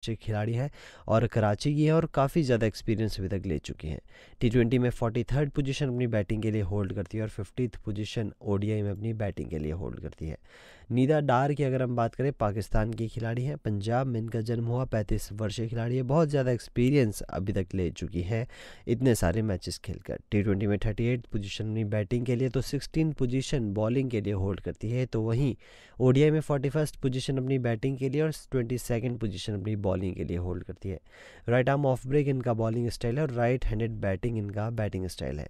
अच्छे खिलाड़ी हैं और कराची की हैं और काफ़ी ज़्यादा एक्सपीरियंस अभी तक ले चुकी हैं टी ट्वेंटी में फोर्टी थर्ड पोजिशन अपनी बैटिंग के लिए होल्ड करती है और फिफ्टीथ पोजिशन ओडीआई में अपनी बैटिंग के लिए होल्ड करती है नीदा डार की अगर हम बात करें पाकिस्तान की खिलाड़ी हैं पंजाब में इनका जन्म हुआ पैंतीस वर्षीय खिलाड़ी है बहुत ज़्यादा एक्सपीरियंस अभी तक ले चुकी है इतने सारे मैचेस खेलकर टी ट्वेंटी में थर्टी एट पोजिशन अपनी बैटिंग के लिए तो सिक्सटीन पोजिशन बॉलिंग के लिए होल्ड करती है तो वहीं ओडीआई में फोर्टी फर्स्ट पोजिशन अपनी बैटिंग के लिए और ट्वेंटी सेकेंड पोजिशन अपनी बॉलिंग के लिए होल्ड करती है राइट आर्म ऑफ ब्रेक इनका बॉलिंग स्टाइल है और राइट हैंडेड बैटिंग इनका बैटिंग स्टाइल है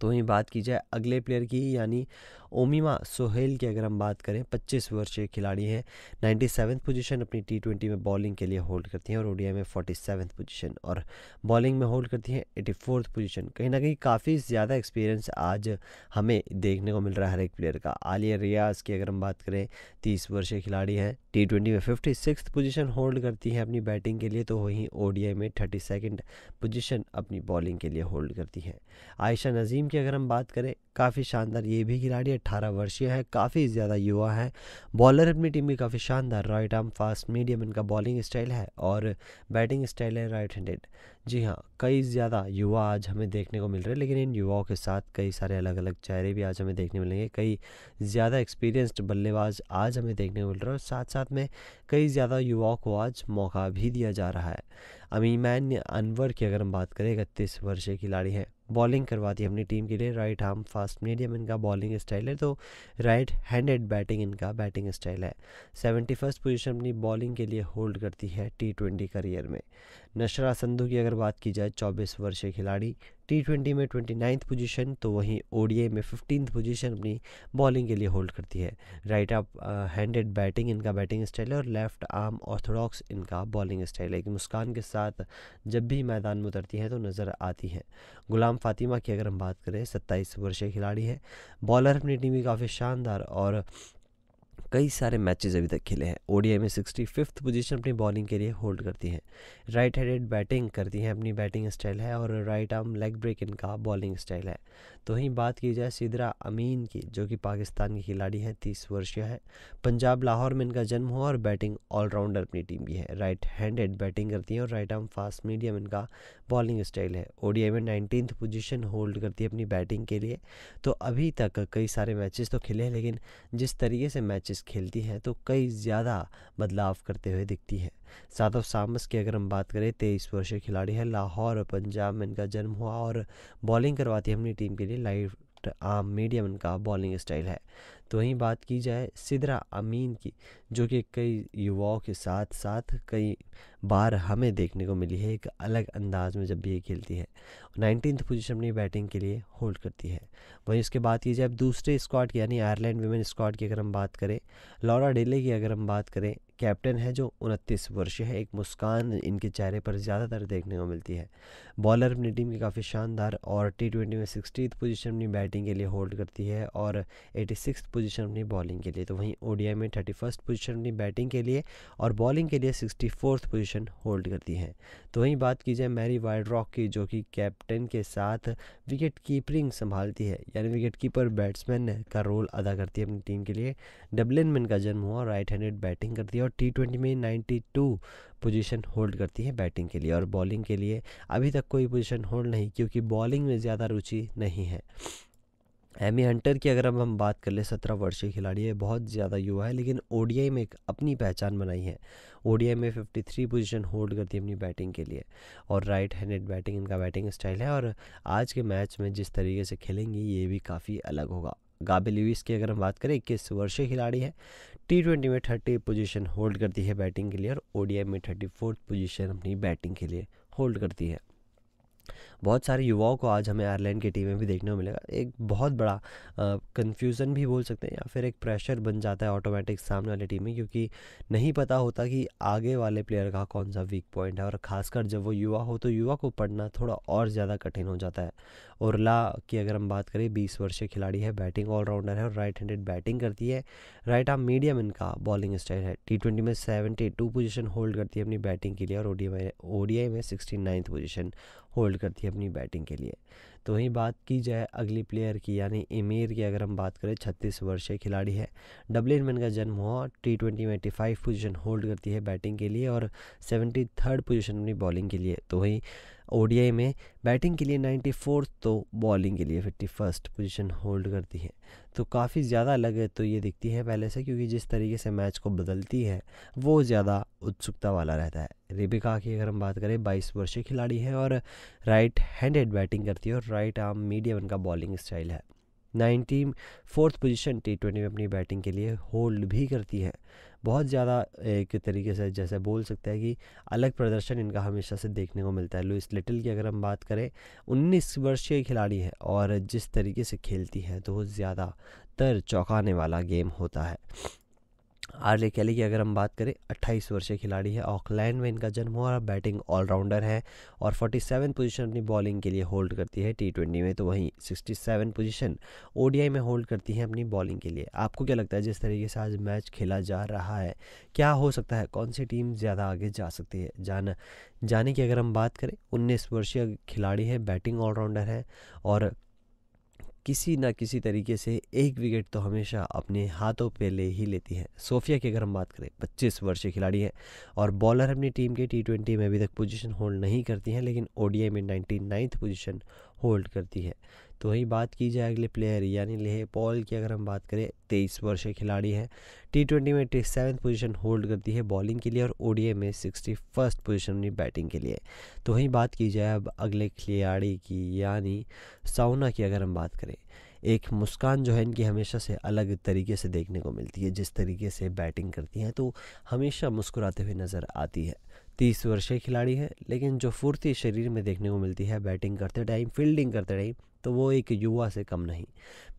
तो वहीं बात की जाए अगले प्लेयर की यानी ओमिमा सोहेल की अगर हम बात करें पच्चीस वर्षीय खिलाड़ी हैं नाइन्टी सेवन पोजिशन अपनी टी ट्वेंटी में बॉलिंग के लिए होल्ड करती हैं और ओडीआई में फोर्टी सेवन पोजिशन और बॉलिंग में होल्ड करती हैं एटी फोर्थ पोजिशन कहीं ना कहीं काफ़ी ज़्यादा एक्सपीरियंस आज हमें देखने को मिल रहा है हर एक प्लेयर का आलिया रियाज की अगर हम बात करें तीस वर्षीय खिलाड़ी हैं टी ट्वेंटी में फिफ्टी सिक्स पोजिशन होल्ड करती हैं अपनी बैटिंग के लिए तो वहीं ओडीआई में थर्टी सेकेंड पोजिशन अपनी बॉलिंग के लिए होल्ड करती हैं आयशा नज़ीम की अगर हम बात करें काफ़ी शानदार ये भी खिलाड़ी अट्ठारह वर्षीय है काफ़ी ज़्यादा युवा है बॉलर अपनी टीम की काफ़ी शानदार राइट आर्म फास्ट मीडियम इनका बॉलिंग स्टाइल है और बैटिंग स्टाइल है राइट हैंडेड जी हाँ कई ज़्यादा युवा आज हमें देखने को मिल रहे हैं लेकिन इन युवाओं के साथ कई सारे अलग अलग चेहरे भी आज हमें देखने मिलेंगे कई ज़्यादा एक्सपीरियंस्ड बल्लेबाज आज हमें देखने को मिल रहे हैं और साथ साथ में कई ज़्यादा युवाओं को आज मौका भी दिया जा रहा है अमीमैन अनवर की अगर हम बात करें इकतीस वर्षीय खिलाड़ी हैं बॉलिंग करवाती है अपनी टीम के लिए राइट आर्म फास्ट मीडियम इनका बॉलिंग स्टाइल है तो राइट हैंडेड बैटिंग इनका बैटिंग स्टाइल है सेवेंटी फर्स्ट पोजिशन अपनी बॉलिंग के लिए होल्ड करती है टी ट्वेंटी करियर में नशरा संधु की अगर बात की जाए चौबीस वर्षीय खिलाड़ी टी ट्वेंटी में ट्वेंटी नाइन्थ पोजीशन तो वहीं ओडीए में फिफ्टीन पोजीशन अपनी बॉलिंग के लिए होल्ड करती है राइट आप हैंडेड बैटिंग इनका बैटिंग स्टाइल है और लेफ्ट आर्म ऑर्थोडॉक्स इनका बॉलिंग स्टाइल है कि मुस्कान के साथ जब भी मैदान में उतरती है तो नज़र आती है गुलाम फातिमा की अगर हम बात करें सत्ताईस वर्षीय खिलाड़ी है बॉलर अपनी टीम की काफ़ी शानदार और कई सारे मैचेस अभी तक खेले हैं ओडीआई में सिक्सटी फिफ्थ पोजिशन अपनी बॉलिंग के लिए होल्ड करती हैं राइट हैंडेड बैटिंग करती हैं अपनी बैटिंग स्टाइल है और राइट आर्म लेग ब्रेक इनका बॉलिंग स्टाइल है तो वहीं बात की जाए सिदरा अमीन की जो कि पाकिस्तान की खिलाड़ी हैं तीस वर्षीय है पंजाब लाहौर में इनका जन्म हुआ और बैटिंग ऑलराउंडर अपनी टीम की है राइट हैंडेड बैटिंग करती हैं और राइट आर्म फास्ट मीडियम इनका बॉलिंग स्टाइल है ओडीआई में नाइनटीन पोजीशन होल्ड करती है अपनी बैटिंग के लिए तो अभी तक कई सारे मैचेस तो खेले हैं लेकिन जिस तरीके से मैचेस खेलती हैं तो कई ज़्यादा बदलाव करते हुए दिखती हैं साधव सामस की अगर हम बात करें तेईस वर्षीय खिलाड़ी है लाहौर पंजाब में इनका जन्म हुआ और बॉलिंग करवाती है अपनी टीम के लिए लाइव आम मीडियम इनका बॉलिंग स्टाइल है तो वहीं बात की जाए सिदरा अमीन की जो कि कई युवाओं के साथ साथ कई बार हमें देखने को मिली है एक अलग अंदाज में जब भी ये खेलती है नाइनटीन पोजीशन अपनी बैटिंग के लिए होल्ड करती है वहीं उसके बाद की जाए दूसरे स्क्वाड की यानी आयरलैंड वीमेन स्क्वाड की अगर हम बात करें लॉरा डेले की अगर हम बात करें कैप्टन है जो उनतीस वर्षीय है एक मुस्कान इनके चेहरे पर ज़्यादातर देखने को मिलती है बॉलर अपनी टीम की काफ़ी शानदार और टी ट्वेंटी में सिक्सटी पोजीशन अपनी बैटिंग के लिए होल्ड करती है और एटी सिक्स पोजीशन अपनी बॉलिंग के लिए तो वहीं ओडीआई में थर्टी फर्स्ट पोजीशन अपनी बैटिंग के लिए और बॉलिंग के लिए सिक्सटी फोर्थ पोजीशन होल्ड करती है तो वहीं बात की जाए मैरी वाइड रॉक की जो कि कैप्टन के साथ विकेट कीपरिंग संभालती है यानी विकेट कीपर बैट्समैन का रोल अदा करती है अपनी टीम के लिए डबलिन में इनका जन्म हुआ राइट हैंडेड बैटिंग करती है और टी ट्वेंटी में नाइन्टी टू पोजिशन होल्ड करती है बैटिंग के लिए और बॉलिंग के लिए अभी तक कोई पोजिशन होल्ड नहीं क्योंकि बॉलिंग में ज़्यादा रुचि नहीं है एमी हंटर की अगर अब हम बात कर ले सत्रह वर्षीय खिलाड़ी है बहुत ज़्यादा युवा है लेकिन ओडीआई में एक अपनी पहचान बनाई है ओडीआई में 53 पोजीशन होल्ड करती है अपनी बैटिंग के लिए और राइट हैंडेड बैटिंग इनका बैटिंग स्टाइल है और आज के मैच में जिस तरीके से खेलेंगी ये भी काफ़ी अलग होगा गाबे लिविस की अगर हम बात करें इक्कीस वर्षीय खिलाड़ी है टी ट्वेंटी में थर्टी पोजीशन होल्ड करती है बैटिंग के लिए और ओ में थर्टी फोर्थ पोजीशन अपनी बैटिंग के लिए होल्ड करती है बहुत सारे युवाओं को आज हमें आयरलैंड की टीम में भी देखने को मिलेगा एक बहुत बड़ा कंफ्यूजन भी बोल सकते हैं या फिर एक प्रेशर बन जाता है ऑटोमेटिक सामने वाली टीम में क्योंकि नहीं पता होता कि आगे वाले प्लेयर का कौन सा वीक पॉइंट है और ख़ासकर जब वो युवा हो तो युवा को पढ़ना थोड़ा और ज़्यादा कठिन हो जाता है उर्ला की अगर हम बात करें बीस वर्षीय खिलाड़ी है बैटिंग ऑलराउंडर है और राइट हैंडेड बैटिंग करती है राइट आर्म मीडियम इनका बॉलिंग स्टाइल है टी ट्वेंटी में सेवेंटी टू पोजिशन होल्ड करती है अपनी बैटिंग के लिए और ओडीआई ओडीआई में सिक्सटी नाइन्थ पोजिशन होल्ड करती है अपनी बैटिंग के लिए तो वहीं बात की जाए अगली प्लेयर की यानी इमेर की अगर हम बात करें छत्तीस वर्षीय खिलाड़ी है डब्लिन में इनका जन्म हुआ टी ट्वेंटी में एटी फाइव पोजिशन होल्ड करती है बैटिंग के लिए और सेवेंटी थर्ड पोजिशन अपनी बॉलिंग के लिए तो वहीं ओडीआई में बैटिंग के लिए नाइन्टी फोर्थ तो बॉलिंग के लिए फिफ्टी फर्स्ट पोजिशन होल्ड करती है तो काफ़ी ज़्यादा अलग है तो ये दिखती है पहले से क्योंकि जिस तरीके से मैच को बदलती है वो ज़्यादा उत्सुकता वाला रहता है रेबिका की अगर हम बात करें बाईस वर्षीय खिलाड़ी है और राइट हैंडेड बैटिंग करती है और राइट आर्म मीडियम उनका बॉलिंग स्टाइल है ninety fourth position T twenty में अपनी बैटिंग के लिए होल्ड भी करती है बहुत ज़्यादा एक तरीके से जैसे बोल सकते हैं कि अलग प्रदर्शन इनका हमेशा से देखने को मिलता है लुइस लिटिल की अगर हम बात करें 19 वर्षीय खिलाड़ी है और जिस तरीके से खेलती है तो वो ज़्यादातर चौंकाने वाला गेम होता है आर कैली की अगर हम बात करें 28 वर्षीय खिलाड़ी है ऑकलैंड में इनका जन्म हुआ बैटिंग ऑलराउंडर है और 47 पोजीशन अपनी बॉलिंग के लिए होल्ड करती है टी ट्वेंटी में तो वहीं 67 पोजीशन ओडीआई में होल्ड करती है अपनी बॉलिंग के लिए आपको क्या लगता है जिस तरीके से आज मैच खेला जा रहा है क्या हो सकता है कौन सी टीम ज़्यादा आगे जा सकती है जाना जाने की अगर हम बात करें उन्नीस वर्षीय खिलाड़ी है बैटिंग ऑलराउंडर है और किसी ना किसी तरीके से एक विकेट तो हमेशा अपने हाथों पे ले ही लेती है सोफिया की अगर हम बात करें 25 वर्षीय खिलाड़ी हैं और बॉलर अपनी टीम के टी ट्वेंटी में अभी तक पोजीशन होल्ड नहीं करती हैं लेकिन ओडीआई में नाइन्टी नाइन्थ पोजीशन होल्ड करती है तो वहीं बात की जाए अगले प्लेयर यानी लेह पॉल की अगर हम बात करें तेईस वर्षीय खिलाड़ी हैं टी ट्वेंटी में टी सेवन पोजिशन होल्ड करती है बॉलिंग के लिए और ओडीए में सिक्सटी फर्स्ट पोजिशन बैटिंग के लिए तो वहीं बात की जाए अब अगले खिलाड़ी की यानी साउना की अगर हम बात करें एक मुस्कान जो है इनकी हमेशा से अलग तरीके से देखने को मिलती है जिस तरीके से बैटिंग करती हैं तो हमेशा मुस्कुराते हुए नज़र आती है तीस वर्षीय खिलाड़ी है लेकिन जो फुर्ती शरीर में देखने को मिलती है बैटिंग करते टाइम फील्डिंग करते टाइम तो वो एक युवा से कम नहीं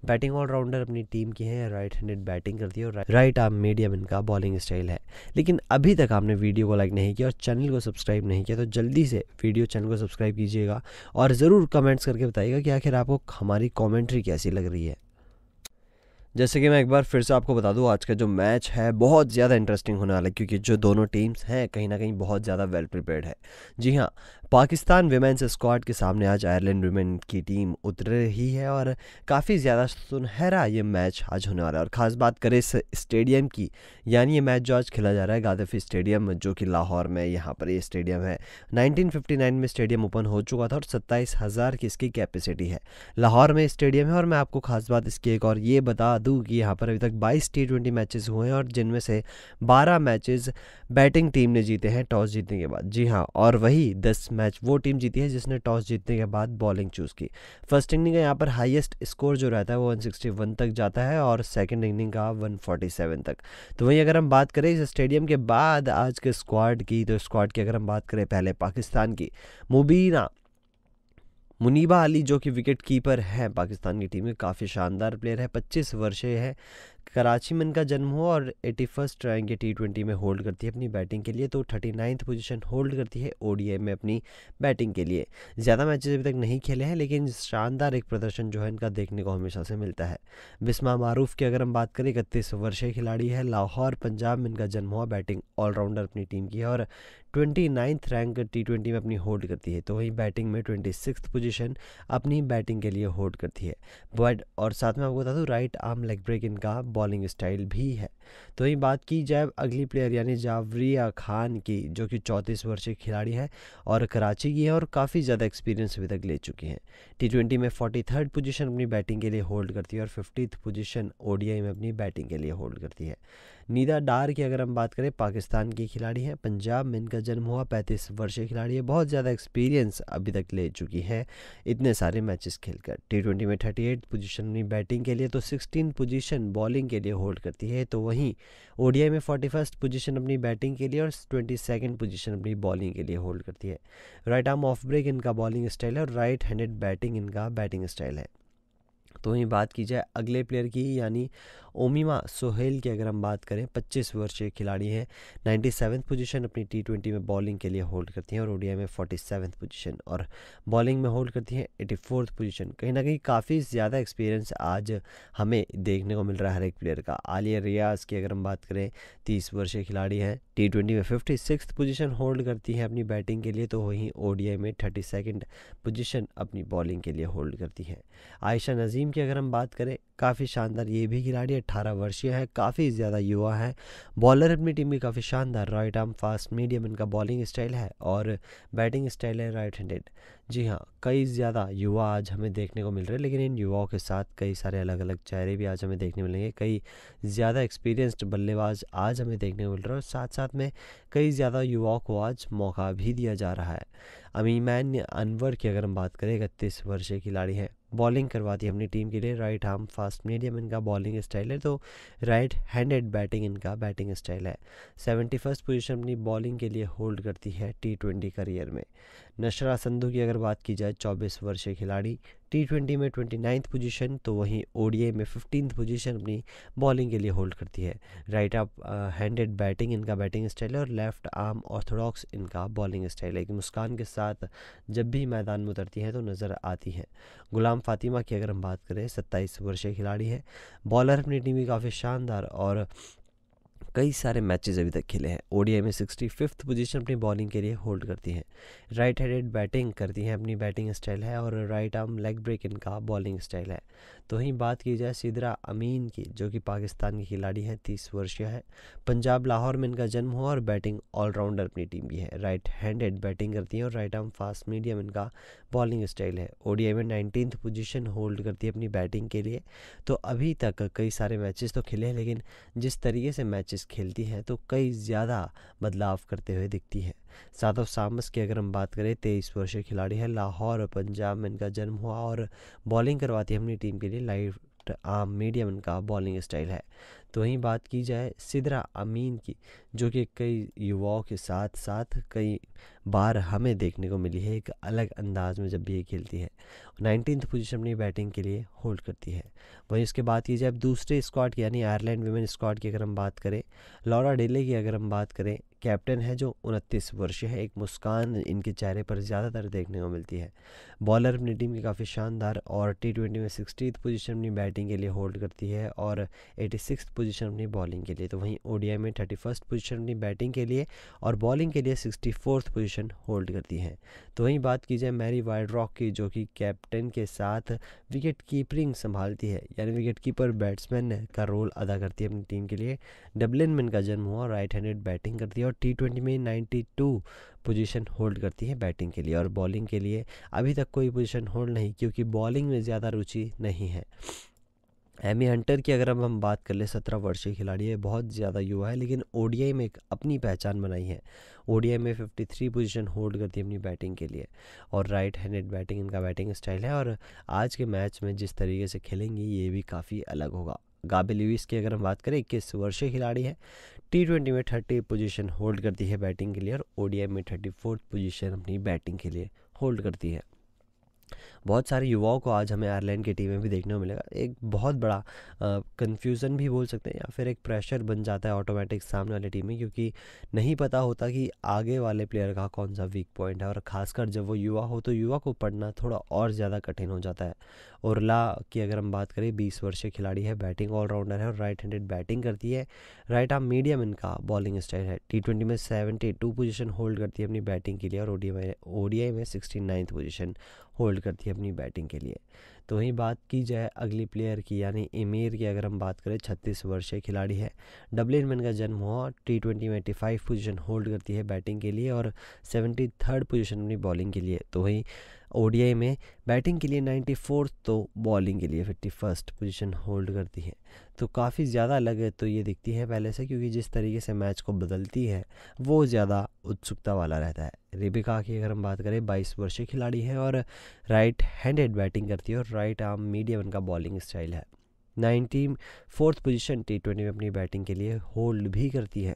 बैटिंग ऑलराउंडर अपनी टीम की है राइट हैंडेड बैटिंग करती है और राइट आर्म मीडियम इनका बॉलिंग स्टाइल है लेकिन अभी तक आपने वीडियो को लाइक नहीं किया और चैनल को सब्सक्राइब नहीं किया तो जल्दी से वीडियो चैनल को सब्सक्राइब कीजिएगा और ज़रूर कमेंट्स करके बताइएगा कि आखिर आपको हमारी कॉमेंट्री कैसी लग रही है जैसे कि मैं एक बार फिर से आपको बता दूं आज का जो मैच है बहुत ज़्यादा इंटरेस्टिंग होने वाला है क्योंकि जो दोनों टीम्स हैं कहीं ना कहीं बहुत ज़्यादा वेल प्रिपेयर्ड है जी हाँ पाकिस्तान वीमेंस स्क्वाड के सामने आज आयरलैंड वीमेन की टीम उतर रही है और काफ़ी ज़्यादा सुनहरा ये मैच आज होने वाला है और ख़ास बात करें इस स्टेडियम की यानी ये मैच जो आज खेला जा रहा है गादफी स्टेडियम जो कि लाहौर में यहाँ पर ये स्टेडियम है 1959 में स्टेडियम ओपन हो चुका था और सत्ताईस हज़ार की इसकी कैपेसिटी है लाहौर में स्टेडियम है और मैं आपको ख़ास बात इसकी एक और ये बता दूँ कि यहाँ पर अभी तक बाईस टी ट्वेंटी मैचेज़ हुए हैं और जिनमें से बारह मैचेज़ बैटिंग टीम ने जीते हैं टॉस जीतने के बाद जी हाँ और वही दस मैच वो टीम जीती है जिसने टॉस जीतने के बाद बॉलिंग चूज़ की फर्स्ट इनिंग का यहाँ पर हाईएस्ट स्कोर जो रहता है वो 161 तक जाता है और सेकेंड इनिंग का 147 तक तो वहीं अगर हम बात करें इस स्टेडियम के बाद आज के स्क्वाड की तो स्क्वाड की अगर हम बात करें पहले पाकिस्तान की मुबीना मुनीबा अली जो कि विकेट कीपर हैं पाकिस्तान की टीम में काफ़ी शानदार प्लेयर है 25 वर्षे है कराची में इनका जन्म हुआ और eighty first rank T twenty में होल्ड करती है अपनी बैटिंग के लिए तो थर्टी नाइन्थ पोजिशन होल्ड करती है ओ में अपनी बैटिंग के लिए ज़्यादा मैचेज अभी तक नहीं खेले हैं लेकिन शानदार एक प्रदर्शन जो है इनका देखने को हमेशा से मिलता है बिस्मा मारूफ की अगर हम बात करें इकतीस वर्षीय खिलाड़ी है लाहौर पंजाब में इनका जन्म हुआ बैटिंग ऑलराउंडर अपनी टीम की है और twenty ninth rank T twenty में अपनी होल्ड करती है तो वहीं बैटिंग में ट्वेंटी सिक्स पोजिशन अपनी बैटिंग के लिए होल्ड करती है बट और साथ में आपको बता दूँ राइट आर्म लेग ब्रेक इनका बॉलिंग स्टाइल भी है तो वहीं बात की जाए अगली प्लेयर यानी जावरिया खान की जो कि चौंतीस वर्षीय खिलाड़ी है और कराची की है और काफ़ी ज़्यादा एक्सपीरियंस अभी तक ले चुकी हैं टी ट्वेंटी में फोर्टी थर्ड पोजिशन अपनी बैटिंग के लिए होल्ड करती है और फिफ्टीथ पोजिशन ओ में अपनी बैटिंग के लिए होल्ड करती है नीदा डार की अगर हम बात करें पाकिस्तान की खिलाड़ी हैं पंजाब में इनका जन्म हुआ पैंतीस वर्षीय खिलाड़ी है बहुत ज़्यादा एक्सपीरियंस अभी तक ले चुकी है इतने सारे मैचेस खेलकर टी ट्वेंटी में थर्टी एट पोजिशन अपनी बैटिंग के लिए तो सिक्सटीन पोजिशन बॉलिंग के लिए होल्ड करती है तो वहीं ओडीआई में फोर्टी फर्स्ट पोजिशन अपनी बैटिंग के लिए और ट्वेंटी सेकेंड पोजिशन अपनी बॉलिंग के लिए होल्ड करती है राइट आर्म ऑफ ब्रेक इनका बॉलिंग स्टाइल है और राइट हैंडेड बैटिंग इनका बैटिंग स्टाइल है तो वहीं बात की जाए अगले प्लेयर की यानी ओमिमा सोहेल की अगर हम बात करें पच्चीस वर्षीय खिलाड़ी हैं नाइन्टी सेवन पोजिशन अपनी टी ट्वेंटी में बॉलिंग के लिए होल्ड करती हैं और ओडिया में फोर्टी सेवन पोजिशन और बॉलिंग में होल्ड करती हैं एटी फोर्थ पोजिशन कहीं ना कहीं काफ़ी ज़्यादा एक्सपीरियंस आज हमें देखने को मिल रहा है हर एक प्लेयर का आलिया रियाज की अगर हम बात करें तीस वर्षीय खिलाड़ी हैं टी ट्वेंटी में फिफ्टी सिक्स पोजिशन होल्ड करती हैं अपनी बैटिंग के लिए तो वहीं ओडीआई में थर्टी सेकेंड पोजिशन अपनी बॉलिंग के लिए होल्ड करती हैं आयशा नज़ीम की अगर हम बात करें काफ़ी शानदार ये भी खिलाड़ी अट्ठारह वर्षीय है काफ़ी ज़्यादा युवा है बॉलर अपनी टीम में काफ़ी शानदार राइट आर्म फास्ट मीडियम इनका बॉलिंग स्टाइल है और बैटिंग स्टाइल है राइट हैंडेड जी हाँ कई ज़्यादा युवा आज हमें देखने को मिल रहे हैं लेकिन इन युवाओं के साथ कई सारे अलग अलग चेहरे भी आज हमें देखने मिलेंगे कई ज़्यादा एक्सपीरियंस्ड बल्लेबाज आज हमें देखने को मिल रहा है और साथ साथ में कई ज़्यादा युवाओं को आज मौका भी दिया जा रहा है अमीमैन अनवर की अगर हम बात करें इकतीस वर्षीय खिलाड़ी हैं बॉलिंग करवाती है अपनी टीम के लिए राइट आर्म फास्ट मीडियम इनका बॉलिंग स्टाइल है तो राइट हैंडेड बैटिंग इनका बैटिंग स्टाइल है सेवेंटी फर्स्ट पोजिशन अपनी बॉलिंग के लिए होल्ड करती है टी ट्वेंटी करियर में नशरा संधू की अगर बात की जाए 24 वर्षीय खिलाड़ी टी ट्वेंटी में ट्वेंटी नाइन्थ पोजीशन तो वहीं ओडीए में फिफ्टींथ पोजीशन अपनी बॉलिंग के लिए होल्ड करती है राइट आप हैंडेड बैटिंग इनका बैटिंग स्टाइल है और लेफ्ट आर्म ऑर्थोडॉक्स इनका बॉलिंग स्टाइल है कि मुस्कान के साथ जब भी मैदान में उतरती है तो नज़र आती है गुलाम फातिमा की अगर हम बात करें सत्ताईस वर्षीय खिलाड़ी है बॉलर अपनी टीम की काफ़ी शानदार और कई सारे मैचेस अभी तक खेले हैं ओडीआई में सिक्सटी फिफ्थ पोजिशन अपनी बॉलिंग के लिए होल्ड करती हैं राइट हैंडेड बैटिंग करती हैं अपनी बैटिंग स्टाइल है और राइट आर्म लेग ब्रेक इनका बॉलिंग स्टाइल है तो वहीं बात की जाए सिदरा अमीन की जो कि पाकिस्तान की खिलाड़ी हैं तीस वर्षीय है पंजाब लाहौर में इनका जन्म हुआ और बैटिंग ऑलराउंडर अपनी टीम की है राइट हैंडेड बैटिंग करती हैं और राइट आर्म फास्ट मीडियम इनका बॉलिंग स्टाइल है ओडीआई में नाइनटीन पोजिशन होल्ड करती है अपनी बैटिंग के लिए तो अभी तक कई सारे मैचेस तो खेले हैं लेकिन जिस तरीके से मैचेस खेलती हैं तो कई ज़्यादा बदलाव करते हुए दिखती है सादव सामस की अगर हम बात करें तेईस वर्षीय खिलाड़ी है लाहौर और पंजाब में इनका जन्म हुआ और बॉलिंग करवाती है अपनी टीम के लिए लाइट आम मीडियम इनका बॉलिंग स्टाइल है तो वहीं बात की जाए सिदरा अमीन की जो कि कई युवाओं के साथ साथ कई बार हमें देखने को मिली है एक अलग अंदाज में जब भी ये खेलती है नाइनटीन पोजीशन अपनी बैटिंग के लिए होल्ड करती है वहीं उसके बाद की जाए दूसरे स्क्वाड की यानी आयरलैंड वीमेन स्क्वाड की अगर हम बात करें लॉरा डेले की अगर हम बात करें कैप्टन है जो उनतीस वर्षीय है एक मुस्कान इनके चेहरे पर ज़्यादातर देखने को मिलती है बॉलर अपनी टीम की काफ़ी शानदार और टी ट्वेंटी में सिक्सटी पोजीशन अपनी बैटिंग के लिए होल्ड करती है और एटी सिक्स पोजीशन अपनी बॉलिंग के लिए तो वहीं ओडीआई में थर्टी फर्स्ट पोजीशन अपनी बैटिंग के लिए और बॉलिंग के लिए सिक्सटी फोर्थ पोजीशन होल्ड करती है तो वहीं बात की जाए मैरी वाइड रॉक की जो कि कैप्टन के साथ विकेट कीपरिंग संभालती है यानी विकेट कीपर बैट्समैन का रोल अदा करती है अपनी टीम के लिए डब्लिन मैन का जन्म हुआ राइट हैंडेड बैटिंग करती है और टी ट्वेंटी में नाइन्टी टू पोजीशन होल्ड करती है बैटिंग के लिए और बॉलिंग के लिए अभी तक कोई पोजीशन होल्ड नहीं क्योंकि बॉलिंग में ज़्यादा रुचि नहीं है एमी हंटर की अगर अब हम बात कर ले सत्रह वर्षीय खिलाड़ी है बहुत ज़्यादा युवा है लेकिन ओडीआई में एक अपनी पहचान बनाई है ओडीआई में 53 पोजीशन होल्ड करती है अपनी बैटिंग के लिए और राइट हैंडेड बैटिंग इनका बैटिंग स्टाइल है और आज के मैच में जिस तरीके से खेलेंगी ये भी काफ़ी अलग होगा गाबे लुइस की अगर हम बात करें इक्कीस वर्षीय खिलाड़ी है टी ट्वेंटी में थर्टी पोजीशन होल्ड करती है बैटिंग के लिए और ओडीआई में थर्टी फोर्थ पोजीशन अपनी बैटिंग के लिए होल्ड करती है बहुत सारे युवाओं को आज हमें आयरलैंड की टीम में भी देखने को मिलेगा एक बहुत बड़ा कन्फ्यूज़न भी बोल सकते हैं या फिर एक प्रेशर बन जाता है ऑटोमेटिक सामने वाली टीम में क्योंकि नहीं पता होता कि आगे वाले प्लेयर का कौन सा वीक पॉइंट है और ख़ासकर जब वो युवा हो तो युवा को पढ़ना थोड़ा और ज़्यादा कठिन हो जाता है औरला की अगर हम बात करें बीस वर्षीय खिलाड़ी है बैटिंग ऑलराउंडर है और राइट हैंडेड बैटिंग करती है राइट आर्म मीडियम इनका बॉलिंग स्टाइल है टी ट्वेंटी में सेवेंटी टू पोजिशन होल्ड करती है अपनी बैटिंग के लिए और ओडीआई ओडीआई में सिक्सटी नाइन्थ पोजिशन होल्ड करती है अपनी बैटिंग के लिए तो वहीं बात की जाए अगली प्लेयर की यानी एमीर की अगर हम बात करें छत्तीस वर्षीय खिलाड़ी है डब्लिन में इनका जन्म हुआ टी ट्वेंटी में एट्टी फाइव पोजिशन होल्ड करती है बैटिंग के लिए और सेवेंटी थर्ड पोजिशन अपनी बॉलिंग के लिए तो वहीं ओडीआई में बैटिंग के लिए नाइन्टी फोर्थ तो बॉलिंग के लिए फिफ्टी फर्स्ट पोजिशन होल्ड करती है तो काफ़ी ज़्यादा अलग है तो ये दिखती है पहले से क्योंकि जिस तरीके से मैच को बदलती है वो ज़्यादा उत्सुकता वाला रहता है रिबिका की अगर हम बात करें बाईस वर्षीय खिलाड़ी है और राइट हैंडेड बैटिंग करती है और राइट आर्म मीडियम इनका बॉलिंग स्टाइल है ninety fourth position T twenty में अपनी बैटिंग के लिए होल्ड भी करती है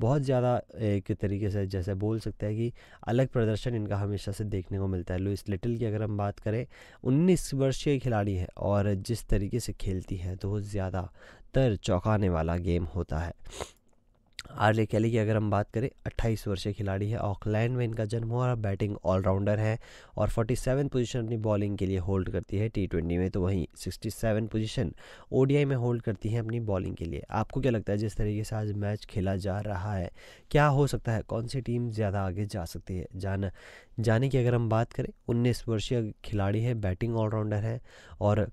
बहुत ज़्यादा एक तरीके से जैसे बोल सकते हैं कि अलग प्रदर्शन इनका हमेशा से देखने को मिलता है लुइस लिटिल की अगर हम बात करें उन्नीस वर्षीय खिलाड़ी है और जिस तरीके से खेलती है तो वो ज़्यादातर चौंकाने वाला गेम होता है आर्ले कैली की अगर हम बात करें 28 वर्षीय खिलाड़ी है ऑकलैंड में इनका जन्म हुआ बैटिंग ऑलराउंडर है और 47 पोजीशन अपनी बॉलिंग के लिए होल्ड करती है टी ट्वेंटी में तो वहीं 67 पोजीशन ओडीआई में होल्ड करती है अपनी बॉलिंग के लिए आपको क्या लगता है जिस तरीके से आज मैच खेला जा रहा है क्या हो सकता है कौन सी टीम ज़्यादा आगे जा सकती है जान जाने की अगर हम बात करें उन्नीस वर्षीय खिलाड़ी है बैटिंग ऑलराउंडर है और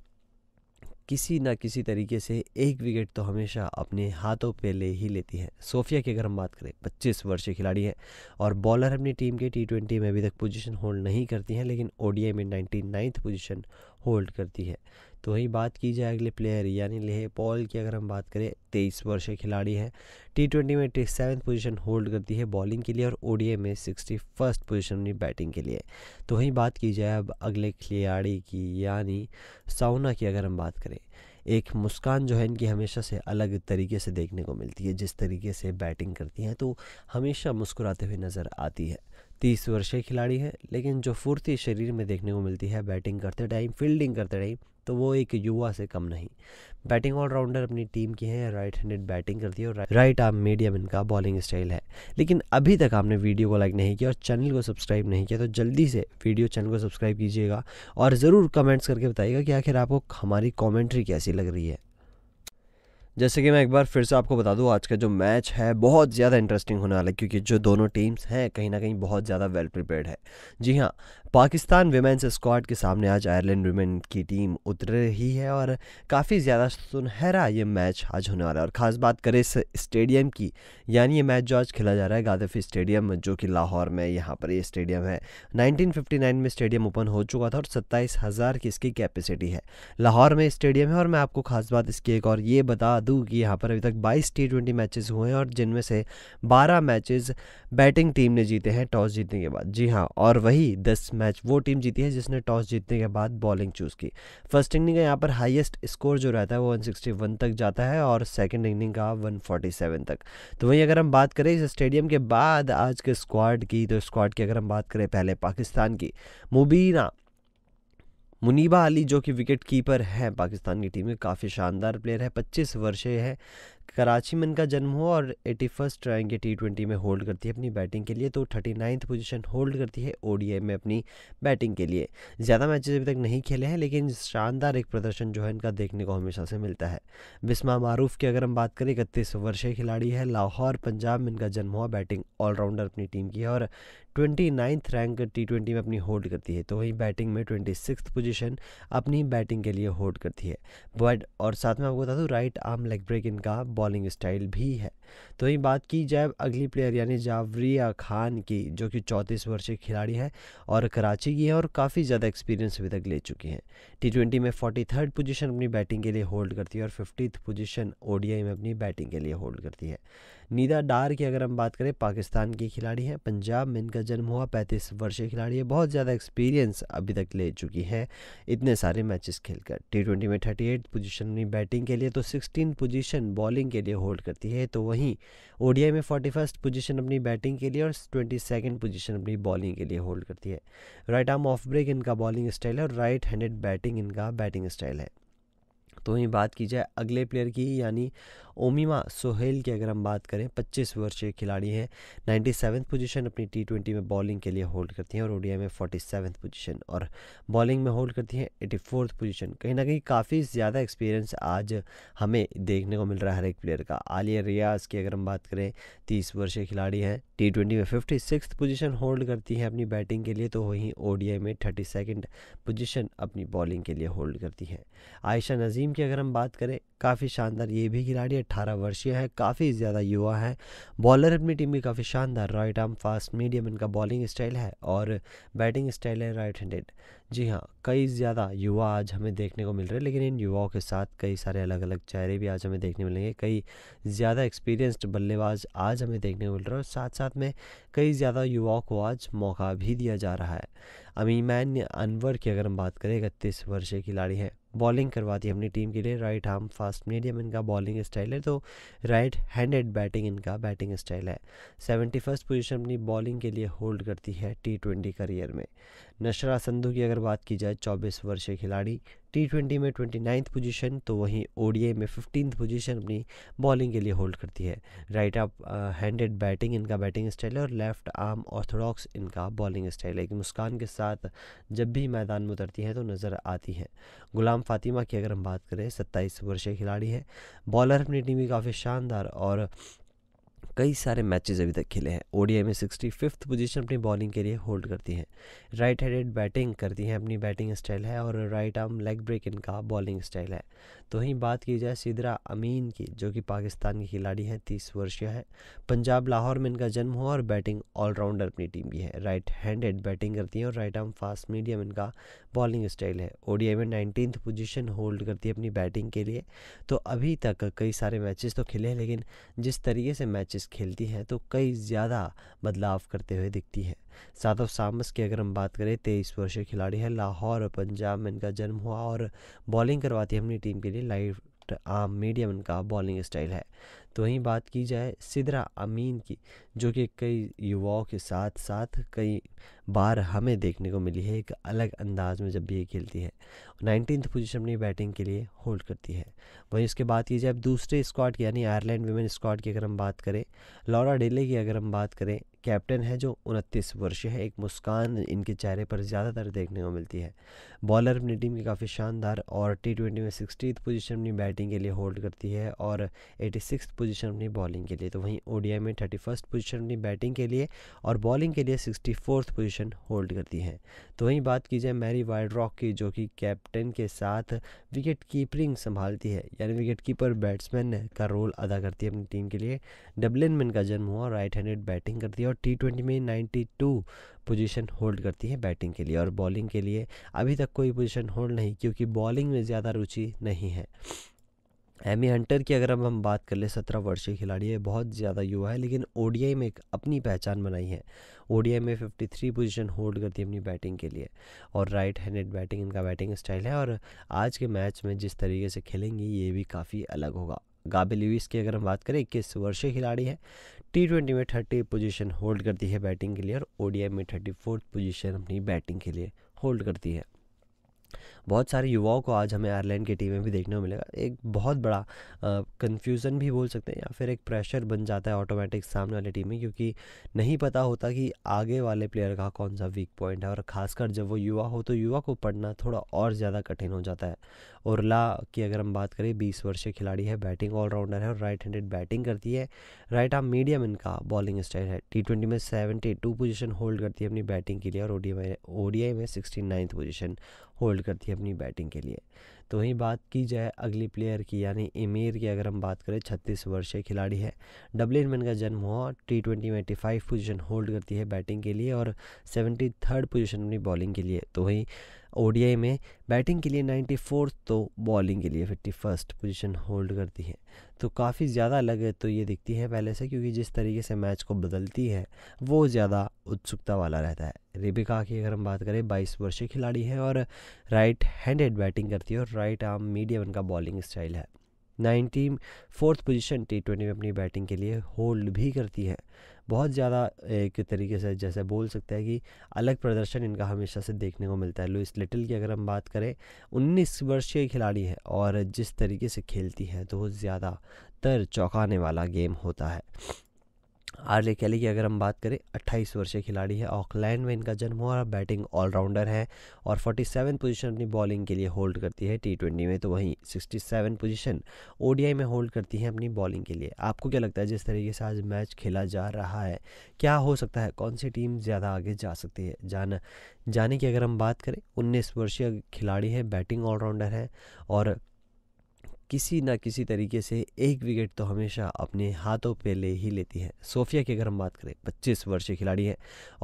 किसी ना किसी तरीके से एक विकेट तो हमेशा अपने हाथों पे ले ही लेती है सोफिया की अगर हम बात करें 25 वर्षीय खिलाड़ी हैं और बॉलर अपनी टीम के टी में अभी तक पोजीशन होल्ड नहीं करती हैं लेकिन ओडीआई में नाइन्टी पोजीशन होल्ड करती है तो वहीं बात की जाए अगले प्लेयर यानी लेह पॉल की अगर हम बात करें तेईस वर्षीय खिलाड़ी है टी ट्वेंटी में सेवन पोजिशन होल्ड करती है बॉलिंग के लिए और ओडीए में सिक्सटी फर्स्ट पोजिशन बैटिंग के लिए तो वहीं बात की जाए अब अगले खिलाड़ी की यानी साउना की अगर हम बात करें एक मुस्कान जो है इनकी हमेशा से अलग तरीके से देखने को मिलती है जिस तरीके से बैटिंग करती हैं तो हमेशा मुस्कुराते हुए नज़र आती है तीस वर्षीय खिलाड़ी है लेकिन जो फुर्ती शरीर में देखने को मिलती है बैटिंग करते टाइम फील्डिंग करते टाइम तो वो एक युवा से कम नहीं बैटिंग ऑलराउंडर अपनी टीम की है राइट हैंडेड बैटिंग करती है और राइट आर्म मीडियम इनका बॉलिंग स्टाइल है लेकिन अभी तक आपने वीडियो को लाइक नहीं किया और चैनल को सब्सक्राइब नहीं किया तो जल्दी से वीडियो चैनल को सब्सक्राइब कीजिएगा और ज़रूर कमेंट्स करके बताइएगा कि आखिर आपको हमारी कॉमेंट्री कैसी लग रही है जैसे कि मैं एक बार फिर से आपको बता दूं आज का जो मैच है बहुत ज़्यादा इंटरेस्टिंग होने वाला है क्योंकि जो दोनों टीम्स हैं कहीं ना कहीं बहुत ज़्यादा वेल प्रिपेयर्ड है जी हाँ पाकिस्तान वेमेंस स्क्वाड के सामने आज आयरलैंड वेमेन की टीम उतर रही है और काफ़ी ज़्यादा सुनहरा ये मैच आज होने वाला है और ख़ास बात करें इस स्टेडियम की यानी ये मैच जो आज खेला जा रहा है गादफी स्टेडियम जो कि लाहौर में यहाँ पर ये स्टेडियम है 1959 में स्टेडियम ओपन हो चुका था और सत्ताईस हज़ार की इसकी कैपेसिटी है लाहौर में स्टेडियम है और मैं आपको ख़ास बात इसकी एक और ये बता दूँ कि यहाँ पर अभी तक बाईस टी ट्वेंटी हुए हैं और जिनमें से बारह मैचेज़ बैटिंग टीम ने जीते हैं टॉस जीतने के बाद जी हाँ और वही दस मैच वो टीम जीती है जिसने टॉस जीतने के बाद बॉलिंग चूज़ की फर्स्ट इनिंग का यहाँ पर हाईएस्ट स्कोर जो रहता है वो 161 तक जाता है और सेकेंड इनिंग का 147 तक तो वहीं अगर हम बात करें इस स्टेडियम के बाद आज के स्क्वाड की तो स्क्वाड की अगर हम बात करें पहले पाकिस्तान की मुबीना मुनीबा अली जो कि विकेट कीपर हैं पाकिस्तान की टीम में काफ़ी शानदार प्लेयर है 25 वर्षे है कराची में इनका जन्म हुआ और eighty first rank T twenty में होल्ड करती है अपनी बैटिंग के लिए तो थर्टी नाइन्थ पोजिशन होल्ड करती है ओ में अपनी बैटिंग के लिए ज़्यादा मैचेस अभी तक नहीं खेले हैं लेकिन शानदार एक प्रदर्शन जो है इनका देखने को हमेशा से मिलता है बिस्मा मारूफ की अगर हम बात करें इकतीस वर्षीय खिलाड़ी है लाहौर पंजाब में इनका जन्म हुआ बैटिंग ऑलराउंडर अपनी टीम की है और twenty ninth rank T twenty में अपनी होल्ड करती है तो वहीं बैटिंग में ट्वेंटी सिक्स पोजिशन अपनी बैटिंग के लिए होल्ड करती है बट और साथ में आपको बता दूँ राइट आर्म लेग ब्रेक इनका बॉलिंग स्टाइल भी है तो वहीं बात की जाए अगली प्लेयर यानी जावरिया खान की जो कि चौंतीस वर्षीय खिलाड़ी है और कराची की है और काफ़ी ज़्यादा एक्सपीरियंस अभी तक ले चुकी हैं टी ट्वेंटी में फोर्टी थर्ड पोजिशन अपनी बैटिंग के लिए होल्ड करती है और फिफ्टीथ पोजिशन ओ में अपनी बैटिंग के लिए होल्ड करती है नीदा डार की अगर हम बात करें पाकिस्तान की खिलाड़ी हैं पंजाब में इनका जन्म हुआ पैंतीस वर्षीय खिलाड़ी है बहुत ज़्यादा एक्सपीरियंस अभी तक ले चुकी है इतने सारे मैचेस खेलकर टी ट्वेंटी में थर्टी एट पोजिशन अपनी बैटिंग के लिए तो सिक्सटीन पोजिशन बॉलिंग के लिए होल्ड करती है तो वहीं ओडीआई में फोर्टी फर्स्ट पोजिशन अपनी बैटिंग के लिए और ट्वेंटी सेकेंड पोजिशन अपनी बॉलिंग के लिए होल्ड करती है राइट आर्म ऑफ ब्रेक इनका बॉलिंग स्टाइल है और राइट हैंडेड बैटिंग इनका बैटिंग स्टाइल है तो वहीं बात की जाए अगले प्लेयर की यानी ओमिमा सोहेल की अगर हम बात करें पच्चीस वर्षीय खिलाड़ी हैं नाइन्टी सेवन पोजिशन अपनी टी ट्वेंटी में बॉलिंग के लिए होल्ड करती हैं और ओडिया में फोर्टी सेवन पोजिशन और बॉलिंग में होल्ड करती हैं एटी फोर्थ पोजिशन कहीं ना कहीं काफ़ी ज़्यादा एक्सपीरियंस आज हमें देखने को मिल रहा है हर एक प्लेयर का आलिया रियाज की अगर हम बात करें तीस वर्षीय खिलाड़ी हैं टी ट्वेंटी में फिफ्टी सिक्स पोजिशन होल्ड करती हैं अपनी बैटिंग के लिए तो वहीं ओ में थर्टी सेकेंड पोजिशन अपनी बॉलिंग के लिए होल्ड करती हैं आयशा नज़ीम की अगर हम बात करें काफ़ी शानदार ये भी खिलाड़ी अट्ठारह वर्षीय है काफ़ी ज़्यादा युवा है बॉलर अपनी टीम में काफ़ी शानदार राइट आर्म फास्ट मीडियम इनका बॉलिंग स्टाइल है और बैटिंग स्टाइल है राइट हैंडेड जी हाँ कई ज़्यादा युवा आज हमें देखने को मिल रहे हैं लेकिन इन युवाओं के साथ कई सारे अलग अलग चेहरे भी आज हमें देखने मिलेंगे कई ज़्यादा एक्सपीरियंस्ड बल्लेबाज आज हमें देखने को मिल रहा है और साथ साथ में कई ज़्यादा युवाओं को आज मौका भी दिया जा रहा है अमीमैन अनवर की अगर हम बात करें इकतीस वर्षीय खिलाड़ी हैं बॉलिंग करवाती है अपनी टीम के लिए राइट आर्म फास्ट मीडियम इनका बॉलिंग स्टाइल है तो राइट हैंडेड बैटिंग इनका बैटिंग स्टाइल है सेवेंटी फर्स्ट पोजिशन अपनी बॉलिंग के लिए होल्ड करती है टी ट्वेंटी करियर में नशरा संधू की अगर बात की जाए चौबीस वर्षीय खिलाड़ी टी ट्वेंटी में ट्वेंटी नाइन्थ पोजिशन तो वहीं ओडीए में फिफ्टीन पोजीशन अपनी बॉलिंग के लिए होल्ड करती है राइट आप हैंडेड बैटिंग इनका बैटिंग स्टाइल है और लेफ्ट आर्म ऑर्थोडॉक्स इनका बॉलिंग स्टाइल है कि मुस्कान के साथ जब भी मैदान में उतरती है तो नज़र आती है गुलाम फातिमा की अगर हम बात करें सत्ताईस वर्षीय खिलाड़ी है बॉलर अपनी टीम की काफ़ी शानदार और कई सारे मैचेस अभी तक खेले हैं ओडीआई में सिक्सटी फिफ्थ पोजिशन अपनी बॉलिंग के लिए होल्ड करती हैं राइट हैंडेड बैटिंग करती हैं अपनी बैटिंग स्टाइल है और राइट आर्म लेग ब्रेक इनका बॉलिंग स्टाइल है तो वहीं बात की जाए सिदरा अमीन की जो कि पाकिस्तान की खिलाड़ी हैं तीस वर्षीय है पंजाब लाहौर में इनका जन्म हुआ और बैटिंग ऑलराउंडर अपनी टीम भी है राइट हैंडेड बैटिंग करती हैं और राइट आर्म फास्ट मीडियम इनका बॉलिंग स्टाइल है ओडीआई में नाइनटीन पोजिशन होल्ड करती है अपनी बैटिंग के लिए तो अभी तक कई सारे मैचेस तो खेले हैं लेकिन जिस तरीके से मैचेस खेलती हैं तो कई ज़्यादा बदलाव करते हुए दिखती हैं साधव सामस की अगर हम बात करें तेईस वर्षीय खिलाड़ी है लाहौर और पंजाब में इनका जन्म हुआ और बॉलिंग करवाती है अपनी टीम के लिए लाइट आम मीडियम इनका बॉलिंग स्टाइल है तो वहीं बात की जाए सिदरा अमीन की जो कि कई युवाओं के साथ साथ कई बार हमें देखने को मिली है एक अलग अंदाज में जब भी ये खेलती है नाइनटीन पोजीशन अपनी बैटिंग के लिए होल्ड करती है वहीं उसके बाद की जाए अब दूसरे स्क्वाड की यानी आयरलैंड वीमेन स्क्वाड की अगर हम बात करें लॉरा डेले की अगर हम बात करें कैप्टन है जो उनतीस वर्षीय है एक मुस्कान इनके चेहरे पर ज़्यादातर देखने को मिलती है बॉलर अपनी टीम की काफ़ी शानदार और टी ट्वेंटी में सिक्सटी पोजीशन अपनी बैटिंग के लिए होल्ड करती है और एटी सिक्स पोजीशन अपनी बॉलिंग के लिए तो वहीं ओडीआई में थर्टी फर्स्ट पोजीशन अपनी बैटिंग के लिए और बॉलिंग के लिए सिक्सटी फोर्थ पोजिशन होल्ड करती है तो वहीं बात की जाए मैरी वाइड रॉक की जो कि कैप्टन के साथ विकेट कीपरिंग संभालती है यानी विकेट कीपर बैट्समैन का रोल अदा करती है अपनी टीम के लिए डबलिन में इनका जन्म हुआ राइट हैंडेड बैटिंग करती है और टी ट्वेंटी में नाइन्टी टू पोजीशन होल्ड करती है बैटिंग के लिए और बॉलिंग के लिए अभी तक कोई पोजीशन होल्ड नहीं क्योंकि बॉलिंग में ज़्यादा रुचि नहीं है एमी हंटर की अगर अब हम बात कर ले सत्रह वर्षीय खिलाड़ी है बहुत ज़्यादा युवा है लेकिन ओडीआई में एक अपनी पहचान बनाई है ओ में 53 पोजीशन होल्ड करती है अपनी बैटिंग के लिए और राइट हैंडेड बैटिंग इनका बैटिंग स्टाइल है और आज के मैच में जिस तरीके से खेलेंगी ये भी काफ़ी अलग होगा गाबे लुइस की अगर हम बात करें इक्कीस वर्षीय खिलाड़ी है टी ट्वेंटी में थर्टी पोजीशन होल्ड करती है बैटिंग के लिए और ओडीआई में थर्टी फोर्थ पोजीशन अपनी बैटिंग के लिए होल्ड करती है बहुत सारे युवाओं को आज हमें आयरलैंड की टीम में भी देखने को मिलेगा एक बहुत बड़ा कन्फ्यूज़न भी बोल सकते हैं या फिर एक प्रेशर बन जाता है ऑटोमेटिक सामने वाली टीम में क्योंकि नहीं पता होता कि आगे वाले प्लेयर का कौन सा वीक पॉइंट है और ख़ासकर जब वो युवा हो तो युवा को पढ़ना थोड़ा और ज़्यादा कठिन हो जाता है और ला की अगर हम बात करें बीस वर्षीय खिलाड़ी है बैटिंग ऑलराउंडर है और राइट हैंडेड बैटिंग करती है राइट आर्म मीडियम इनका बॉलिंग स्टाइल है टी ट्वेंटी में सेवेंटी टू पोजिशन होल्ड करती है अपनी बैटिंग के लिए और ओडीआई ओडीआई में सिक्सटी नाइन्थ पोजिशन होल्ड करती है अपनी बैटिंग के लिए तो वहीं बात की जाए अगली प्लेयर की यानी इमेर की अगर हम बात करें छत्तीस वर्षीय खिलाड़ी है डब्लिन में इनका जन्म हुआ टी ट्वेंटी में एट्टी फाइव पोजिशन होल्ड करती है बैटिंग के लिए और सेवेंटी थर्ड पोजिशन अपनी बॉलिंग के लिए तो वहीं ओडीआई में बैटिंग के लिए नाइन्टी फोर्थ तो बॉलिंग के लिए फिफ्टी फर्स्ट पोजिशन होल्ड करती है तो काफ़ी ज़्यादा अलग तो ये दिखती है पहले से क्योंकि जिस तरीके से मैच को बदलती है वो ज़्यादा उत्सुकता वाला रहता है रिबिका की अगर हम बात करें बाईस वर्षीय खिलाड़ी है और राइट हैंडेड बैटिंग करती है और राइट आर्म मीडियम उनका बॉलिंग स्टाइल है ninety fourth position T twenty में अपनी बैटिंग के लिए होल्ड भी करती है बहुत ज़्यादा एक तरीके से जैसे बोल सकते हैं कि अलग प्रदर्शन इनका हमेशा से देखने को मिलता है लुइस लिटिल की अगर हम बात करें उन्नीस वर्षीय खिलाड़ी है और जिस तरीके से खेलती है तो वो ज़्यादातर चौंकाने वाला गेम होता है आरजे कैली की अगर हम बात करें 28 वर्षीय खिलाड़ी है ऑकलैंड में इनका जन्म हुआ और बैटिंग ऑलराउंडर है और 47 पोजीशन अपनी बॉलिंग के लिए होल्ड करती है टी ट्वेंटी में तो वहीं 67 पोजीशन ओडीआई में होल्ड करती है अपनी बॉलिंग के लिए आपको क्या लगता है जिस तरीके से आज मैच खेला जा रहा है क्या हो सकता है कौन सी टीम ज़्यादा आगे जा सकती है जान जाने की अगर हम बात करें उन्नीस वर्षीय खिलाड़ी है बैटिंग ऑलराउंडर है और किसी ना किसी तरीके से एक विकेट तो हमेशा अपने हाथों पे ले ही लेती है सोफिया की अगर हम बात करें 25 वर्षीय खिलाड़ी है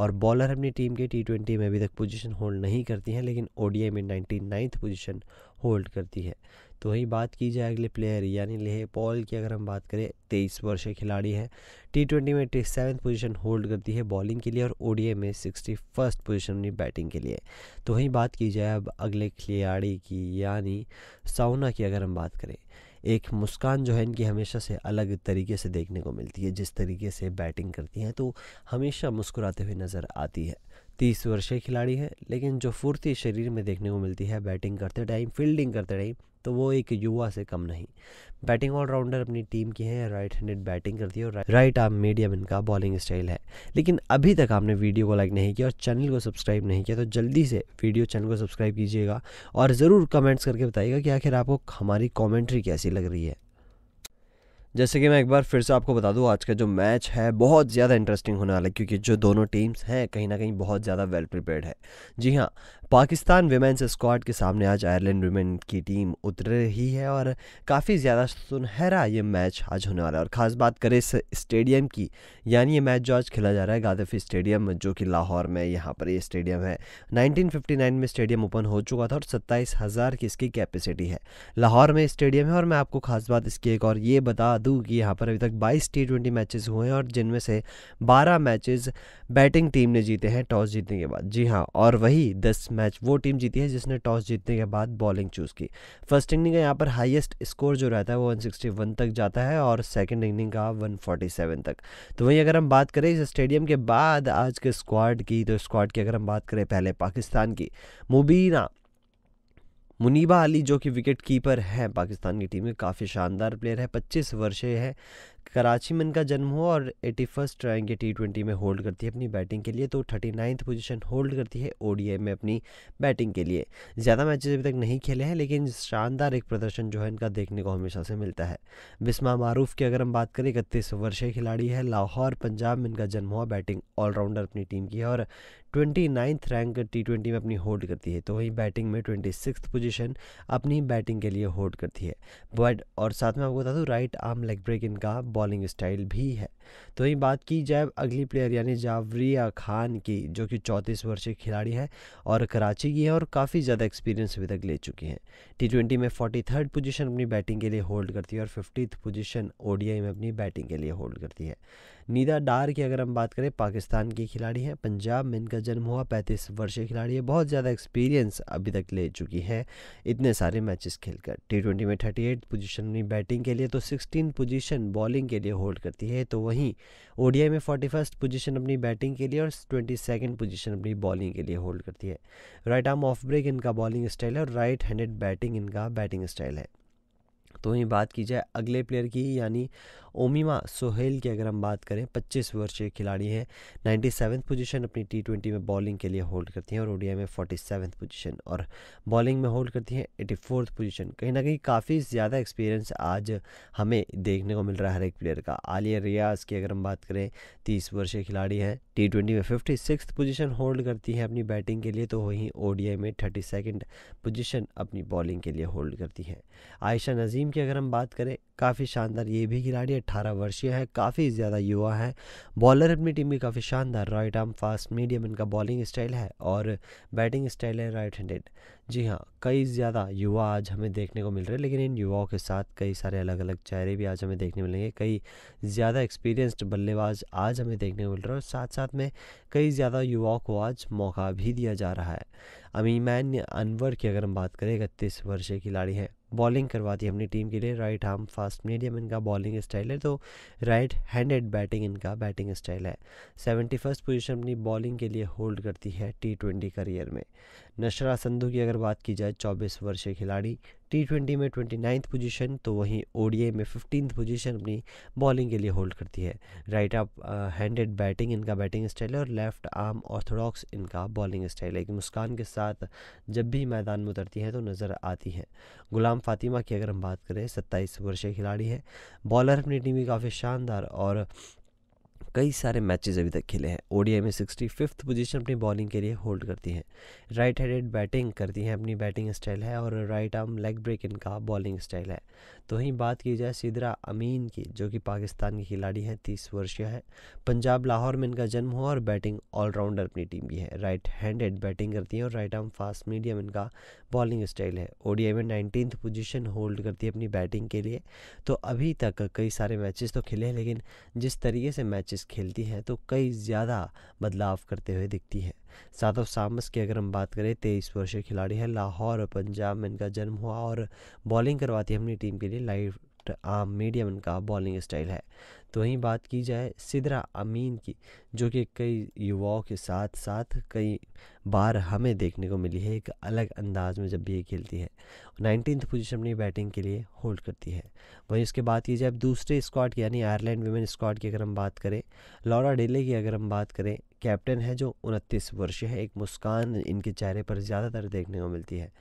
और बॉलर अपनी टीम के टी ट्वेंटी में अभी तक पोजीशन होल्ड नहीं करती हैं लेकिन ओडीआई में नाइन्टी पोजीशन होल्ड करती है तो वहीं बात की जाए अगले प्लेयर यानी लेह पॉल की अगर हम बात करें तेईस वर्षीय खिलाड़ी है टी ट्वेंटी में टी सेवन पोजिशन होल्ड करती है बॉलिंग के लिए और ओडीए में सिक्सटी फर्स्ट पोजिशन अपनी बैटिंग के लिए तो वहीं बात की जाए अब अगले खिलाड़ी की यानी साउना की अगर हम बात करें एक मुस्कान जो है इनकी हमेशा से अलग तरीके से देखने को मिलती है जिस तरीके से बैटिंग करती हैं तो हमेशा मुस्कुराते हुए नज़र आती है तीस वर्षीय खिलाड़ी है लेकिन जो फुर्ती शरीर में देखने को मिलती है बैटिंग करते टाइम फील्डिंग करते टाइम तो वो एक युवा से कम नहीं बैटिंग ऑलराउंडर अपनी टीम की है राइट हैंडेड बैटिंग करती है और राइट आर्म मीडियम इनका बॉलिंग स्टाइल है लेकिन अभी तक आपने वीडियो को लाइक नहीं किया और चैनल को सब्सक्राइब नहीं किया तो जल्दी से वीडियो चैनल को सब्सक्राइब कीजिएगा और ज़रूर कमेंट्स करके बताइएगा कि आखिर आपको हमारी कॉमेंट्री कैसी लग रही है जैसे कि मैं एक बार फिर से आपको बता दूं आज का जो मैच है बहुत ज़्यादा इंटरेस्टिंग होने वाला है क्योंकि जो दोनों टीम्स हैं कहीं ना कहीं बहुत ज़्यादा वेल प्रिपेयर्ड है जी हाँ पाकिस्तान वेमेंस स्क्वाड के सामने आज आयरलैंड वेमेन की टीम उतर रही है और काफ़ी ज़्यादा सुनहरा ये मैच आज होने वाला है और ख़ास बात करें इस स्टेडियम की यानी ये मैच जो आज खेला जा रहा है गादफी स्टेडियम जो कि लाहौर में यहाँ पर ये स्टेडियम है 1959 में स्टेडियम ओपन हो चुका था और सत्ताईस हज़ार की इसकी कैपेसिटी है लाहौर में स्टेडियम है और मैं आपको खास बात इसकी एक और ये बता दूँ कि यहाँ पर अभी तक बाईस टी ट्वेंटी हुए हैं और जिनमें से बारह मैचेज़ बैटिंग टीम ने जीते हैं टॉस जीतने के बाद जी हाँ और वही दस मैच मैच वो टीम जीती है जिसने टॉस जीतने के बाद बॉलिंग चूज़ की फर्स्ट इनिंग का यहाँ पर हाईएस्ट स्कोर जो रहता है वो 161 तक जाता है और सेकेंड इनिंग का 147 तक तो वहीं अगर हम बात करें इस स्टेडियम के बाद आज के स्क्वाड की तो स्क्वाड की अगर हम बात करें पहले पाकिस्तान की मुबीना मुनीबा अली जो कि विकेट कीपर हैं पाकिस्तान की टीम में काफ़ी शानदार प्लेयर है 25 वर्षीय है कराची में इनका जन्म हुआ और eighty first rank T twenty में होल्ड करती है अपनी बैटिंग के लिए तो थर्टी नाइन्थ पोजिशन होल्ड करती है ओ में अपनी बैटिंग के लिए ज़्यादा मैचेस अभी तक नहीं खेले हैं लेकिन शानदार एक प्रदर्शन जो है इनका देखने को हमेशा से मिलता है बिस्मा मारूफ की अगर हम बात करें इकतीस वर्षीय खिलाड़ी है लाहौर पंजाब में इनका जन्म हुआ बैटिंग ऑलराउंडर अपनी टीम की है और twenty ninth rank T twenty में अपनी होल्ड करती है तो वहीं बैटिंग में ट्वेंटी सिक्स पोजिशन अपनी बैटिंग के लिए होल्ड करती है बट और साथ में आपको बता दूँ राइट आर्म लेग ब्रेक इनका बॉलिंग स्टाइल भी है तो वहीं बात की जाए अगली प्लेयर यानी जावरिया खान की जो कि चौंतीस वर्षीय खिलाड़ी है और कराची की है और काफ़ी ज़्यादा एक्सपीरियंस अभी तक ले चुकी हैं टी ट्वेंटी में फोर्टी थर्ड पोजिशन अपनी बैटिंग के लिए होल्ड करती है और फिफ्टीथ पोजिशन ओडियाई में अपनी बैटिंग के लिए होल्ड करती है नीदा डार की अगर हम बात करें पाकिस्तान की खिलाड़ी हैं पंजाब में इनका जन्म हुआ पैंतीस वर्षीय खिलाड़ी है बहुत ज़्यादा एक्सपीरियंस अभी तक ले चुकी है इतने सारे मैचेस खेलकर टी ट्वेंटी में थर्टी एट पोजिशन अपनी बैटिंग के लिए तो सिक्सटीन पोजिशन बॉलिंग के लिए होल्ड करती है तो वहीं ओ में फोर्टी फर्स्ट पोजिशन अपनी बैटिंग के लिए और ट्वेंटी सेकेंड पोजिशन अपनी बॉलिंग के लिए होल्ड करती है राइट आर्म ऑफ ब्रेक इनका बॉलिंग स्टाइल है और राइट हैंडेड बैटिंग इनका बैटिंग स्टाइल है तो वहीं बात की जाए अगले प्लेयर की यानी ओमिमा सोहेल की अगर हम बात करें 25 वर्षीय खिलाड़ी हैं नाइन्टी पोजीशन अपनी टी ट्वेंटी में बॉलिंग के लिए होल्ड करती हैं और ओडिया में फोर्टी पोजीशन और बॉलिंग में होल्ड करती हैं एटी पोजीशन कहीं ना कहीं काफ़ी ज़्यादा एक्सपीरियंस आज हमें देखने को मिल रहा है हर एक प्लेयर का आलिया रियाज की अगर हम बात करें तीस वर्षीय खिलाड़ी हैं टी ट्वेंटी में फिफ्टी सिक्स पोजिशन होल्ड करती हैं अपनी बैटिंग के लिए तो वहीं ओ में थर्टी सेकेंड पोजिशन अपनी बॉलिंग के लिए होल्ड करती हैं आयशा नज़ीम की अगर हम बात करें काफ़ी शानदार ये भी खिलाड़ी अट्ठारह वर्षीय है काफ़ी ज़्यादा युवा है बॉलर अपनी टीम की काफ़ी शानदार राइट आर्म फास्ट मीडियम इनका बॉलिंग स्टाइल है और बैटिंग स्टाइल है राइट हैंडेड जी हाँ कई ज़्यादा युवा आज हमें देखने को मिल रहे हैं लेकिन इन युवाओं के साथ कई सारे अलग अलग चेहरे भी आज हमें देखने मिलेंगे कई ज़्यादा एक्सपीरियंस्ड बल्लेबाज आज हमें देखने को मिल रहा है और साथ साथ में कई ज़्यादा युवाओं को आज मौका भी दिया जा रहा है अमीमैन अनवर की अगर हम बात करें इकतीस वर्षीय खिलाड़ी हैं बॉलिंग करवाती है अपनी टीम के लिए राइट आर्म फास्ट मीडियम इनका बॉलिंग स्टाइल है तो राइट हैंडेड बैटिंग इनका बैटिंग स्टाइल है सेवेंटी फर्स्ट पोजिशन अपनी बॉलिंग के लिए होल्ड करती है टी ट्वेंटी करियर में नशरा संधू की अगर बात की जाए चौबीस वर्षीय खिलाड़ी टी ट्वेंटी में ट्वेंटी नाइन्थ पोजिशन तो वहीं ओडीए में फिफ्टीन पोजीशन अपनी बॉलिंग के लिए होल्ड करती है राइट आप हैंडेड बैटिंग इनका बैटिंग स्टाइल है और लेफ्ट आर्म ऑर्थोडॉक्स इनका बॉलिंग स्टाइल है कि मुस्कान के साथ जब भी मैदान में उतरती है तो नज़र आती है गुलाम फातिमा की अगर हम बात करें सत्ताईस वर्षीय खिलाड़ी है बॉलर अपनी टीम की काफ़ी शानदार और कई सारे मैचेस अभी तक खेले हैं ओडीआई में सिक्सटी फिफ्थ पोजिशन अपनी बॉलिंग के लिए होल्ड करती हैं राइट हैंडेड बैटिंग करती हैं अपनी बैटिंग स्टाइल है और राइट आर्म लेग ब्रेक इनका बॉलिंग स्टाइल है तो वहीं बात की जाए सिदरा अमीन की जो कि पाकिस्तान की खिलाड़ी हैं तीस वर्षीय है पंजाब लाहौर में इनका जन्म हुआ और बैटिंग ऑलराउंडर अपनी टीम की है राइट हैंडेड बैटिंग करती हैं और राइट आर्म फास्ट मीडियम इनका बॉलिंग स्टाइल है ओडीआई में नाइनटीन पोजीशन होल्ड करती है अपनी बैटिंग के लिए तो अभी तक कई सारे मैचेस तो खेले हैं लेकिन जिस तरीके से मैचेस खेलती हैं तो कई ज़्यादा बदलाव करते हुए दिखती है ऑफ सामस की अगर हम बात करें तेईस वर्षीय खिलाड़ी है लाहौर और पंजाब में इनका जन्म हुआ और बॉलिंग करवाती है अपनी टीम के लिए लाइट आम मीडियम इनका बॉलिंग स्टाइल है तो वहीं बात की जाए सिदरा अमीन की जो कि कई युवाओं के साथ साथ कई बार हमें देखने को मिली है एक अलग अंदाज में जब भी ये खेलती है नाइनटीन पोजीशन अपनी बैटिंग के लिए होल्ड करती है वहीं उसके बाद की जाए दूसरे स्क्वाड की यानी आयरलैंड वीमेन स्क्वाड की अगर हम बात करें लॉरा डेले की अगर हम बात करें कैप्टन है जो उनतीस वर्षीय है एक मुस्कान इनके चेहरे पर ज़्यादातर देखने को मिलती है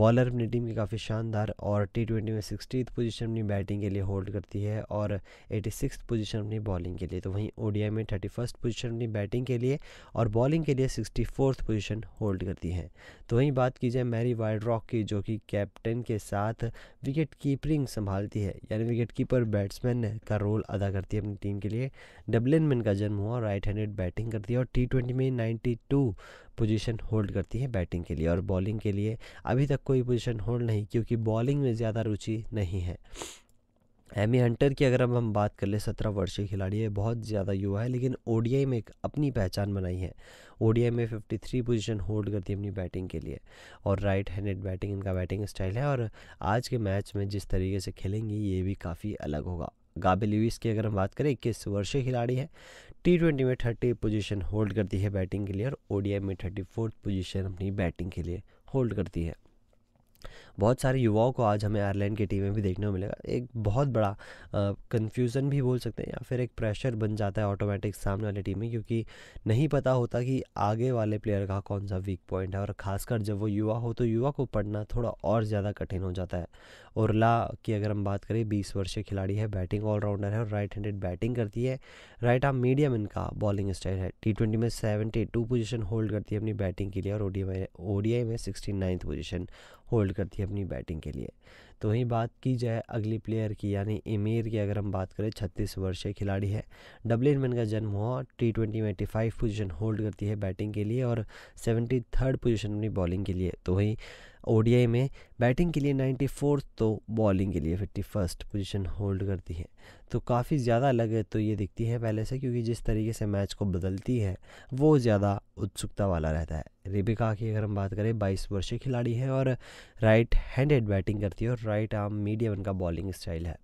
बॉलर अपनी टीम की काफ़ी शानदार और टी ट्वेंटी में सिक्सटी पोजीशन अपनी बैटिंग के लिए होल्ड करती है और एटी सिक्स पोजिशन अपनी बॉलिंग के लिए तो वहीं ओडिया में थर्टी फर्स्ट पोजिशन अपनी बैटिंग के लिए और बॉलिंग के लिए सिक्सटी फोर्थ पोजिशन होल्ड करती है तो वहीं बात की जाए मैरी वाइल्ड रॉक की जो कि कैप्टन के साथ विकेट कीपरिंग संभालती है यानी विकेट कीपर बैट्समैन का रोल अदा करती है अपनी टीम के लिए डब्लिन में का जन्म हुआ राइट हैंडेड बैटिंग करती है और और टी ट्वेंटी में नाइन्टी टू पोजीशन होल्ड करती हैं बैटिंग के लिए और बॉलिंग के लिए अभी तक कोई पोजीशन होल्ड नहीं क्योंकि बॉलिंग में ज़्यादा रुचि नहीं है एमी हंटर की अगर अब हम बात कर ले सत्रह वर्षीय खिलाड़ी है बहुत ज़्यादा युवा है लेकिन ओ में एक अपनी पहचान बनाई है ओ में 53 पोजीशन होल्ड करती है अपनी बैटिंग के लिए और राइट हैंडेड बैटिंग इनका बैटिंग स्टाइल है और आज के मैच में जिस तरीके से खेलेंगी ये भी काफ़ी अलग होगा गाबे लुइस की अगर हम बात करें इक्कीस वर्षीय खिलाड़ी है टी ट्वेंटी में थर्टी पोजीशन होल्ड करती है बैटिंग के लिए और ओडीआई में थर्टी फोर्थ पोजीशन अपनी बैटिंग के लिए होल्ड करती है बहुत सारे युवाओं को आज हमें आयरलैंड की टीम में भी देखने को मिलेगा एक बहुत बड़ा कन्फ्यूज़न भी बोल सकते हैं या फिर एक प्रेशर बन जाता है ऑटोमेटिक सामने वाली टीम में क्योंकि नहीं पता होता कि आगे वाले प्लेयर का कौन सा वीक पॉइंट है और ख़ासकर जब वो युवा हो तो युवा को पढ़ना थोड़ा और ज़्यादा कठिन हो जाता है उर्ला की अगर हम बात करें बीस वर्षीय खिलाड़ी है बैटिंग ऑलराउंडर है और राइट हैंडेड बैटिंग करती है राइट आर्म मीडियम इनका बॉलिंग स्टाइल है टी ट्वेंटी में सेवेंटी टू पोजिशन होल्ड करती है अपनी बैटिंग के लिए और ओडीआई में ओडीआई में सिक्सटी नाइन्थ पोजिशन होल्ड करती है अपनी बैटिंग के लिए तो वहीं बात की जाए अगली प्लेयर की यानी इमेर की अगर हम बात करें छत्तीस वर्षीय खिलाड़ी है डब्लिन में का जन्म हुआ टी ट्वेंटी में एटी फाइव पोजिशन होल्ड करती है बैटिंग के लिए और सेवेंटी थर्ड पोजिशन अपनी बॉलिंग के लिए तो वहीं ओडीआई में बैटिंग के लिए नाइन्टी फोर्थ तो बॉलिंग के लिए फिफ्टी फर्स्ट पोजिशन होल्ड करती है तो काफ़ी ज़्यादा है तो ये दिखती है पहले से क्योंकि जिस तरीके से मैच को बदलती है वो ज़्यादा उत्सुकता वाला रहता है रेबिका की अगर हम बात करें बाईस वर्षीय खिलाड़ी है और राइट हैंडेड बैटिंग करती है और राइट आर्म मीडियम उनका बॉलिंग स्टाइल है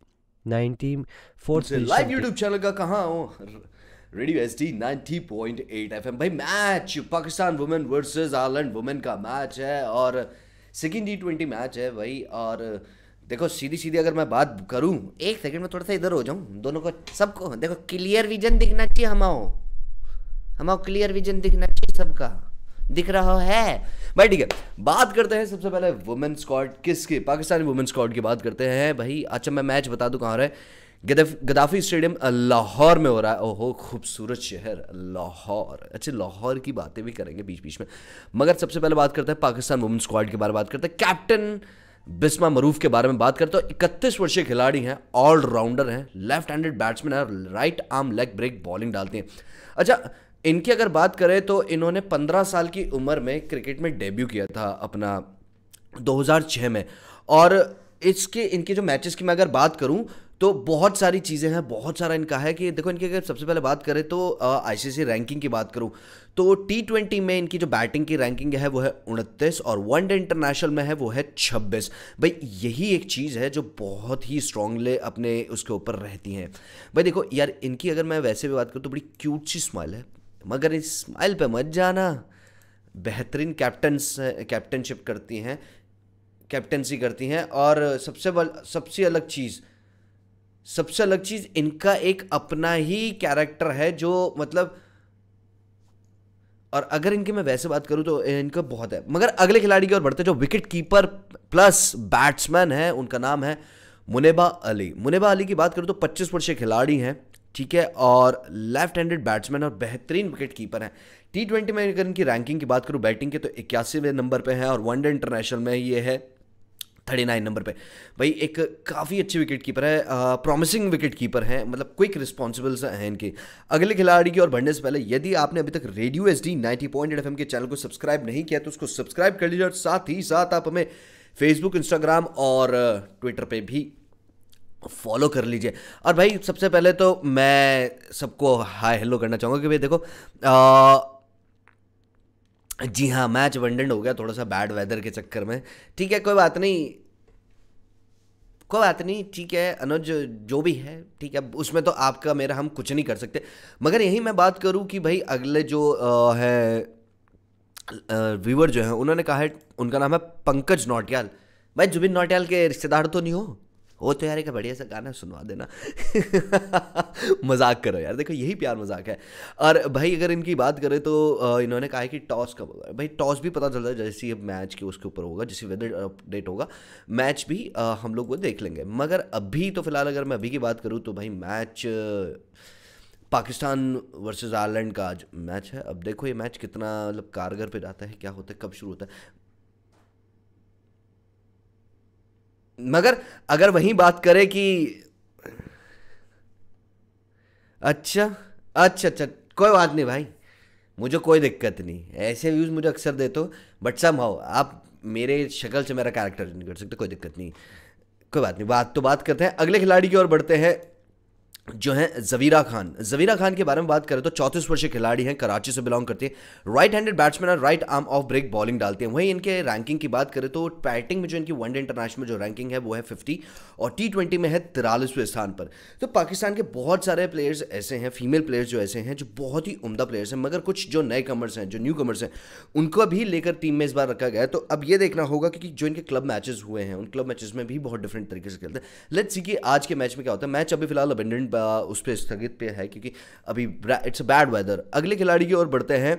nineteen fourth live YouTube channel का कहाँ radio S D ninety point eight F M भाई match Pakistan women versus Ireland women का मैच है और सेकेंड टी ट्वेंटी मैच है भाई और देखो सीधी सीधी अगर मैं बात करूं एक सेकंड में थोड़ा सा इधर हो जाऊं दोनों को सबको देखो क्लियर विजन दिखना चाहिए हमाओ हमाओ क्लियर विजन दिखना चाहिए सबका दिख रहा है भाई ठीक है बात करते हैं सबसे पहले वुमेन स्कॉट किसकी पाकिस्तानी वुमेन स्कॉट की बात करते हैं भाई अच्छा मैं मैच बता दूं कहाँ रहा है गदाफी स्टेडियम लाहौर में हो रहा है ओहो खूबसूरत शहर लाहौर अच्छे लाहौर की बातें भी करेंगे बीच बीच में मगर सबसे पहले बात करते हैं पाकिस्तान वुमेन स्क्वाड के बारे में बात करते हैं कैप्टन बिस्मा मरूफ के बारे में बात करते हो इकतीस वर्षीय खिलाड़ी हैं ऑलराउंडर हैं लेफ्ट हैंडेड बैट्समैन है right arm leg break bowling डालते हैं अच्छा इनकी अगर बात करें तो इन्होंने 15 साल की उम्र में क्रिकेट में डेब्यू किया था अपना 2006 में और इसके इनके जो मैचेस की मैं अगर बात करूं तो बहुत सारी चीज़ें हैं बहुत सारा इनका है कि देखो इनकी अगर सबसे पहले बात करें तो आईसीसी रैंकिंग की बात करूं तो टी ट्वेंटी में इनकी जो बैटिंग की रैंकिंग है वो है उनतीस और वन डे इंटरनेशनल में है वो है छब्बीस भाई यही एक चीज़ है जो बहुत ही स्ट्रांगली अपने उसके ऊपर रहती हैं भाई देखो यार इनकी अगर मैं वैसे भी बात करूँ तो बड़ी क्यूट सी स्माइल है मगर इस स्माइल पर मत जाना बेहतरीन कैप्टन कैप्टनशिप करती हैं कैप्टनसी करती हैं और सबसे सबसे अलग चीज़ सबसे अलग चीज़ इनका एक अपना ही कैरेक्टर है जो मतलब और अगर इनकी मैं वैसे बात करूं तो इनका बहुत है मगर अगले खिलाड़ी की ओर बढ़ते जो विकेट कीपर प्लस बैट्समैन है उनका नाम है मुनेबा अली मुनेबा अली की बात करूं तो 25 वर्षीय खिलाड़ी हैं ठीक है और लेफ्ट हैंडेड बैट्समैन और बेहतरीन विकेट कीपर हैं टी ट्वेंटी में अगर इनकी रैंकिंग की बात करूं बैटिंग के तो इक्यासीवें नंबर पर हैं और वनडे इंटरनेशनल में ये है थर्टी नाइन नंबर पे भाई एक काफ़ी अच्छे विकेट कीपर है प्रॉमिसिंग विकेट कीपर हैं मतलब क्विक रिस्पॉन्सिबल हैं इनके अगले खिलाड़ी की ओर बढ़ने से पहले यदि आपने अभी तक radio S D ninety point F M के चैनल को सब्सक्राइब नहीं किया तो उसको सब्सक्राइब कर लीजिए और साथ ही साथ आप हमें फेसबुक इंस्टाग्राम और ट्विटर पर भी फॉलो कर लीजिए और भाई सबसे पहले तो मैं सबको हाय हेलो करना चाहूँगा कि भाई देखो आ, जी हाँ मैच वनडेंड हो गया थोड़ा सा बैड वेदर के चक्कर में ठीक है कोई बात नहीं कोई बात नहीं ठीक है अनुज जो भी है ठीक है उसमें तो आपका मेरा हम कुछ नहीं कर सकते मगर यही मैं बात करूँ कि भाई अगले जो आ, है व्यूवर जो हैं उन्होंने कहा है उनका नाम है पंकज नोटियाल भाई जुबिन नोटियाल के रिश्तेदार तो नहीं हो वो तो यार एक बढ़िया सा गाना सुनवा देना मजाक करो यार देखो यही प्यार मजाक है और भाई अगर इनकी बात करें तो इन्होंने कहा है कि टॉस कब होगा भाई टॉस भी पता चलता है जैसे मैच के उसके ऊपर होगा जैसे वेदर अपडेट होगा मैच भी हम लोग वो देख लेंगे मगर अभी तो फिलहाल अगर मैं अभी की बात करूँ तो भाई मैच पाकिस्तान वर्सेस आयरलैंड का आज मैच है अब देखो ये मैच कितना मतलब कारगर पे जाता है क्या होता है कब शुरू होता है मगर अगर वही बात करें कि अच्छा अच्छा अच्छा कोई बात नहीं भाई मुझे कोई दिक्कत नहीं ऐसे व्यूज़ मुझे अक्सर देते हो बट सम हाउ आप मेरे शक्ल से मेरा कैरेक्टर नहीं कर सकते कोई दिक्कत नहीं कोई बात नहीं बात तो बात करते हैं अगले खिलाड़ी की ओर बढ़ते हैं जो है जवीरा खान जवीरा खान के बारे में बात करें तो चौंतीस वर्षीय खिलाड़ी हैं कराची से बिलोंग करते हैं राइट हैंडेड बैट्समैन और right arm off break bowling डालते हैं वहीं इनके रैंकिंग की बात करें तो बैटिंग में जो इनकी वनडे इंटरनेशनल जो रैंकिंग है वो है फिफ्टी और टी ट्वेंटी में है तिरालीसवें स्थान पर तो पाकिस्तान के बहुत सारे प्लेयर्स ऐसे हैं फीमेल प्लेयर्स जो ऐसे हैं जो बहुत ही उमदा प्लेयर्स हैं मगर कुछ जो नए कमर्स हैं जो न्यू कमर्स हैं उनको भी लेकर टीम में इस बार रखा गया है तो अब ये देखना होगा क्योंकि जो इनके क्लब मैचेस हुए हैं उन क्लब मैचेस में भी बहुत डिफरेंट तरीके से खेलते हैं लेट्स सी कि आज के मैच में क्या होता है मैच अभी फिलहाल अबेंडेंट उस पर स्थगित पे है क्योंकि अभी इट्स अ बैड वेदर अगले खिलाड़ी की ओर बढ़ते हैं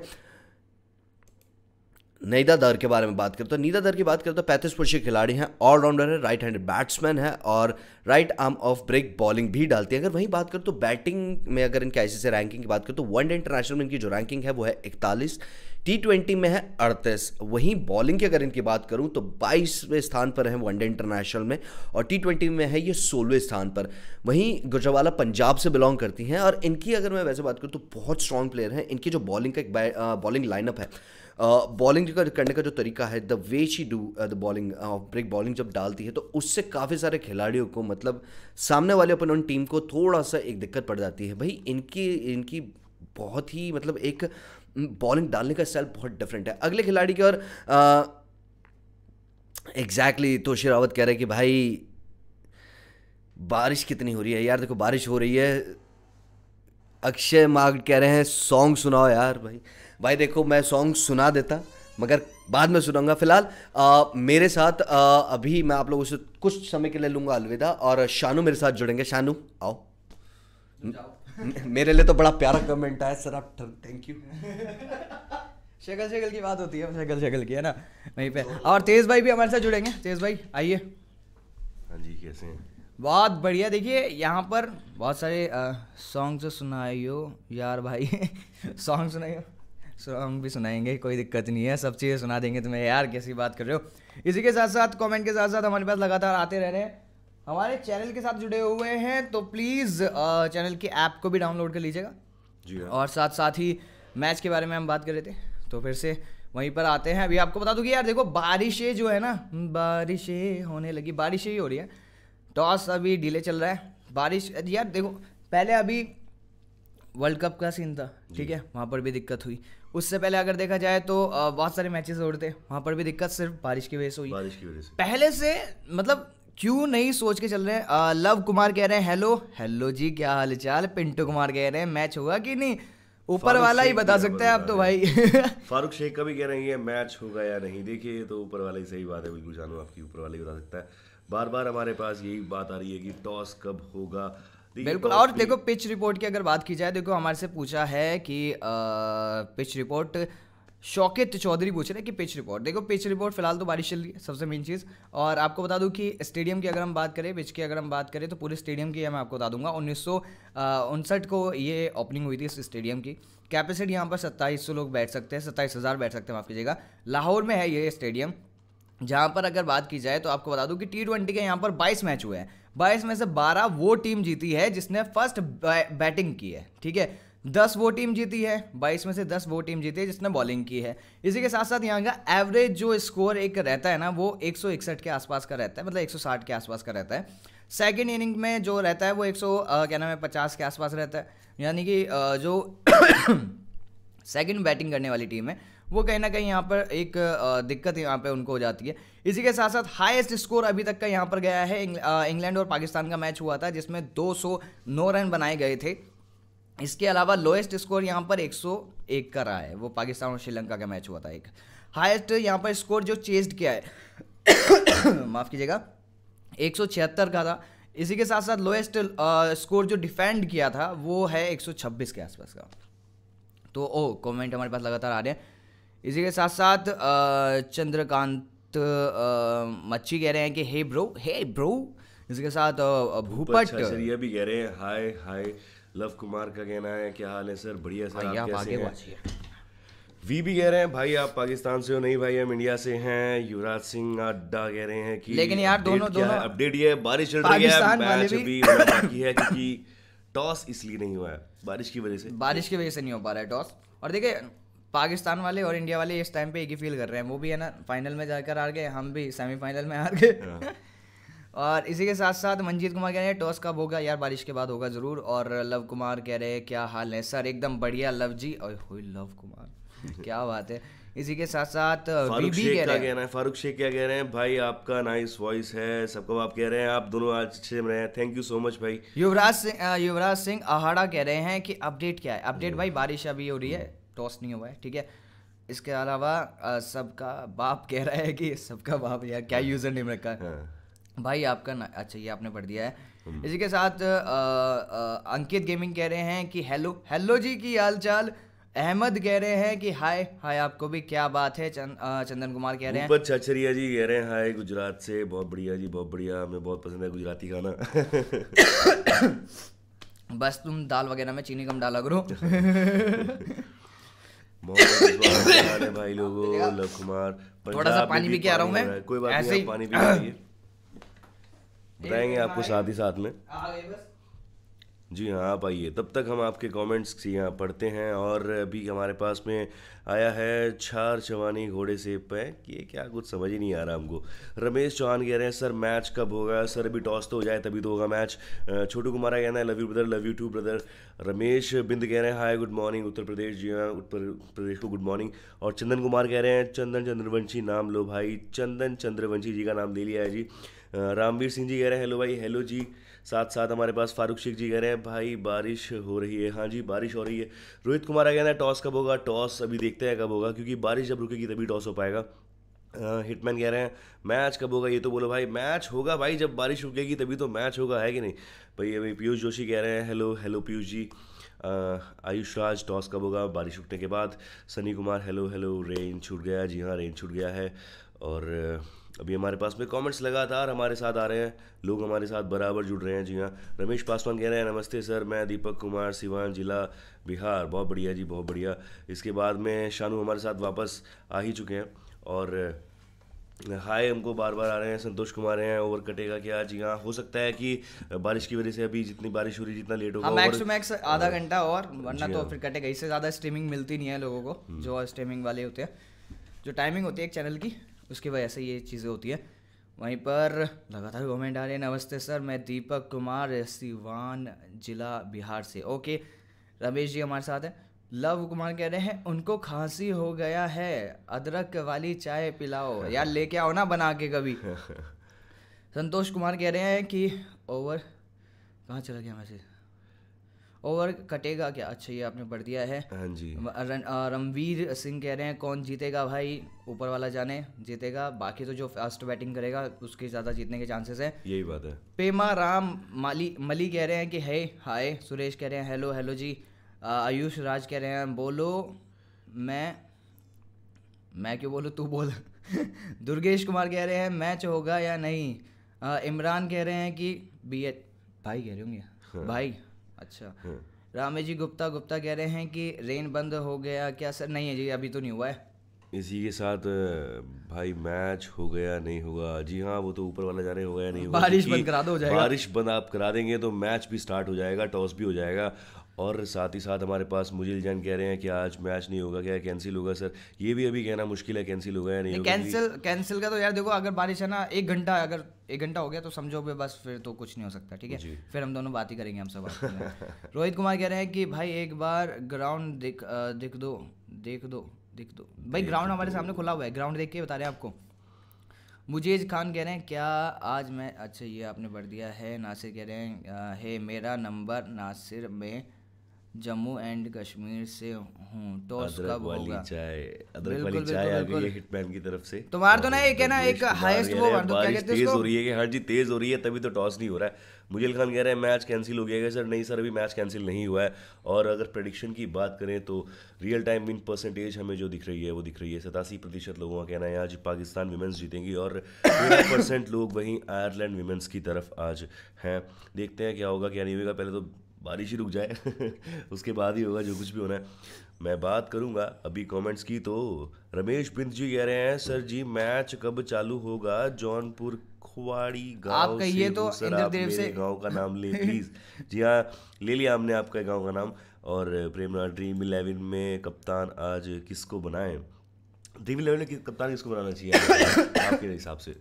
नईदा दर के बारे में बात करते तो नीदा दर की बात करते तो पैंतीस वर्षीय खिलाड़ी हैं ऑलराउंडर है राइट हैंड बैट्समैन है और right arm off break bowling भी डालती है अगर वहीं बात करें तो बैटिंग में अगर इनके आईसीसी रैंकिंग की बात करें तो वन डे इंटरनेशनल में इनकी जो रैंकिंग है वो है इकतालीस टी ट्वेंटी में है अड़तीस वहीं बॉलिंग की अगर इनकी बात करूं तो बाईसवें स्थान पर है वनडे इंटरनेशनल में और टी ट्वेंटी में है ये सोलहवें स्थान पर वहीं गुजरवाला पंजाब से बिलोंग करती हैं और इनकी अगर मैं वैसे बात करूँ तो बहुत स्ट्रांग प्लेयर हैं इनकी जो बॉलिंग का एक बॉलिंग लाइनअप है बॉलिंग का करने का जो तरीका है the way she do the bowling break bowling जब डालती है तो उससे काफ़ी सारे खिलाड़ियों को मतलब सामने वाले अपन टीम को थोड़ा सा एक दिक्कत पड़ जाती है भाई इनकी इनकी बहुत ही मतलब एक बॉलिंग डालने का स्टाइल बहुत डिफरेंट है अगले खिलाड़ी की और एग्जैक्टली तो रावत कह रहे हैं कि भाई बारिश कितनी हो रही है यार देखो बारिश हो रही है अक्षय माग कह रहे हैं सॉन्ग सुनाओ यार भाई भाई देखो मैं सॉन्ग सुना देता मगर बाद में सुनाऊंगा फिलहाल मेरे साथ आ, अभी मैं आप लोगों से कुछ समय के लिए लूंगा अलविदा और शानू मेरे साथ जुड़ेंगे शानू आओ तो मेरे लिए तो बड़ा प्यारा कमेंट आया सर आप थैंक यू शक्ल शक्ल की बात होती है शक्ल शगल की है ना वहीं पे तो- और तेज़ भाई भी हमारे साथ जुड़ेंगे तेज़ भाई आइए हाँ जी कैसे हैं बहुत बढ़िया देखिए यहाँ पर बहुत सारे सॉन्ग सुनाइयो यार भाई सॉन्ग सुनाइयो सो so, हम भी सुनाएंगे कोई दिक्कत नहीं है सब चीज़ें सुना देंगे तुम्हें यार कैसी बात कर रहे हो इसी के साथ साथ कमेंट के साथ साथ हमारे पास लगातार आते रह रहे हैं हमारे चैनल के साथ जुड़े हुए हैं तो प्लीज़ चैनल की ऐप को भी डाउनलोड कर लीजिएगा जी हाँ। और साथ साथ ही मैच के बारे में हम बात कर रहे थे तो फिर से वहीं पर आते हैं अभी आपको बता दूँ कि यार देखो बारिशें जो है ना बारिशें होने लगी बारिशें ही हो रही है टॉस अभी डिले चल रहा है बारिश यार देखो पहले अभी वर्ल्ड कप का सीन था ठीक है वहाँ पर भी दिक्कत हुई उससे पहले अगर देखा जाए तो बहुत सारे मैचेस हो रहे थे वहां पर भी दिक्कत सिर्फ बारिश की वजह से हुई बारिश की वजह से पहले से मतलब क्यों नहीं सोच के चल रहे हैं लव कुमार कह रहे हैं हेलो हेलो जी क्या हाल चाल पिंटू कुमार कह रहे हैं मैच होगा कि नहीं ऊपर वाला ही बता सकते हैं आप तो भाई फारूक शेख का भी कह रहे हैं मैच होगा या नहीं देखिए तो ऊपर वाला ही सही बात है बिल्कुल जानू आपकी ऊपर वाला ही बता सकता है बार बार हमारे पास यही बात आ रही है कि टॉस कब होगा बिल्कुल और देखो पिच रिपोर्ट की अगर बात की जाए देखो हमारे से पूछा है कि पिच रिपोर्ट शौकित चौधरी पूछ रहे हैं कि पिच रिपोर्ट देखो पिच रिपोर्ट फिलहाल तो बारिश चल रही है सबसे मेन चीज़ और आपको बता दूं कि स्टेडियम की अगर हम बात करें पिच की अगर हम बात करें तो पूरे स्टेडियम की मैं आपको बता दूंगा उन्नीस उनसठ को ये ओपनिंग हुई थी इस स्टेडियम की कैपेसिटी यहाँ पर सत्ताईस लोग बैठ सकते हैं सत्ताईस हज़ार बैठ सकते हैं माफ़ कीजिएगा लाहौर में है ये स्टेडियम जहाँ पर अगर बात की जाए तो आपको बता दूँ कि टी ट्वेंटी के यहाँ पर बाईस मैच हुए हैं बाईस में से बारह वो टीम जीती है जिसने फर्स्ट बैटिंग की है ठीक है दस वो टीम जीती है बाईस में से दस वो टीम जीती है जिसने बॉलिंग की है इसी के साथ साथ यहाँ का एवरेज जो स्कोर एक रहता है ना वो एक के आसपास का रहता है मतलब एक के आसपास का रहता है सेकेंड इनिंग में जो रहता है वो एक क्या नाम है पचास के आसपास रहता है यानी कि जो सेकेंड बैटिंग करने वाली टीम है वो कहीं ना कहीं यहाँ पर एक दिक्कत यहाँ पे उनको हो जाती है इसी के साथ साथ हाईएस्ट स्कोर अभी तक का यहाँ पर गया है इंग्लैंड और पाकिस्तान का मैच हुआ था जिसमें दो सौ रन बनाए गए थे इसके अलावा लोएस्ट स्कोर यहाँ पर एक सौ एक का रहा है वो पाकिस्तान और श्रीलंका का मैच हुआ था एक हाइस्ट यहाँ पर स्कोर जो चेस्ड किया है माफ़ कीजिएगा एक का था इसी के साथ साथ लोएस्ट स्कोर जो डिफेंड किया था वो है छब्बीस के आसपास का तो ओ कमेंट हमारे पास लगातार आ रहे हैं इसी के साथ साथ चंद्रकांत मच्छी कह रहे हैं कि हे ब्रो हे ब्रो इसके साथ भूपट अच्छा ये भी कह रहे हैं हाय हाय लव कुमार का कहना है क्या हाल है सर बढ़िया सर आप कैसे हैं वी भी कह रहे हैं भाई आप पाकिस्तान से हो नहीं भाई हम इंडिया से हैं युवराज सिंह अड्डा कह रहे हैं कि लेकिन यार दोनों दोनों अपडेट ये बारिश चल रही है मैच भी बाकी है क्योंकि टॉस इसलिए नहीं हुआ है बारिश की वजह से बारिश की वजह से नहीं हो पा रहा है टॉस और देखिए पाकिस्तान वाले और इंडिया वाले इस टाइम पे एक ही फील कर रहे हैं वो भी है ना फाइनल में जाकर हार गए हम भी सेमीफाइनल में हार गए हाँ। और इसी के साथ साथ मंजीत कुमार कह रहे हैं टॉस कब होगा यार बारिश के बाद होगा ज़रूर और लव कुमार कह रहे हैं क्या हाल है सर एकदम बढ़िया लव जी और लव कुमार क्या बात है इसी के साथ साथ फारूक शेख क्या फारूक शेख क्या कह रहे हैं भाई आपका नाइस वॉइस है सबको आप कह रहे हैं आप दोनों आज अच्छे में रहे थैंक यू सो मच भाई युवराज सिंह युवराज सिंह आहाड़ा कह रहे हैं कि अपडेट क्या है अपडेट हाँ। भाई बारिश अभी हो रही है टॉस नहीं हुआ है ठीक है इसके अलावा सबका बाप कह रहा है कि सबका बाप या क्या यूज़र हाँ। नेम रखा है हाँ। भाई आपका ना अच्छा ये आपने पढ़ दिया है हम्म। इसी के साथ आ, आ, अंकित गेमिंग कह रहे हैं कि हेलो हेलो जी की हाल चाल अहमद कह रहे हैं कि हाय हाय आपको भी क्या बात है आ, चंदन कुमार कह रहे हैं छछरिया जी कह रहे हैं हाय गुजरात से बहुत बढ़िया जी बहुत बढ़िया हमें बहुत पसंद है गुजराती खाना बस तुम दाल वगैरह में चीनी कम डाला करो भाई लोगो लव कुमार थोड़ा सा पानी भी क्या रहा हूँ मैं कोई बात नहीं पानी भी बताएंगे आपको साथ ही साथ में जी हाँ आप आइए तब तक हम आपके कमेंट्स यहाँ पढ़ते हैं और अभी हमारे पास में आया है छार चवानी घोड़े से पे ये क्या कुछ समझ ही नहीं आ रहा हमको रमेश चौहान कह रहे हैं सर मैच कब होगा सर अभी टॉस तो हो जाए तभी तो होगा मैच छोटू कुमार कहना है love you brother love you too brother Ramesh Bind कह रहे हैं हाय गुड मॉर्निंग उत्तर प्रदेश जी हाँ उत्तर प्रदेश को गुड मॉर्निंग और चंदन कुमार कह रहे हैं चंदन चंद्रवंशी नाम लो भाई चंदन चंद्रवंशी जी का नाम ले लिया है जी रामवीर सिंह जी कह रहे हैं हेलो भाई हेलो जी साथ साथ हमारे पास फारूक शेख जी कह रहे हैं भाई बारिश हो रही है हाँ जी बारिश हो रही है रोहित कुमार का गया ना टॉस कब होगा टॉस अभी देखते हैं कब होगा क्योंकि बारिश जब रुकेगी तभी टॉस हो पाएगा हिटमैन कह रहे हैं मैच कब होगा ये तो बोलो भाई मैच होगा भाई जब बारिश रुकेगी तभी तो मैच होगा है कि नहीं भैया भाई पीयूष जोशी कह रहे हैं hello hello Piyush ji Ayush Raj toss कब होगा बारिश रुकने के बाद Sunny Kumar hello hello rain छूट गया जी हाँ रेन छूट गया है और अभी हमारे पास में कमेंट्स लगातार हमारे साथ आ रहे हैं लोग हमारे साथ बराबर जुड़ रहे हैं जी हाँ रमेश पासवान कह रहे हैं नमस्ते सर मैं दीपक कुमार सिवान जिला बिहार बहुत बढ़िया जी बहुत बढ़िया इसके बाद में शानू हमारे साथ वापस आ ही चुके हैं और हाय हमको बार बार आ रहे हैं संतोष कुमार हैं ओवर कटेगा क्या जी हाँ हो सकता है कि बारिश की वजह से अभी जितनी बारिश हो रही जितना लेट होगा मैक्स टू मैक्स आधा हाँ। घंटा और वरना तो हाँ। फिर कटेगा इससे ज़्यादा स्ट्रीमिंग मिलती नहीं है लोगों को हम्म। जो स्ट्रीमिंग वाले होते हैं जो टाइमिंग होती है एक चैनल की उसकी वजह से ये चीज़ें होती है वहीं पर लगातार कमेंट आ रहे हैं नमस्ते सर मैं दीपक कुमार सिवान जिला बिहार से ओके रमेश जी हमारे साथ हैं लव कुमार कह रहे हैं उनको खांसी हो गया है अदरक वाली चाय पिलाओ यार लेके आओ ना बना के कभी संतोष कुमार कह रहे हैं कि ओवर कहाँ चला गया मैसेज ओवर कटेगा क्या अच्छा ये आपने पढ़ दिया है हाँ जी रणवीर सिंह कह रहे हैं कौन जीतेगा भाई ऊपर वाला जाने जीतेगा बाकी तो जो फास्ट बैटिंग करेगा उसके ज़्यादा जीतने के चांसेस है यही बात है पेमा राम माली मली कह रहे हैं कि है हाय सुरेश कह रहे हैं हेलो हेलो जी आयुष राज कह रहे हैं बोलो मैं मैं क्यों बोलूँ तू बोल दुर्गेश कुमार कह रहे हैं मैच होगा या नहीं इमरान कह रहे हैं कि बी एच भाई कह रहे होंगे हाँ। भाई अच्छा हाँ। रामे जी गुप्ता गुप्ता कह रहे हैं कि रेन बंद हो गया क्या सर नहीं है जी अभी तो नहीं हुआ है इसी के साथ भाई मैच हो गया नहीं होगा जी हाँ वो तो ऊपर वाला जाने हो गया नहीं होगा बारिश बंद करा दो हो जाएगा बारिश बंद आप करा देंगे तो मैच भी स्टार्ट हो जाएगा टॉस भी हो जाएगा और साथ ही साथ हमारे पास मुझे जैन कह रहे हैं कि आज मैच नहीं होगा क्या कैंसिल होगा सर ये भी अभी कहना मुश्किल है कैंसिल होगा या नहीं, कैंसिल कैंसिल का तो यार देखो अगर बारिश है ना एक घंटा अगर एक घंटा हो गया तो समझो भी बस फिर तो कुछ नहीं हो सकता ठीक है फिर हम दोनों बात ही करेंगे हम सब रोहित कुमार कह रहे हैं कि भाई एक बार ग्राउंड दिख दो देख दो दिख दो भाई ग्राउंड हमारे सामने खुला हुआ है ग्राउंड देख के बता रहे हैं आपको मुजेज खान कह रहे हैं क्या आज मैं अच्छा ये आपने बढ़ दिया है नासिर कह रहे हैं हे मेरा नंबर नासिर में जम्मू एंड कश्मीर से हूँ टॉस तो कब होगा चाय अदरक वाली चाय आ गई है हिटमैन की तरफ से तो मार दो ना एक है ना एक हाईएस्ट वो मार दो तो क्या कहते हैं तेज हो रही है कि हर हाँ जी तेज हो रही है तभी तो टॉस नहीं हो रहा है मुजिल खान कह रहे हैं मैच कैंसिल हो गया है सर नहीं सर अभी मैच कैंसिल नहीं हुआ है और अगर प्रडिक्शन की बात करें तो रियल टाइम विन परसेंटेज हमें जो दिख रही है वो दिख रही है सतासी प्रतिशत लोगों का कहना है आज पाकिस्तान वीमेंस जीतेंगी और तेरह परसेंट लोग वहीं आयरलैंड वीमेंस की तरफ आज हैं देखते हैं क्या होगा क्या नहीं होगा पहले तो बारिश ही रुक जाए उसके बाद ही होगा जो कुछ भी होना है मैं बात करूंगा अभी कमेंट्स की तो रमेश बिंद जी कह रहे हैं सर जी मैच कब चालू होगा जौनपुर खुआड़ी गांव आप कहिए तो इंद्रदेव से गांव का नाम ले प्लीज जी हाँ ले लिया हमने आपका गांव का नाम और प्रेमनाथ ड्रीम इलेवन में कप्तान आज किसको बनाए ड्रीम इलेवन में कप्तान किसको बनाना चाहिए आपके हिसाब से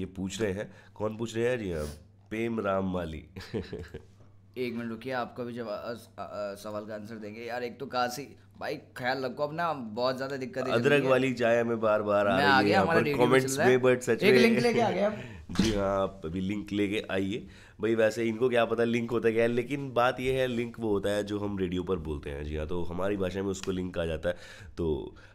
ये पूछ रहे हैं कौन पूछ रहे हैं जी हाँ प्रेम राम माली एक मिनट रुकिए आपका भी जब सवाल का आंसर देंगे यार एक तो काशी भाई ख्याल रखो अपना बहुत ज्यादा दिक्कत अदरक वाली चाय हमें बार बार आ रही है कमेंट्स में बट सच में एक लिंक लेके आ गए जी हाँ आप अभी लिंक लेके आइए भाई वैसे इनको क्या पता लिंक होता क्या है लेकिन बात यह है लिंक वो होता है जो हम रेडियो पर बोलते हैं जी हाँ तो हमारी भाषा में उसको लिंक कहा जाता है तो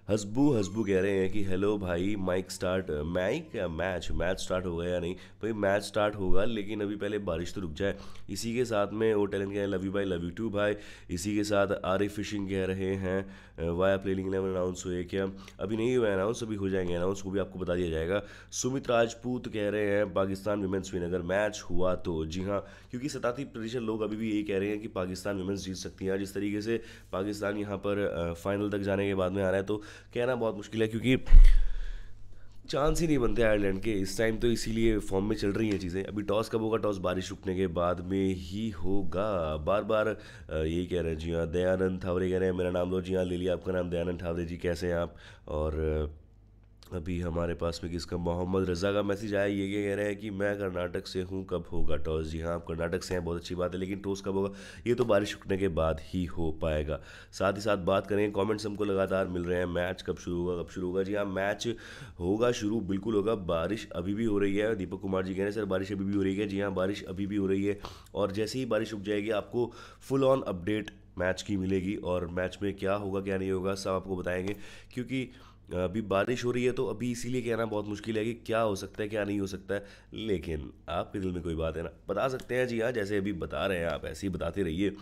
हसबू हसबू कह रहे हैं कि हेलो भाई mike start mike match match start हो गया या नहीं भाई मैच स्टार्ट होगा लेकिन अभी पहले बारिश तो रुक जाए इसी के साथ में वो टैलेंट कह रहे हैं लव यू भाई लव यू टू भाई इसी के साथ आरिफ फिशिंग कह रहे हैं वाया प्ले लिंग इलेवन अनाउंस हुए क्या अभी नहीं हुए अनाउंस अभी हो जाएंगे अनाउंस वो भी आपको बता दिया जाएगा सुमित राजपूत कह रहे हैं पाकिस्तान वीमेंस विनगर अगर मैच हुआ तो जी हाँ क्योंकि सतासी प्रतिशत लोग अभी भी यही कह रहे हैं कि पाकिस्तान वीमेंस जीत सकती हैं जिस तरीके से पाकिस्तान यहाँ पर फाइनल तक जाने के बाद में आ रहा है तो कहना बहुत मुश्किल है क्योंकि चांस ही नहीं बनते आयरलैंड के इस टाइम तो इसीलिए फॉर्म में चल रही हैं चीज़ें अभी टॉस कब होगा टॉस बारिश रुकने के बाद में ही होगा बार बार यही कह रहे हैं जी हाँ दयानंद थावरे कह रहे हैं मेरा नाम लो जी हाँ ले लिया आपका नाम दयानंद थावरे जी कैसे हैं आप और अभी हमारे पास में किसका मोहम्मद रज़ा का मैसेज आया ये क्या कह रहे हैं कि मैं कर्नाटक से हूँ कब होगा टॉस जी हाँ आप कर्नाटक से हैं बहुत अच्छी बात है लेकिन टॉस कब होगा ये तो बारिश रुकने के बाद ही हो पाएगा साथ ही साथ बात करेंगे कमेंट्स हमको लगातार मिल रहे हैं मैच कब शुरू होगा कब शुरू होगा जी हाँ मैच होगा शुरू बिल्कुल होगा बारिश अभी भी हो रही है दीपक कुमार जी कह रहे हैं सर बारिश अभी भी हो रही है जी हाँ बारिश अभी भी हो रही है और जैसे ही बारिश रुक जाएगी आपको फुल ऑन अपडेट मैच की मिलेगी और मैच में क्या होगा क्या नहीं होगा सब आपको बताएंगे क्योंकि अभी बारिश हो रही है तो अभी इसीलिए कहना बहुत मुश्किल है कि क्या हो सकता है क्या नहीं हो सकता है लेकिन आपके दिल में कोई बात है ना बता सकते हैं जी हाँ जैसे अभी बता रहे हैं आप ऐसे ही बताते रहिए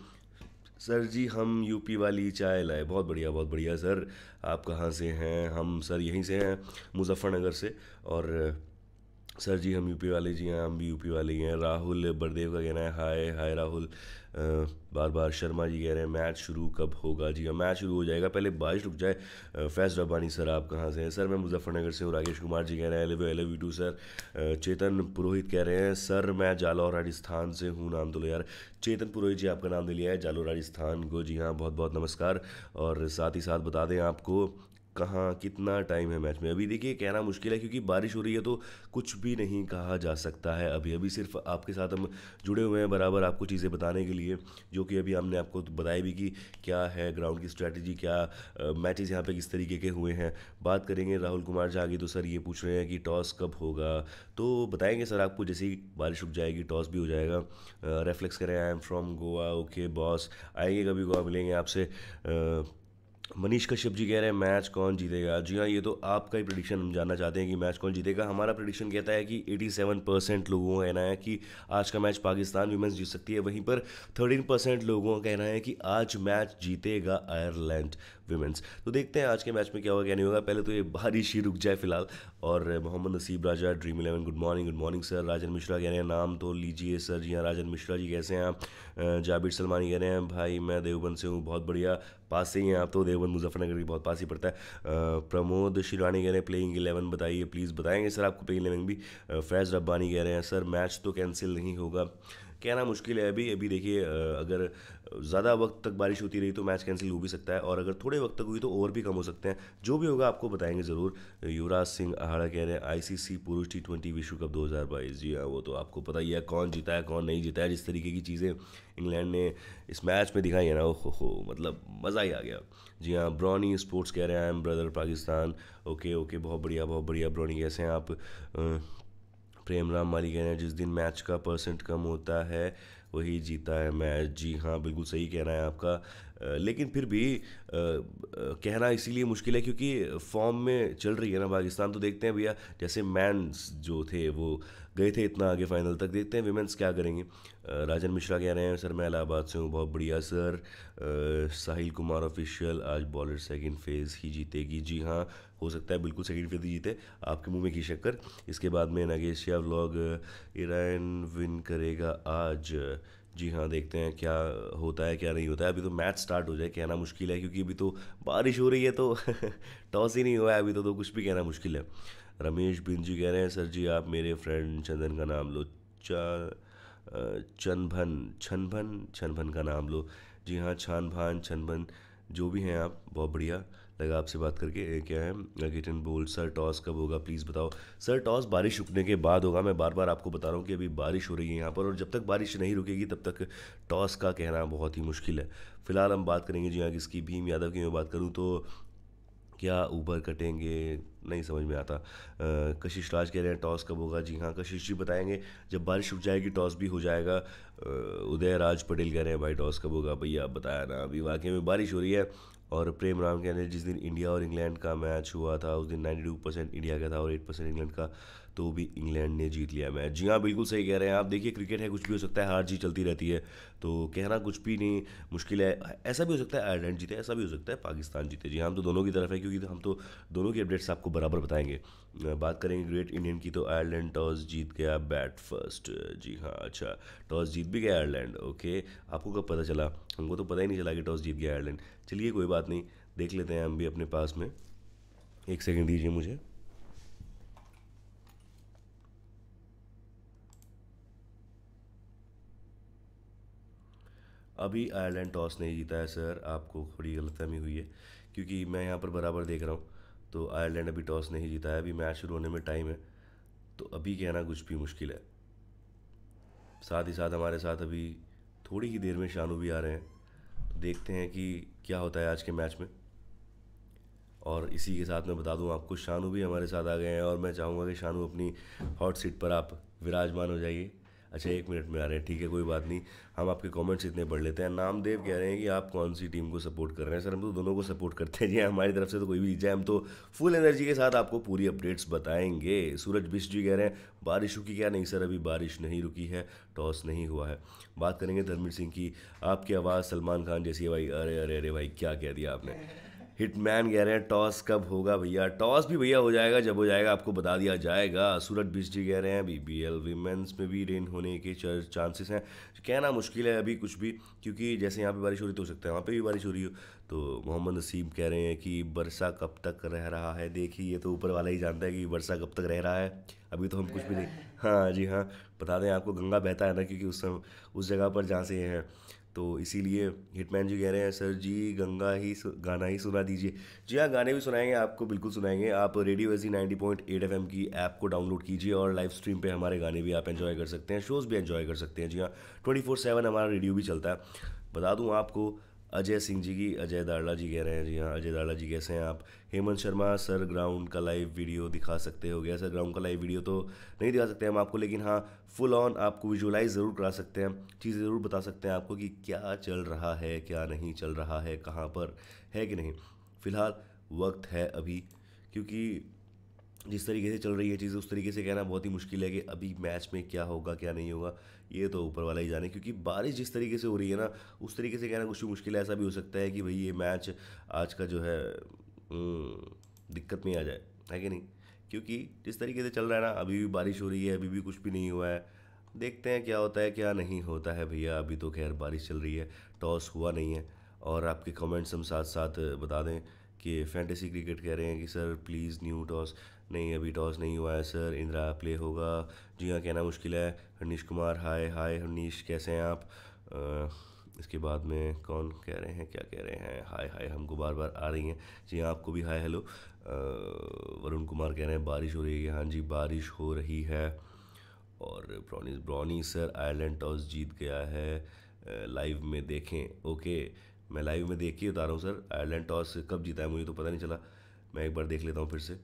सर जी हम यूपी वाली चाय लाए बहुत बढ़िया बहुत बढ़िया सर आप कहाँ से हैं हम सर यहीं से हैं मुजफ्फरनगर से और सर जी हम यूपी वाले जी हैं हम भी यूपी वाले ही हैं राहुल बरदेव का कहना है हाय हाय राहुल बार बार शर्मा जी कह रहे हैं मैच शुरू कब होगा जी हाँ, मैच शुरू हो जाएगा पहले बारिश रुक जाए फैज रब्बानी सर आप कहाँ से हैं सर मैं मुजफ्फरनगर से हूँ राकेश कुमार जी कह रहे हैं एलेवे एलेवी टू सर चेतन पुरोहित कह रहे हैं सर मैं जालौर राजस्थान से हूँ नाम तो लो यार चेतन पुरोहित जी आपका नाम दे लिया है जालौर राजस्थान को जी हाँ बहुत बहुत नमस्कार और साथ ही साथ बता दें आपको कहाँ कितना टाइम है मैच में अभी देखिए कहना मुश्किल है क्योंकि बारिश हो रही है तो कुछ भी नहीं कहा जा सकता है अभी अभी सिर्फ आपके साथ हम जुड़े हुए हैं बराबर आपको चीज़ें बताने के लिए जो कि अभी हमने आपको बताई भी कि क्या है ग्राउंड की स्ट्रैटेजी क्या मैचेस यहाँ पे किस तरीके के हुए हैं बात करेंगे राहुल कुमार जागी तो सर ये पूछ रहे हैं कि टॉस कब होगा तो बताएंगे सर आपको जैसे ही बारिश रुक जाएगी टॉस भी हो जाएगा रेफ्लेक्स करें I am from Goa okay boss आएंगे कभी गोवा मिलेंगे आपसे मनीष कश्यप जी कह रहे हैं मैच कौन जीतेगा जी हाँ ये तो आपका ही प्रडिक्शन हम जानना चाहते हैं कि मैच कौन जीतेगा हमारा प्रडिक्शन कहता है कि 87 परसेंट लोगों का कहना है कि आज का मैच पाकिस्तान वीमेंस जीत सकती है वहीं पर 13 परसेंट लोगों का कहना है कि आज मैच जीतेगा आयरलैंड विमेंस तो देखते हैं आज के मैच में क्या होगा क्या नहीं होगा पहले तो ये बारिश ही रुक जाए फिलहाल और Mohammad Naseeb Raja dream eleven good morning good morning sir Rajan Mishra कह रहे हैं नाम तो लीजिए सर जी हाँ राजन मिश्रा जी कैसे हैं आप जाबिर सलमानी कह रहे हैं भाई मैं देवबंद से हूँ बहुत बढ़िया पास से ही हैं आप तो देवबंद मुजफ्फरनगर के बहुत पास ही पड़ता है प्रमोद शिरवानी कह रहे हैं प्लेइंग इलेवन बताइए प्लीज़ बताएंगे सर आपको प्लेइंग इलेवन भी फैज़ रब्बानी कह रहे हैं सर मैच तो कैंसिल नहीं होगा कहना मुश्किल है अभी अभी देखिए अगर ज़्यादा वक्त तक बारिश होती रही तो मैच कैंसिल हो भी सकता है और अगर थोड़े वक्त तक हुई तो ओवर भी कम हो सकते हैं जो भी होगा आपको बताएंगे ज़रूर युवराज सिंह आहड़ा कह रहे हैं आईसीसी पुरुष टी ट्वेंटी विश्व कप 2022 जी हाँ वो तो आपको पता ही है कौन जीता है कौन नहीं जीता है जिस तरीके की चीज़ें इंग्लैंड ने इस मैच में दिखाई है ना हो हो मतलब मज़ा ही आ गया जी हाँ ब्रॉनी स्पोर्ट्स कह रहे हैं I am brother Pakistan okay okay बहुत बढ़िया बहुत बढ़िया ब्रॉनी कैसे हैं आप प्रेम राम माली कह रहे हैं जिस दिन मैच का परसेंट कम होता है वही जीता है मैच जी हाँ बिल्कुल सही कहना है आपका लेकिन फिर भी कहना इसीलिए मुश्किल है क्योंकि फॉर्म में चल रही है ना पाकिस्तान तो देखते हैं भैया जैसे मैंस जो थे वो गए थे इतना आगे फाइनल तक देखते हैं विमेंस क्या करेंगे राजन मिश्रा कह रहे हैं सर मैं इलाहाबाद से हूँ बहुत बढ़िया सर साहिल कुमार ऑफिशियल आज बॉलर सेकंड फेज़ ही जीतेगी जी हाँ हो सकता है बिल्कुल सेकंड फेज ही जीते आपके मुंह में की शक्कर इसके बाद में या व्लॉग इरान विन करेगा आज जी हाँ देखते हैं क्या होता है क्या नहीं होता है अभी तो मैच स्टार्ट हो जाए कहना मुश्किल है क्योंकि अभी तो बारिश हो रही है तो टॉस ही नहीं हुआ है अभी तो, तो कुछ भी कहना मुश्किल है रमेश जी कह रहे हैं सर जी आप मेरे फ्रेंड चंदन का नाम लो चा चनभन छनभन छनभन का नाम लो जी हाँ छान भान छनभन जो भी हैं आप बहुत बढ़िया लगा आपसे बात करके क्या है अगेटन बोल सर टॉस कब होगा प्लीज़ बताओ सर टॉस बारिश रुकने के बाद होगा मैं बार बार आपको बता रहा हूँ कि अभी बारिश हो रही है यहाँ पर और जब तक बारिश नहीं रुकेगी तब तक टॉस का कहना बहुत ही मुश्किल है फिलहाल हम बात करेंगे जी हाँ किसकी भीम यादव की मैं बात करूँ तो क्या ऊबर कटेंगे नहीं समझ में आता कशिश राज कह रहे हैं टॉस कब होगा जी हाँ कशिश जी बताएंगे जब बारिश रुक जाएगी टॉस भी हो जाएगा उदय राज पटेल कह रहे हैं भाई टॉस कब होगा भैया आप बताया ना अभी वाकई में बारिश हो रही है और प्रेम राम कह रहे हैं जिस दिन इंडिया और इंग्लैंड का मैच हुआ था उस दिन नाइन्टी परसेंट इंडिया का था और एट परसेंट इंग्लैंड का तो भी इंग्लैंड ने जीत लिया मैच जी हाँ बिल्कुल सही कह रहे हैं आप देखिए क्रिकेट है कुछ भी हो सकता है हार जीत चलती रहती है तो कहना कुछ भी नहीं मुश्किल है ऐसा भी हो सकता है आयरलैंड जीते ऐसा भी हो सकता है पाकिस्तान जीते जी हाँ, हम तो दोनों की तरफ है क्योंकि हम तो दोनों की अपडेट्स आपको बराबर बताएंगे बात करेंगे ग्रेट इंडियन की तो आयरलैंड टॉस जीत गया बैट फर्स्ट जी हाँ अच्छा टॉस जीत भी गया आयरलैंड ओके आपको कब पता चला हमको तो पता ही नहीं चला कि टॉस जीत गया आयरलैंड चलिए कोई बात नहीं देख लेते हैं हम भी अपने पास में एक सेकेंड दीजिए मुझे अभी आयरलैंड टॉस नहीं जीता है सर आपको थोड़ी गलतफहमी हुई है क्योंकि मैं यहाँ पर बराबर देख रहा हूँ तो आयरलैंड अभी टॉस नहीं जीता है अभी मैच शुरू होने में टाइम है तो अभी कहना कुछ भी मुश्किल है साथ ही साथ हमारे साथ अभी थोड़ी ही देर में शानू भी आ रहे हैं तो देखते हैं कि क्या होता है आज के मैच में और इसी के साथ मैं बता दूं आपको शानू भी हमारे साथ आ गए हैं और मैं चाहूँगा कि शानू अपनी हॉट सीट पर आप विराजमान हो जाइए अच्छा एक मिनट में आ रहे हैं ठीक है कोई बात नहीं हम आपके कमेंट्स इतने पढ़ लेते हैं नामदेव कह रहे हैं कि आप कौन सी टीम को सपोर्ट कर रहे हैं सर हम तो दोनों को सपोर्ट करते हैं जी हाँ, हमारी तरफ से तो कोई भी इच्छा हम तो फुल एनर्जी के साथ आपको पूरी अपडेट्स बताएंगे सूरज बिश जी कह रहे हैं बारिश रुकी क्या नहीं सर अभी बारिश नहीं रुकी है टॉस नहीं हुआ है बात करेंगे धर्मीर सिंह की आपकी आवाज़ सलमान खान जैसी भाई अरे अरे अरे भाई क्या कह दिया आपने हिटमैन कह रहे हैं टॉस कब होगा भैया टॉस भी भैया हो जाएगा जब हो जाएगा आपको बता दिया जाएगा सूरत बीस जी कह रहे हैं बी बी एल वीमेंस में भी रेन होने के चांसेस हैं कहना मुश्किल है अभी कुछ भी क्योंकि जैसे यहाँ पे बारिश हो रही तो हो सकता है वहाँ पे भी बारिश हो रही हो तो मोहम्मद नसीम कह रहे हैं कि वर्षा कब तक रह रहा है देखिए ये तो ऊपर वाला ही जानता है कि वर्षा कब तक रह रहा है अभी तो हम कुछ भी नहीं हाँ जी हाँ बता दें आपको गंगा बहता है ना क्योंकि उस उस जगह पर जहाँ से हैं तो इसीलिए हिटमैन जी कह रहे हैं सर जी गंगा ही गाना ही सुना दीजिए जी हाँ गाने भी सुनाएंगे आपको बिल्कुल सुनाएंगे आप radio A G ninety point eight F M की ऐप को डाउनलोड कीजिए और लाइव स्ट्रीम पे हमारे गाने भी आप एंजॉय कर सकते हैं शोज़ भी एंजॉय कर सकते हैं जी हाँ ट्वेंटी फोर सेवन हमारा रेडियो भी चलता है बता दूँ आपको अजय सिंह जी की अजय दाड़ला जी कह रहे हैं जी हाँ अजय दाड़ला जी कैसे हैं आप हेमंत शर्मा सर ग्राउंड का लाइव वीडियो दिखा सकते हो गया सर ग्राउंड का लाइव वीडियो तो नहीं दिखा सकते हम आपको लेकिन हाँ फुल ऑन आपको विजुअलाइज ज़रूर करा सकते हैं चीज़ें ज़रूर बता सकते हैं आपको कि क्या चल रहा है क्या नहीं चल रहा है कहाँ पर है कि नहीं फ़िलहाल वक्त है अभी क्योंकि जिस तरीके से चल रही है चीज़ उस तरीके से कहना बहुत ही मुश्किल है कि अभी मैच में क्या होगा क्या नहीं होगा ये तो ऊपर वाला ही जाने क्योंकि बारिश जिस तरीके से हो रही है ना उस तरीके से कहना कुछ भी मुश्किल है ऐसा भी हो सकता है कि भाई ये मैच आज का जो है हम्म, दिक्कत में आ जाए है कि नहीं क्योंकि जिस तरीके से चल रहा है ना अभी भी बारिश हो रही है अभी भी कुछ भी नहीं हुआ है देखते हैं क्या होता है क्या नहीं होता है भैया अभी तो खैर बारिश चल रही है टॉस हुआ नहीं है और आपके कमेंट्स हम साथ साथ बता दें कि फैंटेसी क्रिकेट कह रहे हैं कि सर प्लीज़ न्यू टॉस नहीं अभी टॉस नहीं हुआ है सर इंदिरा प्ले होगा जी हाँ कहना मुश्किल है हरनीश कुमार हाय हाय हरनीश कैसे हैं आप आ, इसके बाद में कौन कह रहे हैं क्या कह रहे हैं हाय हाय हमको बार बार आ रही हैं जी हाँ आपको भी हाय हेलो वरुण कुमार कह रहे हैं बारिश हो रही है हाँ जी बारिश हो रही है और Brownie Brownie sir Ireland toss जीत गया है लाइव में देखें ओके मैं लाइव में देख के बता रहा हूँ सर आयरलैंड टॉस कब जीता है मुझे तो पता नहीं चला मैं एक बार देख लेता हूँ फिर से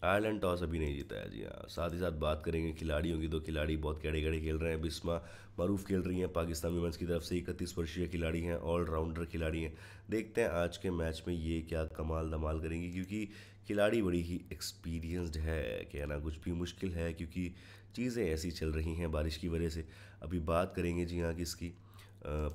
तो आयरलैंड टॉस अभी नहीं जीता है जी हाँ साथ ही साथ बात करेंगे खिलाड़ियों की तो खिलाड़ी बहुत कड़े कड़े खेल रहे हैं बिस्मा मरूफ खेल रही हैं पाकिस्तान वीमेंस की तरफ से इकतीस वर्षीय खिलाड़ी हैं ऑलराउंडर खिलाड़ी हैं देखते हैं आज के मैच में ये क्या कमाल धमाल करेंगी क्योंकि खिलाड़ी बड़ी ही एक्सपीरियंसड है कहना कुछ भी मुश्किल है क्योंकि चीज़ें ऐसी चल रही हैं बारिश की वजह से अभी बात करेंगे जी हाँ किसकी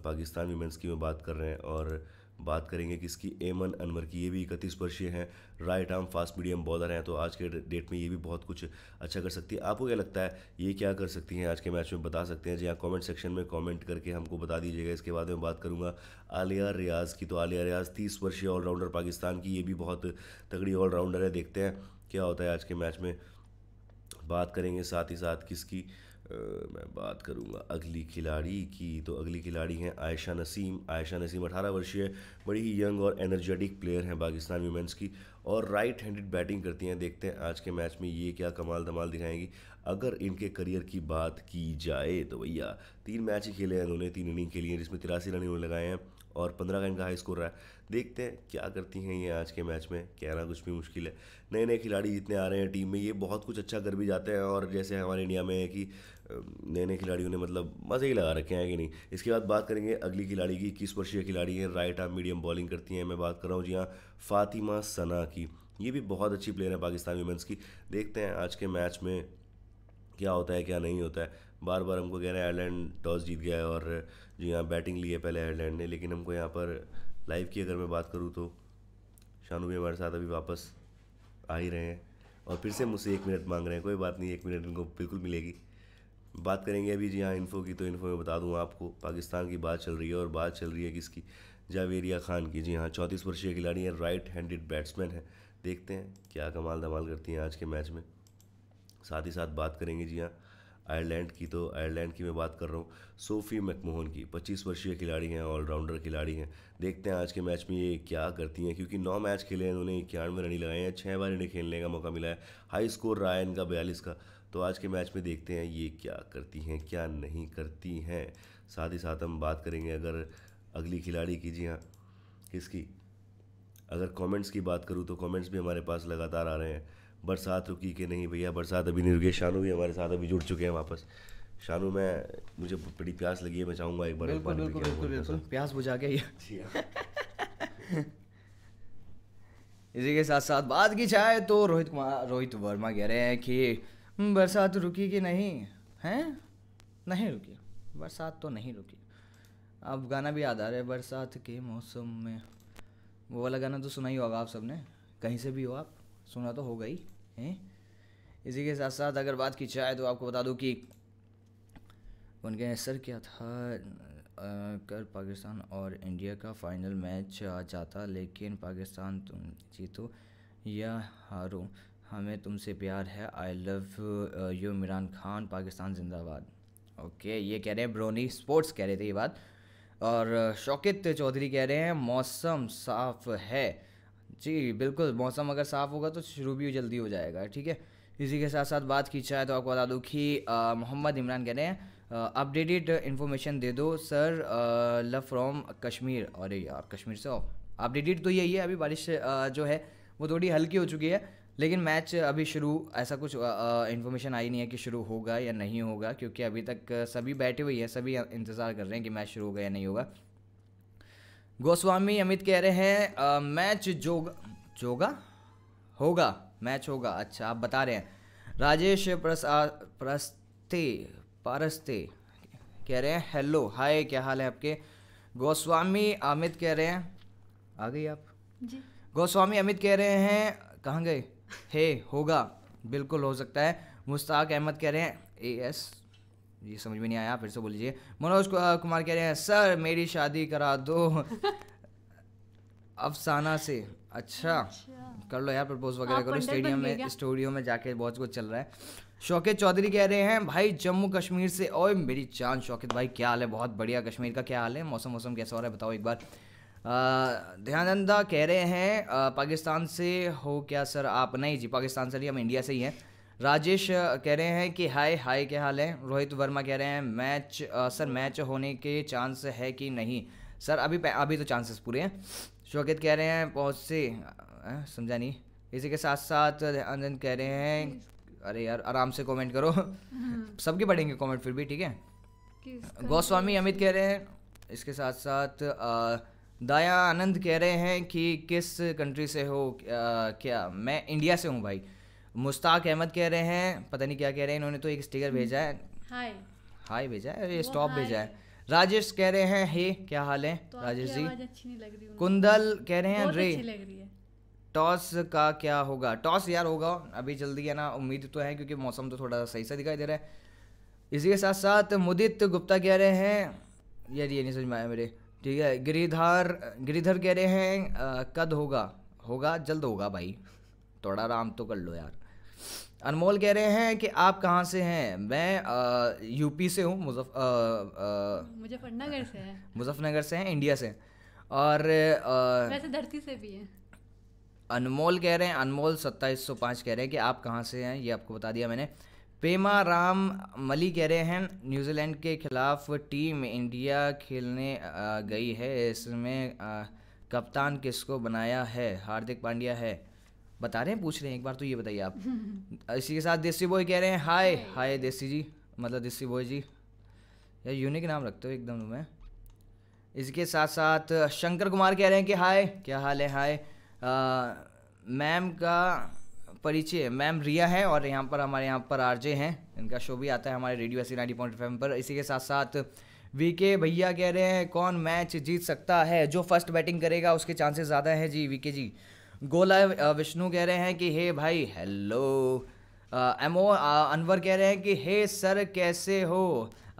पाकिस्तान वीमेंस की मैं बात कर रहे हैं और बात करेंगे किसकी एमन अनवर की ये भी इकतीस वर्षीय हैं right arm fast medium bowler हैं तो आज के डेट में ये भी बहुत कुछ अच्छा कर सकती है आपको क्या लगता है ये क्या कर सकती हैं आज के मैच में बता सकते हैं जी हाँ कॉमेंट सेक्शन में कॉमेंट करके हमको बता दीजिएगा इसके बाद में बात करूँगा आलिया रियाज़ की तो आलिया रियाज़ तीस वर्षीय ऑलराउंडर पाकिस्तान की ये भी बहुत तगड़ी ऑलराउंडर है देखते हैं क्या होता है आज के मैच में बात करेंगे साथ ही साथ किसकी मैं बात करूंगा अगली खिलाड़ी की तो अगली खिलाड़ी हैं आयशा नसीम आयशा नसीम 18 वर्षीय बड़ी ही यंग और एनर्जेटिक प्लेयर हैं पाकिस्तान वीमेंस की और राइट हैंडेड बैटिंग करती हैं देखते हैं आज के मैच में ये क्या कमाल धमाल दिखाएंगी अगर इनके करियर की बात की जाए तो भैया तीन मैच ही खेले हैं इन्होंने तीन इनिंग खेली हैं जिसमें तिरासी रन इन्होंने लगाए हैं और पंद्रह का इनका हाई स्कोर रहा है देखते हैं क्या करती हैं ये आज के मैच में कहना कुछ भी मुश्किल है नए नए खिलाड़ी जितने आ रहे हैं टीम में ये बहुत कुछ अच्छा कर भी जाते हैं और जैसे हमारे इंडिया में है कि नए नए खिलाड़ियों ने मतलब मज़े ही लगा रखे हैं कि नहीं इसके बाद बात करेंगे अगली खिलाड़ी की इक्कीस वर्षीय खिलाड़ी है राइट आर्म मीडियम बॉलिंग करती हैं मैं बात कर रहा हूँ जी हाँ फातिमा सना की ये भी बहुत अच्छी प्लेयर है पाकिस्तान वुमेंस की देखते हैं आज के मैच में क्या होता है क्या नहीं होता है बार बार हमको कह रहे हैं आयरलैंड टॉस जीत गया है और जी हाँ बैटिंग ली है पहले आयरलैंड ने लेकिन हमको यहाँ पर लाइव की अगर मैं बात करूँ तो शानू भी हमारे साथ अभी वापस आ ही रहे हैं और फिर से मुझसे एक मिनट मांग रहे हैं कोई बात नहीं एक मिनट इनको बिल्कुल मिलेगी बात करेंगे अभी जी हाँ इन्फो की तो इन्फो में बता दूँ आपको पाकिस्तान की बात चल रही है और बात चल रही है किसकी जावेरिया खान की जी हाँ चौंतीस वर्षीय खिलाड़ी हैं राइट हैंडेड बैट्समैन है देखते हैं क्या कमाल धमाल करती हैं आज के मैच में साथ ही साथ बात करेंगे जी हाँ आयरलैंड की तो आयरलैंड की मैं बात कर रहा हूँ सोफी मैकमोहन की 25 वर्षीय खिलाड़ी हैं ऑलराउंडर खिलाड़ी हैं देखते हैं आज के मैच में ये क्या करती हैं क्योंकि नौ मैच खेले हैं उन्होंने इक्यानवे रन लगाए हैं छः बार इन्हें खेलने का मौका मिला है हाई स्कोर रहा है इनका बयालीस का तो आज के मैच में देखते हैं ये क्या करती हैं क्या नहीं करती हैं साथ ही साथ हम बात करेंगे अगर अगली खिलाड़ी की जी हाँ किसकी अगर कमेंट्स की बात करूँ तो कमेंट्स भी हमारे पास लगातार आ रहे हैं बरसात रुकी कि नहीं भैया बरसात अभी नहीं रुकी शानू भी हमारे साथ अभी जुड़ चुके हैं वापस शानू मैं मुझे बड़ी प्यास लगी है मैं चाहूँगा एक बार बिल्कुल बिल्कुल बिल्कुल प्यास बुझा गया हाँ। इसी के साथ साथ बात की जाए तो रोहित कुमार रोहित वर्मा कह रहे हैं कि हम्म, बरसात रुकी कि नहीं है नहीं रुकी बरसात तो नहीं रुकी अब गाना भी याद आ रहा है बरसात के मौसम में वो वाला गाना तो सुना ही होगा आप सबने कहीं से भी हो आप सुना तो हो गई हैं इसी के साथ साथ अगर बात की जाए तो आपको बता दूँ कि उनके सर क्या था कर पाकिस्तान और इंडिया का फाइनल मैच आ जाता लेकिन पाकिस्तान तुम जीतो या हारो हमें तुमसे प्यार है I love you Imran Khan Pakistan जिंदाबाद ओके ये कह रहे हैं ब्रोनी स्पोर्ट्स कह रहे थे ये बात और uh, शौकित चौधरी कह रहे हैं मौसम साफ़ है जी बिल्कुल मौसम अगर साफ़ होगा तो शुरू भी जल्दी हो जाएगा ठीक है इसी के साथ साथ बात की जाए तो आपको बता दूँ कि uh, मोहम्मद इमरान कह रहे हैं अपडेटेड uh, इन्फॉर्मेशन दे दो सर लव फ्रॉम कश्मीर अरे यार कश्मीर से अपडेटेड तो यही है अभी बारिश आ, जो है वो थोड़ी हल्की हो चुकी है लेकिन मैच अभी शुरू ऐसा कुछ इन्फॉर्मेशन आई नहीं है कि शुरू होगा या नहीं होगा क्योंकि अभी तक सभी बैठे हुए हैं सभी इंतज़ार कर रहे हैं कि मैच शुरू होगा या नहीं होगा गोस्वामी अमित कह रहे हैं मैच जोग जोगा होगा मैच होगा अच्छा आप बता रहे हैं राजेश प्रसाद प्रस्ते पारस्ते कह रहे हैं हेलो हाय क्या हाल है आपके गोस्वामी अमित कह रहे हैं आ गई आप जी गोस्वामी अमित कह रहे हैं कहाँ गए हे होगा बिल्कुल हो सकता है मुश्ताक अहमद कह रहे हैं ए एस ये समझ में नहीं आया फिर से बोल लीजिए मनोज कुमार कह रहे हैं सर मेरी शादी करा दो अफसाना से अच्छा, अच्छा। कर लो यार प्रपोज वगैरह करो स्टेडियम में स्टूडियो में जाके बहुत कुछ चल रहा है शौकत चौधरी कह रहे हैं भाई जम्मू कश्मीर से ओए मेरी चांद शौकत भाई क्या हाल है बहुत बढ़िया कश्मीर का क्या हाल है मौसम मौसम कैसा हो रहा है बताओ एक बार ध्यानंदा कह रहे हैं पाकिस्तान से हो क्या सर आप नहीं जी पाकिस्तान से नहीं हम इंडिया से ही हैं राजेश कह रहे हैं कि हाय हाय क्या हाल है रोहित वर्मा कह रहे हैं मैच आ, सर मैच होने के चांस है कि नहीं सर अभी अभी तो चांसेस पूरे हैं शौकत कह रहे हैं बहुत से समझा नहीं इसी के साथ साथ ध्यानंद कह रहे हैं अरे यार आराम से कमेंट करो हम्म। सबके पढ़ेंगे कमेंट फिर भी ठीक है गोस्वामी अमित कह रहे हैं इसके साथ साथ आ, दाया आनंद कह रहे हैं कि किस कंट्री से हो क्या मैं इंडिया से हूँ भाई मुश्ताक अहमद कह रहे हैं पता नहीं क्या कह रहे हैं इन्होंने तो एक स्टिकर हम्म। भेजा है हाय हाय भेजा है स्टॉप भेजा है राजेश कह रहे हैं हे क्या हाल है तो राजेश जी अच्छी नहीं लग रही कुंदल कह रहे हैं रे टॉस का क्या होगा टॉस यार होगा अभी जल्दी है ना उम्मीद तो है क्योंकि मौसम तो थोड़ा सही सा दिखाई दे रहा है इसी के साथ साथ मुदित गुप्ता कह रहे हैं यार ये नहीं समझ में आया मेरे ठीक है गिरिधर गिरिधर कह रहे हैं कद होगा होगा जल्द होगा भाई थोड़ा आराम तो कर लो यार अनमोल कह रहे हैं कि आप कहाँ से हैं मैं यूपी से हूँ मुजफ्फरनगर से है मुजफ्फरनगर से हैं इंडिया से और वैसे धरती से भी हैं अनमोल कह रहे हैं अनमोल सत्ताईस सौ पाँच कह रहे हैं कि आप कहाँ से हैं ये आपको बता दिया मैंने पेमा राम मली कह रहे हैं न्यूजीलैंड के खिलाफ टीम इंडिया खेलने गई है इसमें कप्तान किसको बनाया है हार्दिक पांड्या है बता रहे हैं पूछ रहे हैं एक बार तो ये बताइए आप इसी के साथ देसी बॉय कह रहे हैं हाय हाय देसी जी मतलब देसी बॉय जी यार यूनिक नाम रखते हो एकदम तुम्हें इसके साथ साथ शंकर कुमार कह रहे हैं कि हाय क्या हाल है हाय मैम का परिचय मैम रिया है और यहाँ पर हमारे यहाँ पर आरजे हैं इनका शो भी आता है हमारे रेडियो एस नाइनटी पॉइंट पर इसी के साथ साथ वीके भैया कह रहे हैं कौन मैच जीत सकता है जो फर्स्ट बैटिंग करेगा उसके चांसेस ज़्यादा हैं जी वी के जी गोला विष्णु कह रहे हैं कि हे भाई हेलो एम ओ अनवर कह रहे हैं कि हे सर कैसे हो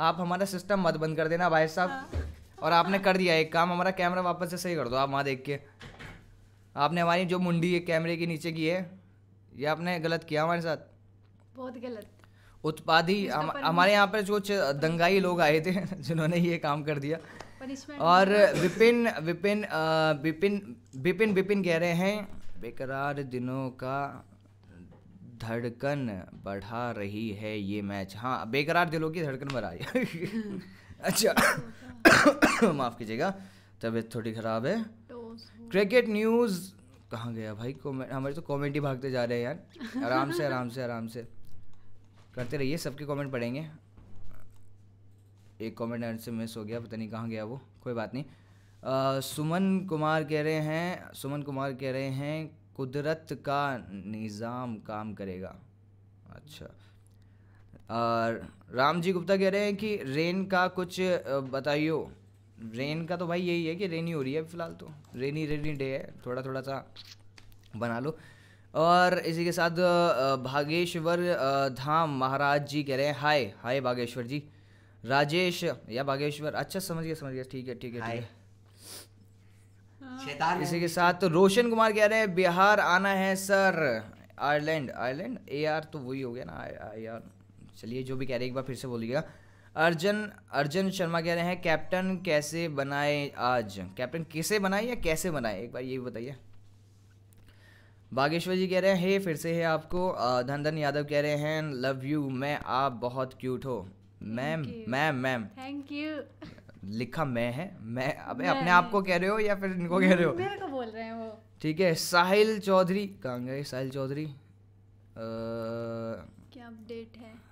आप हमारा सिस्टम मत बंद कर देना भाई साहब हाँ। और आपने कर दिया एक काम हमारा कैमरा वापस से सही कर दो आप वहाँ देख के आपने हमारी जो मुंडी है कैमरे के नीचे की है ये आपने गलत किया हमारे साथ बहुत गलत उत्पादी हमारे यहाँ पर कुछ दंगाई लोग आए थे जिन्होंने ये काम कर दिया और विपिन विपिन विपिन विपिन विपिन कह रहे हैं बेकरार दिनों का धड़कन बढ़ा रही है ये मैच हाँ बेकरार दिलों की धड़कन बढ़ा रही अच्छा माफ़ कीजिएगा तबीयत थोड़ी ख़राब है क्रिकेट न्यूज़ कहाँ गया भाई कॉमेंट हमारे तो कॉमेंट ही भागते जा रहे हैं यार आराम से आराम से आराम से करते रहिए सबके कॉमेंट पढ़ेंगे एक कमेंट से मिस हो गया पता नहीं कहाँ गया वो कोई बात नहीं आ, सुमन कुमार कह रहे हैं सुमन कुमार कह रहे हैं कुदरत का निज़ाम काम करेगा अच्छा और राम जी गुप्ता कह रहे हैं कि रेन का कुछ बताइयो रेन का तो भाई यही है कि रेनी हो रही है फिलहाल तो रेनी रेनी डे है थोड़ा थोड़ा सा बना लो और इसी के साथ भागेश्वर धाम महाराज जी कह रहे हैं हाय हाय बागेश्वर जी राजेश या बागेश्वर अच्छा समझ गया समझ गया ठीक है ठीक है ठीक है इसी के साथ रोशन कुमार कह रहे हैं बिहार आना है sir Ireland Ireland A R तो वही हो गया ना आई आर चलिए जो भी कह रहे हैं एक बार फिर से बोलिएगा अर्जन अर्जुन शर्मा कह रहे हैं कैप्टन कैसे बनाए आज कैप्टन किसे बनाए या कैसे बनाए एक बार ये बताइए बागेश्वर जी कह रहे हैं हे फिर से है आपको धन धन यादव कह रहे हैं लव यू मैं आप बहुत क्यूट हो ma'am ma'am ma'am thank you लिखा मैं है मैं अबे अपने आप को कह रहे हो या फिर इनको कह रहे हो मेरे को बोल रहे हैं वो ठीक है साहिल चौधरी कहाँ गए साहिल चौधरी क्या अपडेट है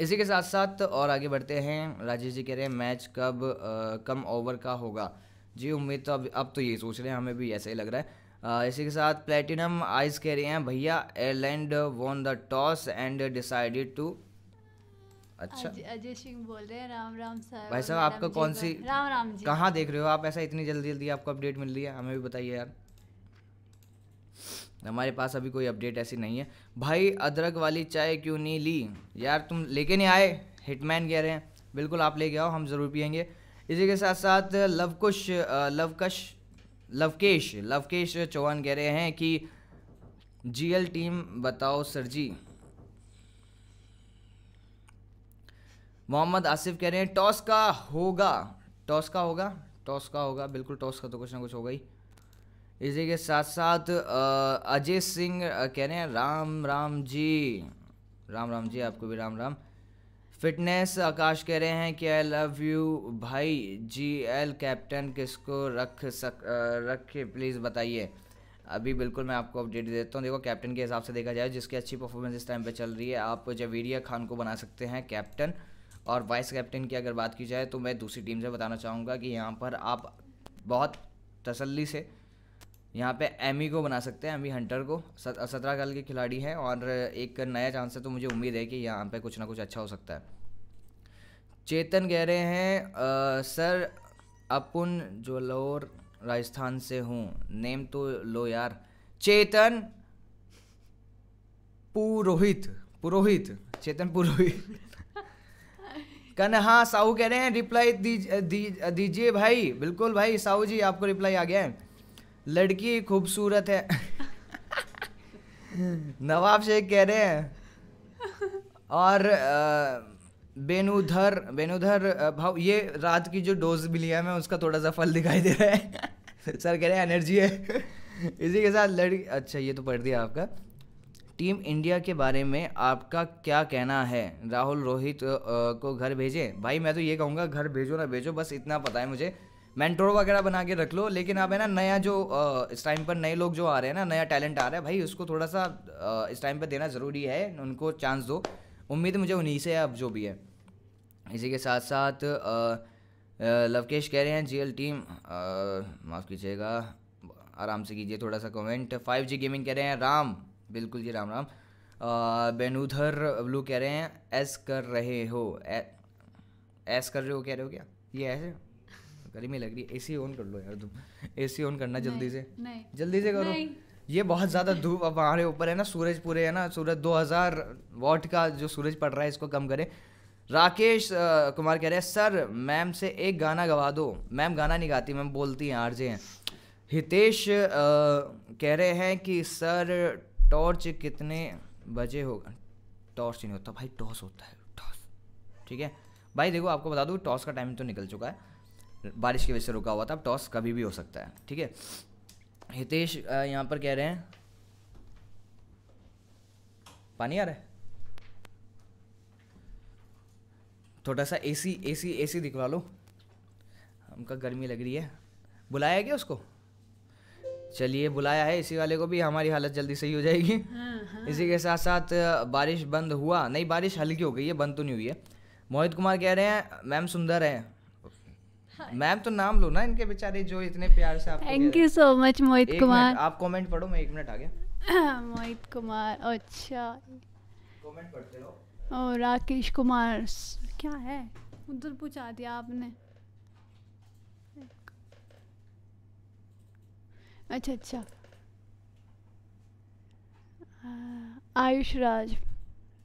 इसी के साथ साथ और आगे बढ़ते हैं राजेश जी कह रहे हैं मैच कब आ, कम ओवर का होगा जी उम्मीद तो अब अब तो ये सोच रहे हैं हमें भी ऐसा ही लग रहा है आ, इसी के साथ प्लेटिनम आइज कह रहे हैं भैया Ireland won the toss and decided to अच्छा अजय सिंह बोल रहे हैं राम राम सर भाई साहब आपका कौन सी राम राम जी कहाँ देख रहे हो आप ऐसा इतनी जल्दी जल्दी आपको अपडेट मिल रही है हमें भी बताइए यार हमारे पास अभी कोई अपडेट ऐसी नहीं है भाई अदरक वाली चाय क्यों नहीं ली यार तुम लेके नहीं आए हिटमैन कह रहे हैं बिल्कुल आप लेके आओ हम ज़रूर पियेंगे इसी के साथ साथ लवकुश लवकश लवकेश लवकेश चौहान कह रहे हैं कि जीएल टीम बताओ सर जी मोहम्मद आसिफ कह रहे हैं टॉस का होगा टॉस का होगा टॉस का होगा बिल्कुल टॉस का तो कुछ ना कुछ होगा ही इसी के साथ साथ अजय सिंह कह रहे हैं राम राम जी राम राम जी आपको भी राम राम फिटनेस आकाश कह रहे हैं कि आई लव यू भाई जी एल कैप्टन किसको रख सक रखे प्लीज़ बताइए अभी बिल्कुल मैं आपको अपडेट देता हूँ देखो कैप्टन के हिसाब से देखा जाए जिसकी अच्छी परफॉर्मेंस इस टाइम पे चल रही है आप जवेरिया खान को बना सकते हैं कैप्टन और वाइस कैप्टन की अगर बात की जाए तो मैं दूसरी टीम से बताना चाहूँगा कि यहाँ पर आप बहुत तसल्ली से यहाँ पे एमी e को बना सकते हैं एमी हंटर e को सत्रह साल के खिलाड़ी हैं और एक नया चांस है तो मुझे उम्मीद है कि यहाँ पे कुछ ना कुछ अच्छा हो सकता है चेतन कह रहे हैं आ, सर अपुन लोर राजस्थान से हूँ नेम तो लो यार चेतन पुरोहित पुरोहित चेतन पुरोहित कन्हा साहू कह रहे हैं रिप्लाई दीजिए दी, भाई बिल्कुल भाई साहू जी आपको रिप्लाई आ गया है लड़की खूबसूरत है नवाब शेख कह रहे हैं और बेनुधर बेनुधर भाव ये रात की जो डोज भी लिया मैं उसका थोड़ा सा फल दिखाई दे रहा है सर कह रहे हैं एनर्जी है इसी के साथ लड़की अच्छा ये तो पढ़ दिया आपका टीम इंडिया के बारे में आपका क्या कहना है राहुल रोहित को घर भेजें भाई मैं तो ये कहूँगा घर भेजो ना भेजो बस इतना पता है मुझे मैंटोर वगैरह बना के रख लो लेकिन आप है ना नया जो इस टाइम पर नए लोग जो आ रहे हैं ना नया टैलेंट आ रहा है भाई उसको थोड़ा सा इस टाइम पर देना ज़रूरी है उनको चांस दो उम्मीद मुझे उन्हीं से है अब जो भी है इसी के साथ साथ लवकेश कह रहे हैं जी टीम माफ़ कीजिएगा आराम से कीजिए थोड़ा सा कमेंट फाइव जी गेमिंग कह रहे हैं राम बिल्कुल जी राम राम बेनूधर ब्लू कह रहे हैं एस कर रहे हो ए, एस कर रहे हो कह रहे हो क्या ये ऐसे गर्मी लग रही है एसी ऑन कर लो यार तुम एसी ऑन करना जल्दी से नहीं जल्दी से करो ये बहुत ज़्यादा धूप अब हमारे ऊपर है ना सूरज पूरे है ना सूरज 2000 वॉट का जो सूरज पड़ रहा है इसको कम करें राकेश कुमार कह रहे हैं सर मैम से एक गाना गवा दो मैम गाना नहीं गाती मैम बोलती हैं आरजे हैं हितेश आ, कह रहे हैं कि सर टॉर्च कितने बजे होगा टॉर्च नहीं होता भाई टॉस होता है टॉस ठीक है भाई देखो आपको बता दूँ टॉस का टाइम तो निकल चुका है बारिश की वजह से रुका हुआ था अब टॉस कभी भी हो सकता है ठीक है हितेश यहाँ पर कह रहे हैं पानी आ रहा है थोड़ा सा एसी एसी एसी दिखवा लो हमका गर्मी लग रही है बुलाया क्या उसको चलिए बुलाया है इसी वाले को भी हमारी हालत जल्दी सही हो जाएगी हाँ, हाँ। इसी के साथ साथ बारिश बंद हुआ नहीं बारिश हल्की हो गई है बंद तो नहीं हुई है मोहित कुमार कह रहे हैं मैम सुंदर हैं मैम तो नाम लो ना इनके बेचारे जो इतने प्यार से आपको thank you so much Mohit Kumar आप कमेंट पढ़ो मैं एक मिनट आ गया मोहित कुमार अच्छा कमेंट पढ़ते रहो और राकेश कुमार क्या है उधर पूछा दिया आपने अच्छा अच्छा Ayush Raj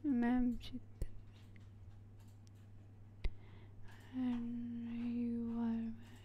ma'am you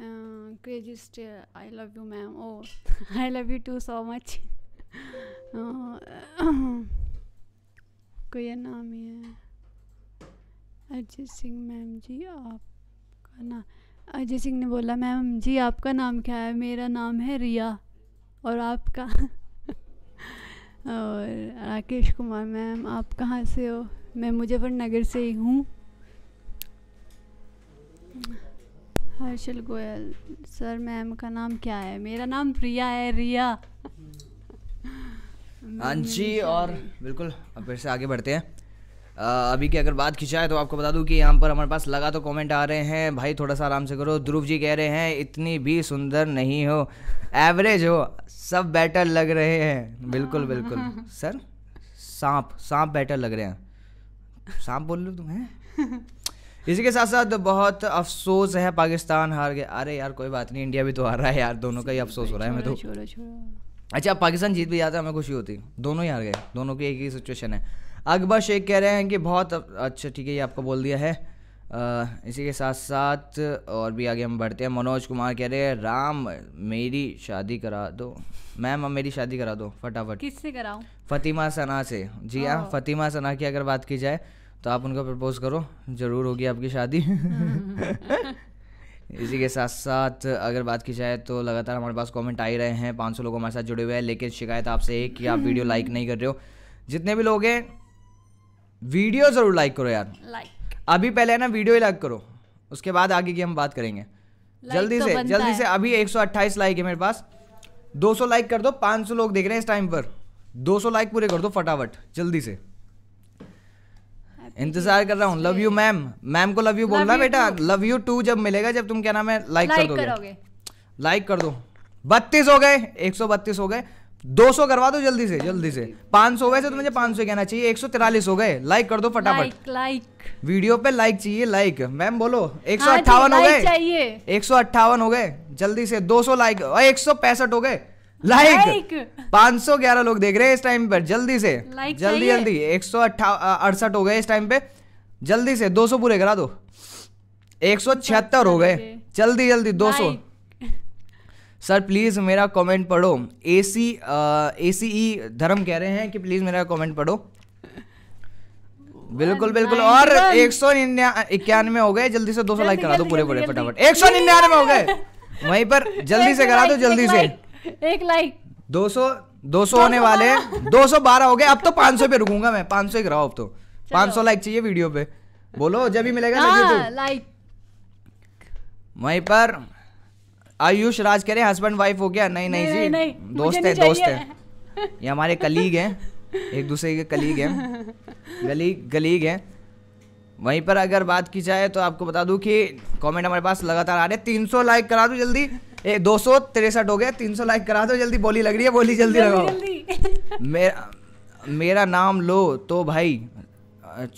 crazy I love you ma'am oh I love you too so much कोई नाम ही है अजय सिंह मैम जी आपका नाम अजय सिंह ने बोला मैम जी आपका नाम क्या है मेरा नाम है रिया और आपका और राकेश कुमार मैम आप कहाँ से हो मैं मुजफ्फरनगर से ही हूँ हर्षल गोयल सर मैम का नाम क्या है मेरा नाम प्रिया है रिया हाँ जी और बिल्कुल अब फिर से आगे बढ़ते हैं आ, अभी की अगर बात खिंचा तो आपको बता दूं कि यहाँ पर हमारे पास लगा तो कमेंट आ रहे हैं भाई थोड़ा सा आराम से करो ध्रुव जी कह रहे हैं इतनी भी सुंदर नहीं हो एवरेज हो सब बेटर लग रहे हैं बिल्कुल हाँ। बिल्कुल सर सांप सांप बेटर लग रहे हैं सांप बोल लो तुम्हें इसी के साथ साथ बहुत अफसोस है पाकिस्तान हार गए अरे यार कोई बात नहीं इंडिया भी तो हार रहा है यार दोनों का ही अफसोस हो रहा है मैं तो अच्छा पाकिस्तान जीत भी जाता है हमें खुशी होती दोनों ही हार गए दोनों की एक ही सिचुएशन है अकबर शेख कह रहे हैं कि बहुत अच्छा ठीक है ये आपको बोल दिया है इसी के साथ साथ और भी आगे हम बढ़ते हैं मनोज कुमार कह रहे हैं राम मेरी शादी करा दो मैम अब मेरी शादी करा दो फटाफट किससे कराऊं फतिमा सना से जी हाँ फतिमा सना की अगर बात की जाए तो आप उनको प्रपोज करो ज़रूर होगी आपकी शादी इसी के साथ साथ अगर बात की जाए तो लगातार हमारे पास कमेंट आ ही रहे हैं 500 लोग हमारे साथ जुड़े हुए हैं लेकिन शिकायत आपसे एक कि आप वीडियो लाइक नहीं कर रहे हो जितने भी लोग हैं वीडियो ज़रूर लाइक करो यार like. अभी पहले है ना वीडियो ही लाइक करो उसके बाद आगे की हम बात करेंगे जल्दी तो से जल्दी से अभी एक लाइक है मेरे पास दो लाइक कर दो पाँच लोग देख रहे हैं इस टाइम पर दो लाइक पूरे कर दो फटाफट जल्दी से इंतजार कर रहा हूँ लव यू मैम मैम को लव यू बोल रहा बेटा लव यू टू जब मिलेगा जब तुम क्या नाम है लाइक कर दो लाइक कर दो बत्तीस हो गए एक सौ बत्तीस हो गए दो सौ करवा दो जल्दी से जल्दी से पांच सौ वैसे तो मुझे पांच सौ कहना चाहिए एक सौ तिरालीस हो गए लाइक कर दो फटाफट लाइक वीडियो पे लाइक चाहिए लाइक मैम बोलो एक सौ हाँ अट्ठावन हो गए एक सौ अट्ठावन हो गए जल्दी से दो सौ लाइक एक सौ पैंसठ हो गए लाइक पांच सौ ग्यारह लोग देख रहे हैं इस टाइम पर जल्दी से like जल्दी जल्दी एक सौ अड़सठ हो गए इस टाइम पे जल्दी से दो सौ पूरे करा दो एक सौ छिहत्तर हो गए जल्दी जल्दी दो सौ सर प्लीज़ मेरा कमेंट पढ़ो ए सी ए सी ई धर्म कह रहे हैं कि प्लीज़ मेरा कमेंट पढ़ो बिल्कुल बिल्कुल और एक सौ इक्यानवे हो गए जल्दी से दो सौ लाइक करा दो पूरे पूरे फटाफट एक सौ निन्यानवे हो गए वहीं पर जल्दी से करा दो जल्दी से एक लाइक 200 200 होने वाले हैं 212 हो गए अब तो 500 पे रुकूंगा मैं 500 ही रहा अब तो 500 लाइक चाहिए वीडियो पे बोलो जब भी मिलेगा ना हाँ, लाइक वहीं पर आयुष राज कह रहे हैं हस्बैंड वाइफ हो गया नहीं नहीं, जी दोस्त है दोस्त है ये हमारे कलीग हैं एक दूसरे के कलीग हैं गली गलीग हैं वहीं पर अगर बात की जाए तो आपको बता दूं कि कमेंट हमारे पास लगातार आ रहे हैं 300 लाइक करा दूं जल्दी ए, दो सौ तिरसठ हो गया तीन सौ लाइक करा दो जल्दी बोली लग रही है बोली जल्दी लगाओ मेरा मेरा नाम लो तो भाई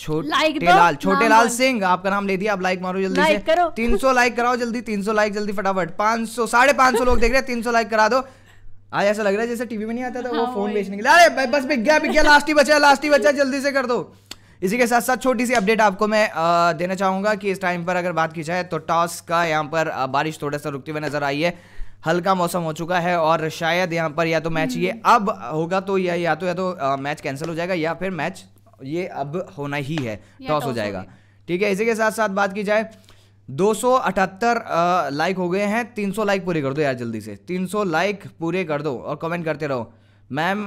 छोटे लाल छोटे लाल सिंह आपका नाम ले दिया आप लाइक मारो जल्दी से तीन सौ लाइक कराओ जल्दी तीन सौ लाइक जल्दी फटाफट पांच सौ साढ़े पांच सौ लोग देख रहे हैं तीन सौ लाइक करा दो आज ऐसा लग रहा है जैसे टीवी में नहीं आता था वो फोन हाँ, बेचने के लिए अरे बस बिक गया बिक गया लास्ट ही बचा लास्ट ही बचा जल्दी से कर दो इसी के साथ साथ छोटी सी अपडेट आपको मैं देना चाहूंगा कि इस टाइम पर अगर बात की जाए तो टॉस का यहाँ पर बारिश थोड़ा सा रुकती हुई नज़र आई है हल्का मौसम हो चुका है और शायद यहाँ पर या तो मैच ये हम्म। अब होगा तो या या तो या तो मैच कैंसिल हो जाएगा या फिर मैच ये अब होना ही है टॉस हो जाएगा ठीक है इसी के साथ साथ बात की जाए दो लाइक हो गए हैं 300 लाइक पूरे कर दो यार जल्दी से 300 लाइक पूरे कर दो और कमेंट करते रहो मैम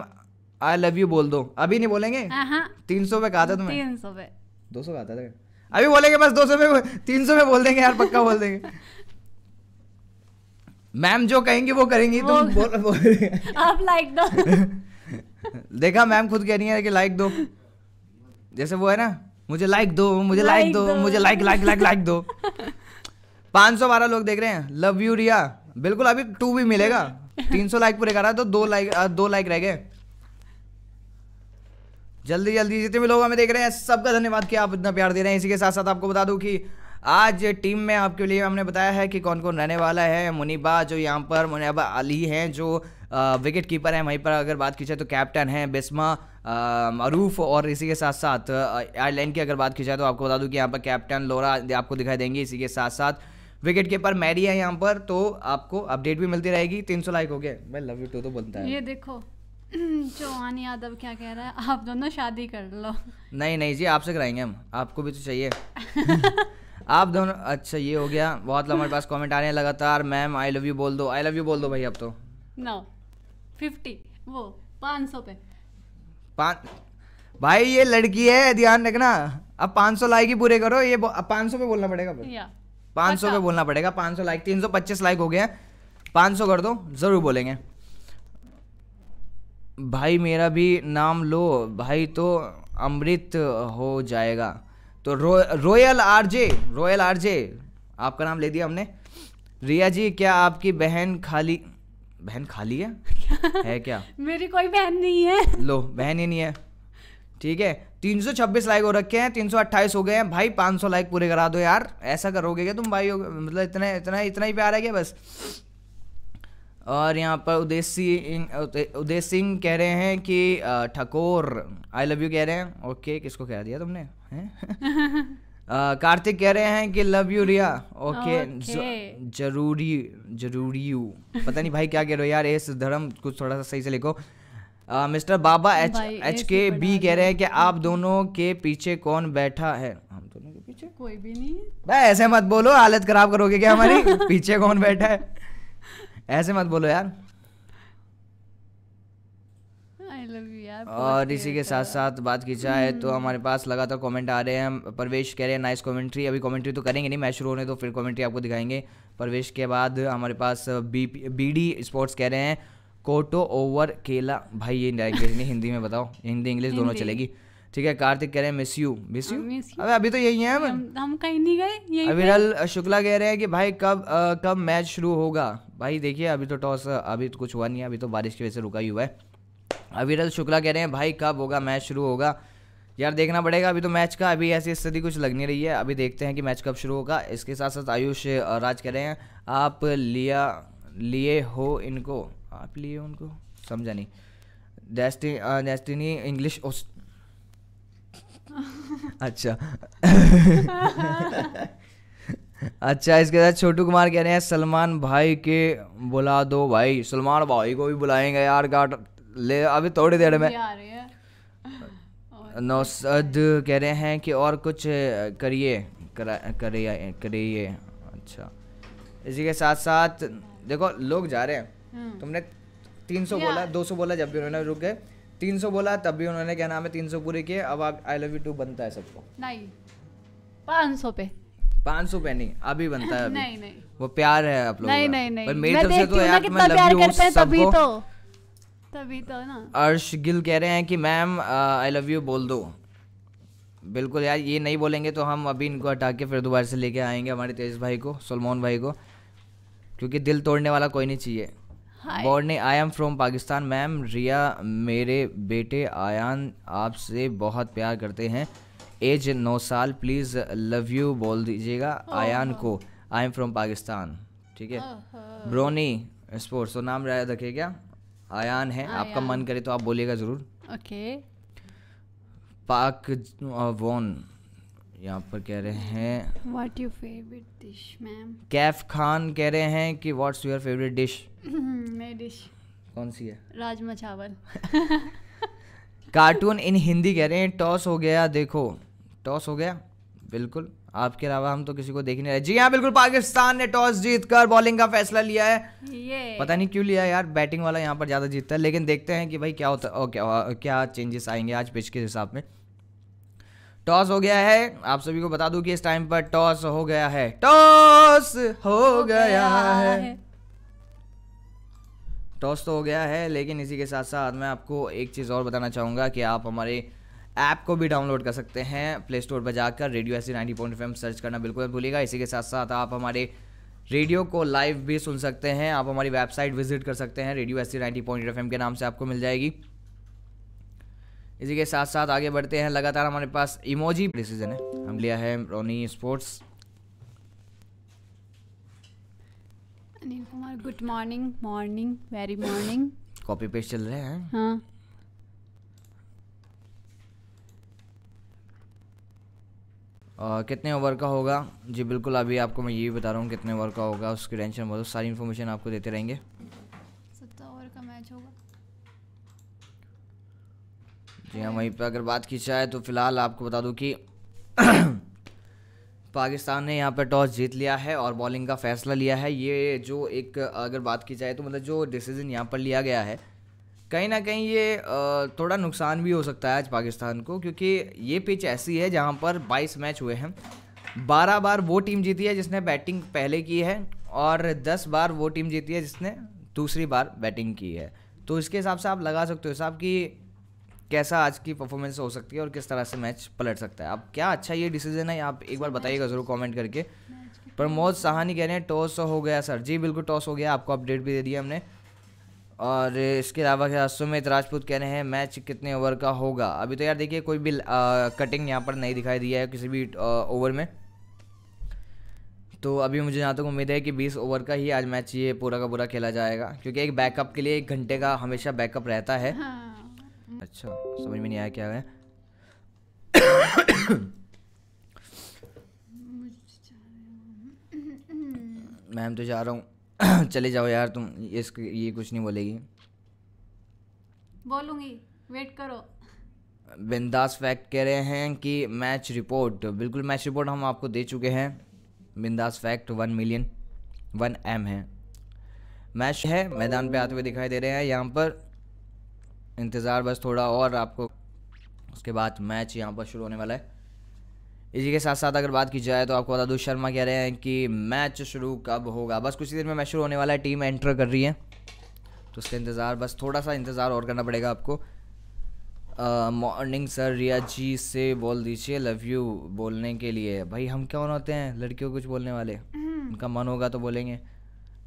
आई लव यू बोल दो अभी नहीं बोलेंगे हाँ, हाँ। तीन सौ पे कहा था तुम्हें तीन सौ पे दो सौ कहा था अभी बोलेंगे बस दो सौ पे तीन सौ में बोल देंगे यार पक्का बोल देंगे मैम जो कहेंगी वो करेंगी तुम बोल, बोल आप लाइक दो देखा मैम खुद कह रही है कि लाइक दो जैसे वो है ना मुझे लाइक दो मुझे लाइक दो मुझे लाइक लाइक लाइक लाइक दो पांच सौ बारह लोग देख रहे हैं लव यू रिया बिल्कुल अभी टू भी मिलेगा तीन सौ लाइक पूरे करा तो दो लाइक दो लाइक रह गए जल्दी जल्दी जितने भी लोग हमें देख रहे हैं सबका धन्यवाद कि आप इतना प्यार दे रहे हैं इसी के साथ साथ आपको बता दूं कि आज टीम में आपके लिए हमने बताया है कि कौन कौन रहने वाला है मुनीबा जो यहाँ पर मुनीबा अली हैं जो विकेट कीपर हैं वहीं पर अगर बात की जाए तो कैप्टन हैं बिस्मा मरूफ और इसी के साथ साथ आयरलैंड की अगर बात की जाए तो आपको बता दूँ कि यहाँ पर कैप्टन लोरा आपको दिखाई देंगे इसी के साथ साथ विकेट कीपर मैरी है यहाँ पर तो आपको अपडेट भी मिलती रहेगी तीन सौ लाइक हो गए मैं लव यू टू तो बोलता है ये देखो चौहान यादव क्या कह रहा है आप दोनों शादी कर लो नहीं नहीं जी आपसे कराएंगे हम आपको भी तो चाहिए आप दोनों अच्छा ये हो गया बहुत हमारे पास कमेंट आ रहे हैं लगातार मैम आई लव यू बोल दो आई लव यू बोल दो भाई अब तो नो फिफ्टी वो पाँच सौ पे पाँच भाई ये लड़की है ध्यान रखना अब पाँच सौ लाइक ही पूरे करो ये पाँच सौ पे बोलना पड़ेगा पाँच सौ पे अच्छा। बोलना पड़ेगा पाँच सौ लाइक तीन सौ पच्चीस लाइक हो गए हैं पाँच सौ कर दो जरूर बोलेंगे भाई मेरा भी नाम लो भाई तो अमृत हो जाएगा तो रो रॉयल रोयल रॉयल जे आपका नाम ले दिया हमने रिया जी क्या आपकी बहन खाली बहन खाली है है क्या मेरी कोई बहन नहीं है लो बहन ही नहीं है ठीक है 326 लाइक हो रखे हैं 328 हो गए हैं भाई 500 लाइक पूरे करा दो यार ऐसा करोगे क्या तुम भाई मतलब इतना इतना इतना ही प्यार है क्या बस और यहाँ पर उदय उदय सिंह कह रहे हैं कि ठकोर आई लव यू कह रहे हैं ओके किसको कह दिया तुमने कार्तिक कह रहे हैं कि लव यू रिया ओके जरूरी जरूरी यू पता नहीं भाई क्या कह रहे हो यार एस धर्म कुछ थोड़ा सा सही से लिखो mister Baba H H K B कह रहे हैं कि आप दोनों के पीछे कौन बैठा है हम दोनों के पीछे कोई भी नहीं ऐसे मत बोलो हालत खराब करोगे क्या हमारी पीछे कौन बैठा है ऐसे मत बोलो यार और इसी के अच्छा साथ साथ बात की जाए तो हम्म। हमारे पास लगातार कमेंट आ रहे हैं परवेश कह रहे हैं नाइस कमेंट्री अभी कमेंट्री तो करेंगे नहीं मैच शुरू होने तो फिर कमेंट्री आपको दिखाएंगे परवेश के बाद हमारे पास बी बी डी स्पोर्ट्स कह रहे हैं कोटो ओवर केला भाई ये नहीं हिंदी में बताओ हिंदी इंग्लिश दोनों चलेगी ठीक है कार्तिक कह रहे हैं मिस यू मिस यू अबे अभी तो यही है हम हम कहीं नहीं गए अविरल शुक्ला कह रहे हैं कि भाई कब आ, कब मैच शुरू होगा भाई देखिए अभी तो टॉस अभी तो कुछ हुआ नहीं है अभी तो बारिश की वजह से रुका ही हुआ है अविरल शुक्ला कह रहे हैं भाई कब होगा मैच शुरू होगा यार देखना पड़ेगा अभी तो मैच का अभी ऐसी स्थिति कुछ लग नहीं रही है अभी देखते हैं कि मैच कब शुरू होगा इसके साथ साथ आयुष राज कह रहे हैं आप लिया लिए हो इनको आप लिए उनको समझा नहीं डेस्टिनी इंग्लिश अच्छा अच्छा इसके साथ छोटू कुमार कह रहे हैं सलमान भाई के बुला दो भाई सलमान भाई को भी बुलाएंगे यार गाट ले अभी थोड़ी देर में नौसद कह रहे हैं कि और कुछ करिए करिए करिए अच्छा इसी के साथ साथ देखो लोग जा रहे हैं हम्म। तुमने तीन सौ बोला दो सौ बोला जब भी उन्होंने रुक गए तीन सौ बोला तब भी उन्होंने क्या नाम है तीन सौ पूरे किए अब आई लव यू टू बनता है सबको नहीं पाँच सौ पे पाँच सौ पे नहीं अभी बनता है अभी नहीं नहीं वो प्यार है आप लोग नहीं नहीं नहीं मेरी तरफ से तो यार मैं लव यू तभी तो। तभी तो ना अर्श गिल कह रहे हैं कि मैम आई लव यू बोल दो बिल्कुल यार ये नहीं बोलेंगे तो हम अभी इनको हटा के फिर दोबारा से लेके आएंगे हमारे तेज भाई को सलमान भाई को क्योंकि दिल तोड़ने वाला कोई नहीं चाहिए बोर्ड ने I am from Pakistan ma'am Riya मेरे बेटे आयान आपसे बहुत प्यार करते हैं एज नौ साल प्लीज़ लव यू बोल दीजिएगा oh. आयान को आई एम फ्रॉम पाकिस्तान ठीक है ब्रोनी oh, oh. स्पोर्ट्स तो नाम रहा रखे क्या आयान है आयान। आपका मन करे तो आप बोलिएगा ज़रूर ओके पाक वोन यहाँ पर कह रहे हैं what your favourite dish ma'am Kaif Khan कह रहे हैं कि व्हाट्स योर फेवरेट डिश नई हम्म, डिश कौन सी है राजमा चावल कार्टून इन हिंदी कह रहे हैं टॉस हो गया देखो टॉस हो गया बिल्कुल आपके अलावा हम तो किसी को देख नहीं रहे जी हाँ बिल्कुल पाकिस्तान ने टॉस जीत कर बॉलिंग का फैसला लिया है ये। पता नहीं क्यों लिया यार बैटिंग वाला यहाँ पर ज़्यादा जीतता है लेकिन देखते हैं कि भाई क्या होता है क्या क्या चेंजेस आएंगे आज पिच के हिसाब में टॉस हो गया है आप सभी को बता दूं कि इस टाइम पर टॉस हो गया है टॉस हो गया है टॉस तो हो गया है लेकिन इसी के साथ साथ मैं आपको एक चीज़ और बताना चाहूँगा कि आप हमारे ऐप को भी डाउनलोड कर सकते हैं प्ले स्टोर पर जाकर radio S ninety point F search करना बिल्कुल मत भूलिएगा इसी के साथ साथ आप हमारे रेडियो को लाइव भी सुन सकते हैं आप हमारी वेबसाइट विजिट कर सकते हैं radio S ninety point F के नाम से आपको मिल जाएगी इसी के साथ साथ आगे बढ़ते हैं लगातार हमारे पास इमोजी डिसीजन है हम लिया है रोनी स्पोर्ट्स और good morning morning very morning copy paste चल रहा है हाँ Uh, कितने ओवर का होगा जी बिल्कुल अभी आपको मैं ये भी बता रहा हूँ कितने ओवर का होगा उसकी टेंशन बहुत सारी इन्फॉर्मेशन आपको देते रहेंगे ओवर का मैच होगा जी हाँ वहीं पर अगर बात की जाए तो फिलहाल आपको बता दूँ कि पाकिस्तान ने यहाँ पर टॉस जीत लिया है और बॉलिंग का फैसला लिया है ये जो एक अगर बात की जाए तो मतलब जो डिसीजन यहाँ पर लिया गया है कहीं ना कहीं ये थोड़ा नुकसान भी हो सकता है आज पाकिस्तान को क्योंकि ये पिच ऐसी है जहाँ पर 22 मैच हुए हैं 12 बार वो टीम जीती है जिसने बैटिंग पहले की है और 10 बार वो टीम जीती है जिसने दूसरी बार बैटिंग की है तो इसके हिसाब से आप लगा सकते हो साहब कि कैसा आज की परफॉर्मेंस हो सकती है और किस तरह से मैच पलट सकता है अब क्या अच्छा ये डिसीजन है आप एक बार बताइएगा ज़रूर कमेंट करके प्रमोद सहानी कह रहे हैं टॉस हो गया सर जी बिल्कुल टॉस हो गया आपको अपडेट भी दे दिया हमने और इसके अलावा क्या सुमित राजपूत कह रहे हैं मैच कितने ओवर का होगा अभी तो यार देखिए कोई भी आ, कटिंग यहाँ पर नहीं दिखाई दिया है किसी भी ओवर में तो अभी मुझे जहाँ तक तो उम्मीद है कि 20 ओवर का ही आज मैच ये पूरा का पूरा खेला जाएगा क्योंकि एक बैकअप के लिए एक घंटे का हमेशा बैकअप रहता है हाँ। अच्छा समझ में नहीं आया क्या है मैम तो जा रहा हूँ चले जाओ यार तुम ये ये कुछ नहीं बोलेगी बोलूंगी वेट करो बिंदास फैक्ट कह रहे हैं कि मैच रिपोर्ट बिल्कुल मैच रिपोर्ट हम आपको दे चुके हैं बिंदास fact one million one M है मैच है मैदान पे आते हुए दिखाई दे रहे हैं यहाँ पर इंतज़ार बस थोड़ा और आपको उसके बाद मैच यहाँ पर शुरू होने वाला है इसी के साथ साथ अगर बात की जाए तो आपको बता दूँ शर्मा कह रहे हैं कि मैच शुरू कब होगा बस कुछ ही देर में मैच शुरू होने वाला है टीम एंटर कर रही है तो उसका इंतज़ार बस थोड़ा सा इंतज़ार और करना पड़ेगा आपको मॉर्निंग सर रिया जी से बोल दीजिए लव यू बोलने के लिए भाई हम क्यों होते हैं लड़कियों कुछ बोलने वाले हम्म। उनका मन होगा तो बोलेंगे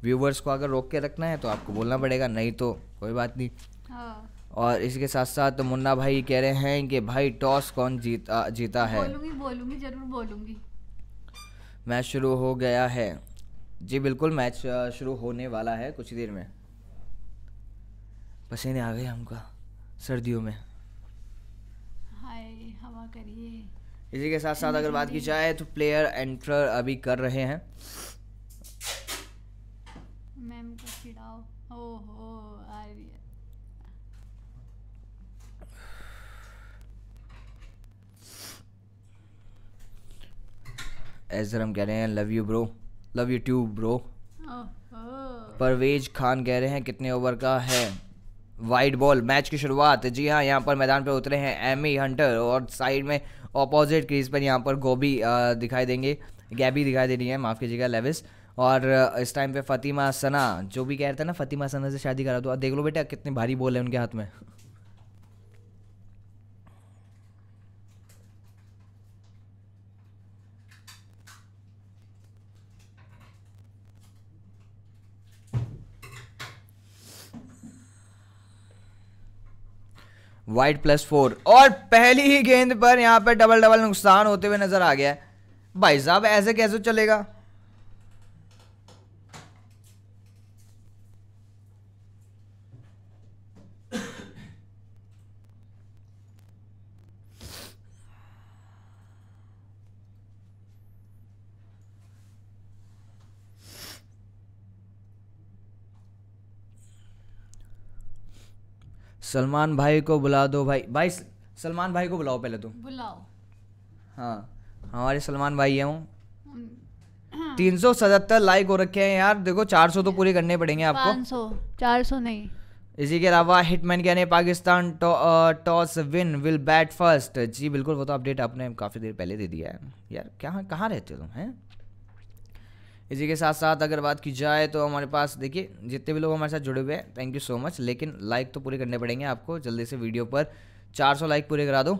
व्यूवर्स को अगर रोक के रखना है तो आपको बोलना पड़ेगा नहीं तो कोई बात नहीं हाँ। और इसके साथ साथ तो मुन्ना भाई कह रहे हैं कि भाई टॉस कौन जीता जीता है बोलूंगी बोलूंगी जरूर बोलूंगी मैच शुरू हो गया है जी बिल्कुल मैच शुरू होने वाला है कुछ देर में पसीने आ गए हमका सर्दियों में हाय हवा करिए इसी के साथ साथ अगर बात की जाए तो प्लेयर एंटर अभी कर रहे हैं एजरम कह रहे हैं love you bro love you tube bro Parvez Khan कह रहे हैं कितने ओवर का है वाइड बॉल मैच की शुरुआत जी हाँ यहाँ पर मैदान पर उतरे हैं एमी हंटर e और साइड में ऑपोजिट क्रीज पर यहाँ पर गोभी दिखाई देंगे गैबी दिखाई दे रही है माफ़ कीजिएगा लेविस और इस टाइम पे फतिमा सना जो भी कह रहे थे ना फतिमा सना से शादी करा दो देख लो बेटा कितने भारी बॉल है उनके हाथ में वाइट प्लस फोर और पहली ही गेंद पर यहाँ पर डबल डबल नुकसान होते हुए नजर आ गया भाई साहब ऐसे कैसे चलेगा सलमान भाई को बुला दो भाई भाई सलमान भाई को बुलाओ पहले तो बुलाओ हाँ हमारे सलमान भाई हैं वो हाँ। तीन सौ सतहत्तर लाइक हो रखे हैं यार देखो चार सौ तो पूरे करने पड़ेंगे आपको सौ चार सौ नहीं इसी के अलावा हिटमैन कहने Pakistan toss win will bat first जी बिल्कुल वो तो अपडेट आपने काफ़ी देर पहले दे दिया है यार क्या कहाँ रहते हो तुम हैं इसी के साथ साथ अगर बात की जाए तो हमारे पास देखिए जितने भी लोग हमारे साथ जुड़े हुए हैं थैंक यू सो मच लेकिन लाइक तो पूरे करने पड़ेंगे आपको जल्दी से वीडियो पर 400 लाइक पूरे करा दो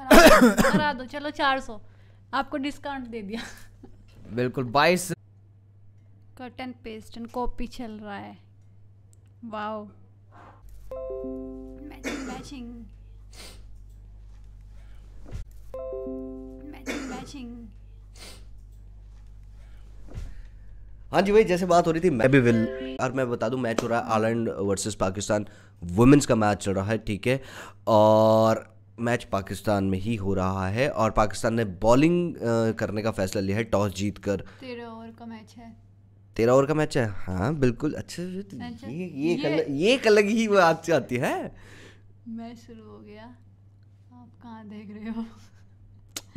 करा दो, चलो 400 आपको डिस्काउंट दे दिया बिल्कुल बाईस cut and paste and copy चल रहा है wow matching matching matching matching हाँ जी भाई जैसे बात हो रही थी मैं भी विल और मैं बता दूं मैच हो रहा है आयरलैंड वर्सेस पाकिस्तान वुमेंस का मैच चल रहा है ठीक है और मैच पाकिस्तान में ही हो रहा है और पाकिस्तान ने बॉलिंग करने का फैसला लिया है टॉस जीत कर तेरह ओवर का मैच है तेरह ओवर का मैच है हाँ बिल्कुल अच्छे अच्छा, ये तो- ये कल ये कल ही बात से आती है मैच शुरू हो गया आप कहाँ देख रहे हो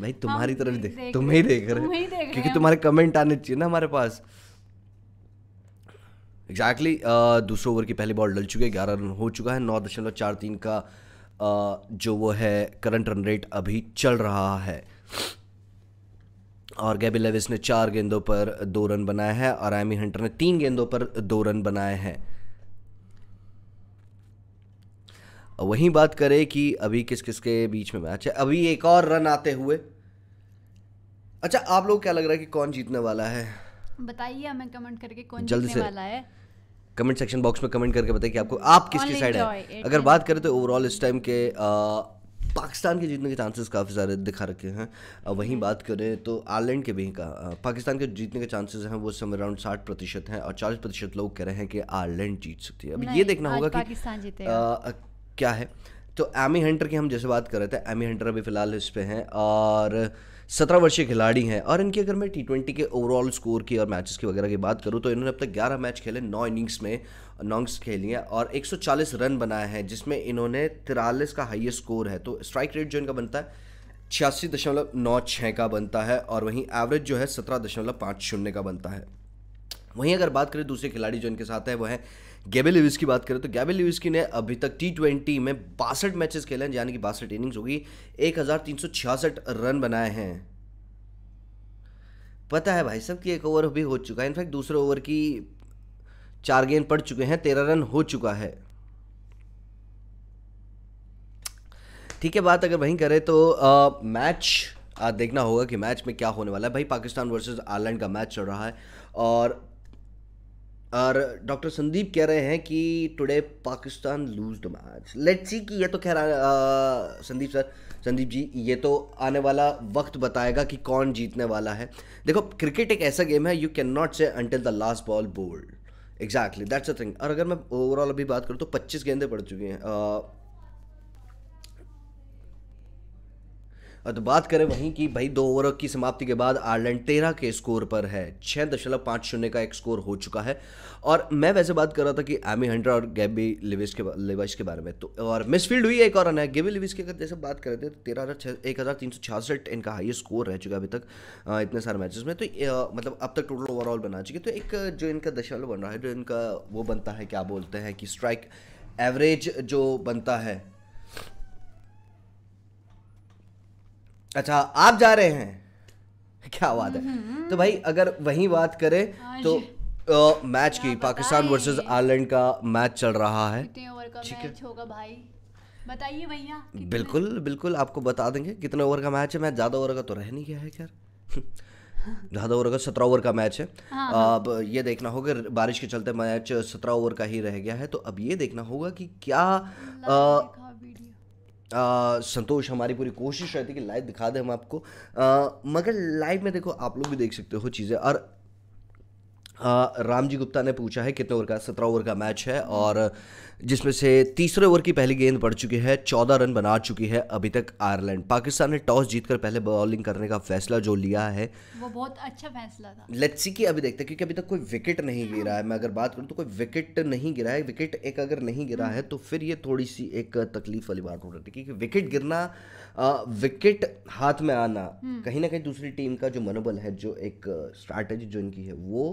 भाई तुम्हारी तरफ देख, देख तुम ही देख रहे हो क्योंकि तुम्हारे कमेंट आने चाहिए ना हमारे पास एग्जैक्टली exactly, uh, दूसरे ओवर की पहली बॉल डल चुकी है ग्यारह रन हो चुका है नौ दशमलव चार तीन का uh, जो वो है करंट रन रेट अभी चल रहा है और गैबी लेविस ने चार गेंदों पर दो रन बनाए हैं और एमी हंटर ने तीन गेंदों पर दो रन बनाए हैं वहीं बात करें कि अभी किस किस के बीच में मैच है अभी एक और रन आते हुए अच्छा आप लोग क्या लग रहा है कि कौन जीतने वाला है बताइए हमें कमेंट करके कौन जल्दी जीतने से वाला है कमेंट सेक्शन बॉक्स में कमेंट करके बताएं कि आपको आप किसकी साइड है अगर बात करें तो ओवरऑल इस टाइम के पाकिस्तान के जीतने के चांसेस काफ़ी सारे दिखा रखे हैं वहीं हम्म। बात करें तो आयरलैंड के भी का पाकिस्तान के जीतने के चांसेस हैं वो समय अराउंड साठ प्रतिशत हैं और चालीस प्रतिशत लोग कह रहे हैं कि आयरलैंड जीत सकती है अब ये देखना होगा कि आ, क्या है तो एमी हंटर की हम जैसे बात कर रहे थे एमी हंटर अभी फिलहाल इस पे हैं और सत्रह वर्षीय खिलाड़ी हैं और इनकी अगर मैं टी ट्वेंटी के ओवरऑल स्कोर की और मैचेस की वगैरह की बात करूँ तो इन्होंने अब तक ग्यारह मैच खेले नौ इनिंग्स में नॉन्ग्स खेली हैं और 140 रन बनाए हैं जिसमें इन्होंने तिरालीस का हाइएस्ट स्कोर है तो स्ट्राइक रेट जो इनका बनता है छियासी दशमलव नौ छः का बनता है और वहीं एवरेज जो है सत्रह दशमलव पाँच शून्य का बनता है वहीं अगर बात करें दूसरे खिलाड़ी जो इनके साथ है वह है गैबे लिविस की बात करें तो गैबे लिविस की ने अभी तक टी ट्वेंटी में बासठ मैचेस खेले हैं यानी कि बासठ इनिंग्स होगी एक रन बनाए हैं पता है भाई साहब कि एक ओवर भी हो चुका है इनफैक्ट दूसरे ओवर की चार गेंद पड़ चुके हैं तेरह रन हो चुका है ठीक है बात अगर वहीं करें तो आ, मैच आ, देखना होगा कि मैच में क्या होने वाला है भाई पाकिस्तान वर्सेस आयरलैंड का मैच चल रहा है और और डॉक्टर संदीप कह रहे हैं कि today Pakistan lose the match let's see कि ये तो खैर संदीप सर संदीप जी ये तो आने वाला वक्त बताएगा कि कौन जीतने वाला है देखो क्रिकेट एक ऐसा गेम है you can not say until the last ball bold exactly that's a thing और अगर मैं ओवरऑल अभी बात करूँ तो 25 गेंदे पड़ चुकी हैं और तो बात करें वहीं की भाई दो ओवर की समाप्ति के बाद आयरलैंड तेरह के स्कोर पर है छः दशमलव पाँच शून्य का एक स्कोर हो चुका है और मैं वैसे बात कर रहा था कि एमी हंड्रा और गैबी लिविस के लिविस के बारे में तो और मिसफील्ड हुई एक और रन है गैबी लिविस की अगर जैसे बात कर रहे थे तो तेरह हज़ार एक हज़ार तीन सौ छियासठ इनका हाई स्कोर रह चुका है अभी तक इतने सारे मैचेस में तो मतलब अब तक टोटल ओवरऑल बना चुके तो एक जो इनका दशमलव बन रहा है जो इनका वो बनता है क्या बोलते हैं कि स्ट्राइक एवरेज जो बनता है अच्छा आप जा रहे हैं क्या बात है हम्म। तो भाई अगर वही बात करें तो आ, मैच की पाकिस्तान वर्सेस आयरलैंड का मैच चल रहा है ठीक है बताइए भैया बिल्कुल बिल्कुल आपको बता देंगे कितने ओवर का मैच है मैच ज़्यादा ओवर का तो रह नहीं गया है यार ज़्यादा ओवर का सत्रह ओवर का मैच है हाँ, हाँ। अब ये देखना होगा बारिश के चलते मैच सत्रह ओवर का ही रह गया है तो अब ये देखना होगा कि क्या संतोष हमारी पूरी कोशिश रहती है कि लाइव दिखा दें हम आपको आ, मगर लाइव में देखो आप लोग भी देख सकते हो चीज़ें और रामजी गुप्ता ने पूछा है कितने ओवर का सत्रह ओवर का मैच है और जिसमें से तीसरे ओवर की पहली गेंद पड़ चुकी है चौदह रन बना चुकी है अभी तक आयरलैंड पाकिस्तान ने टॉस जीतकर पहले बॉलिंग करने का फैसला जो लिया है वो बहुत अच्छा फैसला था लेट्स सी कि अभी देखते हैं क्योंकि अभी तक कोई विकेट नहीं गिरा है मैं अगर बात करूँ तो कोई विकेट नहीं गिरा है विकेट एक अगर नहीं गिरा है तो फिर ये थोड़ी सी एक तकलीफ वाली बात हो रही थी क्योंकि विकेट गिरना विकेट हाथ में आना हम्म। कहीं ना कहीं दूसरी टीम का जो मनोबल है जो एक स्ट्रैटेजी जो इनकी है वो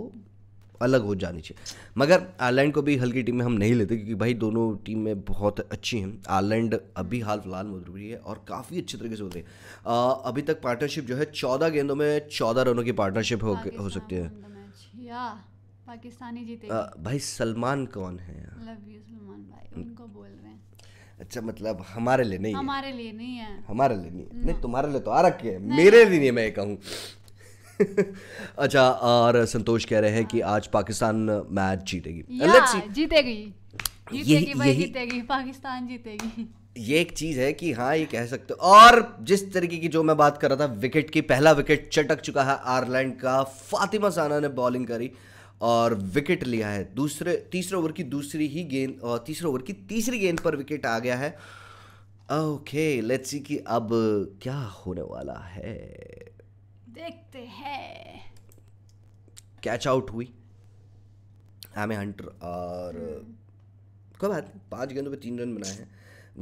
अलग हो जानी चाहिए मगर आयरलैंड को भी हल्की टीम में हम नहीं लेते क्योंकि भाई दोनों टीम में बहुत अच्छी हैं आयरलैंड अभी हाल फिलहाल मौजूद है और काफ़ी अच्छे तरीके से होते हैं अभी तक पार्टनरशिप जो है चौदह गेंदों में चौदह रनों की पार्टनरशिप हो, हो सकती है पाकिस्तानी जीते भाई सलमान कौन है लव यू सलमान भाई हम्म। उनको बोल रहे हैं अच्छा मतलब हमारे लिए नहीं हमारे लिए नहीं है हमारे लिए नहीं नहीं तुम्हारे लिए तो आ रखे है मेरे लिए नहीं मैं कहूँ अच्छा और संतोष कह रहे हैं कि आज पाकिस्तान मैच जीतेगी जीतेगी जीतेगी जीतेगी पाकिस्तान जीतेगी ये एक चीज़ है कि हाँ ये कह सकते हो और जिस तरीके की जो मैं बात कर रहा था विकेट की पहला विकेट चटक चुका है आयरलैंड का फातिमा साना ने बॉलिंग करी और विकेट लिया है दूसरे तीसरे ओवर की दूसरी ही गेंद और तीसरे ओवर की तीसरी गेंद पर विकेट आ गया है ओके लेट्स सी कि अब क्या होने वाला है देखते हैं कैच आउट हुई एम ए हंटर और हम्म। कोई बात है पाँच गेंदों पे तीन रन बनाए हैं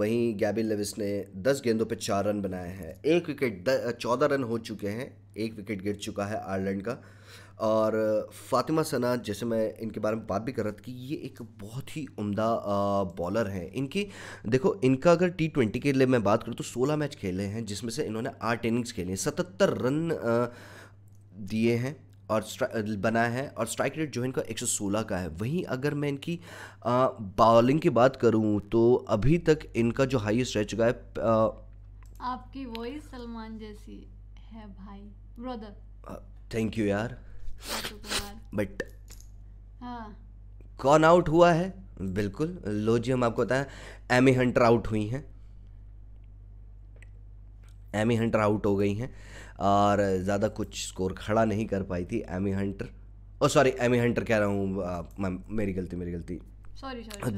वहीं गैबिल लेविस ने दस गेंदों पे चार रन बनाए हैं एक विकेट चौदह रन हो चुके हैं एक विकेट गिर चुका है आयरलैंड का और फातिमा सना जैसे मैं इनके बारे में बात भी कर रहा था कि ये एक बहुत ही उम्दा बॉलर हैं इनकी देखो इनका अगर टी ट्वेंटी के लिए मैं बात करूँ तो सोलह मैच खेले हैं जिसमें से इन्होंने आठ इनिंग्स खेले हैं सतहत्तर रन दिए हैं और बनाया है और स्ट्राइक रेट जो है इनका एक का है वहीं अगर मैं इनकी बॉलिंग की बात करूँ तो अभी तक इनका जो हाइस्ट रह चुका है आ, आपकी वॉइस सलमान जैसी है भाई ब्रदर थैंक यू यार बट हाँ। कौन आउट हुआ है बिल्कुल लो जी हम आपको बताएं एमी हंटर आउट हुई हैं एमी हंटर आउट हो गई हैं और ज़्यादा कुछ स्कोर खड़ा नहीं कर पाई थी Amy Hunter oh sorry Amy Hunter कह रहा हूँ मेरी गलती मेरी गलती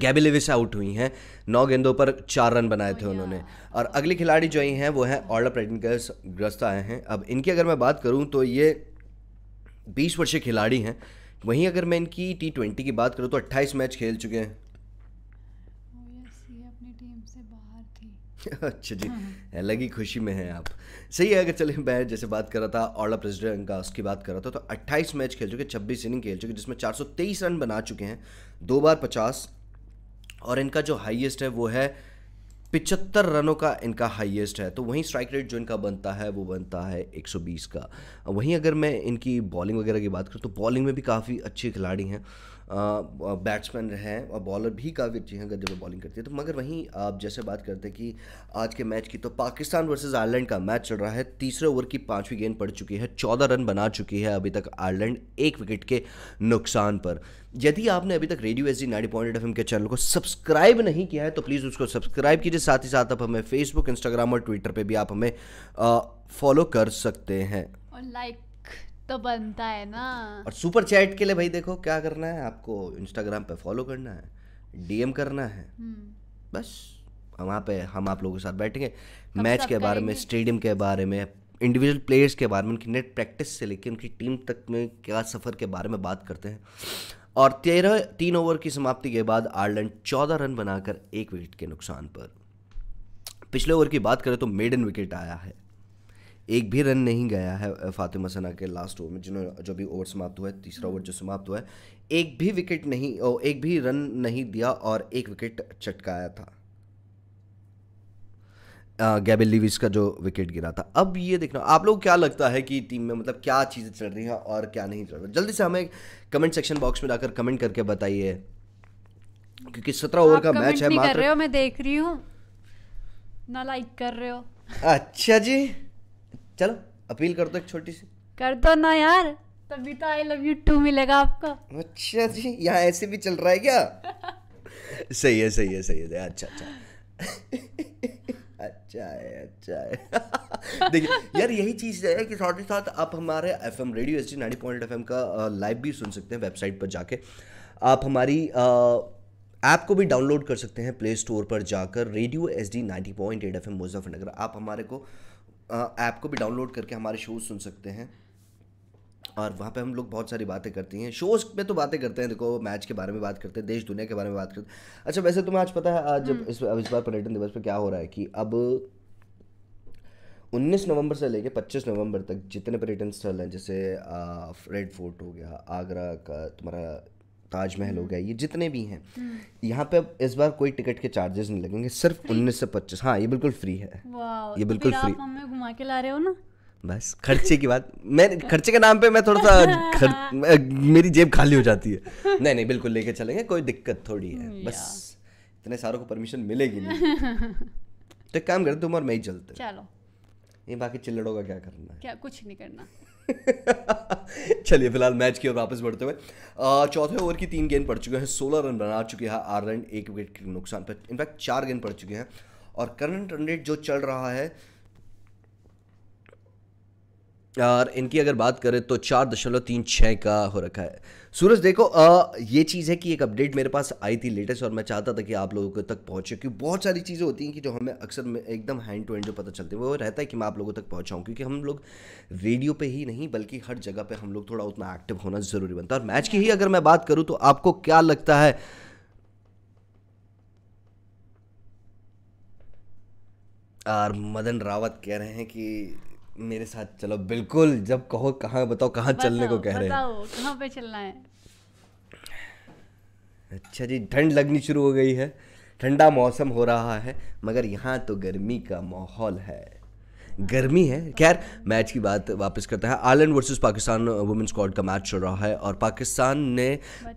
गैबी लेविस आउट हुई हैं नौ गेंदों पर चार रन बनाए थे उन्होंने और अगले खिलाड़ी जो हैं वो हैं ऑर्डर प्रेटिनकर्स ग्रस्त आए हैं अब इनकी अगर मैं बात करूँ तो ये बीस वर्षीय खिलाड़ी हैं वहीं अगर मैं इनकी टी ट्वेंटी की बात करूँ तो अट्ठाईस मैच खेल चुके हैं oh अच्छा जी हाँ। अलग ही खुशी में हैं आप सही है अगर चले मैं जैसे बात कर रहा था ऑला प्रेसिडेंट का उसकी बात कर रहा था तो 28 मैच खेल चुके 26 इनिंग खेल चुके जिसमें 423 रन बना चुके हैं दो बार 50 और इनका जो हाईएस्ट है वो है पिचहत्तर रनों का इनका हाईएस्ट है तो वहीं स्ट्राइक रेट जो इनका बनता है वो बनता है 120 का वहीं अगर मैं इनकी बॉलिंग वगैरह की बात करूँ तो बॉलिंग में भी काफ़ी अच्छे खिलाड़ी हैं बैट्समैन हैं और बॉलर भी अच्छी हैं अगर जब बॉलिंग करती है तो मगर वहीं आप जैसे बात करते हैं कि आज के मैच की तो पाकिस्तान वर्सेज आयरलैंड का मैच चल रहा है तीसरे ओवर की पाँचवीं गेंद पड़ चुकी है चौदह रन बना चुकी है अभी तक आयरलैंड एक विकेट के नुकसान पर यदि आपने अभी तक radio S G ninety point F के चैनल को सब्सक्राइब नहीं किया है तो प्लीज़ उसको सब्सक्राइब कीजिए साथ ही साथ आप हमें फेसबुक इंस्टाग्राम और ट्विटर पर भी आप हमें फॉलो कर सकते हैं और लाइक तो बनता है ना और सुपर चैट के लिए भाई देखो क्या करना है आपको इंस्टाग्राम पे फॉलो करना है डीएम करना है हम्म। बस वहाँ पे हम आप लोगों के साथ बैठेंगे मैच के बारे में स्टेडियम के बारे में इंडिविजुअल प्लेयर्स के बारे में उनकी नेट प्रैक्टिस से लेकर उनकी टीम तक में क्या सफ़र के बारे में बात करते हैं और तेरह तीन ओवर की समाप्ति के बाद आयरलैंड चौदह रन बनाकर एक विकेट के नुकसान पर पिछले ओवर की बात करें तो मेडन विकेट आया है एक भी रन नहीं गया है फातिमा सना के लास्ट ओवर में जिन्होंने जो भी ओवर समाप्त हुआ है तीसरा ओवर जो समाप्त हुआ है एक भी विकेट नहीं एक भी रन नहीं दिया और एक विकेट चटकाया था गैबिल लिविस का जो विकेट गिरा था अब ये देखना आप लोग क्या लगता है कि टीम में मतलब क्या चीज़ें चल रही हैं और क्या नहीं चल रहा जल्दी से हमें कमेंट सेक्शन बॉक्स में जाकर कमेंट करके बताइए क्योंकि सत्रह ओवर का मैच है मात्र... कर रहे हो मैं देख रही हूँ ना लाइक कर रहे हो अच्छा जी चलो अपील कर दो एक छोटी सी कर दो ना यार तभी तो आई लव यू टू मिलेगा आपका अच्छा जी यहाँ ऐसे भी चल रहा है क्या सही है सही है सही है अच्छा अच्छा अच्छा है अच्छा है देखिए यार यही चीज़ है कि साथ ही साथ आप हमारे F M radio S T ninety point F M का लाइव भी सुन सकते हैं वेबसाइट पर जाके आप हमारी ऐप को भी डाउनलोड कर सकते हैं प्ले स्टोर पर जाकर radio S D ninety point eight F M Muzaffarnagar आप हमारे को ऐप को भी डाउनलोड करके हमारे शोज़ सुन सकते हैं और वहाँ पे हम लोग बहुत सारी बातें करती हैं शोज़ में तो बातें करते हैं देखो मैच के बारे में बात करते हैं देश दुनिया के बारे में बात करते हैं अच्छा वैसे तुम्हें आज पता है आज जब हम्म। इस इस बार पर्यटन दिवस पर क्या हो रहा है कि अब 19 नवंबर से लेके 25 नवंबर तक जितने पर्यटन स्थल हैं जैसे रेड फोर्ट हो गया आगरा का तुम्हारा ताजमहल हो गया ये जितने भी हैं हम्म। यहाँ पे अब इस बार कोई टिकट के चार्जेस नहीं लगेंगे सिर्फ उन्नीस से पच्चीस हाँ ये बिल्कुल फ्री है ये तो बिल्कुल फ्री घुमा के ला रहे हो ना बस खर्चे की बात मैं खर्चे के नाम पे मैं थोड़ा सा खर, मेरी जेब खाली हो जाती है नहीं नहीं बिल्कुल लेके चलेंगे कोई दिक्कत थोड़ी है बस इतने सारों को परमिशन मिलेगी नहीं तो काम करते तुम और मैं ही चलते चलो ये बाकी चिल्लड़ों का क्या करना है क्या कुछ नहीं करना चलिए फिलहाल मैच की ओर वापस बढ़ते हुए चौथे ओवर की तीन गेंद पड़ चुके हैं सोलह रन बना चुके हैं आर रन एक विकेट के नुकसान पर इनफैक्ट चार गेंद पड़ चुके हैं और करंट रन रेट जो चल रहा है और इनकी अगर बात करें तो चार दशमलव तीन छः का हो रखा है सूरज देखो आ, ये चीज़ है कि एक अपडेट मेरे पास आई थी लेटेस्ट और मैं चाहता था कि आप लोगों तक पहुँचे क्योंकि बहुत सारी चीज़ें होती हैं कि जो हमें अक्सर एकदम हैंड टू हैंड जो पता चलती है वो रहता है कि मैं आप लोगों तक पहुँचाऊँ क्योंकि हम लोग रेडियो पर ही नहीं बल्कि हर जगह पर हम लोग थोड़ा उतना एक्टिव होना ज़रूरी बनता है और मैच की ही अगर मैं बात करूँ तो आपको क्या लगता है और मदन रावत कह रहे हैं कि मेरे साथ चलो बिल्कुल जब कहो कहाँ बताओ कहाँ चलने को कह रहे हैं कहाँ पे चलना है अच्छा जी ठंड लगनी शुरू हो गई है ठंडा मौसम हो रहा है मगर यहाँ तो गर्मी का माहौल है गर्मी है खैर मैच की बात वापस करता है Ireland versus Pakistan women squad का मैच चल रहा है और पाकिस्तान ने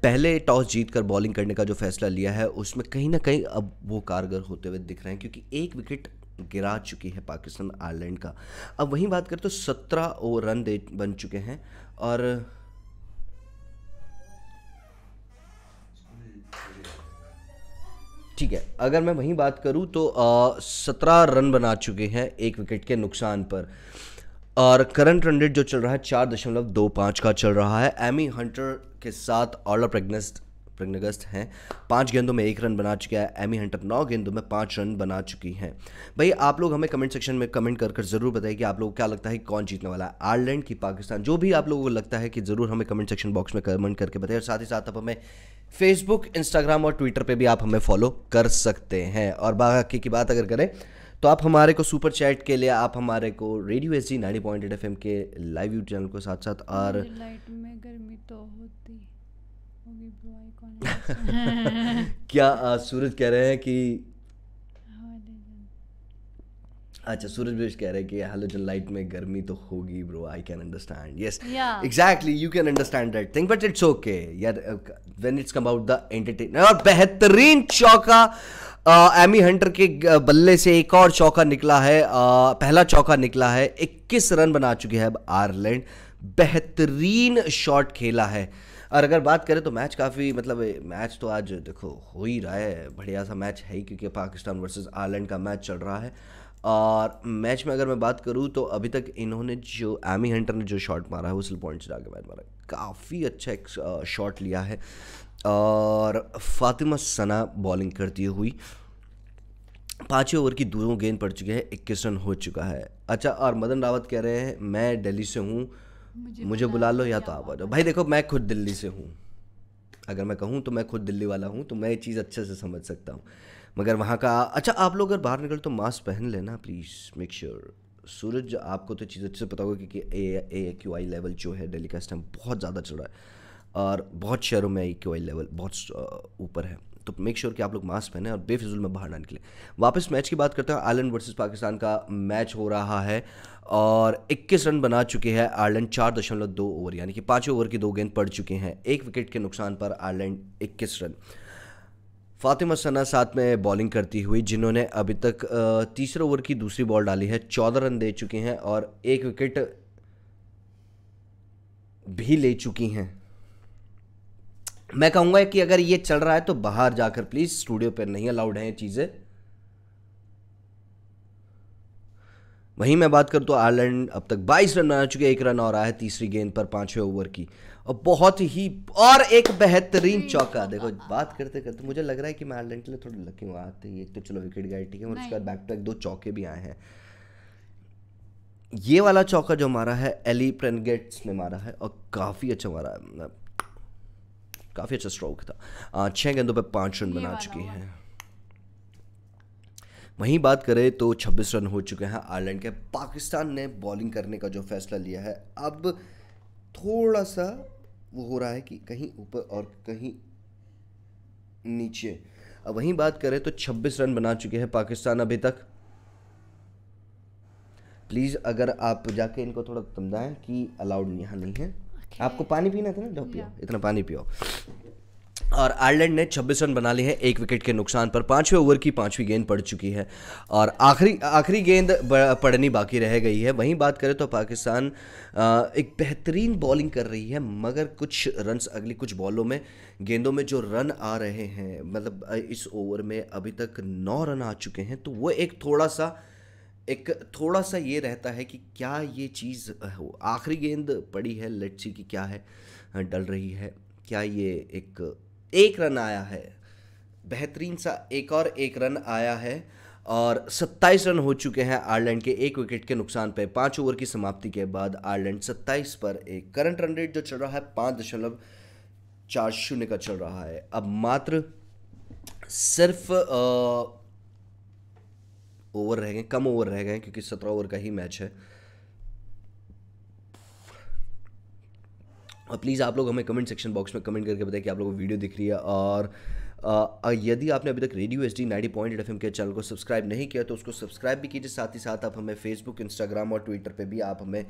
पहले टॉस जीतकर बॉलिंग करने का जो फैसला लिया है उसमें कहीं ना कहीं अब वो कारगर होते हुए दिख रहे हैं क्योंकि एक विकेट गिरा चुकी है पाकिस्तान आयरलैंड का अब वहीं बात करें तो सत्रह ओवर रन दे बन चुके हैं और ठीक है अगर मैं वहीं बात करूं तो सत्रह रन बना चुके हैं एक विकेट के नुकसान पर और करंट रन रेट जो चल रहा है चार दशमलव दो पाँच का चल रहा है एमी हंटर के साथ ऑलर प्रेगनेस्ट स्प्रिंग हैं पांच गेंदों में एक रन बना चुका है एमी हंटर नौ गेंदों में पांच रन बना चुकी हैं भाई आप लोग हमें कमेंट सेक्शन में कमेंट कर कर ज़रूर बताइए कि आप लोगों को क्या लगता है कौन जीतने वाला है आयरलैंड की पाकिस्तान जो भी आप लोगों को लगता है कि ज़रूर हमें कमेंट सेक्शन बॉक्स में कमेंट करके बताइए और साथ ही साथ आप हमें फेसबुक इंस्टाग्राम और ट्विटर पर भी आप हमें फॉलो कर सकते हैं और बाकी की बात अगर करें तो आप हमारे को सुपर चैट के लिए आप हमारे को radio S G ninety point F M के लाइव यूट्यूब चैनल को साथ साथ और लाइट में गर्मी तो होती है होगी ब्लू आई क्या आ, सूरज कह रहे हैं कि अच्छा सूरज भी कह रहे हैं कि हैलोजन लाइट में गर्मी तो होगी bro I can understand yes exactly you can understand that thing but it's okay यार when it's come out the entertain और बेहतरीन चौका एमी uh, हंटर के uh, बल्ले से एक और चौका निकला है आ, uh, पहला चौका निकला है 21 रन बना चुके हैं अब आयरलैंड बेहतरीन शॉट खेला है और अगर बात करें तो मैच काफ़ी मतलब मैच तो आज देखो हो ही रहा है बढ़िया सा मैच है ही क्योंकि पाकिस्तान वर्सेस आयरलैंड का मैच चल रहा है और मैच में अगर मैं बात करूँ तो अभी तक इन्होंने जो एमी हंटर ने जो शॉट मारा है वो पॉइंट से आगे मैच मारा है काफ़ी अच्छा एक शॉट लिया है और फातिमा सना बॉलिंग करती हुई पाँचवें ओवर की दूरों गेंद पड़ चुकी है इक्कीस रन हो चुका है अच्छा और मदन रावत कह रहे हैं मैं दिल्ली से हूँ मुझे, मुझे बुला लो या तो आप आ जाओ भाई देखो मैं खुद दिल्ली से हूँ अगर मैं कहूँ तो मैं खुद दिल्ली वाला हूँ तो मैं ये चीज़ अच्छे से समझ सकता हूँ मगर वहाँ का अच्छा आप लोग अगर बाहर निकल तो मास्क पहन लेना प्लीज़ मेक श्योर सूरज आपको तो चीज़ अच्छे से पता होगा क्योंकि ए ए क्यू आई लेवल जो है दिल्ली का इस टाइम बहुत ज़्यादा चल रहा है और बहुत शहरों में ए क्यू आई लेवल बहुत ऊपर है तो मेक श्योर sure कि आप लोग मास्क पहने और बेफिजुल में बाहर ना निकले वापस मैच की बात करते हैं आयरलैंड वर्सेस पाकिस्तान का मैच हो रहा है और 21 रन बना चुके हैं आयरलैंड चार दशमलव दो ओवर यानी कि पाँच ओवर की दो गेंद पड़ चुके हैं एक विकेट के नुकसान पर आयरलैंड इक्कीस रन फातिमा सना साथ में बॉलिंग करती हुई जिन्होंने अभी तक तीसरे ओवर की दूसरी बॉल डाली है चौदह रन दे चुके हैं और एक विकेट भी ले चुकी हैं मैं कहूंगा कि अगर ये चल रहा है तो बाहर जाकर प्लीज़ स्टूडियो पर नहीं अलाउड ये चीज़ें वहीं मैं बात करूं तो आयरलैंड अब तक 22 रन बना चुके एक रन और आया है तीसरी गेंद पर पांचवें ओवर की और बहुत ही और एक बेहतरीन हम्म। चौका देखो बात करते करते मुझे लग रहा है कि मैं आयरलैंड के लिए थोड़ी लकी हुआ आते ही एक तो चलो विकेट गए ठीक है और उसके बाद बैक टू बैक दो चौके भी आए हैं ये वाला चौका जो मारा है एली प्रेनगेट्स ने मारा है और काफ़ी अच्छा मारा है काफ़ी अच्छा स्ट्रोक था छह गेंदों पर पांच रन बना चुकी हैं वहीं बात करें तो 26 रन हो चुके हैं आयरलैंड के पाकिस्तान ने बॉलिंग करने का जो फैसला लिया है अब थोड़ा सा वो हो रहा है कि कहीं ऊपर और कहीं नीचे अब वहीं बात करें तो 26 रन बना चुके हैं पाकिस्तान अभी तक प्लीज़ अगर आप जाके इनको थोड़ा समझाएं कि अलाउड यहाँ नहीं है हाँ, okay. आपको पानी पीना था ना लो पियो yeah. इतना पानी पियो और आयरलैंड ने 26 रन बना लिए हैं एक विकेट के नुकसान पर पांचवें ओवर की पांचवी गेंद पड़ चुकी है और आखिरी आखिरी गेंद पड़नी बाकी रह गई है वहीं बात करें तो पाकिस्तान एक बेहतरीन बॉलिंग कर रही है मगर कुछ रन्स अगली कुछ बॉलों में गेंदों में जो रन आ रहे हैं मतलब इस ओवर में अभी तक नौ रन आ चुके हैं तो वो एक थोड़ा सा एक थोड़ा सा ये रहता है कि क्या ये चीज़ आखिरी गेंद पड़ी है लट्सी की क्या है डल रही है क्या ये एक एक रन आया है बेहतरीन सा एक और एक रन आया है और 27 रन हो चुके हैं आयरलैंड के एक विकेट के नुकसान पर पाँच ओवर की समाप्ति के बाद आयरलैंड 27 पर एक करंट रन रेट जो चल रहा है पाँच दशमलव चार शून्य का चल रहा है अब मात्र सिर्फ आ, ओवर रह गए कम ओवर रह गए क्योंकि सत्रह ओवर का ही मैच है और प्लीज़ आप लोग हमें कमेंट सेक्शन बॉक्स में कमेंट करके बताएं कि आप लोगों को वीडियो दिख रही है और यदि आपने अभी तक radio S D ninety point F के चैनल को सब्सक्राइब नहीं किया तो उसको सब्सक्राइब भी कीजिए साथ ही साथ आप हमें फेसबुक इंस्टाग्राम और ट्विटर पर भी आप हमें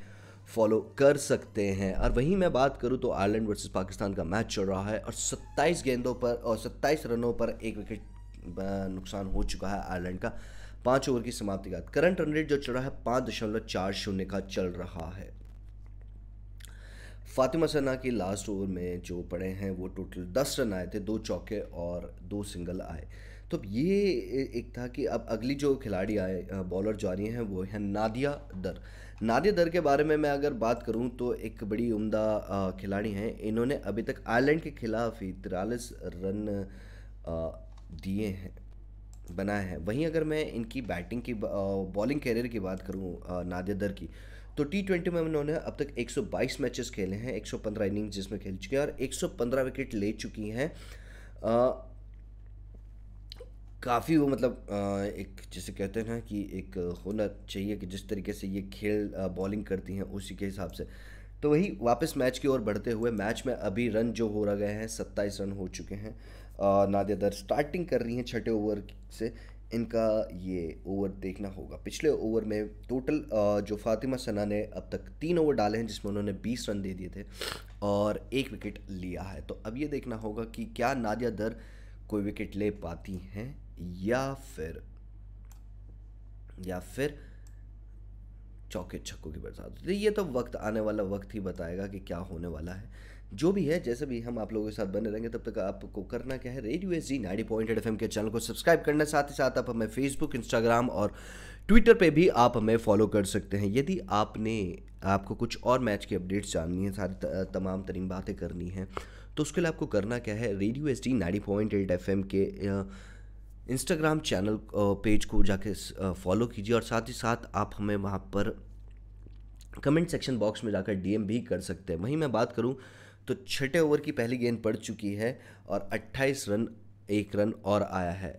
फॉलो कर सकते हैं और वहीं मैं बात करूं तो आयरलैंड वर्सेस पाकिस्तान का मैच चल रहा है और 27 गेंदों पर और 27 रनों पर एक विकेट नुकसान हो चुका है आयरलैंड का पाँच ओवर की समाप्ति के बाद करंट रन रेट जो चल रहा है पाँच दशमलव चार शून्य का चल रहा है फातिमा सना की लास्ट ओवर में जो पड़े हैं वो टोटल दस रन आए थे दो चौके और दो सिंगल आए तो ये एक था कि अब अगली जो खिलाड़ी आए बॉलर जो आ रही हैं वो हैं नादिया दर नादिया दर के बारे में मैं अगर बात करूं तो एक बड़ी उम्दा खिलाड़ी हैं इन्होंने अभी तक आयरलैंड के खिलाफ ही तिरालीस रन दिए हैं बनाया है वहीं अगर मैं इनकी बैटिंग की बॉलिंग कैरियर की बात करूँ नादिया दर की तो टी ट्वेंटी में उन्होंने अब तक 122 मैचेस खेले हैं 115 इनिंग्स जिसमें खेल चुके हैं और 115 विकेट ले चुकी हैं काफ़ी वो मतलब एक जैसे कहते हैं ना कि एक होना चाहिए कि जिस तरीके से ये खेल बॉलिंग करती हैं उसी के हिसाब से तो वही वापस मैच की ओर बढ़ते हुए मैच में अभी रन जो हो रहा गए हैं सत्ताईस रन हो चुके हैं नादिया दर स्टार्टिंग कर रही हैं छठे ओवर से इनका ये ओवर देखना होगा पिछले ओवर में टोटल जो फातिमा सना ने अब तक तीन ओवर डाले हैं जिसमें उन्होंने 20 रन दे दिए थे और एक विकेट लिया है तो अब ये देखना होगा कि क्या नादिया दर कोई विकेट ले पाती हैं या फिर या फिर चौके छक्कों की बरसात तो ये तो वक्त आने वाला वक्त ही बताएगा कि क्या होने वाला है जो भी है जैसे भी हम आप लोगों के साथ बने रहेंगे तब तक आपको करना क्या है radio S G ninety point F के चैनल को सब्सक्राइब करना साथ ही साथ आप हमें फेसबुक इंस्टाग्राम और ट्विटर पे भी आप हमें फॉलो कर सकते हैं यदि आपने आपको कुछ और मैच की अपडेट्स जाननी है सारी तमाम तरीन बातें करनी है तो उसके लिए आपको करना क्या है radio S D ninety point eight F के इंस्टाग्राम चैनल पेज को जाके फॉलो कीजिए और साथ ही साथ आप हमें वहाँ पर कमेंट सेक्शन बॉक्स में जाकर डीएम भी कर सकते हैं वहीं मैं बात करूँ तो छठे ओवर की पहली गेंद पड़ चुकी है और 28 रन एक रन और आया है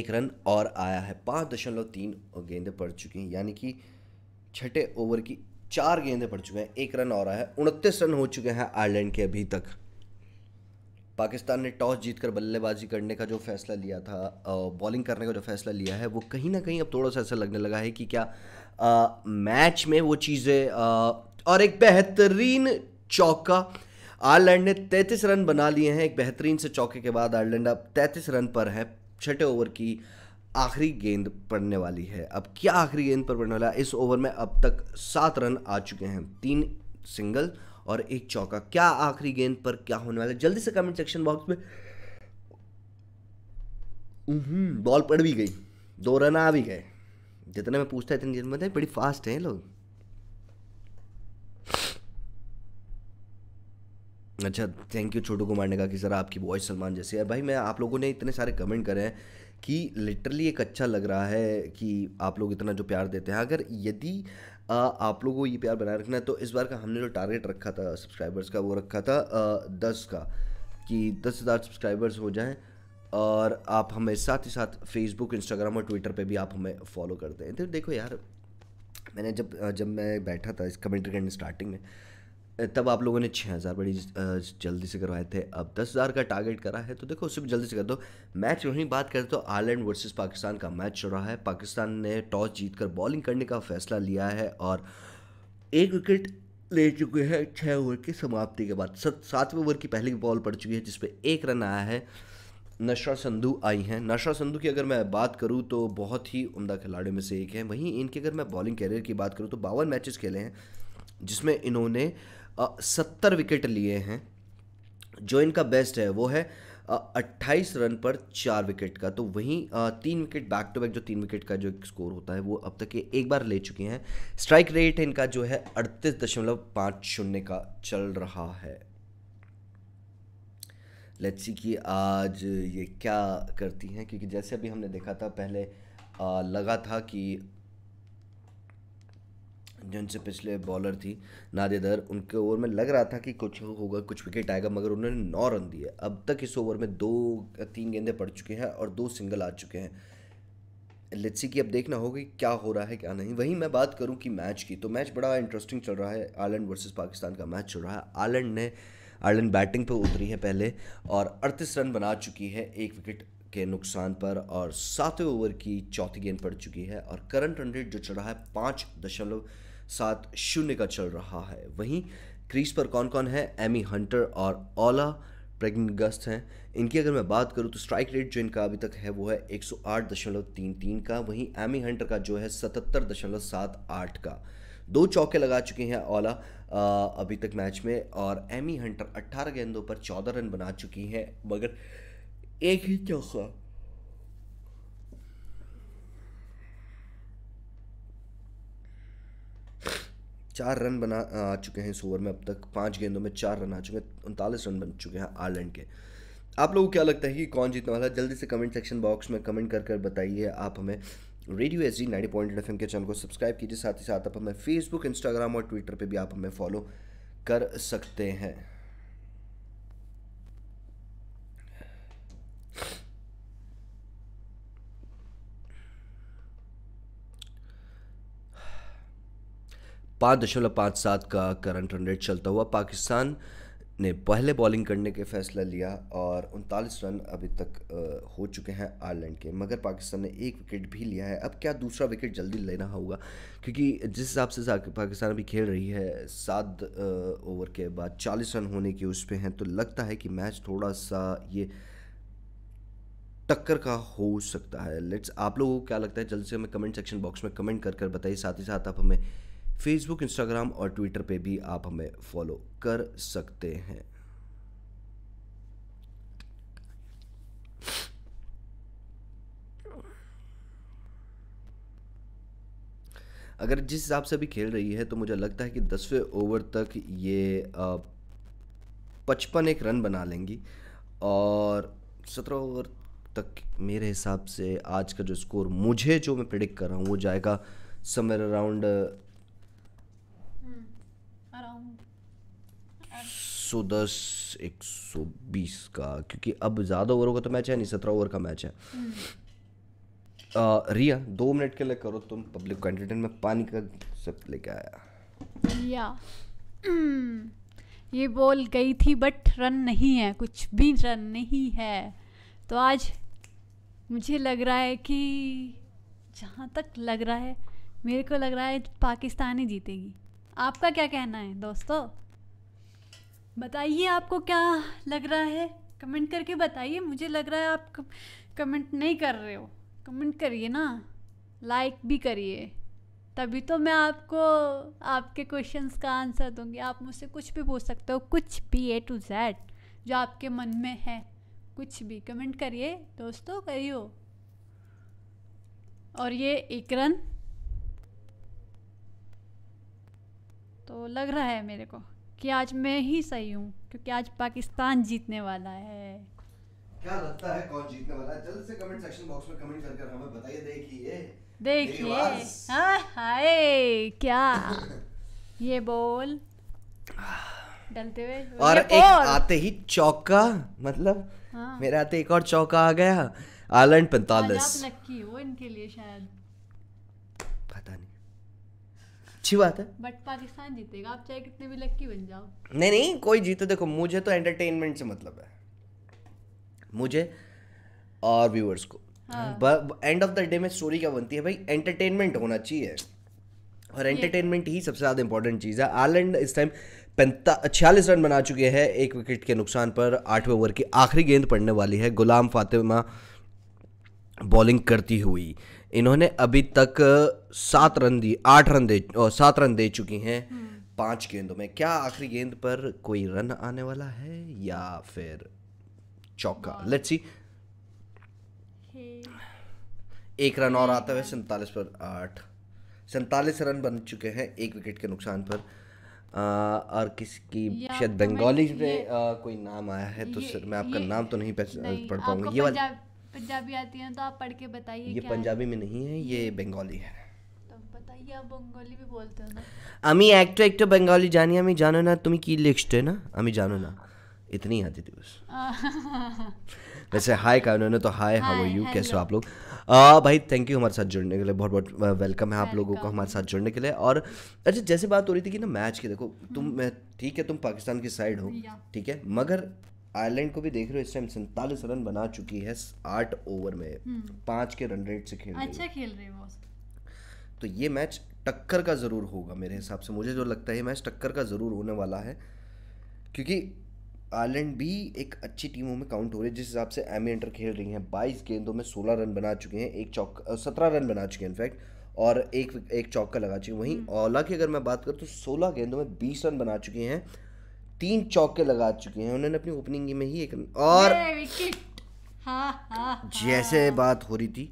एक रन और आया है पाँच दशमलव तीन गेंदें पड़ चुकी हैं यानी कि छठे ओवर की चार गेंदें पड़ चुके हैं एक रन और आया है उनतीस रन हो चुके हैं आयरलैंड के अभी तक पाकिस्तान ने टॉस जीतकर बल्लेबाजी करने का जो फैसला लिया था बॉलिंग करने का जो फैसला लिया है वो कहीं ना कहीं अब थोड़ा सा ऐसा लगने लगा है कि क्या आ, मैच में वो चीज़ें और एक बेहतरीन चौका आयरलैंड ने 33 रन बना लिए हैं एक बेहतरीन से चौके के बाद आयरलैंड अब 33 रन पर है छठे ओवर की आखिरी गेंद पड़ने वाली है अब क्या आखिरी गेंद पर पड़ने वाला इस ओवर में अब तक सात रन आ चुके हैं तीन सिंगल और एक चौका क्या आखिरी गेंद पर क्या होने वाला है जल्दी से कमेंट सेक्शन बॉक्स में बॉल पड़ भी गई दो रन आ भी गए जितने में पूछता है इतनी देर में तो बड़ी फास्ट हैं लोग अच्छा थैंक यू छोटू कुमार ने कहा कि सर आपकी वॉइस सलमान जैसी है भाई मैं आप लोगों ने इतने सारे कमेंट करे हैं कि लिटरली एक अच्छा लग रहा है कि आप लोग इतना जो प्यार देते हैं अगर यदि आप लोगों को ये प्यार बनाए रखना है तो इस बार का हमने जो टारगेट रखा था सब्सक्राइबर्स का वो रखा था दस का कि दस हज़ार सब्सक्राइबर्स हो जाएं और आप हमें साथ ही साथ फेसबुक इंस्टाग्राम और ट्विटर पे भी आप हमें फॉलो करते हैं तो देखो यार मैंने जब जब मैं बैठा था इस कमेंट्री करने स्टार्टिंग में तब आप लोगों ने छः हज़ार बड़ी जल्दी से करवाए थे अब दस हज़ार का टारगेट करा है तो देखो उससे भी जल्दी से कर दो मैच वहीं बात करें तो आयरलैंड वर्सेस पाकिस्तान का मैच चल रहा है पाकिस्तान ने टॉस जीत कर बॉलिंग करने का फैसला लिया है और एक विकेट ले चुके हैं छः ओवर की समाप्ति के बाद सातवें ओवर की पहली बॉल पड़ चुकी है जिसपे एक रन आया है नशा संधु आई हैं नशा संधु की अगर मैं बात करूं तो बहुत ही उम्दा खिलाड़ियों में से एक है वहीं इनकी अगर मैं बॉलिंग कैरियर की बात करूं तो बावन मैचेस खेले हैं जिसमें इन्होंने सत्तर विकेट लिए हैं जो इनका बेस्ट है वो है अट्ठाईस रन पर चार विकेट का तो वहीं तीन विकेट बैक टू बैक जो तीन विकेट का जो स्कोर होता है वो अब तक एक बार ले चुके हैं स्ट्राइक रेट इनका जो है अड़तीस दशमलव पाँच शून्य का चल रहा है लेट्स सी कि आज ये क्या करती हैं क्योंकि जैसे अभी हमने देखा था पहले आ, लगा था कि जिनसे पिछले बॉलर थी नादेदर उनके ओवर में लग रहा था कि कुछ होगा कुछ विकेट आएगा मगर उन्होंने नौ रन दिए अब तक इस ओवर में दो तीन गेंदे पड़ चुके हैं और दो सिंगल आ चुके हैं लेट्सी की अब देखना होगा कि क्या हो रहा है क्या नहीं वहीं मैं बात करूं कि मैच की तो मैच बड़ा इंटरेस्टिंग चल रहा है आयरलैंड वर्सेस पाकिस्तान का मैच चल रहा है आयरलैंड ने आयरलैंड बैटिंग पर उतरी है पहले और अड़तीस रन बना चुकी है एक विकेट के नुकसान पर और सातवें ओवर की चौथी गेंद पड़ चुकी है और करंट रन रेट जो चढ़ा है पाँच दशमलव सात शून्य का चल रहा है वहीं क्रीज पर कौन कौन है एमी हंटर और ओला प्रेगनगस्ट हैं इनकी अगर मैं बात करूं तो स्ट्राइक रेट जो इनका अभी तक है वो है एक सौ आठ दशमलव तीन तीन का वहीं एमी हंटर का जो है सतहत्तर दशमलव सात आठ का दो चौके लगा चुके हैं ओला अभी तक मैच में और एमी हंटर अट्ठारह गेंदों पर चौदह रन बना चुकी हैं मगर एक ही चौका चार रन बना आ चुके हैं इस ओवर में अब तक पाँच गेंदों में चार रन आ चुके हैं उनतालीस रन बन चुके हैं आयरलैंड के आप लोगों को क्या लगता है कि कौन जीतने वाला है जल्दी से कमेंट सेक्शन बॉक्स में कमेंट कर कर बताइए आप हमें radio S G ninety point F के चैनल को सब्सक्राइब कीजिए साथ ही साथ आप हमें फेसबुक इंस्टाग्राम और ट्विटर पर भी आप हमें फॉलो कर सकते हैं पाँच दशमलव पाँच सात का करंट रन रेट चलता हुआ पाकिस्तान ने पहले बॉलिंग करने के फैसला लिया और उनतालीस रन अभी तक हो चुके हैं आयरलैंड के मगर पाकिस्तान ने एक विकेट भी लिया है अब क्या दूसरा विकेट जल्दी लेना होगा क्योंकि जिस हिसाब से पाकिस्तान अभी खेल रही है सात ओवर के बाद चालीस रन होने के उस पर हैं तो लगता है कि मैच थोड़ा सा ये टक्कर का हो सकता है लेट्स आप लोगों को क्या लगता है जल्द से हमें कमेंट सेक्शन बॉक्स में कमेंट कर कर बताइए साथ ही साथ आप हमें फेसबुक इंस्टाग्राम और ट्विटर पे भी आप हमें फॉलो कर सकते हैं अगर जिस हिसाब से अभी खेल रही है तो मुझे लगता है कि दसवें ओवर तक ये पचपन एक रन बना लेंगी और सत्रह ओवर तक मेरे हिसाब से आज का जो स्कोर मुझे जो मैं प्रिडिक्ट कर रहा हूँ वो जाएगा समवेयर अराउंड सो दस एक सौ बीस का क्योंकि अब ज़्यादा ओवरों का तो मैच है नहीं सत्रह ओवर का मैच है हम्म। आ, रिया दो मिनट के लिए करो तुम पब्लिक को एंटरटेन में पानी का सब लेके आया या हम्म, ये बोल गई थी बट रन नहीं है कुछ भी रन नहीं है तो आज मुझे लग रहा है कि जहाँ तक लग रहा है मेरे को लग रहा है पाकिस्तान ही जीतेगी आपका क्या कहना है दोस्तों बताइए आपको क्या लग रहा है कमेंट करके बताइए मुझे लग रहा है आप कमेंट नहीं कर रहे हो कमेंट करिए ना लाइक भी करिए तभी तो मैं आपको आपके क्वेश्चंस का आंसर दूंगी आप मुझसे कुछ भी पूछ सकते हो कुछ भी ए टू जेड जो आपके मन में है कुछ भी कमेंट करिए दोस्तों करियो और ये इकरन तो लग रहा है मेरे को कि आज मैं ही सही हूँ क्योंकि आज पाकिस्तान जीतने वाला है क्या लगता है कौन जीतने वाला है जल्द से कमेंट सेक्शन बॉक्स में कमेंट करके हमें बताइए देखिए देखिए हाँ, हाय क्या ये बोल डलते हुए और एक आते ही चौका मतलब हाँ। मेरे आते एक और चौका आ गया आलैंड पैंतालीस लकी वो इनके लिए शायद अच्छी बात है बट पाकिस्तान जीतेगा आप चाहे कितने भी लक्की बन जाओ नहीं नहीं कोई जीते देखो मुझे तो एंटरटेनमेंट से मतलब है मुझे और व्यूअर्स को एंड ऑफ द डे में स्टोरी क्या बनती है भाई एंटरटेनमेंट होना चाहिए और एंटरटेनमेंट ही सबसे ज़्यादा इंपॉर्टेंट चीज़ है आयरलैंड इस टाइम छियालीस रन बना चुके हैं एक विकेट के नुकसान पर आठवें ओवर की आखिरी गेंद पड़ने वाली है गुलाम फातिमा बॉलिंग करती हुई इन्होंने अभी तक सात रन दिए आठ रन दे सात रन दे चुकी हैं पांच गेंदों में क्या आखिरी गेंद पर कोई रन आने वाला है या फिर चौका लेट्स सी एक रन और आता है सैंतालीस पर आठ सैतालीस रन बन चुके हैं एक विकेट के नुकसान पर आ, और किसकी शायद तो बंगाली पे आ, कोई नाम आया है तो सर मैं आपका नाम तो नहीं पढ़ पाऊंगा ये वाला पंजाबी आती है तो आप पढ़ के बताइए ये पंजाबी में नहीं है ये बंगाली है আমি একটু একটু বেঙ্গলি জানি আমি জানো না তুমি কি লিখছো না আমি জানো না वैसे हाय तो हाय हाउ आर यू कैसे हो आप लोग भाई थैंक यू हमारे साथ जुड़ने के लिए बहुत बहुत वेलकम है आप लोगों को हमारे साथ जुड़ने के लिए और अच्छा जैसे बात हो रही थी कि ना मैच की देखो तुम हम्म। ठीक है तुम पाकिस्तान की साइड हो ठीक है मगर आयरलैंड को भी देख रहे हो इस टाइम सैंतालीस रन बना चुकी है आठ ओवर में हम्म। पांच के रन रेट से खेल अच्छा खेल रही है तो ये मैच टक्कर का ज़रूर होगा मेरे हिसाब से मुझे जो लगता है मैच टक्कर का ज़रूर होने वाला है क्योंकि आयरलैंड भी एक अच्छी टीमों में काउंट हो रही है जिस हिसाब से एमी एंटर खेल रही हैं बाईस गेंदों में सोलह रन बना चुके हैं एक चौक सत्रह रन बना चुके हैं इनफैक्ट और एक एक चौका लगा चुके हैं वहीं ओला हम्म। की अगर मैं बात करूँ तो सोलह गेंदों में बीस रन बना चुके हैं तीन चौके लगा चुके हैं उन्होंने अपनी ओपनिंग में ही एक और जैसे बात हो रही थी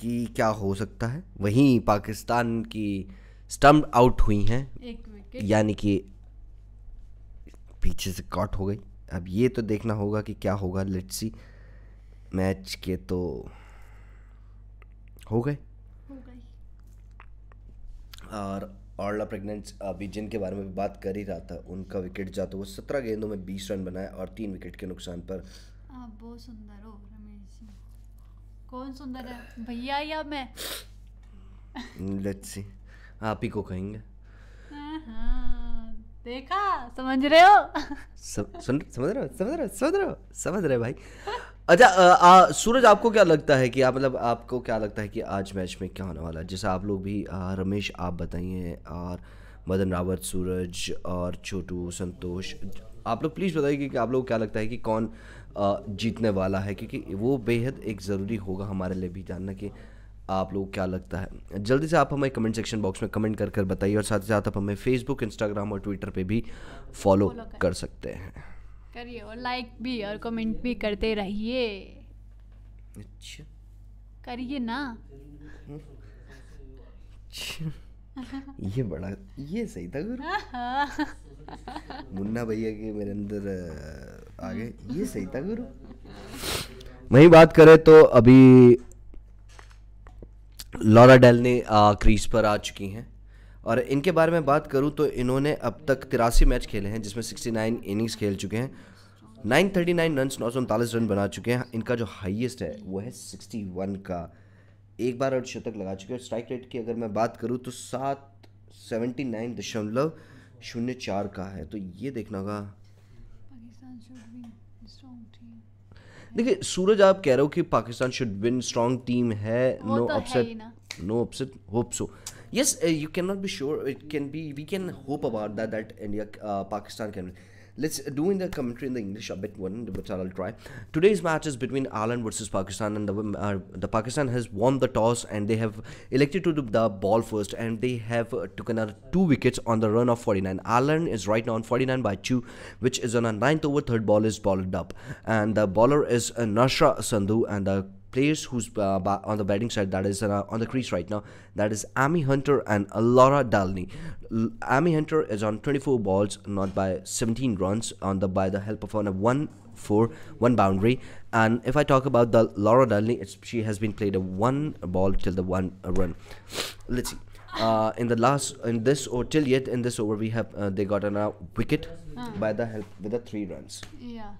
कि क्या हो सकता है वहीं पाकिस्तान की स्टम्प आउट हुई हैं यानी कि पीछे से कॉट हो गई अब ये तो देखना होगा कि क्या होगा लेट्स सी मैच के तो हो गए और ऑर्ला प्रेगनेंट अभी जिनके बारे में बात कर ही रहा था उनका विकेट जाते तो वो सत्रह गेंदों में बीस रन बनाए और तीन विकेट के नुकसान पर आप बहुत सुंदर हो रमेश कौन सुंदर है भैया या मैं लेट्स सी आप ही को कहेंगे हाँ, हाँ। देखा समझ रहे हो सुन समझ रहे हो समझ रहे हो समझ रहे हो समझ रहे हो भाई अच्छा सूरज आपको क्या लगता है कि आप मतलब आपको क्या लगता है कि आज मैच में क्या होने वाला है जैसे आप लोग भी आ, रमेश आप बताइए और मदन रावत सूरज और छोटू संतोष आप लोग प्लीज़ बताइए कि आप लोग क्या लगता है कि कौन आ, जीतने वाला है क्योंकि वो बेहद एक ज़रूरी होगा हमारे लिए भी जानना कि आप लोग क्या लगता है जल्दी से आप हमें कमेंट सेक्शन बॉक्स में कमेंट कर कर बताइए और साथ ही साथ आप हमें फेसबुक इंस्टाग्राम और ट्विटर पे भी फॉलो कर सकते हैं करिए और लाइक भी और कमेंट भी करते रहिए अच्छा करिए ना अच्छा। ये बड़ा ये सही था गुरु मुन्ना भैया के मेरे अंदर आ गए ये सही था गुरु वही बात करें तो अभी लॉरा डेल ने क्रीज पर आ चुकी हैं और इनके बारे में बात करूँ तो इन्होंने अब तक तिरासी मैच खेले हैं जिसमें 69 इनिंग्स खेल चुके हैं 939 रन नौ सौ उनतालीस रन बना चुके हैं इनका जो हाईएस्ट है वो है 61 का एक बार शतक लगा चुके हैं स्ट्राइक रेट की अगर मैं बात करूँ तो सात सेवेंटी नाइन दशमलव शून्य चार का है तो ये देखना होगा देखिए सूरज आप कह रहे हो कि Pakistan should win strong team है no upset no upset hope so yes uh, you cannot be sure it can be we can hope about that that india uh, pakistan can let's do in the commentary in the english a bit one but i'll try today's match is between ireland versus pakistan and the, uh, the pakistan has won the toss and they have elected to do the ball first and they have uh, taken another two wickets on the run of 49 ireland is right now on 49 by 2 which is on a ninth over third ball is balled up and the bowler is uh, nashra sandhu and the players who's uh, on the batting side, that is uh, on the crease right now, that is Amy Hunter and Laura Dalney. Amy Hunter is on 24 balls, not by 17 runs, on the by the help of on one boundary. And if I talk about the Laura Dudley, she has been played a one ball till the one uh, run. Let's see. Uh, in the last, in this or till yet in this over, we have uh, they got a uh, wicket ah. by the help with the three runs. Yeah.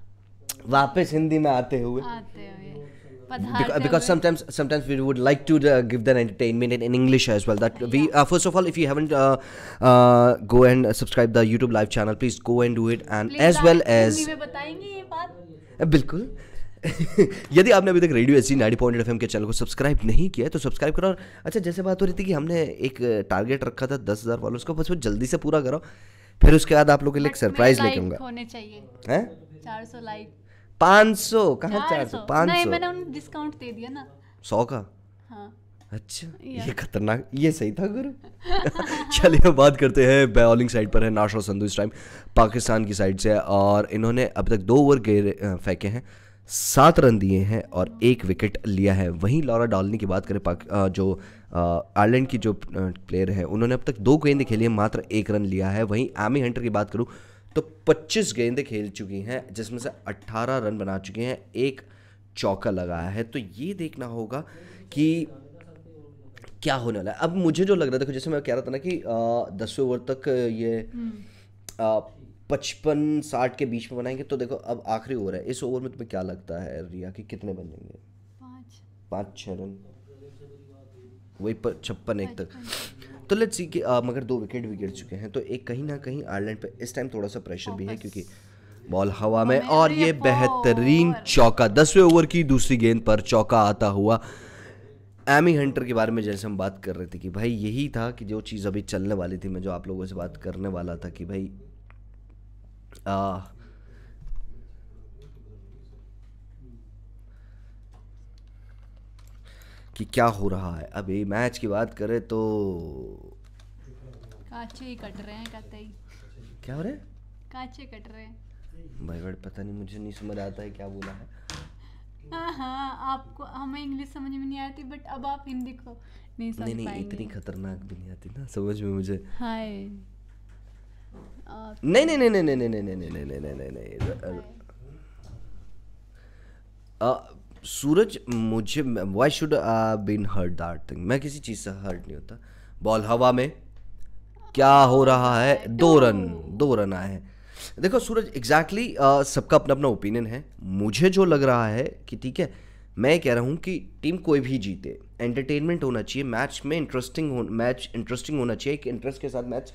वापस Hindi mein aate हुए Aate हुए because sometimes sometimes we would like to uh, give that entertainment in, in, English as well. That yeah. we uh, first of all, if you haven't uh, uh, go and subscribe the YouTube live channel, please go and do it, and please as well as बिल्कुल यदि आपने अभी तक radio S ninety point F के channel को subscribe नहीं किया है तो सब्सक्राइब करो और अच्छा जैसे बात हो रही थी कि हमने एक टारगेट रखा था दस हज़ार वालों उसको बस वो जल्दी से पूरा करो फिर उसके बाद आप लोग के लिए एक सरप्राइज लेके आऊँगा चार सौ लाइक पाँच सौ कहाँ चार सौ पाँच सौ मैंने उन्हें डिस्काउंट दे दिया ना सौ का हाँ अच्छा ये खतरनाक ये सही था गुरु चलिए बात करते हैं बॉलिंग साइड पर है नाशा संधू इस टाइम पाकिस्तान की साइड से और इन्होंने अब तक दो ओवर गेर फेंके हैं सात रन दिए हैं और एक विकेट लिया है वहीं लॉरा डालनी की बात करें पाक जो आयरलैंड की जो प्लेयर है उन्होंने अब तक दो गेंदें खेली हैं मात्र एक रन लिया है वहीं एमी हंटर की बात करूँ तो 25 गेंदें खेल चुकी हैं जिसमें से 18 रन बना चुके हैं एक चौका लगाया है तो ये देखना होगा कि क्या होने वाला है अब मुझे जो लग रहा था जैसे मैं कह रहा था ना कि दसवें ओवर तक ये पचपन साठ के बीच में बनाएंगे तो देखो अब आखिरी ओवर है इस ओवर में तुम्हें क्या लगता है रिया कि कितने बन जाएंगे पाँच छः रन वही छप्पन एक तक तो लेट्स सी कि uh, मगर दो विकेट भी गिर चुके हैं तो एक कहीं ना कहीं आयरलैंड पे इस टाइम थोड़ा सा प्रेशर भी है क्योंकि बॉल हवा में और ये बेहतरीन चौका दसवें ओवर की दूसरी गेंद पर चौका आता हुआ एमी हंटर के बारे में जैसे हम बात कर रहे थे कि भाई यही था कि जो चीज़ अभी चलने वाली थी मैं जो आप लोगों से बात करने वाला था कि भाई कि क्या हो रहा है अब ये मैच की बात करें तो काचे ही कट रहे हैं कतई क्या हो रहे काचे कट रहे हैं भाई भाई पता नहीं मुझे नहीं समझ आता है क्या बोला है हाँ हाँ आपको हमें इंग्लिश समझ में नहीं आती बट अब आप हिंदी को नहीं समझ नहीं नहीं इतनी खतरनाक भी नहीं आती ना समझ में मुझे हाय नहीं नहीं नहीं नहीं नहीं नहीं नहीं नहीं नहीं नहीं नहीं नहीं नहीं नहीं सूरज मुझे why should been hurt that thing मैं किसी चीज़ से हर्ट नहीं होता बॉल हवा में क्या हो रहा है दो रन दो रन आए हैं देखो सूरज एग्जैक्टली exactly, सबका अपना अपना ओपिनियन है मुझे जो लग रहा है कि ठीक है मैं कह रहा हूँ कि टीम कोई भी जीते एंटरटेनमेंट होना चाहिए मैच में इंटरेस्टिंग मैच इंटरेस्टिंग होना चाहिए एक इंटरेस्ट के साथ मैच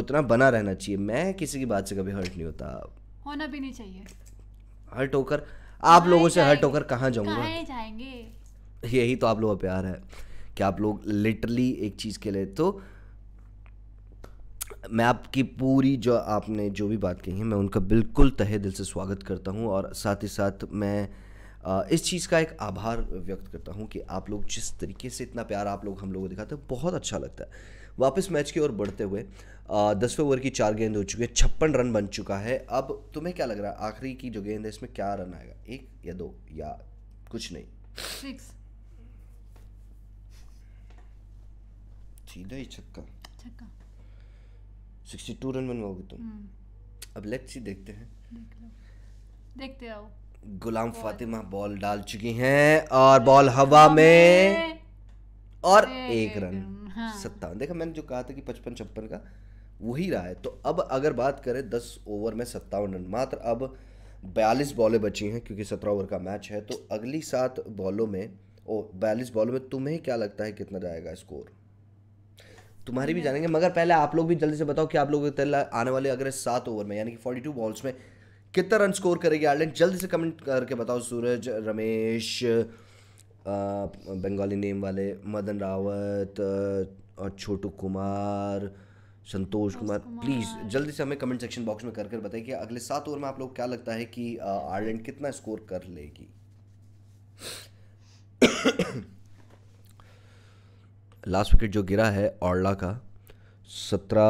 उतना बना रहना चाहिए मैं किसी की बात से कभी हर्ट नहीं होता होना भी नहीं चाहिए हर्ट होकर आप लोगों से हर्ट होकर कहाँ जाऊंगा यही तो आप लोगों का प्यार है कि आप लोग लिटरली एक चीज़ के लिए तो मैं आपकी पूरी जो आपने जो भी बात कही है मैं उनका बिल्कुल तहे दिल से स्वागत करता हूँ और साथ ही साथ मैं इस चीज़ का एक आभार व्यक्त करता हूँ कि आप लोग जिस तरीके से इतना प्यार आप लोग हम लोगों को दिखाते हैं बहुत अच्छा लगता है वापस मैच की ओर बढ़ते हुए दसवें ओवर की चार गेंद हो चुकी है छप्पन रन बन चुका है अब तुम्हें क्या लग रहा है आखिरी की जो गेंद है इसमें क्या रन आएगा एक या दो या कुछ नहीं सीधा ही छक्का सिक्सटी टू रन बनवाओगे तुम हम्म। अब लेट्स सी देखते हैं देखते आओ गुलाम फातिमा बॉल डाल चुकी हैं और बॉल हवा में और एक रन हाँ। सत्तावन देखा मैंने जो कहा था कि पचपन छप्पन का वही रहा है तो अब अगर बात करें दस ओवर में सत्तावन रन मात्र अब बयालीस बॉलें बची हैं क्योंकि सत्रह ओवर का मैच है तो अगली सात बॉलों में ओ बयालीस बॉलों में तुम्हें क्या लगता है कितना जाएगा स्कोर तुम्हारी भी जानेंगे मगर पहले आप लोग भी जल्दी से बताओ कि आप लोग आने वाले अगर सात ओवर में यानी कि फोर्टी टू बॉल्स में कितना रन स्कोर करेगी आयरलैंड जल्दी से कमेंट करके बताओ सूरज रमेश बंगाली नेम वाले मदन रावत और छोटू कुमार संतोष कुमार प्लीज़ जल्दी से हमें कमेंट सेक्शन बॉक्स में कर कर बताइए कि अगले सात ओवर में आप लोग क्या लगता है कि आयरलैंड कितना स्कोर कर लेगी लास्ट विकेट जो गिरा है ऑर्ला का सत्रह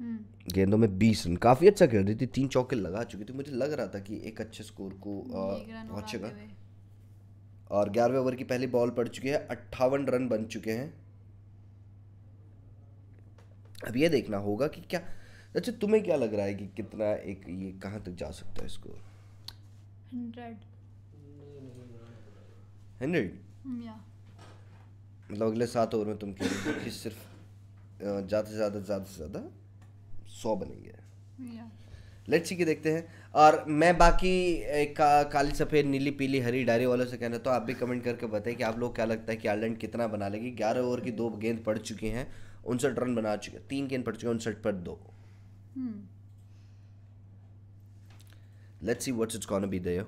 हम्म। गेंदों में बीस रन काफ़ी अच्छा खेल रही थी तीन चौके लगा चुकी थी मुझे लग रहा था कि एक अच्छे स्कोर को पहुंचेगा और ग्यारहवें ओवर की पहली बॉल पड़ चुकी है अट्ठावन रन बन चुके हैं अब ये देखना होगा कि क्या अच्छा तुम्हें क्या लग रहा है कि कितना एक ये कहाँ तक जा सकता है इसको हंड्रेड हंड्रेड हम्म, मतलब अगले सात ओवर में तुम कह रहे कि सिर्फ ज़्यादा से ज़्यादा ज़्यादा से ज़्यादा सौ बनेंगे लेट्स सी के देखते हैं और मैं बाकी एक का, काली सफ़ेद नीली पीली हरी डायरी वालों से कहना तो आप भी कमेंट करके बताएं कि आप लोग क्या लगता है कि आयरलैंड कितना बना लेगी ग्यारह ओवर की दो गेंद पड़ चुकी हैं उनसठ रन बना चुके तीन गेंद पड़ चुके उनसठ पर दो let's see what's it's can be there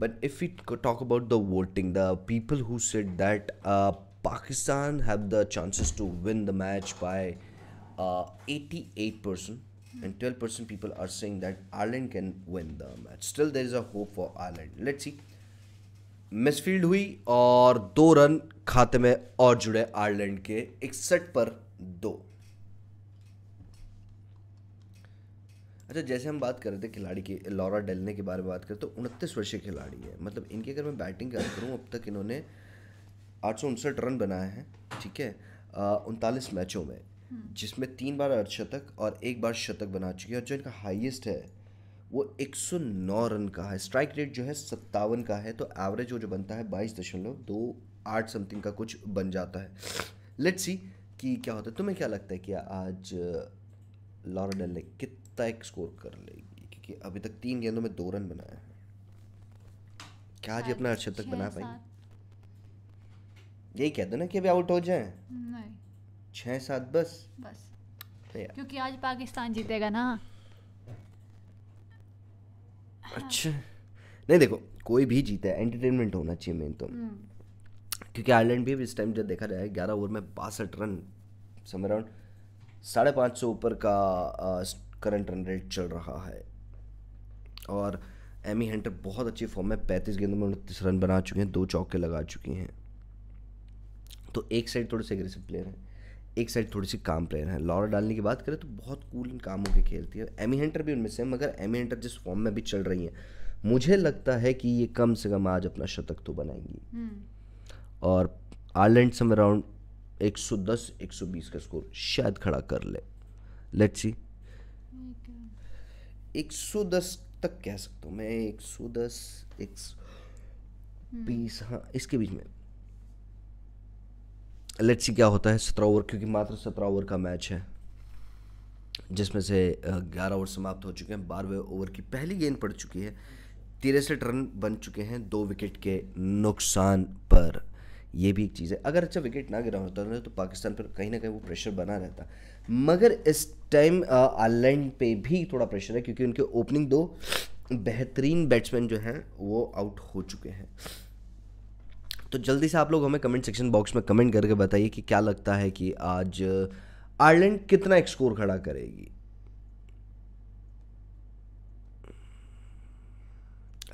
but if you talk about the voting the people who said that Pakistan have the chances to win the match by eighty eight percent and twelve percent people are saying that Ireland can win the match still there is a hope for Ireland let's see misfield हुई और दो run खाते में और जुड़े Ireland के इकसठ पर दो अच्छा जैसे हम बात कर रहे थे खिलाड़ी की लॉरा डेलने के बारे में बात करें तो उनतीस वर्षीय खिलाड़ी है मतलब इनकी अगर मैं बैटिंग कर करूँ अब तक इन्होंने आठ रन बनाए हैं ठीक है उनतालीस मैचों में हम्म। जिसमें तीन बार अर्धशतक और एक बार शतक बना चुकी है और जो इनका हाईएस्ट है वो 109 रन का है स्ट्राइक रेट जो है सत्तावन का है तो एवरेज वो जो बनता है बाईस दशमलव दो आठ समथिंग का कुछ बन जाता है लेट्स सी कि क्या होता है तुम्हें क्या लगता है कि आज लॉर्ड एल कितना एक स्कोर कर लेगी क्योंकि अभी तक तीन गेंदों में दो रन बनाया है क्या आज अपना अर्शद तक बना पाई यही कह दो ना कि अभी आउट हो जाए नहीं छः सात बस बस तो क्योंकि आज पाकिस्तान जीतेगा ना अच्छा नहीं देखो कोई भी जीता है एंटरटेनमेंट होना चाहिए मेन तो हम्म। क्योंकि आयरलैंड भी इस टाइम जब देखा जाए ग्यारह ओवर में बासठ रन समय अराउंड साढ़े पाँच सौ ऊपर का करंट रन रेट चल रहा है और एमी हंटर बहुत अच्छी फॉर्म में पैंतीस गेंदों में उनतीस रन बना चुके हैं दो चौके लगा चुकी हैं तो एक साइड थोड़े से एग्रेसिव प्लेयर हैं एक साइड थोड़ी सी काम प्लेयर है लॉरा डालने की बात करें तो बहुत कूल इन कामों के खेलती है एमी हंटर भी उनमें से है मगर एमी हंटर जिस फॉर्म में भी चल रही है मुझे लगता है कि ये कम से कम आज अपना शतक तो बनाएंगी हम्म। और आयरलैंड सम अराउंड 110 120 का स्कोर शायद खड़ा कर ले लेट्स सी 110 तक कह सकता हूँ मैं 110 120 हाँ इसके बीच में लेट्स सी क्या होता है सत्रह ओवर क्योंकि मात्र सत्रह ओवर का मैच है जिसमें से ग्यारह ओवर समाप्त हो चुके हैं बारहवें ओवर की पहली गेंद पड़ चुकी है तिरसठ रन बन चुके हैं दो विकेट के नुकसान पर ये भी एक चीज़ है अगर अच्छा विकेट ना गिरा होता तो पाकिस्तान पर कहीं ना कहीं वो प्रेशर बना रहता मगर इस टाइम आयरलैंड पे भी थोड़ा प्रेशर है क्योंकि उनके ओपनिंग दो बेहतरीन बैट्समैन जो हैं वो आउट हो चुके हैं तो जल्दी से आप लोग हमें कमेंट सेक्शन बॉक्स में कमेंट करके बताइए कि क्या लगता है कि आज आयरलैंड uh, कितना एक स्कोर खड़ा करेगी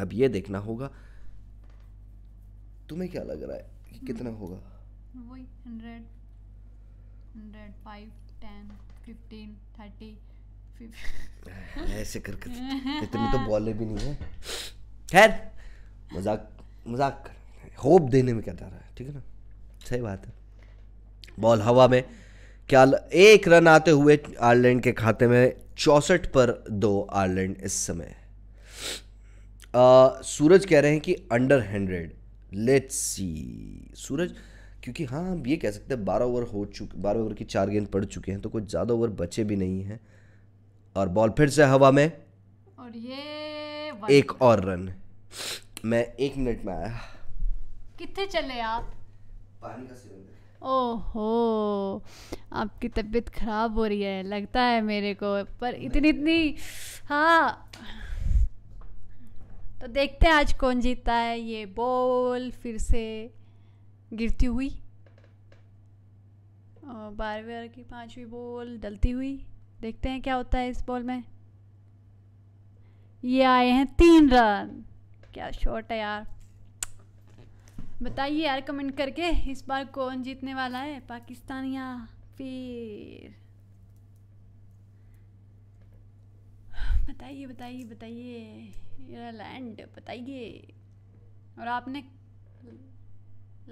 अब ये देखना होगा तुम्हें क्या लग रहा है कि कितना हम्म। होगा ऐसे करके तो इतनी तो बॉले भी नहीं है खैर मजाक मजाक कर होप देने में क्या जा रहा है ठीक है ना सही बात है बॉल हवा में क्या एक रन आते हुए आयरलैंड के खाते में चौसठ पर दो आयरलैंड इस समय आ, सूरज कह रहे हैं कि under hundred let's see Suraj क्योंकि हाँ हम ये कह सकते हैं बारह ओवर हो चुके बारह ओवर की चार गेंद पड़ चुके हैं तो कुछ ज़्यादा ओवर बचे भी नहीं हैं और बॉल फिर से हवा में और ये एक और रन मैं एक मिनट में आया कितने चले आप पानी का सिलेंडर ओहो आपकी तबीयत खराब हो रही है लगता है मेरे को पर इतनी इतनी हाँ तो देखते हैं आज कौन जीतता है ये बॉल फिर से गिरती हुई और बारहवीं ओवर की पांचवी बॉल डलती हुई देखते हैं क्या होता है इस बॉल में ये आए हैं तीन रन क्या शॉट है यार बताइए यार कमेंट करके इस बार कौन जीतने वाला है पाकिस्तान या फिर बताइए बताइए बताइए लैंड बताइए और आपने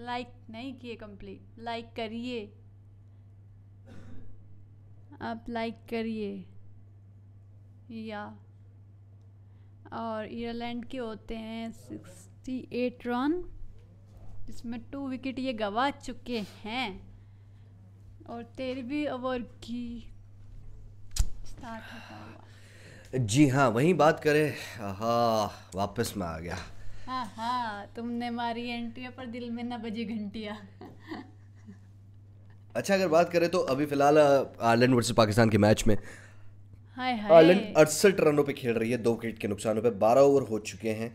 लाइक नहीं किए कंप्लीट लाइक करिए आप लाइक करिए या और ईरलैंड के होते हैं सिक्सटी एट रन इसमें टू विकेट ये गवा चुके हैं और भी ओवर की स्टार्ट जी हाँ वही बात करें हाँ वापस में आ गया हाँ हाँ तुमने मारी एंट्री पर दिल में ना बजी घंटिया अच्छा अगर बात करें तो अभी फिलहाल आयरलैंड वर्सेस पाकिस्तान के मैच में आयरलैंड अड़सठ रनों पे खेल रही है दो विकेट के नुकसानों पे बारह ओवर हो चुके हैं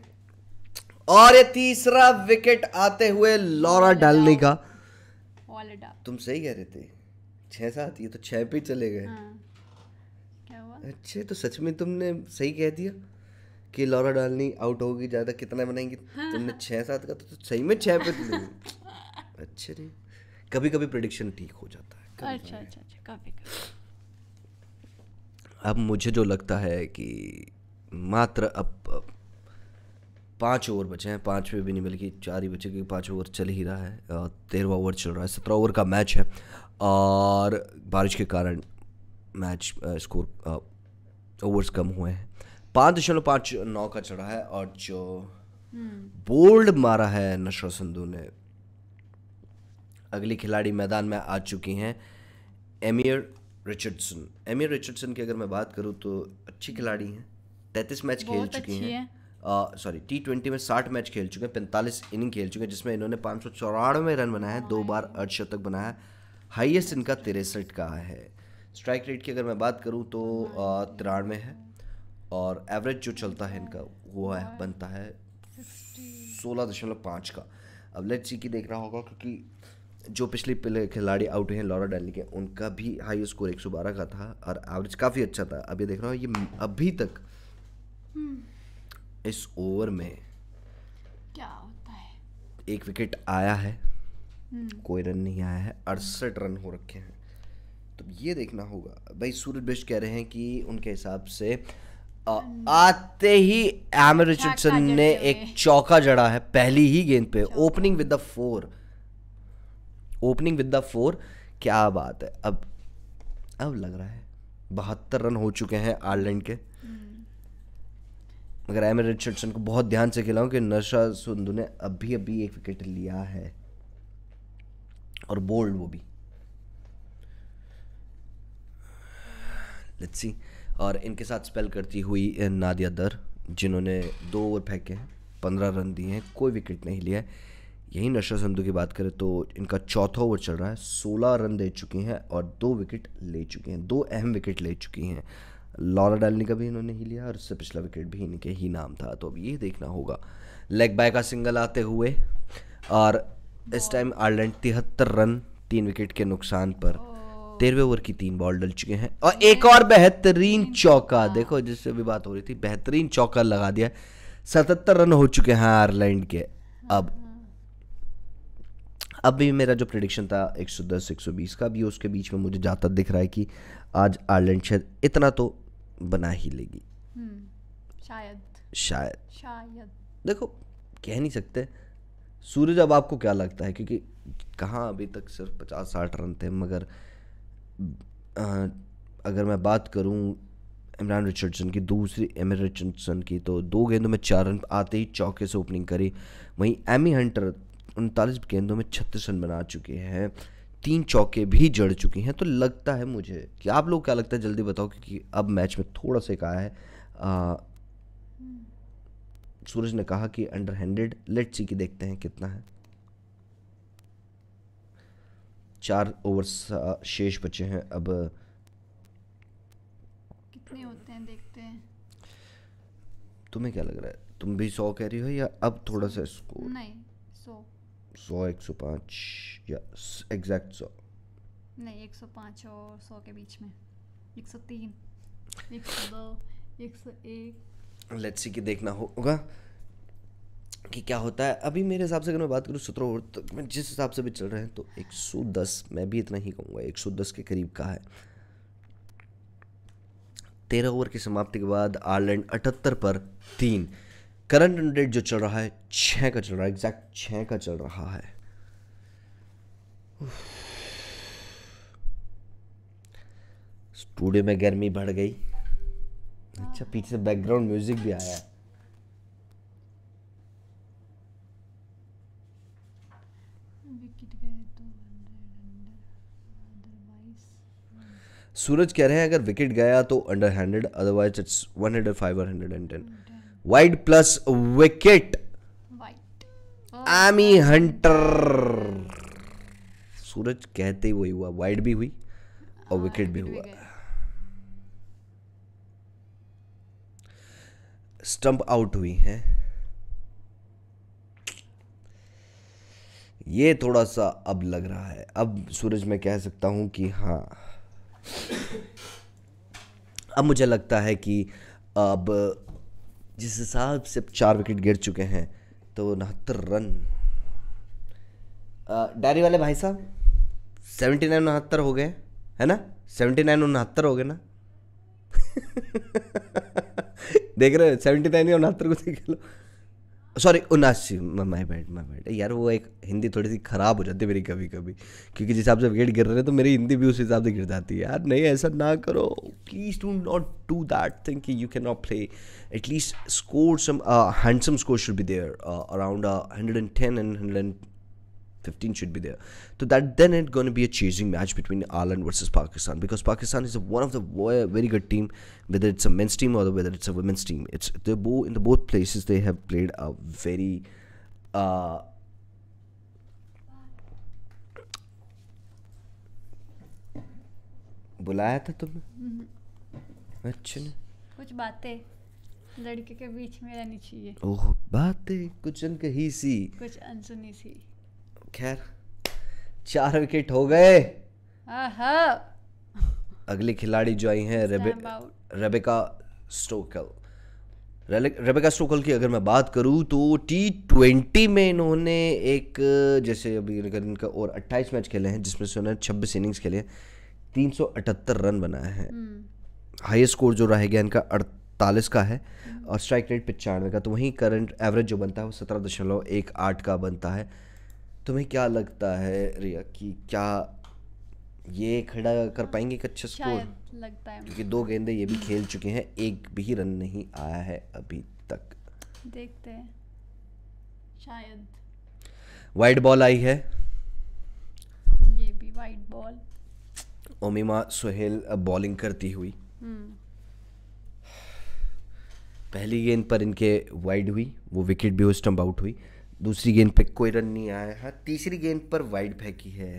और ये तीसरा विकेट आते हुए लॉरा डालने का तुम सही कह रहे थे छह सात ये तो छह पे चले गए हाँ। अच्छे तो सच में तुमने सही कह दिया कि लॉरा डालनी आउट होगी ज़्यादा कितना बनाएंगे हाँ। तुमने छह सात का तो, तो सही में छह पे अच्छे नहीं कभी कभी प्रडिक्शन ठीक हो जाता है अच्छा, अच्छा अच्छा अच्छा काफी अब मुझे जो लगता है कि मात्र अब, अब पाँच ओवर बचे हैं पाँच में भी नहीं बल्कि चार ही बचे क्योंकि पाँच ओवर चल ही रहा है तेरहवा ओवर चल रहा है सत्रह ओवर का मैच है और बारिश के कारण मैच स्कोर ओवर्स कम हुए हैं पाँच दशमलव पाँच नौ का चढ़ा है और जो बोल्ड मारा है नशरा संधु ने अगली खिलाड़ी मैदान में आ चुकी हैं एमियर रिचर्डसन एमियर रिचर्डसन की अगर मैं बात करूँ तो अच्छी खिलाड़ी हैं तैतीस मैच खेल चुकी हैं है। सॉरी टी ट्वेंटी में साठ मैच खेल चुके हैं पैंतालीस इनिंग खेल चुके हैं जिसमें इन्होंने पाँच सौ चौरानवे रन बनाए हैं दो बार अर्धशतक बनाया हाइएस्ट इनका तिरसठ का है स्ट्राइक रेट की अगर मैं बात करूँ तो तिरानवे है और एवरेज जो चलता है इनका वो है बनता है सोलह दशमलव पाँच का अब लेट्स सी की देखना होगा क्योंकि जो पिछले पिछले खिलाड़ी आउट हैं लॉरा डैली के उनका भी हाई स्कोर 112 का था और एवरेज काफ़ी अच्छा था अभी देख रहा हूँ ये अभी तक हम्म। इस ओवर में क्या होता है एक विकेट आया है हम्म। कोई रन नहीं आया है अड़सठ रन हो रखे हैं तो ये देखना होगा भाई सूरज बिश कह रहे हैं कि उनके हिसाब से आ, हम्म। आते ही एम रिचर्डसन ने एक चौका जड़ा है पहली ही गेंद पे opening with the four opening with the four क्या बात है अब अब लग रहा है बहत्तर रन हो चुके हैं आयरलैंड के मगर एम रिचर्डसन को बहुत ध्यान से खिलाऊं कि नशा संधु ने अभी अभी एक विकेट लिया है और बोल्ड वो भी लेट्स सी और इनके साथ स्पेल करती हुई नादिया दर जिन्होंने दो ओवर फेंके हैं पंद्रह रन दिए हैं कोई विकेट नहीं लिया है यही नशा संधु की बात करें तो इनका चौथा ओवर चल रहा है सोलह रन दे चुकी हैं और दो विकेट ले चुकी हैं दो अहम विकेट ले चुकी हैं लॉरा डालने का भी इन्होंने ही लिया और उससे पिछला विकेट भी इनके ही नाम था तो अब ये देखना होगा लेग बाय का सिंगल आते हुए और इस टाइम आयरलैंड तिहत्तर रन तीन विकेट के नुकसान पर तेरहवें ओवर की तीन बॉल डल चुके हैं और एक और बेहतरीन चौका हाँ। देखो जिससे भी बात हो रही थी बेहतरीन चौका लगा दिया सतहत्तर रन हो चुके हैं आयरलैंड के हाँ। अब अब भी मेरा जो प्रडिक्शन था 110 120 का भी उसके बीच में मुझे जाता दिख रहा है कि आज आयरलैंड शायद इतना तो बना ही लेगी हम्म, शायद शायद शायद देखो कह नहीं सकते सूरज अब आपको क्या लगता है क्योंकि कहाँ अभी तक सिर्फ पचास साठ रन थे मगर आ, अगर मैं बात करूं इमरान रिचर्डसन की दूसरी एम रिचर्डसन की तो दो गेंदों में चार रन आते ही चौके से ओपनिंग करी वहीं एमी हंटर उनतालीस गेंदों में छत्तीस रन बना चुके हैं तीन चौके भी जड़ चुकी हैं तो लगता है मुझे कि आप लोग क्या लगता है जल्दी बताओ क्योंकि अब मैच में थोड़ा सा कहा है आ, सूरज ने कहा कि अंडर हैंडेड लेट सी की देखते हैं कितना है चार ओवर शेष बचे हैं अब कितने होते हैं देखते हैं तुम्हें क्या लग रहा है तुम भी सौ कह रही हो या अब थोड़ा सा स्कोर नहीं सौ एक सौ पाँच या एग्जैक्ट सौ नहीं एक सौ पाँच और सौ के बीच में एक सौ तीन एक सौ दो एक सौ एक लेट्स सी कि देखना होगा कि क्या होता है अभी मेरे हिसाब से अगर मैं बात करूँ सत्रह ओवर तक तो, मैं जिस हिसाब से भी चल रहे हैं तो एक सौ दस मैं भी इतना ही कहूँगा एक सौ दस के करीब का है तेरह ओवर की समाप्ति के बाद आयरलैंड अठहत्तर पर तीन करंट रेट जो चल रहा है छ का चल रहा है एग्जैक्ट छ का चल रहा है स्टूडियो में गर्मी बढ़ गई अच्छा पीछे से बैकग्राउंड म्यूजिक भी आया सूरज कह रहे हैं अगर विकेट गया तो under hundred otherwise it's one hundred five और hundred and ten wide plus wicket Amy Hunter Suraj कहते ही वही हुआ वाइड भी हुई और विकेट हाँ, भी हुआ स्टंप आउट हुई है ये थोड़ा सा अब लग रहा है अब सूरज मैं कह सकता हूं कि हाँ अब मुझे लगता है कि अब जिस हिसाब से चार विकेट गिर चुके हैं तो उनहत्तर रन डायरी वाले भाई साहब सेवेंटी नाइन उनहत्तर हो गए है ना सेवेंटी नाइन उनहत्तर हो गए ना देख रहे हो सेवेंटी नाइन या उनहत्तर को देख लो सॉरी उनासी माई बैड माई बैड यार वो एक हिंदी थोड़ी सी ख़राब हो जाती है मेरी कभी कभी क्योंकि जिस हिसाब से विकेट गिर रहे हैं तो मेरी हिंदी भी उस हिसाब से गिर जाती है यार नहीं ऐसा ना करो please do not do that thing कि you can not play at least score some handsome score should be there around hundred and ten and hundred and 15 should be there. So that then it's going to be a chasing match between Ireland versus Pakistan because Pakistan is one of the very good team, whether it's a men's team or whether it's a women's team. It's the both in the both places they have played a very uh, बुलाया था तुमने अच्छा कुछ बातें लड़के के बीच में रहनी चाहिए ओह बातें कुछ अनकही सी कुछ अनसुनी सी खैर चार विकेट हो गए अगली खिलाड़ी जो आई है रेबेका स्टोकल रेबेका स्टोकल की अगर मैं बात करूं तो टी ट्वेंटी में इन्होंने एक जैसे अभी अगर इनका और 28 मैच खेले हैं जिसमें से उन्होंने छब्बीस इनिंग्स खेले हैं तीन रन बनाए हैं हाईएस्ट हम्म। स्कोर जो रह गया इनका अड़तालीस का है हम्म। और स्ट्राइक रेट पचानवे का तो वहीं करंट एवरेज जो बनता है वो सत्रह दशमलव एक आठ का बनता है तुम्हें क्या लगता है रिया कि क्या ये खड़ा कर पाएंगे एक अच्छा स्कोर लगता है क्योंकि दो गेंदे ये भी खेल चुके हैं एक भी रन नहीं आया है अभी तक देखते हैं शायद वाइड बॉल आई है ये भी wide ball Omaima Sohail bowling करती हुई हम्म। पहली गेंद पर इनके वाइड हुई वो विकेट भी उस स्टम्प आउट हुई दूसरी गेंद पे कोई रन नहीं आया है तीसरी गेंद पर वाइड फेंकी है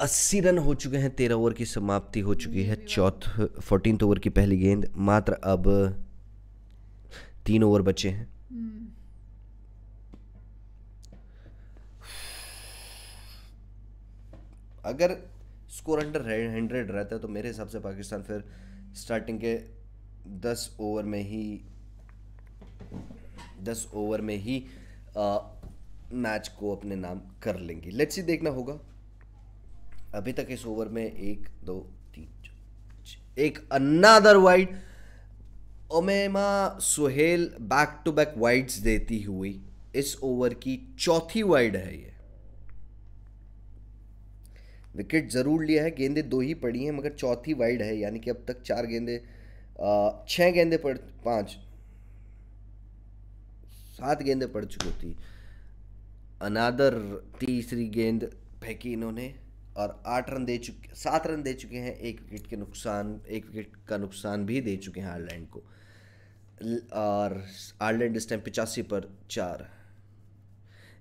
अस्सी रन हो चुके हैं तेरह ओवर की समाप्ति हो चुकी है चौथ फोर्टीन ओवर की पहली गेंद मात्र अब तीन ओवर बचे हैं अगर स्कोर अंडर हंड्रेड रहता है तो मेरे हिसाब से पाकिस्तान फिर स्टार्टिंग के दस ओवर में ही दस ओवर में ही आ, मैच को अपने नाम कर लेंगे लेट्स ही देखना होगा अभी तक इस ओवर में एक दो तीन एक another wide Omaima Sohail back to back wides देती हुई इस ओवर की चौथी वाइड है ये विकेट ज़रूर लिया है गेंदे दो ही पड़ी हैं मगर चौथी वाइड है यानी कि अब तक चार गेंदे छह गेंदे पड़ पांच सात गेंदें पड़ चुकी थी अनादर तीसरी गेंद फेंकी इन्होंने और आठ रन दे चुके सात रन दे चुके हैं एक विकेट के नुकसान एक विकेट का नुकसान भी दे चुके हैं आयरलैंड को और आयरलैंड इस टाइम पिचासी पर चार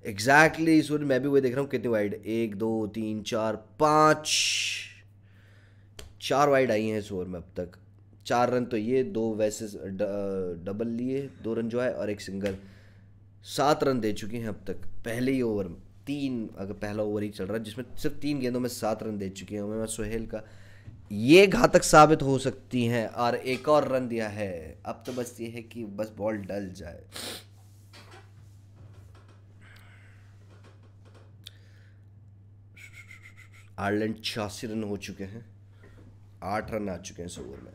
एग्जैक्टली exactly, इस मैं भी वही देख रहा हूँ कितने वाइड एक दो तीन चार पाँच चार वाइड आई हैं इस ओवर में अब तक चार रन तो ये दो वैसे डबल लिए दो रन जो है और एक सिंगल सात रन दे चुके हैं अब तक पहले ही ओवर में तीन अगर पहला ओवर ही चल रहा है जिसमें सिर्फ तीन गेंदों में सात रन दे चुके हैं उमेमा सोहेल का ये घातक साबित हो सकती हैं और एक और रन दिया है अब तो बस ये है कि बस बॉल डल जाए आयरलैंड छियासी रन हो चुके हैं आठ रन आ चुके हैं इस ओवर में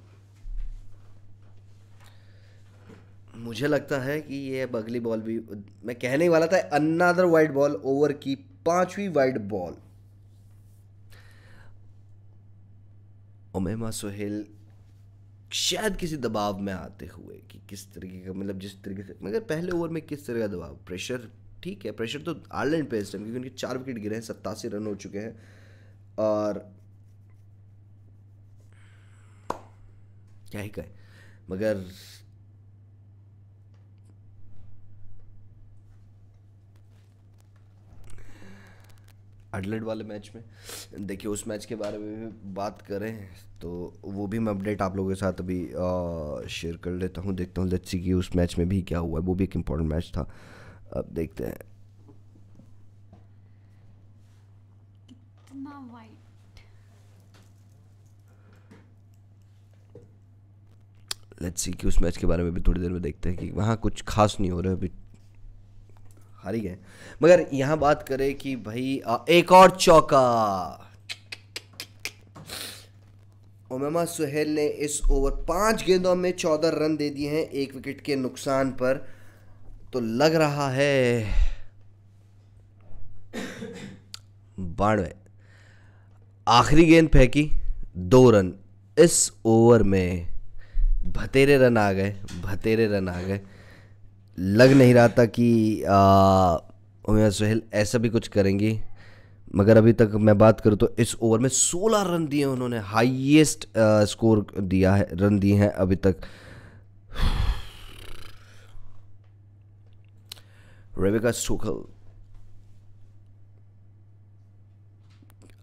मुझे लगता है कि ये अब अगली बॉल भी मैं कहने ही वाला था अनदर वाइड बॉल ओवर की पांचवी वाइड बॉल ओमेमा सोहेल शायद किसी दबाव में आते हुए कि किस तरीके का मतलब जिस तरीके से मगर पहले ओवर में किस तरह का दबाव प्रेशर ठीक है प्रेशर तो आयरलैंड पे इस टाइम क्योंकि उनके चार विकेट गिरे हैं सत्तासी रन हो चुके हैं और क्या ही कहे मगर हडलेट वाले मैच में देखिए उस मैच के बारे में भी बात करें तो वो भी मैं अपडेट आप लोगों के साथ अभी शेयर कर लेता हूँ देखता हूँ लच्छी की उस मैच में भी क्या हुआ है वो भी एक इम्पोर्टेंट मैच था अब देखते हैं लेट्स सी कि उस मैच के बारे में भी थोड़ी देर में देखते हैं कि वहाँ कुछ खास नहीं हो रहा है अभी हारी गए मगर यहां बात करें कि भाई एक और चौका ओमेमा सुहेल ने इस ओवर पांच गेंदों में चौदह रन दे दिए हैं एक विकेट के नुकसान पर तो लग रहा है बानवे आखिरी गेंद फेंकी दो रन इस ओवर में भतेरे रन आ गए भतेरे रन आ गए लग नहीं रहा था कि उमेर सुहेल ऐसा भी कुछ करेंगी मगर अभी तक मैं बात करूं तो इस ओवर में 16 रन दिए उन्होंने हाईएस्ट स्कोर दिया है रन दिए हैं अभी तक रेबिका स्टोकल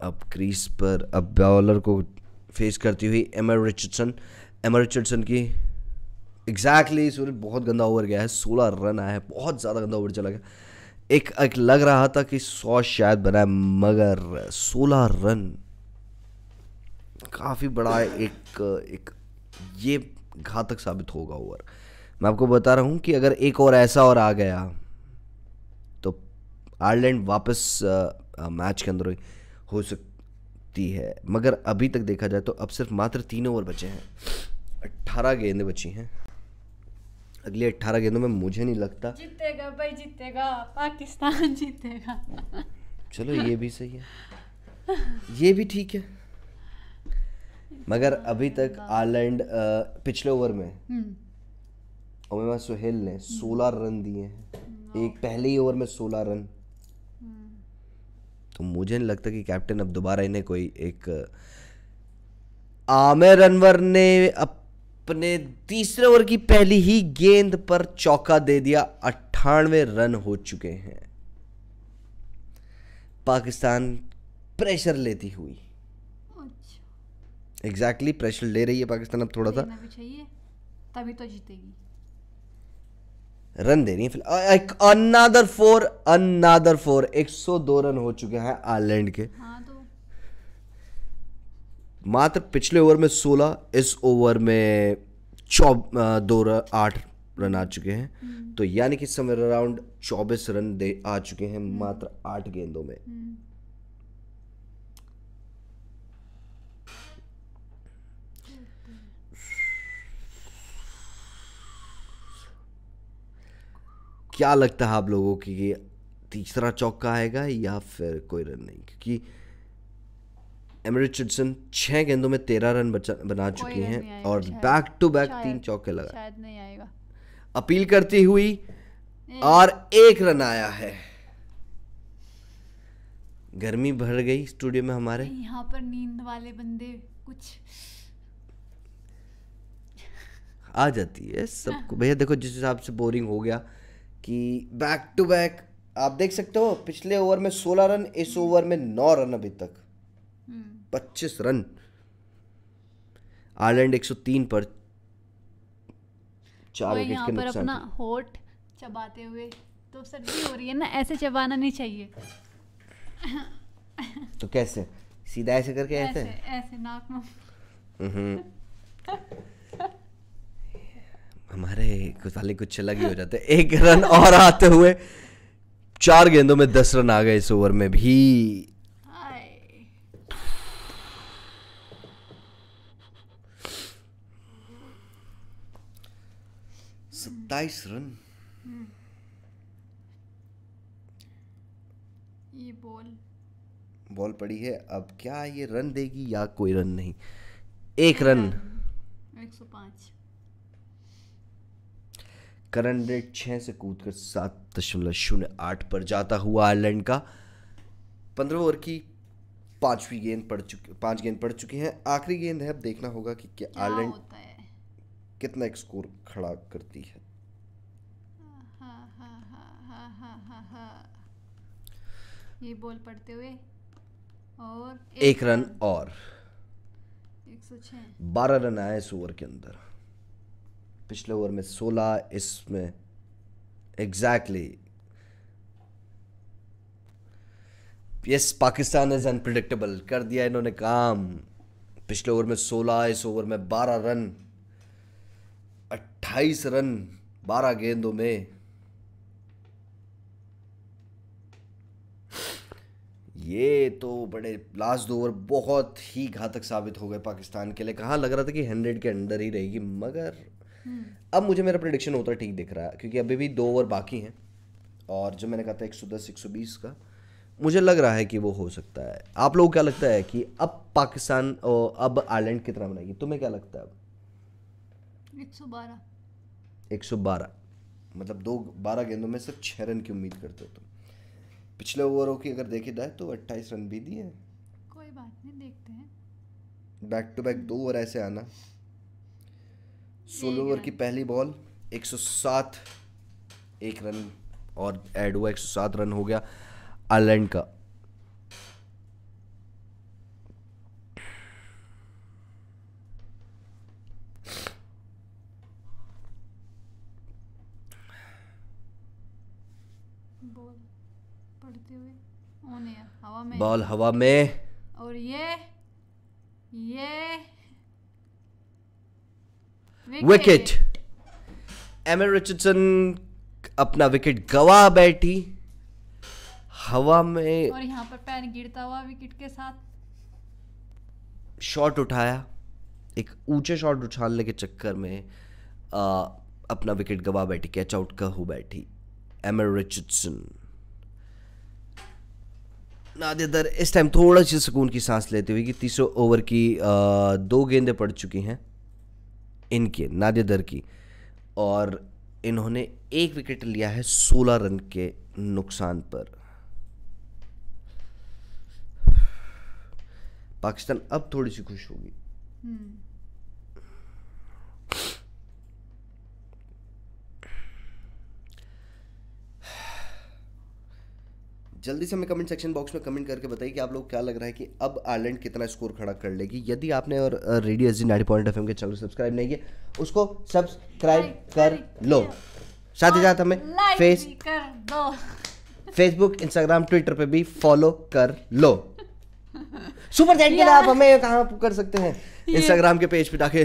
अब क्रीज पर अब बॉलर को फेस करती हुई एमर रिचर्डसन एमर रिचर्डसन की एग्जैक्टली सूरज बहुत गंदा ओवर गया है सोलह रन आया है बहुत ज़्यादा गंदा ओवर चला गया एक, एक लग रहा था कि सौ शायद बना मगर सोलह रन काफ़ी बड़ा एक एक ये घातक साबित होगा ओवर मैं आपको बता रहा हूँ कि अगर एक और ऐसा और आ गया तो आयरलैंड वापस आ, मैच के अंदर हो सकती है मगर अभी तक देखा जाए तो अब सिर्फ मात्र तीन ओवर बचे हैं अट्ठारह गेंदें बची हैं अगले अट्ठारह गेंदों में मुझे नहीं लगता जीतेगा भाई जीतेगा पाकिस्तान जीतेगा चलो ये भी सही है ये भी ठीक है मगर अभी तक आयरलैंड पिछले ओवर में उमेमा हम्म। सुहेल ने हम्म। सोलह रन दिए हैं एक पहले ही ओवर में सोलह रन हम्म। तो मुझे नहीं लगता कि कैप्टन अब दोबारा इन्हें कोई एक आमिर अनवर ने अब ने तीसरे ओवर की पहली ही गेंद पर चौका दे दिया अट्ठानवे रन हो चुके हैं पाकिस्तान प्रेशर लेती हुई एग्जैक्टली अच्छा। exactly, प्रेशर ले रही है पाकिस्तान अब थोड़ा सा तभी तो जीतेगी रन दे रही है अनादर फोर अनादर फोर एक सौ दो रन हो चुके हैं आयरलैंड के हाँ, तो मात्र पिछले ओवर में सोलह इस ओवर में चौ दो आठ रन आ चुके हैं हम्म। तो यानी कि समय अराउंड चौबीस रन दे आ चुके हैं मात्र आठ गेंदों में क्या लगता है आप लोगों की तीसरा चौका आएगा या फिर कोई रन नहीं क्योंकि एम रिचर्डसन छह गेंदों में तेरह रन बना चुकी हैं और बैक टू बैक तीन चौके लगा अपील करती हुई और एक रन आया है गर्मी भर गई स्टूडियो में हमारे यहाँ पर नींद वाले बंदे कुछ आ जाती है सबको भैया देखो जिस हिसाब से बोरिंग हो गया कि बैक टू बैक आप देख सकते हो पिछले ओवर में सोलह रन इस ओवर में नौ रन अभी तक हम्म। पच्चीस रन आयरलैंड तीन पर चार विकेट के नुकसान अपना चबाते हुए तो सर्दी हो रही है ना ऐसे चबाना नहीं चाहिए तो कैसे सीधा ऐसे करके ऐसे ऐसे, ऐसे नाक में हम्म। हमारे कुछ वाले कुछ अलग ही हो जाते एक रन और आते हुए चार गेंदों में दस रन आ गए इस ओवर में भी सत्ताईस रन hmm. ये बॉल बॉल पड़ी है अब क्या ये रन देगी या कोई रन नहीं एक रन पांच करंट रेट छह से कूद कर सात दशमलव शून्य आठ पर जाता हुआ आयरलैंड का पंद्रह ओवर की पांचवी गेंद पड़ चुकी पांच गेंद पड़ चुकी हैं आखिरी गेंद है अब देखना होगा कि क्या आयरलैंड कितना एक स्कोर खड़ा करती है ये बॉल पड़ते हुए और एक, एक रन, और रन और बारह रन आए इस ओवर के अंदर पिछले ओवर में सोलह इसमें exactly yes Pakistan is unpredictable कर दिया इन्होंने काम पिछले ओवर में सोलह इस ओवर में बारह रन अट्ठाईस रन बारह गेंदों में ये तो बड़े लास्ट ओवर बहुत ही घातक साबित हो गए पाकिस्तान के लिए कहा लग रहा था कि हंड्रेड के अंडर ही रहेगी मगर हम्म। अब मुझे मेरा प्रडिक्शन होता ठीक दिख रहा है क्योंकि अभी भी दो ओवर बाकी हैं और जो मैंने कहा था एक सौ दस एक सौ बीस का मुझे लग रहा है कि वो हो सकता है आप लोगों को क्या लगता है कि अब पाकिस्तान अब आयरलैंड कितना बनाएगी तुम्हें क्या लगता है अब एक सौ बारह एक सौ बारह मतलब दो बारह गेंदों में सिर्फ छः रन की उम्मीद करते हो तुम पिछले ओवरों की अगर देखी जाए तो 28 रन भी दिए कोई बात नहीं देखते हैं बैक टू बैक दो ओवर ऐसे आना सोलह ओवर की पहली बॉल 107 एक रन और एड हुआ 107 रन हो गया आयरलैंड का में बॉल हवा में और ये ये विकेट एमर रिचर्डसन अपना विकेट गवा बैठी हवा में और यहाँ पर पैन गिरता हुआ विकेट के साथ शॉट उठाया एक ऊंचे शॉट उछालने के चक्कर में आ, अपना विकेट गवा बैठी कैच आउट का हो बैठी एमर रिचर्डसन नादेदर इस टाइम थोड़ा सी सुकून की सांस लेते हुए कि तीसरे ओवर की आ, दो गेंदें पड़ चुकी हैं इनके नादेदर की और इन्होंने एक विकेट लिया है सोलह रन के नुकसान पर पाकिस्तान अब थोड़ी सी खुश होगी हम्म। जल्दी से हमें कमेंट सेक्शन बॉक्स में कमेंट करके बताइए कि आप लोग क्या लग रहा है कि अब आयरलैंड कितना स्कोर खड़ा कर लेगी यदि आपने और radio S G nine point F M के चैनल सब्सक्राइब नहीं किया उसको सब्सक्राइब कर लो साथ ही साथ हमें फेस फेसबुक इंस्टाग्राम ट्विटर पे भी फॉलो कर लो सुपर चैट के लिए आप हमें कहाँ कर सकते हैं इंस्टाग्राम के पेज पे डाके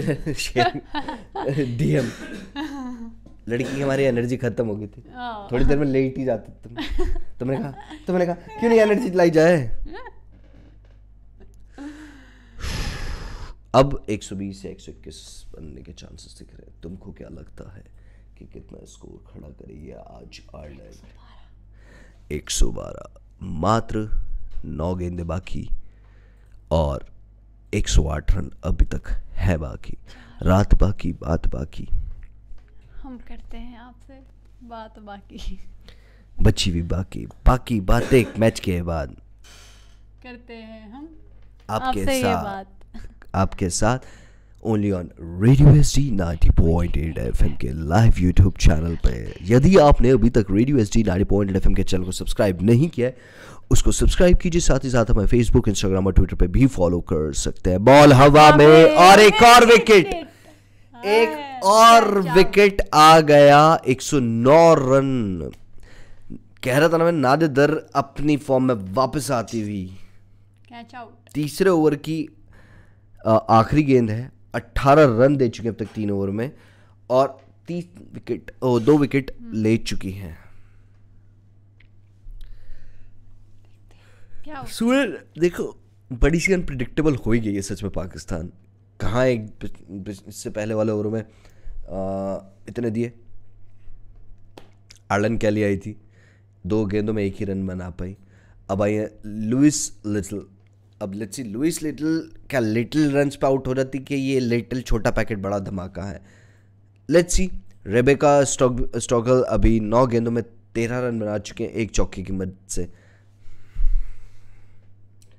डीएम लड़की की हमारी एनर्जी खत्म हो गई थी हाँ। थोड़ी देर में लेट ही जाते तुम तो मैंने कहा तो मैंने कहा क्यों नहीं एनर्जी लाई जाए अब 120 या 121 बनने के चांसेस दिख रहे हैं तुमको क्या लगता है कि कितना स्कोर खड़ा करेगी आज आयरलैंड 112 मात्र नौ गेंदे बाकी और 108 रन अभी तक है बाकी रात बाकी बात बाकी हम करते हैं आपसे बात बाकी बची भी बाकी बाकी बातें मैच के बाद करते हैं हम आपके आप साथ आपके साथ only on radio S D ninety point eight F M के लाइव यूट्यूब चैनल पर यदि आपने अभी तक radio S D ninety point eight F M के चैनल को सब्सक्राइब नहीं किया है उसको सब्सक्राइब कीजिए साथ ही साथ हमें फेसबुक इंस्टाग्राम और ट्विटर पे भी फॉलो कर सकते हैं बॉल हवा में और एक और विकेट एक हाँ। और विकेट आ गया 109 रन कह रहा था ना मैं नादे दर अपनी फॉर्म में वापस आती हुई तीसरे ओवर की आखिरी गेंद है 18 रन दे चुके अब तक तीन ओवर में और तीस विकेट ओ, दो विकेट हम्म। ले चुकी हैं सूर्य देखो बड़ी सी अनप्रिडिक्टेबल हो ही गई है सच में पाकिस्तान कहाँ एक इससे पहले वाले ओवर में इतने दिए आर्लन कैली आई थी दो गेंदों में एक ही रन बना पाई अब आई लुइस लिटिल अब लेट्स सी लुइस लिटल क्या लिटिल रन पे आउट हो जाती कि ये लिटिल छोटा पैकेट बड़ा धमाका है let's see Rebecca stock Stokell अभी नौ गेंदों में तेरह रन बना चुके हैं एक चौकी की मदद से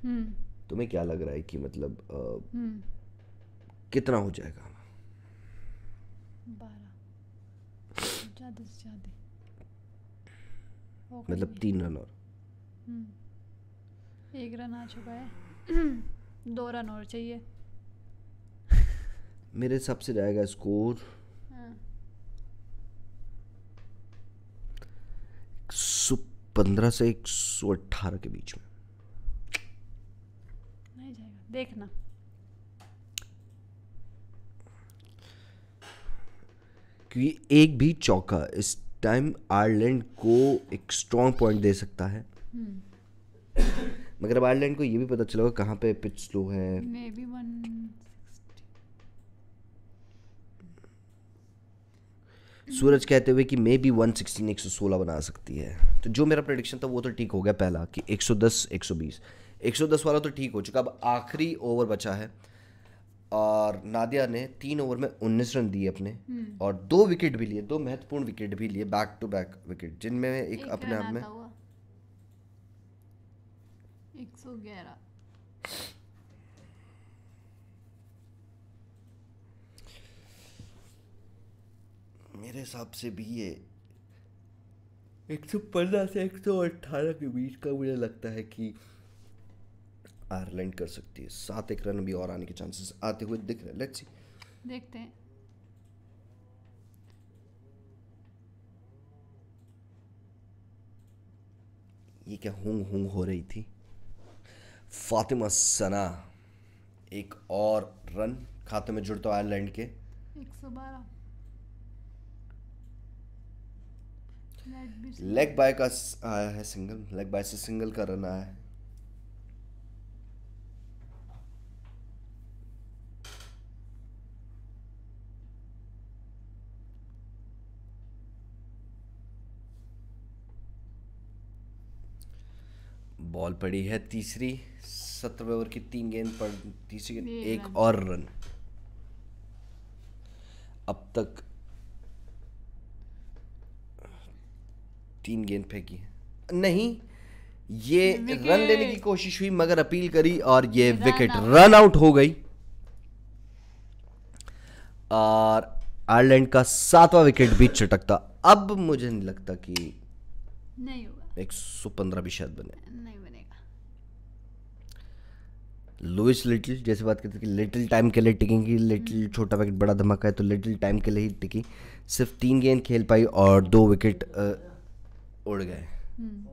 हम्म। तुम्हें क्या लग रहा है कि मतलब आ, हम्म। कितना हो जाएगा ज़्यादा से ज़्यादा मतलब तीन रन और हम्म। एक रन आ चुका है दो रन और चाहिए मेरे हिसाब से जाएगा स्कोर हाँ। पंद्रह से एक सौ अट्ठारह के बीच में नहीं जाएगा देखना क्योंकि एक भी चौका इस टाइम आयरलैंड को एक स्ट्रॉन्ग पॉइंट दे सकता है मगर अब आयरलैंड को ये भी पता चला कहाँ पे पिच स्लो है सूरज कहते हुए कि मे बी वन सिक्सटीन एक सौ सोलह बना सकती है तो जो मेरा प्रडिक्शन था वो तो ठीक हो गया पहला कि एक सौ दस एक सौ बीस एक सौ दस वाला तो ठीक हो चुका अब आखिरी ओवर बचा है और नादिया ने तीन ओवर में उन्नीस रन दिए अपने हम्म। और दो विकेट भी लिए दो महत्वपूर्ण विकेट भी लिए बैक टू बैक विकेट जिनमें एक, एक अपने आप में मेरे हिसाब से भी ये एक सौ पंद्रह से एक सौ अट्ठारह के बीच का मुझे लगता है कि आयरलैंड कर सकती है सात एक रन भी और आने के चांसेस आते हुए दिख रहे लेट्स सी देखते हैं ये क्या हुंग हुंग हो रही थी फातिमा सना एक और रन खाते में जुड़ता आयरलैंड के 112 लेग बाय का आया है सिंगल लेग बाय से सिंगल का रन आया है बॉल पड़ी है तीसरी सत्र ओवर की तीन गेंद पर तीसरी गेंद एक और रन अब तक तीन गेंद फेंकी नहीं ये रन लेने की कोशिश हुई मगर अपील करी और ये विकेट रन आउट हो गई और आयरलैंड का सातवां विकेट भी चटकता अब मुझे नहीं लगता कि नहीं होगा पंद्रह भी शायद बने नहीं लुइस लिटिल जैसे बात करते हैं कि लिटिल टाइम के लिए टिकेंगी लिटिल छोटा विकेट बड़ा धमाका है तो लिटिल टाइम के लिए ही टिकी सिर्फ तीन गेंद खेल पाई और दो विकेट उड़ गए हम्म।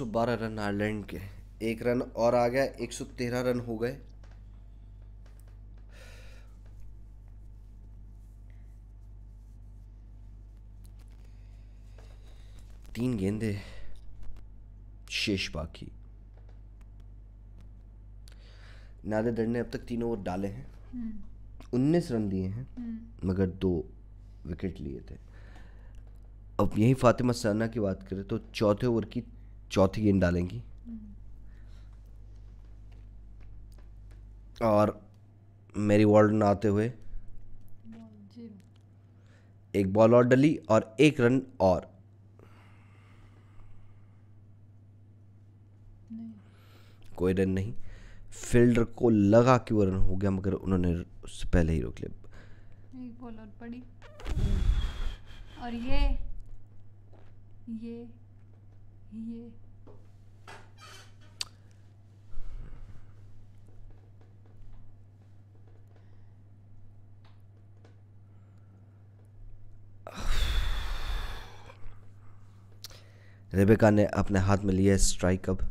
112 रन आयरलैंड के एक रन और आ गया 113 रन हो गए तीन गेंदे शेष बाकी नादे दंड ने अब तक तीन ओवर डाले हैं हम्म। उन्नीस रन दिए हैं हम्म। मगर दो विकेट लिए थे अब यही फातिमा सरना की बात करें तो चौथे ओवर की चौथी गेंद डालेंगी और मेरी वॉल्डन आते हुए एक बॉल और डली और एक रन और कोई रन नहीं फील्डर को लगा कि वो रन हो गया मगर उन्होंने उससे पहले ही रोक लिया एक बॉल और पड़ी और ये ये ये रेबेका ने अपने हाथ में लिया स्ट्राइक अब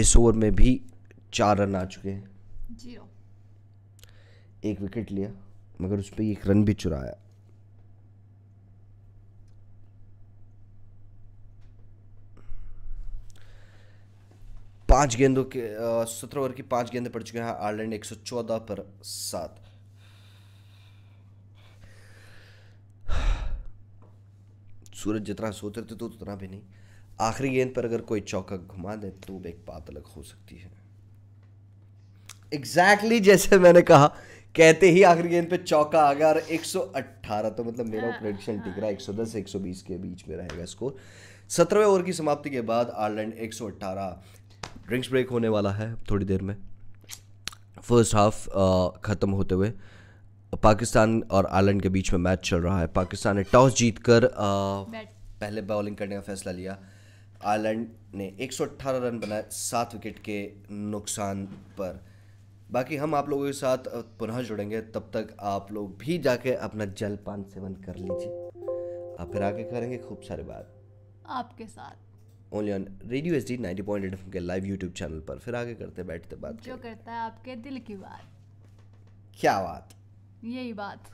इस ओवर में भी चार रन आ चुके हैं एक विकेट लिया मगर उस पर एक रन भी चुराया पांच गेंदों के सत्रह ओवर की पांच गेंदें पड़ चुके हैं आयरलैंड एक सौ चौदह पर सात सूरज जितना सोच रहे थे तो उतना भी नहीं आखिरी गेंद पर अगर कोई चौका घुमा दे तो एक बात अलग हो सकती है एग्जैक्टली exactly जैसे मैंने कहा कहते ही आखिरी गेंद पे चौका आ गया और 118 तो मतलब मेरा प्रेडिक्शन हाँ, टिक रहा है 110 से 120 के बीच में रहेगा स्कोर सत्रहवें ओवर की समाप्ति के बाद आयरलैंड 118 सौ ड्रिंक्स ब्रेक होने वाला है थोड़ी देर में फर्स्ट हाफ ख़त्म होते हुए पाकिस्तान और आयरलैंड के बीच में मैच चल रहा है पाकिस्तान ने टॉस जीत कर पहले बॉलिंग करने का फैसला लिया आयरलैंड ने 118 रन बनाए सात विकेट के नुकसान पर बाकी हम आप लोगों के साथ uh, पुनः जुड़ेंगे तब तक आप लोग भी जाके अपना जलपान सेवन कर लीजिए आप फिर आगे करेंगे खूब सारी बात आपके साथ only on radio S D ninety point eight के लाइव यूट्यूब चैनल पर फिर आगे करते बैठते बात जो करता है आपके दिल की बात क्या बात यही बात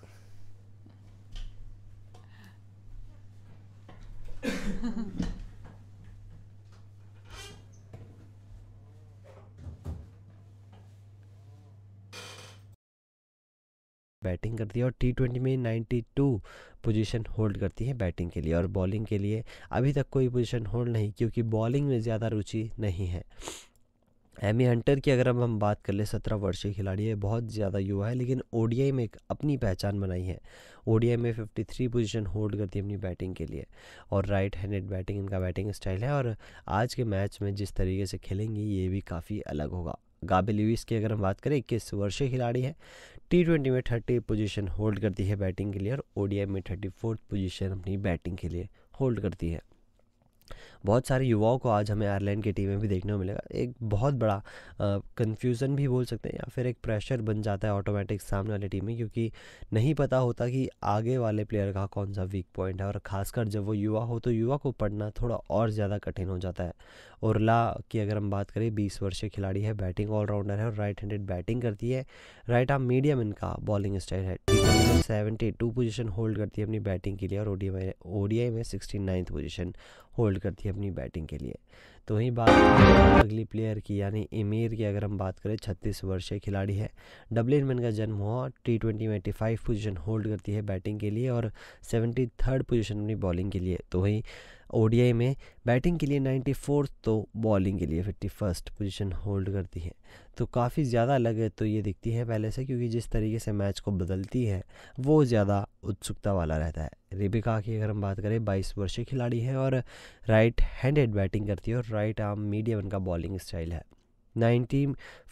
बैटिंग कर दिया और टी ट्वेंटी में नाइन्टी टू पोजीशन होल्ड करती है बैटिंग के लिए और बॉलिंग के लिए अभी तक कोई पोजीशन होल्ड नहीं क्योंकि बॉलिंग में ज़्यादा रुचि नहीं है एमी हंटर की अगर अब हम बात कर ले सत्रह वर्षीय खिलाड़ी है बहुत ज़्यादा युवा है लेकिन ओडीआई में एक अपनी पहचान बनाई है ओ में 53 पोजीशन होल्ड करती है अपनी बैटिंग के लिए और राइट हैंडेड बैटिंग इनका बैटिंग स्टाइल है और आज के मैच में जिस तरीके से खेलेंगी ये भी काफ़ी अलग होगा गाबे लिविस की अगर हम बात करें इक्कीस वर्षीय खिलाड़ी है टी ट्वेंटी में थर्टी पोजीशन होल्ड करती है बैटिंग के लिए और ओडीआई में थर्टी फोर्थ पोजीशन अपनी बैटिंग के लिए होल्ड करती है बहुत सारे युवाओं को आज हमें आयरलैंड की टीम में भी देखने को मिलेगा एक बहुत बड़ा कन्फ्यूज़न भी बोल सकते हैं या फिर एक प्रेशर बन जाता है ऑटोमेटिक सामने वाली टीम में क्योंकि नहीं पता होता कि आगे वाले प्लेयर का कौन सा वीक पॉइंट है और ख़ासकर जब वो युवा हो तो युवा को पढ़ना थोड़ा और ज़्यादा कठिन हो जाता है उर्ला की अगर हम बात करें बीस वर्षीय खिलाड़ी है बैटिंग ऑलराउंडर है और राइट हैंडेड बैटिंग करती है राइट आर्म मीडियम इनका बॉलिंग स्टाइल है सेवेंटी टू पोजिशन होल्ड करती है अपनी बैटिंग के लिए और ओडीआई ओडीआई में सिक्सटी नाइन्थ पोजिशन होल्ड करती है अपनी बैटिंग के लिए तो वहीं बात अगली प्लेयर की यानी इमीर की अगर हम बात करें छत्तीस वर्षीय खिलाड़ी है डब्लिन में इनका जन्म हुआ टी ट्वेंटी में एटी फाइव पोजिशन होल्ड करती है बैटिंग के लिए और सेवेंटी थर्ड पोजिशन अपनी बॉलिंग के लिए तो वहीं ओडीआई में बैटिंग के लिए नाइन्टी तो बॉलिंग के लिए फिफ्टी फर्स्ट पोजिशन होल्ड करती है तो काफ़ी ज़्यादा अलग तो ये दिखती है पहले से क्योंकि जिस तरीके से मैच को बदलती है वो ज़्यादा उत्सुकता वाला रहता है रिबिका की अगर हम बात करें बाईस वर्षीय खिलाड़ी है और राइट हैंडेड बैटिंग करती है और राइट आर्म मीडियम उनका बॉलिंग स्टाइल है ninety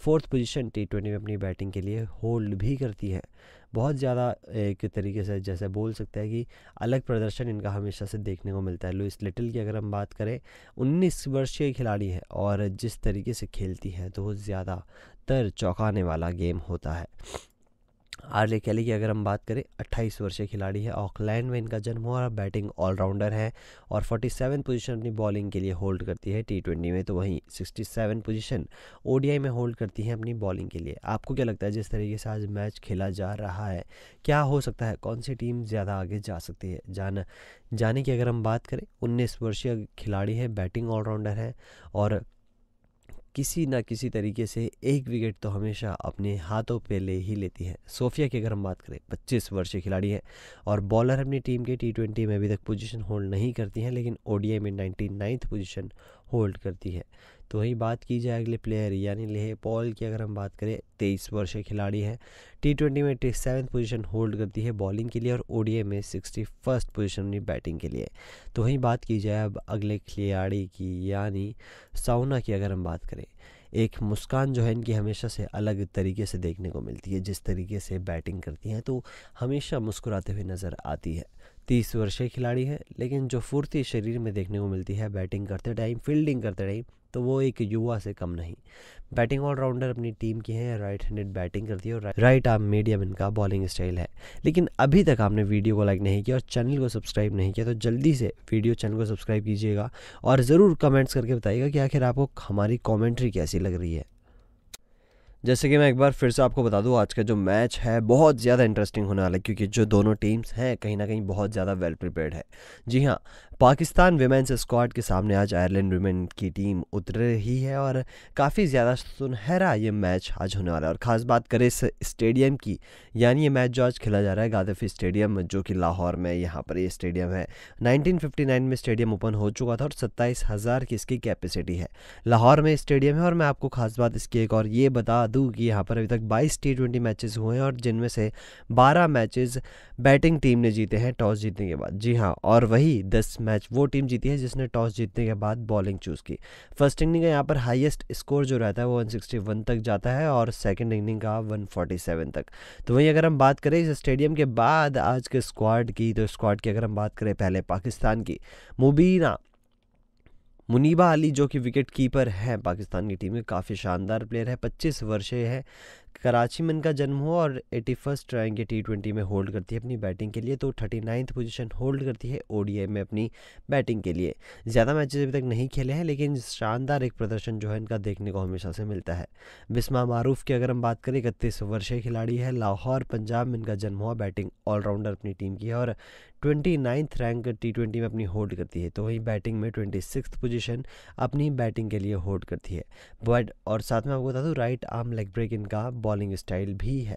fourth position T twenty में अपनी बैटिंग के लिए होल्ड भी करती है बहुत ज़्यादा एक तरीके से जैसे बोल सकते हैं कि अलग प्रदर्शन इनका हमेशा से देखने को मिलता है लुइस लिटिल की अगर हम बात करें उन्नीस वर्षीय खिलाड़ी है और जिस तरीके से खेलती है तो वो ज़्यादातर चौंकाने वाला गेम होता है आरजे कैली की अगर हम बात करें 28 वर्षीय खिलाड़ी है ऑकलैंड में इनका जन्म हुआ बैटिंग ऑलराउंडर है और 47 पोजीशन अपनी बॉलिंग के लिए होल्ड करती है टी ट्वेंटी में तो वहीं 67 पोजीशन ओडीआई में होल्ड करती है अपनी बॉलिंग के लिए आपको क्या लगता है जिस तरीके से आज मैच खेला जा रहा है क्या हो सकता है कौन सी टीम ज़्यादा आगे जा सकती है जाना जाने की अगर हम बात करें उन्नीस वर्षीय खिलाड़ी है बैटिंग ऑलराउंडर है और किसी ना किसी तरीके से एक विकेट तो हमेशा अपने हाथों पे ले ही लेती है सोफिया की अगर हम बात करें 25 वर्षीय खिलाड़ी है और बॉलर अपनी टीम के टी में अभी तक पोजीशन होल्ड नहीं करती हैं लेकिन ओडीआई में नाइन्टी पोजीशन होल्ड करती है तो वहीं बात की जाए अगले प्लेयर यानी लेह पॉल की अगर हम बात करें तेईस वर्षीय खिलाड़ी हैं टी ट्वेंटी में टी सेवन्थ पोजिशन होल्ड करती है बॉलिंग के लिए और ओडीए में सिक्सटी फर्स्ट पोजिशन अपनी बैटिंग के लिए तो वहीं बात की जाए अब अगले खिलाड़ी की यानी साउना की अगर हम बात करें एक मुस्कान जो है इनकी हमेशा से अलग तरीके से देखने को मिलती है जिस तरीके से बैटिंग करती हैं तो हमेशा मुस्कुराते हुए नज़र आती है तीस वर्षीय खिलाड़ी है लेकिन जो फुर्ती शरीर में देखने को मिलती है बैटिंग करते टाइम फील्डिंग करते टाइम तो वो एक युवा से कम नहीं बैटिंग ऑलराउंडर अपनी टीम की है राइट हैंडेड बैटिंग करती है और राइट आर्म मीडियम इनका बॉलिंग स्टाइल है लेकिन अभी तक आपने वीडियो को लाइक नहीं किया और चैनल को सब्सक्राइब नहीं किया तो जल्दी से वीडियो चैनल को सब्सक्राइब कीजिएगा और ज़रूर कमेंट्स करके बताइएगा कि आखिर आपको हमारी कॉमेंट्री कैसी लग रही है जैसे कि मैं एक बार फिर से आपको बता दूं आज का जो मैच है बहुत ज़्यादा इंटरेस्टिंग होने वाला है क्योंकि जो दोनों टीम्स हैं कहीं ना कहीं बहुत ज़्यादा वेल प्रिपेयर्ड है जी हाँ पाकिस्तान वेमेंस स्क्वाड के सामने आज आयरलैंड वीमेन की टीम उतर रही है और काफ़ी ज़्यादा सुनहरा ये मैच आज होने वाला है और ख़ास बात करें इस स्टेडियम की यानी ये मैच जो आज खेला जा रहा है गादफी स्टेडियम जो कि लाहौर में यहाँ पर ये स्टेडियम है 1959 में स्टेडियम ओपन हो चुका था और सत्ताईस हज़ार की इसकी कैपेसिटी है लाहौर में स्टेडियम है और मैं आपको ख़ास बात इसकी एक और ये बता दूँ कि यहाँ पर अभी तक बाईस टी ट्वेंटी हुए हैं और जिनमें से बारह मैचेज़ बैटिंग टीम ने जीते हैं टॉस जीतने के बाद जी हाँ और वही दस मैच वो टीम जीती है जिसने टॉस जीतने के बाद बॉलिंग चूज़ की फर्स्ट इनिंग का यहाँ पर हाईएस्ट स्कोर जो रहता है वो 161 तक जाता है और सेकेंड इनिंग का 147 तक तो वहीं अगर हम बात करें इस स्टेडियम के बाद आज के स्क्वाड की तो स्क्वाड की अगर हम बात करें पहले पाकिस्तान की मुबीना मुनीबा अली जो कि विकेट कीपर हैं पाकिस्तान की टीम के काफ़ी शानदार प्लेयर है 25 वर्षे है कराची में इनका जन्म हुआ और eighty first rank T twenty में होल्ड करती है अपनी बैटिंग के लिए तो थर्टी नाइन्थ पोजिशन होल्ड करती है ओडीआई में अपनी बैटिंग के लिए ज़्यादा मैचेस अभी तक नहीं खेले हैं लेकिन शानदार एक प्रदर्शन जो है इनका देखने को हमेशा से मिलता है बिस्मा मारूफ की अगर हम बात करें इकतीस वर्षीय खिलाड़ी है लाहौर पंजाब में इनका जन्म हुआ बैटिंग ऑलराउंडर अपनी टीम की है और twenty ninth rank T twenty में अपनी होल्ड करती है तो वहीं बैटिंग में ट्वेंटी सिक्स पोजिशन अपनी बैटिंग के लिए होल्ड करती है बट और साथ में आपको बता दूँ राइट आर्म लेग ब्रेक इनका बॉलिंग स्टाइल भी है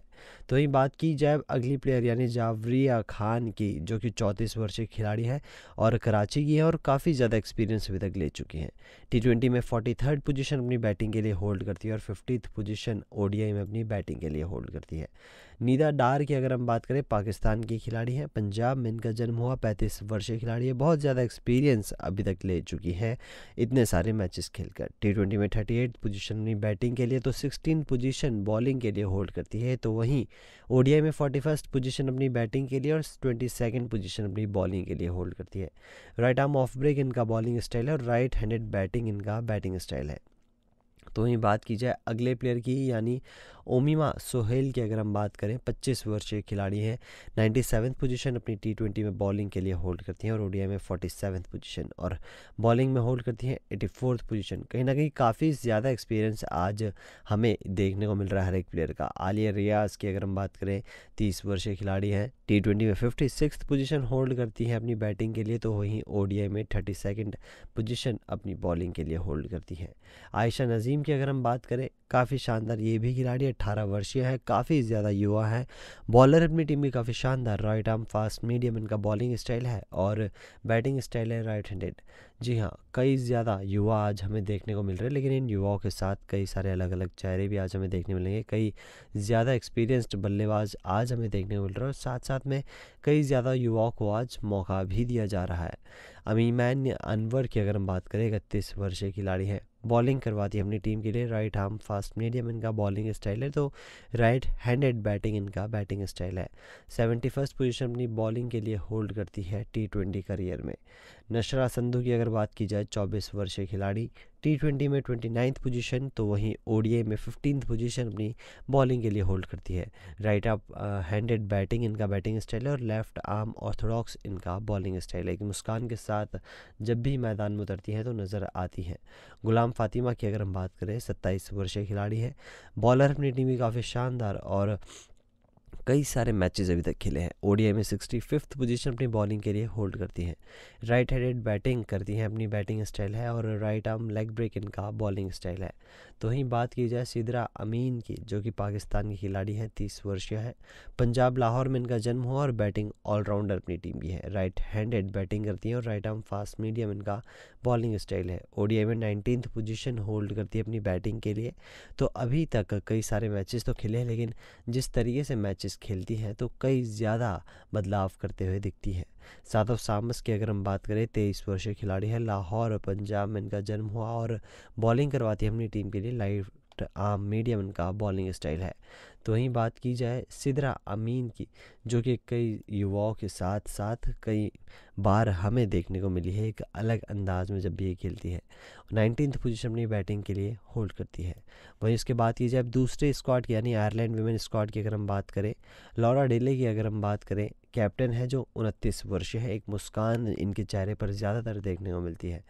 तो वहीं बात की जाए अगली प्लेयर यानी जावरिया खान की जो कि चौंतीस वर्षीय खिलाड़ी है और कराची की है और काफ़ी ज़्यादा एक्सपीरियंस अभी तक ले चुकी हैं टी ट्वेंटी में फोर्टी थर्ड पोजिशन अपनी बैटिंग के लिए होल्ड करती है और फिफ्टीथ पोजिशन ओडीआई में अपनी बैटिंग के लिए होल्ड करती है नीदा डार की अगर हम बात करें पाकिस्तान की खिलाड़ी हैं पंजाब में इनका जन्म हुआ पैंतीस वर्षीय खिलाड़ी है बहुत ज़्यादा एक्सपीरियंस अभी तक ले चुकी है इतने सारे मैचेस खेलकर टी ट्वेंटी में थर्टी एट पोजिशन अपनी बैटिंग के लिए तो सिक्सटीन पोजिशन बॉलिंग के लिए होल्ड करती है तो वहीं नहीं ओडीआई में फोर्टी फर्स्ट पोजिशन अपनी बैटिंग के लिए और ट्वेंटी सेकेंड पोजिशन अपनी बॉलिंग के लिए होल्ड करती है राइट आर्म ऑफ ब्रेक इनका बॉलिंग स्टाइल है और राइट हैंडेड बैटिंग इनका बैटिंग स्टाइल है तो वहीं बात की जाए अगले प्लेयर की यानी ओमिमा सोहेल की अगर हम बात करें 25 वर्षीय खिलाड़ी हैं नाइन्टी सेवन पोजिशन अपनी टी ट्वेंटी में बॉलिंग के लिए होल्ड करती हैं और ओडीआई में फोर्टी सेवन पोजिशन और बॉलिंग में होल्ड करती हैं एटी फोर्थ पोजिशन कहीं ना कहीं काफ़ी ज़्यादा एक्सपीरियंस आज हमें देखने को मिल रहा है हर एक प्लेयर का आलिया रियाज की अगर हम बात करें तीस वर्षीय खिलाड़ी हैं टी ट्वेंटी में फिफ्टी सिक्स पोजिशन होल्ड करती हैं अपनी बैटिंग के लिए तो वहीं ओडीआई में थर्टी सेकेंड पोजिशन अपनी बॉलिंग के लिए होल्ड करती हैं आयशा नज़ीम की अगर हम बात करें काफ़ी शानदार ये भी खिलाड़ी अट्ठारह वर्षीय है काफ़ी ज़्यादा युवा है बॉलर अपनी टीम की काफ़ी शानदार राइट आर्म फास्ट मीडियम इनका बॉलिंग स्टाइल है और बैटिंग स्टाइल है राइट हैंडेड जी हाँ कई ज़्यादा युवा आज हमें देखने को मिल रहे हैं लेकिन इन युवाओं के साथ कई सारे अलग अलग चेहरे भी आज हमें देखने मिलेंगे कई ज़्यादा एक्सपीरियंस्ड बल्लेबाज आज हमें देखने को मिल रहे हैं और साथ साथ में कई ज़्यादा युवाओं को आज मौका भी दिया जा रहा है अमीमैन अनवर की अगर हम बात करें इकतीस वर्षीय खिलाड़ी हैं बॉलिंग करवा दी अपनी टीम के लिए राइट आर्म फास्ट मीडियम इनका बॉलिंग स्टाइल है तो राइट हैंडेड बैटिंग इनका बैटिंग स्टाइल है सेवेंटी फर्स्ट पोजिशन अपनी बॉलिंग के लिए होल्ड करती है टी ट्वेंटी करियर में नशरा संधू की अगर बात की जाए चौबीस वर्षीय खिलाड़ी टी ट्वेंटी में ट्वेंटी नाइन्थ पोजिशन तो वहीं ओडीआई में फिफ्टींथ पोजीशन अपनी बॉलिंग के लिए होल्ड करती है राइट आप हैंडेड बैटिंग इनका बैटिंग स्टाइल है और लेफ्ट आर्म ऑर्थोडॉक्स इनका बॉलिंग स्टाइल है कि मुस्कान के साथ जब भी मैदान में उतरती है तो नज़र आती है गुलाम फातिमा की अगर हम बात करें सत्ताईस वर्षीय खिलाड़ी है बॉलर अपनी टीम की काफ़ी शानदार और कई सारे मैचेस अभी तक खेले हैं ओडीआई में सिक्सटी फिफ्थ पोजिशन अपनी बॉलिंग के लिए होल्ड करती है राइट हैंडेड बैटिंग करती हैं अपनी बैटिंग स्टाइल है और राइट आर्म लेग ब्रेक इनका बॉलिंग स्टाइल है तो वहीं बात की जाए सिदरा अमीन की जो कि पाकिस्तान की खिलाड़ी हैं तीस वर्षीय है पंजाब लाहौर में इनका जन्म हुआ और बैटिंग ऑलराउंडर अपनी टीम की है राइट हैंडेड बैटिंग करती हैं और राइट आर्म फास्ट मीडियम इनका बॉलिंग स्टाइल है ओडीआई में नाइनटीन पोजिशन होल्ड करती है अपनी बैटिंग के लिए तो अभी तक कई सारे मैचेस तो खेले हैं लेकिन जिस तरीके से मैचेस खेलती है तो कई ज़्यादा बदलाव करते हुए दिखती है ऑफ सामस की अगर हम बात करें तेईस वर्षीय खिलाड़ी है लाहौर पंजाब में इनका जन्म हुआ और बॉलिंग करवाती है अपनी टीम के लिए लाइव आम मीडियम इनका बॉलिंग स्टाइल है तो वहीं बात की जाए सिदरा अमीन की जो कि कई युवाओं के साथ साथ कई बार हमें देखने को मिली है एक अलग अंदाज में जब भी ये खेलती है नाइनटीन पोजीशन अपनी बैटिंग के लिए होल्ड करती है वहीं उसके बाद की जाए दूसरे स्क्वाड की यानी आयरलैंड वीमेन स्क्वाड की अगर हम बात करें लॉरा डेले की अगर हम बात करें कैप्टन है जो उनतीस वर्षीय है एक मुस्कान इनके चेहरे पर ज़्यादातर देखने को मिलती है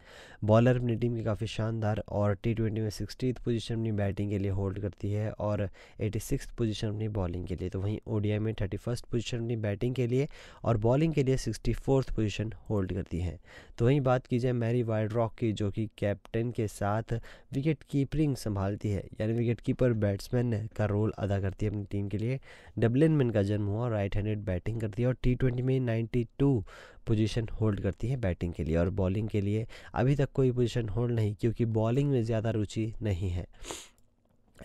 बॉलर अपनी टीम की काफ़ी शानदार और टी ट्वेंटी में सिक्सटी पोजीशन अपनी बैटिंग के लिए होल्ड करती है और एटी सिक्स पोजीशन अपनी बॉलिंग के लिए तो वहीं ओडीआई में थर्टी फर्स्ट पोजीशन अपनी बैटिंग के लिए और बॉलिंग के लिए सिक्सटी फोर्थ पोजिशन होल्ड करती है तो वहीं बात की जाए मैरी वाइड रॉक की जो कि कैप्टन के साथ विकेट कीपरिंग संभालती है यानी विकेट कीपर बैट्समैन का रोल अदा करती है अपनी टीम के लिए डबलिन में इनका जन्म हुआ राइट हैंडेड बैटिंग करती है और टी ट्वेंटी में नाइन्टी टू पोजिशन होल्ड करती है बैटिंग के लिए और बॉलिंग के लिए अभी तक कोई पोजिशन होल्ड नहीं क्योंकि बॉलिंग में ज़्यादा रुचि नहीं है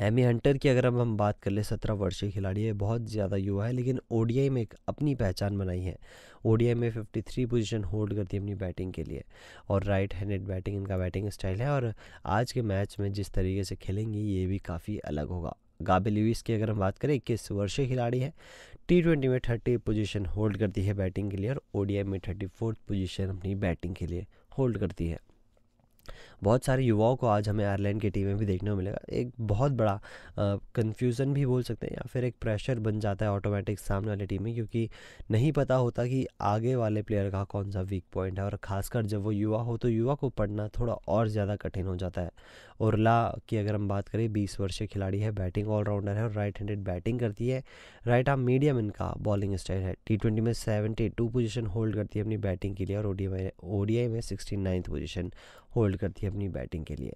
एमी हंटर की अगर अब हम बात कर ले सत्रह वर्षीय खिलाड़ी है बहुत ज़्यादा युवा है लेकिन ओडीआई में एक अपनी पहचान बनाई है ओडीआई में 53 पोजीशन होल्ड करती है अपनी बैटिंग के लिए और राइट हैंडेड बैटिंग इनका बैटिंग स्टाइल है और आज के मैच में जिस तरीके से खेलेंगी ये भी काफ़ी अलग होगा गाबे लिविस की अगर हम बात करें इक्कीस वर्षीय खिलाड़ी है टी ट्वेंटी में थर्टी पोजीशन होल्ड करती है बैटिंग के लिए और ओडीआई में थर्टी फोर्थ पोजीशन अपनी बैटिंग के लिए होल्ड करती है बहुत सारे युवाओं को आज हमें आयरलैंड की टीम में भी देखने को मिलेगा एक बहुत बड़ा कन्फ्यूज़न भी बोल सकते हैं या फिर एक प्रेशर बन जाता है ऑटोमेटिक सामने वाली टीम में क्योंकि नहीं पता होता कि आगे वाले प्लेयर का कौन सा वीक पॉइंट है और ख़ासकर जब वो युवा हो तो युवा को पढ़ना थोड़ा और ज़्यादा कठिन हो जाता है उर्ला की अगर हम बात करें बीस वर्षीय खिलाड़ी है बैटिंग ऑलराउंडर है और राइट हैंडेड बैटिंग करती है राइट आर्म मीडियम इनका बॉलिंग स्टाइल है टी ट्वेंटी में सेवेंटी टू होल्ड करती है अपनी बैटिंग के लिए और ओडीआई ओडीआई में सिक्सटी नाइन्थ होल्ड करती है अपनी बैटिंग के लिए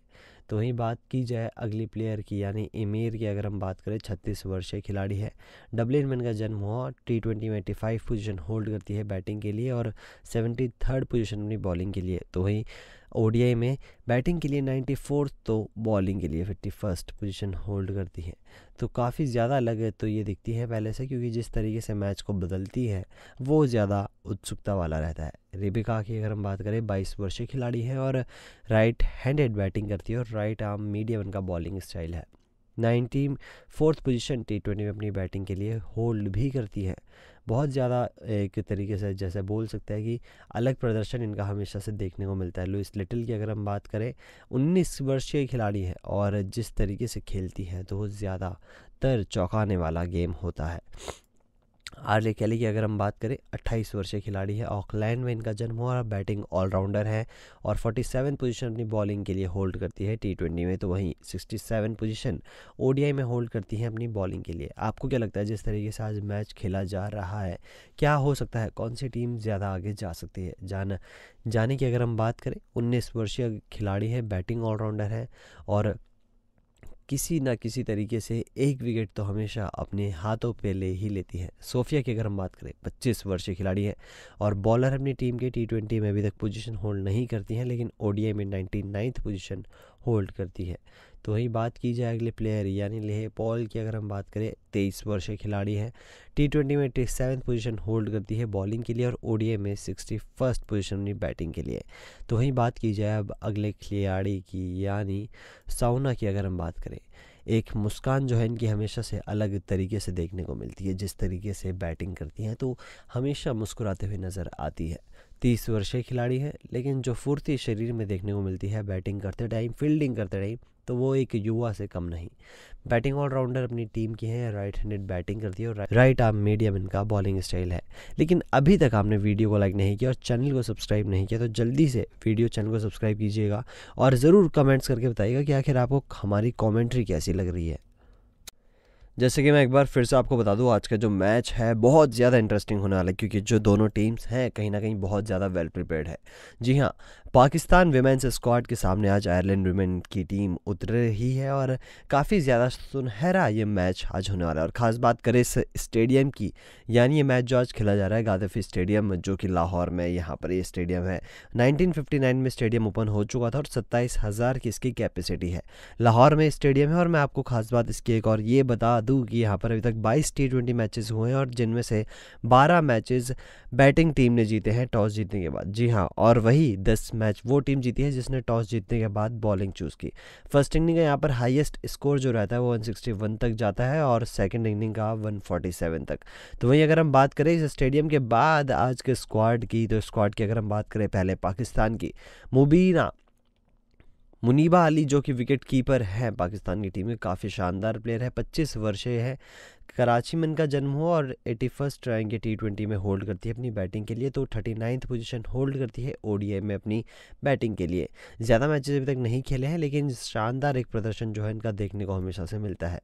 तो वहीं बात की जाए अगली प्लेयर की यानी एमीर की अगर हम बात करें छत्तीस वर्षीय खिलाड़ी है डब्लिन मैन का जन्म हुआ टी ट्वेंटी में एटी फाइव पोजिशन होल्ड करती है बैटिंग के लिए और सेवेंटी थर्ड पोजिशन अपनी बॉलिंग के लिए तो वहीं ओडीआई में बैटिंग के लिए नाइन्टी फोर्थ तो बॉलिंग के लिए फिफ्टी फर्स्ट पोजिशन होल्ड करती है तो काफ़ी ज़्यादा अलग तो ये दिखती है पहले से क्योंकि जिस तरीके से मैच को बदलती है वो ज़्यादा उत्सुकता वाला रहता है रिबिका की अगर हम बात करें बाईस वर्षीय खिलाड़ी है और राइट हैंडेड बैटिंग करती है और राइट आर्म मीडियम उनका बॉलिंग स्टाइल है ninety fourth position T twenty में अपनी बैटिंग के लिए होल्ड भी करती है बहुत ज़्यादा एक तरीके से जैसे बोल सकते हैं कि अलग प्रदर्शन इनका हमेशा से देखने को मिलता है लुइस लिटिल की अगर हम बात करें उन्नीस वर्षीय खिलाड़ी है और जिस तरीके से खेलती है तो वो ज़्यादातर चौंकाने वाला गेम होता है आर जे कैली की अगर हम बात करें 28 वर्षीय खिलाड़ी है ऑकलैंड में इनका जन्म हुआ बैटिंग ऑलराउंडर है और 47 पोजीशन अपनी बॉलिंग के लिए होल्ड करती है टी ट्वेंटी में तो वहीं 67 पोजीशन आई में होल्ड करती है अपनी बॉलिंग के लिए आपको क्या लगता है जिस तरीके से आज मैच खेला जा रहा है क्या हो सकता है कौन सी टीम ज़्यादा आगे जा सकती है जान जाने की अगर हम बात करें उन्नीस वर्षीय खिलाड़ी है बैटिंग ऑलराउंडर है और किसी ना किसी तरीके से एक विकेट तो हमेशा अपने हाथों पे ले ही लेती है सोफिया की अगर हम बात करें 25 वर्षीय खिलाड़ी है और बॉलर अपनी टीम के टी ट्वेंटी में अभी तक पोजीशन होल्ड नहीं करती हैं लेकिन ओडीआई में नाइन्टी पोजीशन होल्ड करती है तो वहीं बात की जाए अगले प्लेयर यानी लेह पॉल की अगर हम बात करें तेईस वर्षीय खिलाड़ी हैं टी ट्वेंटी में टी सेवन पोजिशन होल्ड करती है बॉलिंग के लिए और ओडीए में सिक्सटी फर्स्ट पोजिशन बैटिंग के लिए तो वहीं बात की जाए अब अगले खिलाड़ी की यानी साउना की अगर हम बात करें एक मुस्कान जो है इनकी हमेशा से अलग तरीके से देखने को मिलती है जिस तरीके से बैटिंग करती हैं तो हमेशा मुस्कुराते हुए नज़र आती है तीस वर्षीय खिलाड़ी है लेकिन जो फुर्ती शरीर में देखने को मिलती है बैटिंग करते टाइम फील्डिंग करते टाइम तो वो एक युवा से कम नहीं बैटिंग ऑलराउंडर अपनी टीम की है राइट हैंडेड बैटिंग करती है और राइट आर्म मीडियम इनका बॉलिंग स्टाइल है लेकिन अभी तक आपने वीडियो को लाइक नहीं किया और चैनल को सब्सक्राइब नहीं किया तो जल्दी से वीडियो चैनल को सब्सक्राइब कीजिएगा और ज़रूर कमेंट्स करके बताइएगा कि आखिर आपको हमारी कॉमेंट्री कैसी लग रही है जैसे कि मैं एक बार फिर से आपको बता दूं आज का जो मैच है बहुत ज़्यादा इंटरेस्टिंग होने वाला है क्योंकि जो दोनों टीम्स हैं कहीं ना कहीं बहुत ज़्यादा वेल प्रिपेयर्ड है जी हाँ पाकिस्तान वेमेंस स्क्वाड के सामने आज आयरलैंड वेमेन की टीम उतर रही है और काफ़ी ज़्यादा सुनहरा ये मैच आज होने वाला है और ख़ास बात करें इस स्टेडियम की यानी ये मैच जो आज खेला जा रहा है गादफी स्टेडियम जो कि लाहौर में यहाँ पर ये स्टेडियम है 1959 में स्टेडियम ओपन हो चुका था और सत्ताईस हज़ार की इसकी कैपेसिटी है लाहौर में स्टेडियम है और मैं आपको ख़ास बात इसकी एक और ये बता दूँ कि यहाँ पर अभी तक बाईस टी ट्वेंटी मैचेज़ हुए हैं और जिनमें से बारह मैचेज़ बैटिंग टीम ने जीते हैं टॉस जीतने के बाद जी हाँ और वही दस मैच वो टीम जीती है जिसने टॉस जीतने के बाद बॉलिंग चूज़ की फर्स्ट इनिंग का यहाँ पर हाईएस्ट स्कोर जो रहता है वो 161 तक जाता है और सेकेंड इनिंग का 147 तक तो वहीं अगर हम बात करें इस स्टेडियम के बाद आज के स्क्वाड की तो स्क्वाड की अगर हम बात करें पहले पाकिस्तान की मुबीना मुनीबा अली जो कि विकेट कीपर हैं पाकिस्तान की टीम में काफ़ी शानदार प्लेयर है 25 वर्षे है कराची में इनका जन्म हुआ और eighty first rank T twenty में होल्ड करती है अपनी बैटिंग के लिए तो थर्टी नाइन्थ पोजिशन होल्ड करती है ओ में अपनी बैटिंग के लिए ज़्यादा मैचेज अभी तक नहीं खेले हैं लेकिन शानदार एक प्रदर्शन जो है इनका देखने को हमेशा से मिलता है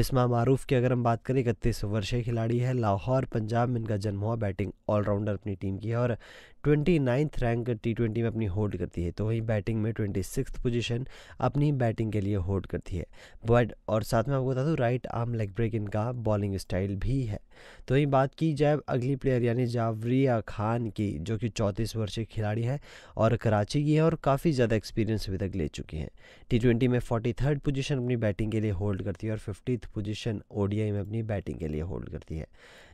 बिस्मा मारूफ की अगर हम बात करें इकतीस वर्षीय खिलाड़ी है लाहौर पंजाब में इनका जन्म हुआ बैटिंग ऑलराउंडर अपनी टीम की है और twenty ninth rank T twenty में अपनी होल्ड करती है तो वहीं बैटिंग में ट्वेंटी सिक्स पोजीशन अपनी बैटिंग के लिए होल्ड करती है बट और साथ में आपको बता दूँ राइट आर्म लेग ब्रेक इनका बॉलिंग स्टाइल भी है तो वहीं बात की जाए अगली प्लेयर यानी जावरिया खान की जो कि चौंतीस वर्षीय खिलाड़ी है और कराची की है और काफ़ी ज़्यादा एक्सपीरियंस अभी तक ले चुकी हैं टी ट्वेंटी में फोर्टी थर्ड पोजिशन अपनी बैटिंग के लिए होल्ड करती है और फिफ्टीथ पोजिशन ओडीआई में अपनी बैटिंग के लिए होल्ड करती है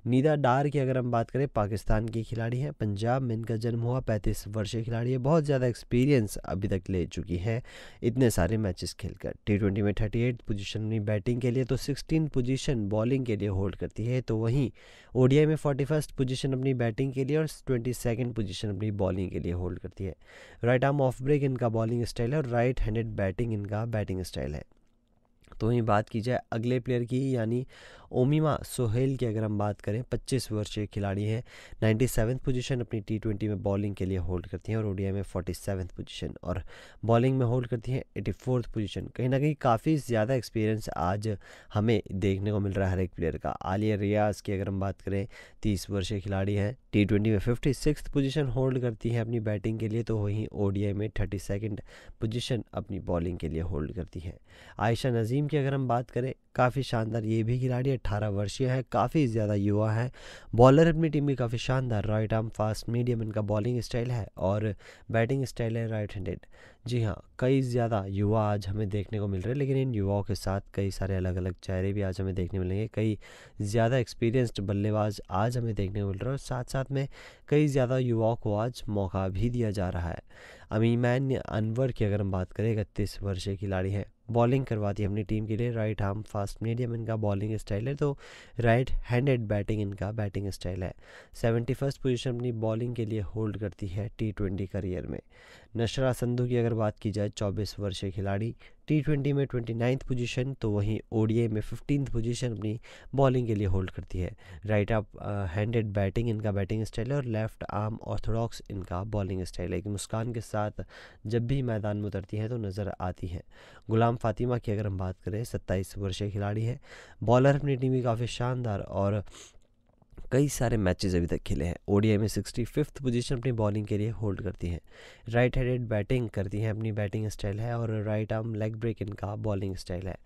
नीदा डार की अगर हम बात करें पाकिस्तान की खिलाड़ी हैं पंजाब में इनका जन्म हुआ पैंतीस वर्षीय खिलाड़ी है बहुत ज़्यादा एक्सपीरियंस अभी तक ले चुकी है इतने सारे मैचेस खेलकर टी ट्वेंटी में थर्टी एट पोजिशन अपनी बैटिंग के लिए तो सिक्सटीन पोजिशन बॉलिंग के लिए होल्ड करती है तो वहीं वहीं ओडीआई में फोर्टी फर्स्ट पोजिशन अपनी बैटिंग के लिए और ट्वेंटी सेकेंड पोजिशन अपनी बॉलिंग के लिए होल्ड करती है राइट आर्म ऑफ ब्रेक इनका बॉलिंग स्टाइल है और राइट हैंडेड बैटिंग इनका बैटिंग स्टाइल है तो वहीं बात की जाए अगले प्लेयर की यानी ओमिमा सोहेल की अगर हम बात करें पच्चीस वर्षीय खिलाड़ी हैं नाइन्टी सेवन पोजिशन अपनी टी ट्वेंटी में बॉलिंग के लिए होल्ड करती हैं और ओडीआई में फोर्टी सेवन पोजिशन और बॉलिंग में होल्ड करती हैं एटी फोर्थ पोजिशन कहीं ना कहीं काफ़ी ज़्यादा एक्सपीरियंस आज हमें देखने को मिल रहा है हर एक प्लेयर का आलिया रियाज की अगर हम बात करें तीस वर्षीय खिलाड़ी हैं टी ट्वेंटी में फिफ्टी सिक्स पोजिशन होल्ड करती हैं अपनी बैटिंग के लिए तो वहीं ओडीआई में थर्टी सेकेंड पोजिशन अपनी बॉलिंग के लिए होल्ड करती हैं आयशा नज़ीम की अगर हम बात करें काफ़ी शानदार ये भी खिलाड़ी अट्ठारह वर्षीय है काफ़ी ज़्यादा युवा है बॉलर अपनी टीम में काफ़ी शानदार राइट आर्म फास्ट मीडियम इनका बॉलिंग स्टाइल है और बैटिंग स्टाइल है राइट हैंडेड जी हाँ कई ज़्यादा युवा आज हमें देखने को मिल रहे हैं लेकिन इन युवाओं के साथ कई सारे अलग अलग चेहरे भी आज हमें देखने मिलेंगे कई ज़्यादा एक्सपीरियंस्ड बल्लेबाज आज हमें देखने को मिल रहा है और साथ साथ में कई ज़्यादा युवाओं को आज मौका भी दिया जा रहा है अमीमैन अनवर की अगर हम बात करें इकतीस वर्षीय खिलाड़ी हैं बॉलिंग करवा दी अपनी टीम के लिए राइट आर्म फास्ट मीडियम इनका बॉलिंग स्टाइल है तो राइट हैंडेड बैटिंग इनका बैटिंग स्टाइल है सेवेंटी फर्स्ट पोजिशन अपनी बॉलिंग के लिए होल्ड करती है टी ट्वेंटी करियर में नशरा संधु की अगर बात की जाए 24 वर्षीय खिलाड़ी टी ट्वेंटी में ट्वेंटी नाइन्थ पोजीशन तो वहीं ओडीए में फिफ्टींथ पोजीशन अपनी बॉलिंग के लिए होल्ड करती है राइट आप हैंडेड बैटिंग इनका बैटिंग स्टाइल है और लेफ्ट आर्म ऑर्थोडॉक्स इनका बॉलिंग स्टाइल है कि मुस्कान के साथ जब भी मैदान में उतरती है तो नज़र आती है गुलाम फातिमा की अगर हम बात करें सत्ताईस वर्षीय खिलाड़ी है बॉलर अपनी टीम की काफ़ी शानदार और कई सारे मैचेस अभी तक खेले हैं ओडीआई में सिक्सटी फिफ्थ पोजिशन अपनी बॉलिंग के लिए होल्ड करती है राइट हैंडेड बैटिंग करती हैं अपनी बैटिंग स्टाइल है और राइट आर्म लेग ब्रेक इनका बॉलिंग स्टाइल है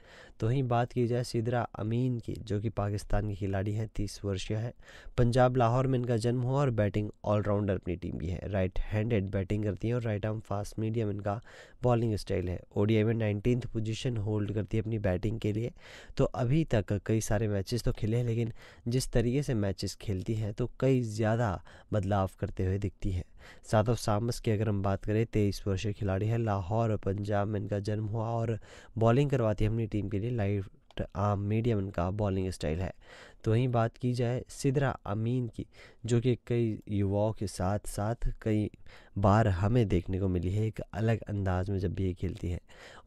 तो वहीं बात की जाए सिदरा अमीन की जो कि पाकिस्तान की खिलाड़ी हैं तीस वर्षीय है पंजाब लाहौर में इनका जन्म हुआ और बैटिंग ऑलराउंडर अपनी टीम की है राइट हैंडेड बैटिंग करती हैं और राइट आर्म फास्ट मीडियम इनका बॉलिंग स्टाइल है ओडीआई में नाइनटीन पोजीशन होल्ड करती है अपनी बैटिंग के लिए तो अभी तक कई सारे मैचेस तो खेले हैं लेकिन जिस तरीके से मैचेस खेलती हैं तो कई ज़्यादा बदलाव करते हुए दिखती हैं साधव सामस की अगर हम बात करें तेईस वर्षीय खिलाड़ी है लाहौर पंजाब में इनका जन्म हुआ और बॉलिंग करवाती है अपनी टीम के लिए लाइफ आम मीडियम इनका बॉलिंग स्टाइल है तो वहीं बात की जाए सिदरा अमीन की जो कि कई युवाओं के साथ साथ कई बार हमें देखने को मिली है एक अलग अंदाज में जब भी ये खेलती है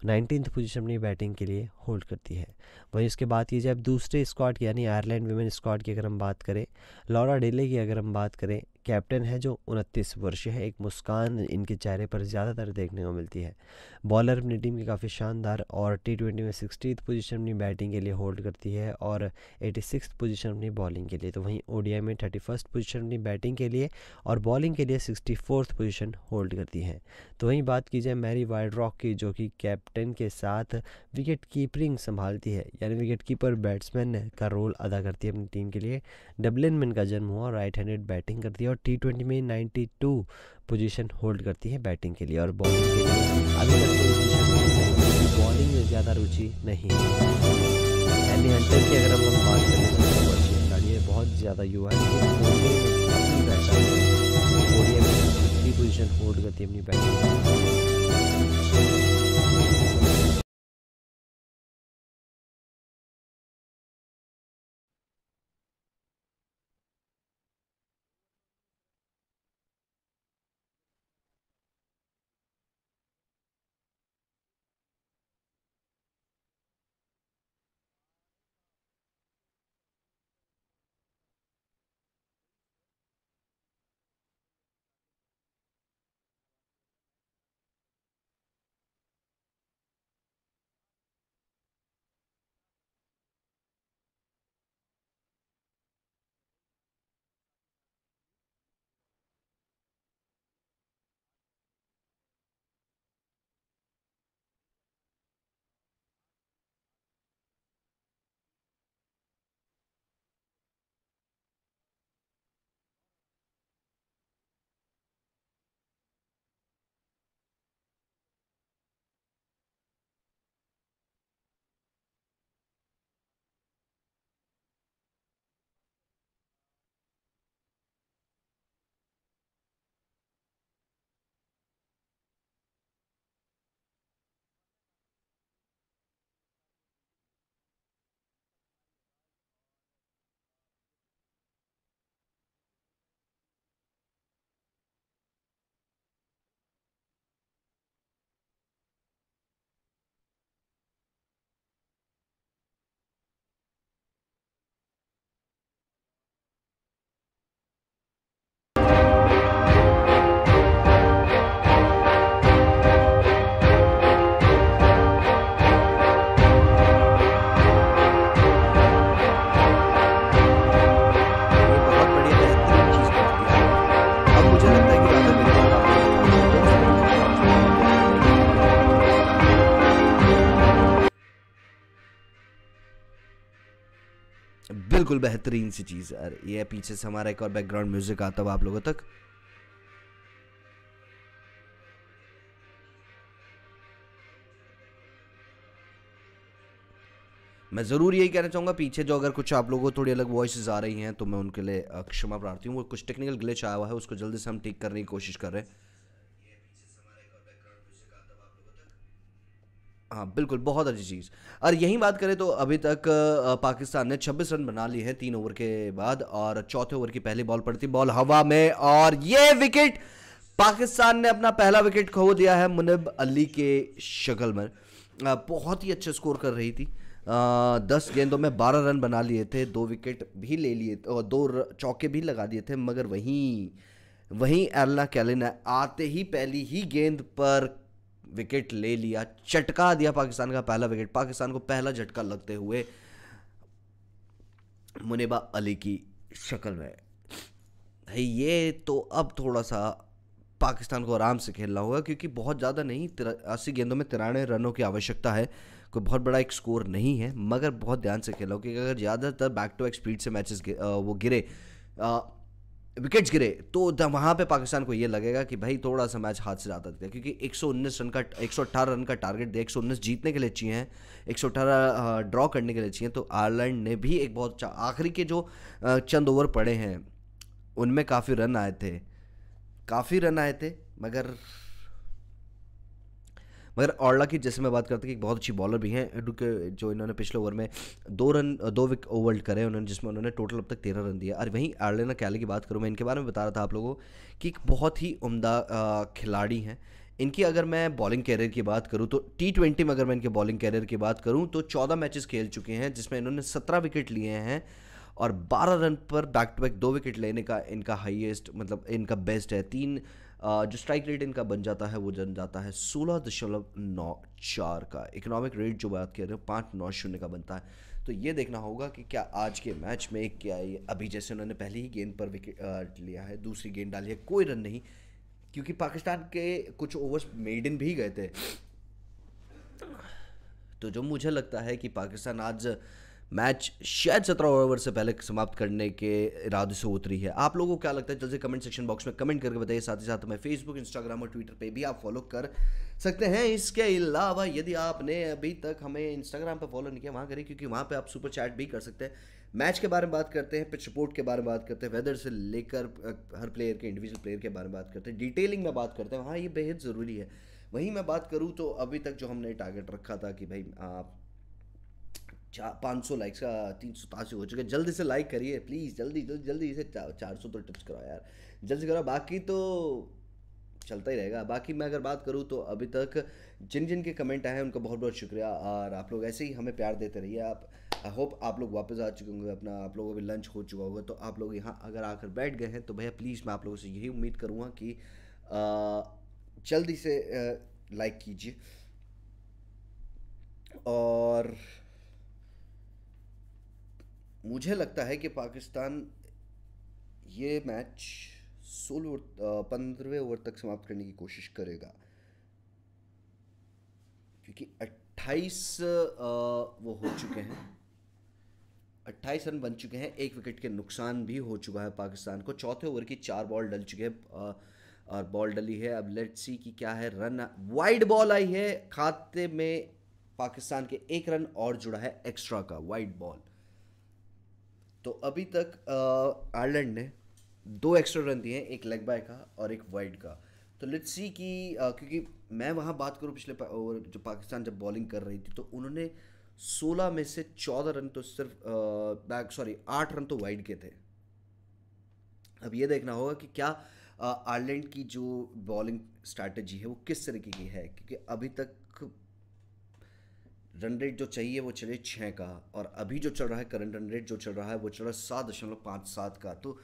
नाइनटीन पोजीशन अपनी बैटिंग के लिए होल्ड करती है वहीं उसके बाद की जाए दूसरे स्क्वाड की यानी आयरलैंड वुमेन स्क्वाड की अगर हम बात करें लॉरा डेले की अगर हम बात करें कैप्टन है जो उनतीस वर्षीय है एक मुस्कान इनके चेहरे पर ज़्यादातर देखने को मिलती है बॉलर अपनी टीम की काफ़ी शानदार और टी ट्वेंटी में सिक्सटीथ पोजीशन अपनी बैटिंग के लिए होल्ड करती है और एटी सिक्स पोजीशन अपनी बॉलिंग के लिए तो वहीं ओडीआई में थर्टी फर्स्ट पोजीशन अपनी बैटिंग के लिए और बॉलिंग के लिए सिक्सटी फोर्थ पोजीशन होल्ड करती हैं तो वहीं बात की जाए मैरी वाइड रॉक की जो कि कैप्टन के साथ विकेट कीपरिंग संभालती है यानी विकेट कीपर बैट्समैन का रोल अदा करती है अपनी टीम के लिए मैन का जन्म हुआ राइट हैंडेड बैटिंग करती है और टी ट्वेंटी में नाइन्टी टू पोजिशन होल्ड करती है बैटिंग के लिए और बॉलिंग के लिए अभी बॉलिंग में ज़्यादा रुचि नहीं है एमी हंटर की अगर हम बात करें तो बहुत ज़्यादा युवा तो है पोजिशन होल्ड करती है अपनी बैटिंग बिल्कुल बेहतरीन सी चीज़ अरे ये पीछे से हमारा एक और बैकग्राउंड म्यूज़िक आता हुआ आप लोगों तक मैं ज़रूर यही कहना चाहूंगा पीछे जो अगर कुछ आप लोगों को थोड़ी अलग वॉइस आ रही हैं तो मैं उनके लिए क्षमा प्रार्थी हूँ वो कुछ टेक्निकल ग्लिच आया हुआ है उसको जल्दी से हम ठीक करने की कोशिश कर रहे हैं हाँ बिल्कुल बहुत अच्छी चीज़ और यही बात करें तो अभी तक पाकिस्तान ने 26 रन बना लिए हैं तीन ओवर के बाद और चौथे ओवर की पहली बॉल पड़ती बॉल हवा में और ये विकेट पाकिस्तान ने अपना पहला विकेट खो दिया है मुनिब अली के शक्ल में बहुत ही अच्छे स्कोर कर रही थी दस गेंदों में बारह रन बना लिए थे दो विकेट भी ले लिए और दो चौके भी लगा दिए थे मगर वहीं वहीं एलना कैलिन आते ही पहली ही गेंद पर विकेट ले लिया चटका दिया पाकिस्तान का पहला विकेट पाकिस्तान को पहला झटका लगते हुए मुनेबा अली की शक्ल में ये तो अब थोड़ा सा पाकिस्तान को आराम से खेलना होगा क्योंकि बहुत ज़्यादा नहीं अस्सी गेंदों में तिरानवे रनों की आवश्यकता है कोई बहुत बड़ा एक स्कोर नहीं है मगर बहुत ध्यान से खेला क्योंकि अगर ज़्यादातर बैक टू बैक स्पीड से मैचेस वो गिरे आ, विकेट्स गिरे तो वहाँ पे पाकिस्तान को ये लगेगा कि भाई थोड़ा सा मैच हाथ से ज़्यादा दिखता है क्योंकि 119 रन का 118 रन का टारगेट दिया 119 जीतने के लिए चाहिए हैं 118 ड्रॉ करने के लिए चाहिए तो आयरलैंड ने भी एक बहुत आखिरी के जो चंद ओवर पड़े हैं उनमें काफ़ी रन आए थे काफ़ी रन आए थे मगर मगर ऑर्ला की जैसे मैं बात करता कि एक बहुत अच्छी बॉलर भी हैं जो इन्होंने पिछले ओवर में दो रन दो विक ओवर्ल्ड करे उन्होंने जिसमें उन्होंने टोटल अब तक तेरह रन दिया और वहीं आर्लेना कैले की बात करूँ मैं इनके बारे में बता रहा था आप लोगों कि एक बहुत ही उमदा खिलाड़ी हैं इनकी अगर मैं बॉलिंग कैरियर की बात करूं तो टी ट्वेंटी में अगर मैं इनके बॉलिंग कैरियर की बात करूं तो चौदह मैचेस खेल चुके हैं जिसमें इन्होंने सत्रह विकेट लिए हैं और 12 रन पर बैक टू बैक दो विकेट लेने का इनका हाईएस्ट मतलब इनका बेस्ट है तीन जो स्ट्राइक रेट इनका बन जाता है वो जन जाता है सोलह दशमलव नौ चार का इकोनॉमिक रेट जो बात कर रहे हैं पाँच नौ शून्य का बनता है तो ये देखना होगा कि क्या आज के मैच में क्या ये अभी जैसे उन्होंने पहली ही गेंद पर विकेट लिया है दूसरी गेंद डाली है कोई रन नहीं क्योंकि पाकिस्तान के कुछ ओवर्स मेड इन भी गए थे तो जो मुझे लगता है कि पाकिस्तान आज मैच शायद सत्रह ओवर से पहले समाप्त करने के इरादे से उतरी है आप लोगों को क्या लगता है जल्दी कमेंट सेक्शन बॉक्स में कमेंट करके बताइए साथ ही साथ हमें फेसबुक इंस्टाग्राम और ट्विटर पे भी आप फॉलो कर सकते हैं इसके अलावा यदि आपने अभी तक हमें इंस्टाग्राम पर फॉलो नहीं किया वहाँ करें क्योंकि वहाँ पर आप सुपर चैट भी कर सकते हैं मैच के बारे में बात करते हैं पिच रिपोर्ट के बारे में बात करते हैं वेदर से लेकर हर प्लेयर के इंडिविजुअल प्लेयर के बारे में बात करते हैं डिटेलिंग में बात करते हैं वहाँ ये बेहद ज़रूरी है वहीं मैं बात करूँ तो अभी तक जो हमने टारगेट रखा था कि भाई आप चार पाँच सौ लाइक्स का तीन सौ सौ हो चुके जल्दी से लाइक करिए प्लीज़ जल्दी जल्दी जल्दी इसे चार सौ तो टच कराओ यार जल्दी से करो बाकी तो चलता ही रहेगा बाकी मैं अगर बात करूँ तो अभी तक जिन जिन के कमेंट आए हैं उनका बहुत बहुत शुक्रिया और आप लोग ऐसे ही हमें प्यार देते रहिए आप आई होप आप लोग वापस आ चुके होंगे अपना आप लोगों का भी लंच हो चुका होगा तो आप लोग यहाँ अगर आकर बैठ गए हैं तो भैया प्लीज़ मैं आप लोगों से यही उम्मीद करूँगा कि जल्दी से लाइक कीजिए और मुझे लगता है कि पाकिस्तान ये मैच सोलह पंद्रहवें ओवर तक समाप्त करने की कोशिश करेगा क्योंकि अट्ठाईस वो हो चुके हैं अट्ठाईस रन बन चुके हैं एक विकेट के नुकसान भी हो चुका है पाकिस्तान को चौथे ओवर की चार बॉल डल चुके हैं और बॉल डली है अब लेट सी की क्या है रन वाइड बॉल आई है खाते में पाकिस्तान के एक रन और जुड़ा है एक्स्ट्रा का वाइड बॉल तो अभी तक आयरलैंड ने दो एक्स्ट्रा रन दिए हैं एक लेग बाय का और एक वाइड का तो लेट्स सी कि क्योंकि मैं वहाँ बात करूँ पिछले ओवर जो पाकिस्तान जब बॉलिंग कर रही थी तो उन्होंने 16 में से 14 रन तो सिर्फ बैक सॉरी 8 रन तो वाइड के थे अब ये देखना होगा कि क्या आयरलैंड की जो बॉलिंग स्ट्रैटेजी है वो किस तरीके की है क्योंकि अभी तक रन रेट जो चाहिए वो चले छः का और अभी जो चल रहा है करंट रन रेट जो चल रहा है वो चल रहा है सात दशमलव पाँच सात का तो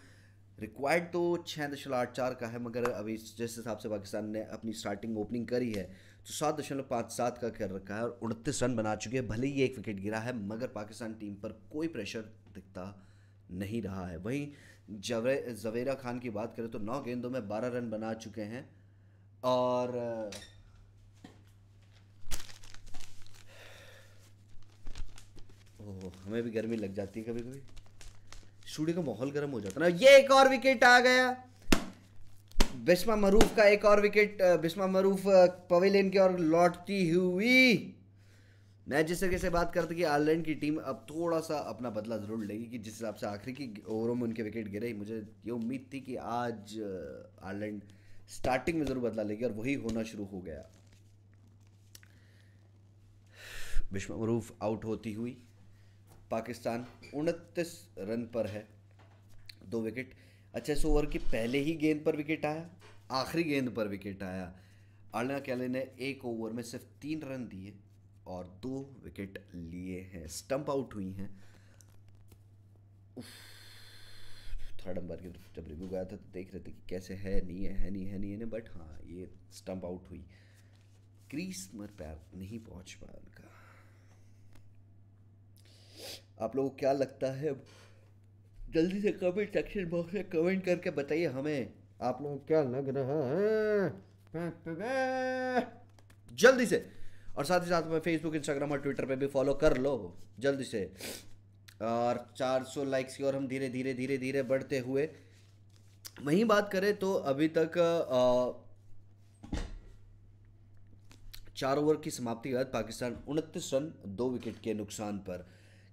रिक्वायर्ड तो छः दशमलव आठ चार का है मगर अभी जिस हिसाब से पाकिस्तान ने अपनी स्टार्टिंग ओपनिंग करी है तो सात दशमलव पाँच सात का कर रखा है और उनतीस रन बना चुके हैं भले ही एक विकेट गिरा है मगर पाकिस्तान टीम पर कोई प्रेशर दिखता नहीं रहा है वहीं जवे जवेरा खान की बात करें तो नौ गेंदों में बारह रन बना चुके हैं और ओह हमें भी गर्मी लग जाती है कभी कभी स्टूडियो का माहौल गर्म हो जाता है ना ये एक और विकेट आ गया बिस्मा मरूफ का एक और विकेट बिस्मा मरूफ पवेलियन की ओर लौटती हुई मैं जिस तरीके से बात करता कि आयरलैंड की टीम अब थोड़ा सा अपना बदला ज़रूर लेगी कि जिस हिसाब से आखिरी की ओवरों में उनके विकेट गिरे मुझे ये उम्मीद थी कि आज आयरलैंड स्टार्टिंग में ज़रूर बदला लेगी और वही होना शुरू हो गया विश्व मरूफ आउट होती हुई पाकिस्तान उनतीस रन पर है दो विकेट अच्छे इस ओवर की पहले ही गेंद पर विकेट आया आखिरी गेंद पर विकेट आया अर्णा कैले ने एक ओवर में सिर्फ तीन रन दिए और दो विकेट लिए हैं स्टंप आउट हुई हैं थर्ड नंबर के जब रिव्यू गया था तो देख रहे थे कि कैसे है नहीं है है नहीं है नहीं है बट हाँ ये स्टंप आउट हुई क्रीस मर पैर नहीं पहुंच पाया आप लोगों को क्या लगता है जल्दी से कमेंट सेक्शन बॉक्स में कमेंट करके बताइए हमें आप लोगों को क्या लग रहा है जल्दी से और साथ ही साथ में फेसबुक इंस्टाग्राम और ट्विटर पे भी फॉलो कर लो जल्दी से और 400 लाइक्स की ओर हम धीरे धीरे धीरे धीरे बढ़ते हुए वहीं बात करें तो अभी तक आ, चार ओवर की समाप्ति के बाद पाकिस्तान उनतीस रन दो विकेट के नुकसान पर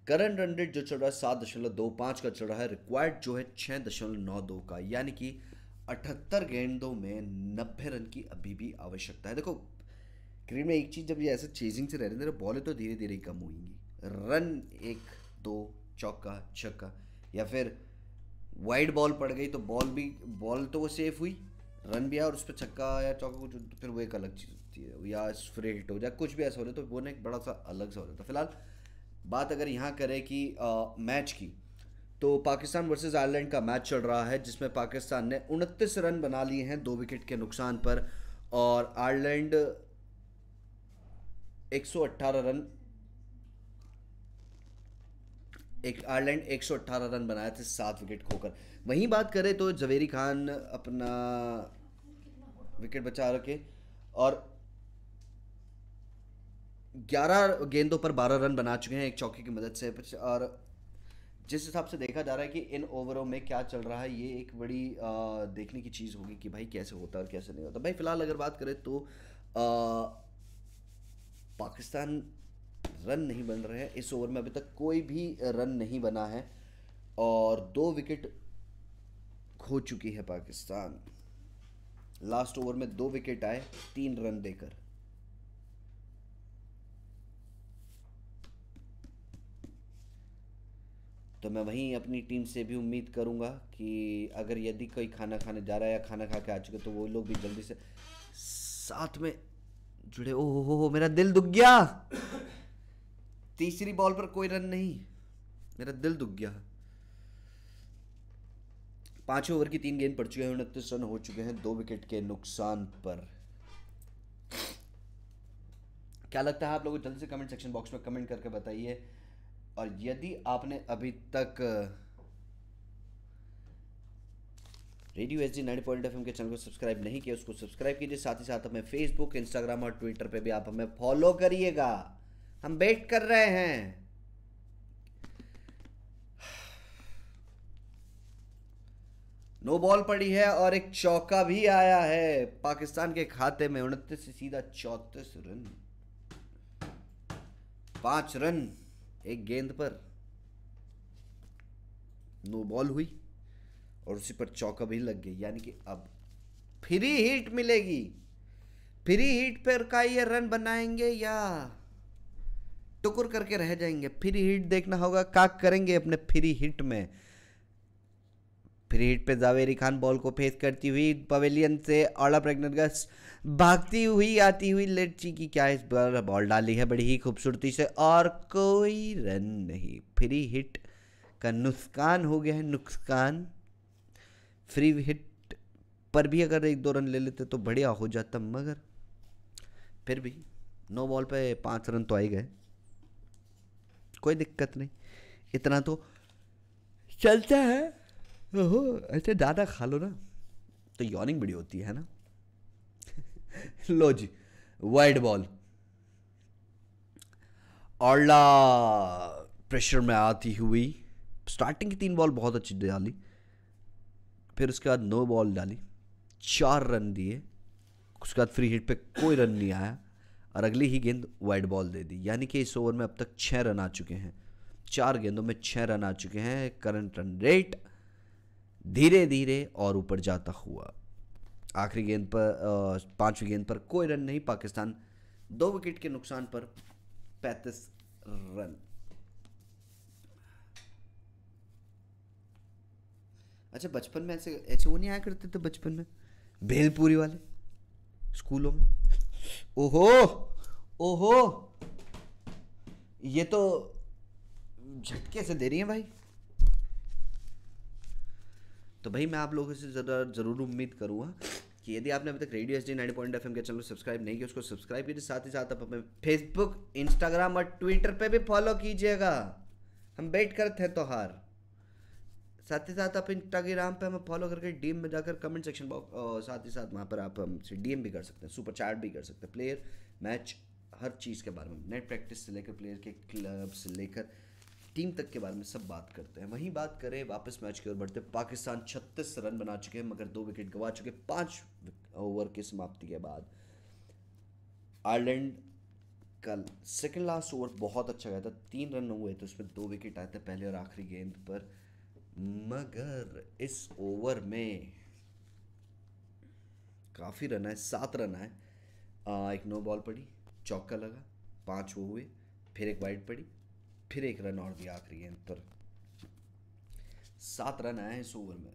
करंट रन रेट जो चल रहा है सात दशमलव दो पाँच का चल रहा है रिक्वायर्ड जो है छः दशमलव नौ दो का यानी कि अठहत्तर गेंदों में नब्बे रन की अभी भी आवश्यकता है देखो क्रीम में एक चीज़ जब ये ऐसे चेजिंग से रह रहे थे बॉलें तो, तो धीरे धीरे कम हुई रन एक दो चौका छक्का या फिर वाइड बॉल पड़ गई तो बॉल भी बॉल तो वो सेफ हुई रन भी आया और उस पर छक्का या चौका कुछ तो फिर वो एक अलग चीज़ होती है या फिर हिट हो जाए कुछ भी ऐसा हो रहा है तो वो ना एक बड़ा सा अलग सा हो जाता है फिलहाल बात अगर यहाँ करें कि मैच की तो पाकिस्तान वर्सेस आयरलैंड का मैच चल रहा है जिसमें पाकिस्तान ने उनतीस रन बना लिए हैं दो विकेट के नुकसान पर और आयरलैंड 118 रन एक आयरलैंड 118 रन बनाए थे सात विकेट खोकर वहीं बात करें तो जवेरी खान अपना विकेट बचा रखे और ग्यारह गेंदों पर बारह रन बना चुके हैं एक चौके की मदद से और जिस हिसाब से देखा जा रहा है कि इन ओवरों में क्या चल रहा है ये एक बड़ी आ, देखने की चीज़ होगी कि भाई कैसे होता है और कैसे नहीं होता भाई फिलहाल अगर बात करें तो आ, पाकिस्तान रन नहीं बन रहे हैं इस ओवर में अभी तक कोई भी रन नहीं बना है और दो विकेट खो चुकी है पाकिस्तान लास्ट ओवर में दो विकेट आए तीन रन देकर तो मैं वहीं अपनी टीम से भी उम्मीद करूंगा कि अगर यदि कोई खाना खाने जा रहा है या खाना खा के आ चुके तो वो लोग भी जल्दी से साथ में जुड़े ओ हो हो मेरा दिल दुख गया तीसरी बॉल पर कोई रन नहीं मेरा दिल दुख गया पांच ओवर की तीन गेंद पड़ चुके हैं उनतीस रन हो चुके हैं दो विकेट के नुकसान पर क्या लगता है आप लोगों जल्दी से कमेंट सेक्शन बॉक्स में कमेंट करके बताइए और यदि आपने अभी तक radio H D nine point F के चैनल को सब्सक्राइब नहीं किया उसको सब्सक्राइब कीजिए साथ ही साथ हमें फेसबुक इंस्टाग्राम और ट्विटर पे भी आप हमें फॉलो करिएगा हम वेट कर रहे हैं नो बॉल पड़ी है और एक चौका भी आया है पाकिस्तान के खाते में उनतीस से सीधा चौतीस रन पांच रन एक गेंद पर नो बॉल हुई और उसी पर चौका भी लग गई यानी कि अब फ्री हिट मिलेगी फ्री हिट पर का ये रन बनाएंगे या टुकुर करके रह जाएंगे फ्री हिट देखना होगा क्या करेंगे अपने फ्री हिट में फिर हिट पे जावेरी खान बॉल को फेस करती हुई पवेलियन से ऑला प्रेगनगस भागती हुई आती हुई लड़की की क्या इस बार बॉल डाली है बड़ी ही खूबसूरती से और कोई रन नहीं फ्री हिट का नुकसान हो गया है नुकसान फ्री हिट पर भी अगर एक दो रन ले लेते तो बढ़िया हो जाता मगर फिर भी नौ बॉल पे पाँच रन तो ही गए कोई दिक्कत नहीं इतना तो चलता है ओहो अरे दादा खा लो ना तो यॉनिंग बड़ी होती है ना लो जी वाइड बॉल और प्रेशर में आती हुई स्टार्टिंग की तीन बॉल बहुत अच्छी डाली फिर उसके बाद नो बॉल डाली चार रन दिए उसके बाद फ्री हिट पे कोई रन नहीं आया और अगली ही गेंद वाइड बॉल दे दी यानी कि इस ओवर में अब तक छः रन आ चुके हैं चार गेंदों में छः रन आ चुके हैं करंट रन रेट धीरे धीरे और ऊपर जाता हुआ आखिरी गेंद पर पांचवी गेंद पर कोई रन नहीं पाकिस्तान दो विकेट के नुकसान पर पैंतीस रन अच्छा बचपन में ऐसे ऐसे वो नहीं आया करते थे बचपन में भेलपुरी वाले स्कूलों में ओहो ओहो ये तो झटके से दे रही है भाई तो भाई मैं आप लोगों से ज़्यादा ज़रूर उम्मीद करूँगा कि यदि आपने अभी तक radio S D nine point F M के चैनल सब्सक्राइब नहीं किया उसको सब्सक्राइब कीजिए साथ ही साथ आप हमें फेसबुक इंस्टाग्राम और ट्विटर पे भी फॉलो कीजिएगा हम वेट करते हैं त्यौहार साथ ही साथ आप इंस्टाग्राम पे हमें फॉलो करके डीएम में जाकर कमेंट सेक्शन बॉक्स साथ ही साथ वहाँ पर आप हमसे डीएम भी कर सकते हैं सुपर चैट भी कर सकते हैं प्लेयर मैच हर चीज़ के बारे में नेट प्रैक्टिस से लेकर प्लेयर के क्लब से लेकर टीम तक के बारे में सब बात करते हैं वहीं बात करें वापस मैच की ओर बढ़ते पाकिस्तान छत्तीस रन बना चुके हैं मगर दो विकेट गंवा चुके पांच ओवर की समाप्ति के बाद आयरलैंड का सेकेंड लास्ट ओवर बहुत अच्छा गया था तीन रन हुए थे उसमें दो विकेट आए थे पहले और आखिरी गेंद पर मगर इस ओवर में काफ़ी रन आए सात रन आए एक नो बॉल पड़ी चौका लगा पांच वो हुए फिर एक वाइड पड़ी फिर एक रन और दिया आखिरी गेंद पर सात रन आए इस ओवर में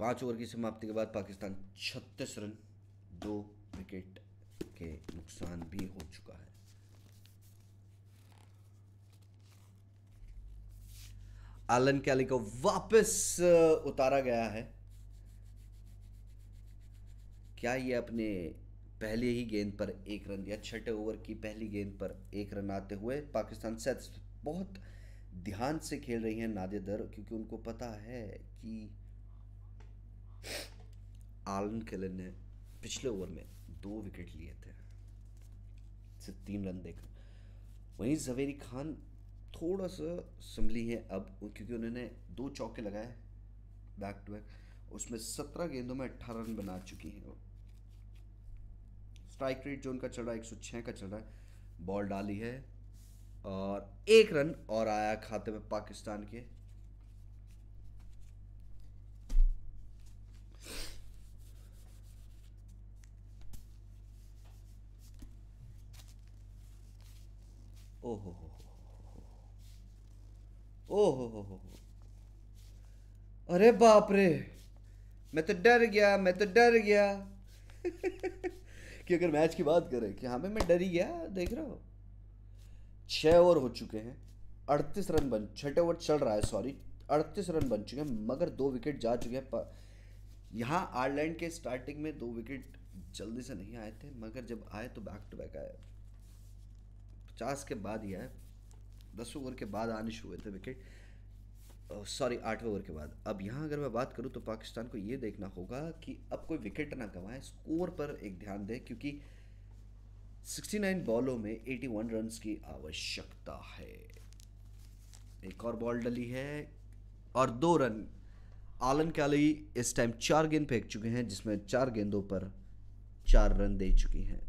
पांच ओवर की समाप्ति के बाद पाकिस्तान छत्तीस रन दो विकेट के नुकसान भी हो चुका है एलन कैली को वापस उतारा गया है क्या ये अपने पहले ही गेंद पर एक रन या छठे ओवर की पहली गेंद पर एक रन आते हुए पाकिस्तान सेट बहुत ध्यान से खेल रही हैं नादे दर क्योंकि उनको पता है कि आलन केलन ने पिछले ओवर में दो विकेट लिए थे सिर्फ तीन रन देकर वहीं जवेरी खान थोड़ा सा संभली है अब क्योंकि उन्होंने दो चौके लगाए बैक टू बैक उसमें सत्रह गेंदों में अट्ठारह रन बना चुकी हैं वो स्ट्राइक रेट जो उनका चल रहा है एक सौ छः का चल रहा है बॉल डाली है और एक रन और आया खाते में पाकिस्तान के ओहो ओ हो हो हो अरे बाप रे मैं तो डर गया मैं तो डर गया कि अगर मैच की बात करें कि हाँ मैं मैं डर ही गया देख रहे हो छः ओवर हो चुके हैं अड़तीस रन बन छठे ओवर चल रहा है सॉरी अड़तीस रन बन चुके हैं मगर दो विकेट जा चुके हैं यहाँ आयरलैंड के स्टार्टिंग में दो विकेट जल्दी से नहीं आए थे मगर जब आए तो बैक टू बैक आए पचास के बाद ही आए दस ओवर के बाद आने शुरू हुए थे विकेट सॉरी आठवें ओवर के बाद अब यहाँ अगर मैं बात करूँ तो पाकिस्तान को ये देखना होगा कि अब कोई विकेट ना गंवाए स्कोर पर एक ध्यान दें क्योंकि 69 बॉलों में 81 रन की आवश्यकता है एक और बॉल डली है और दो रन आलन कैली इस टाइम चार गेंद फेंक चुके हैं जिसमें चार गेंदों पर चार रन दे चुकी हैं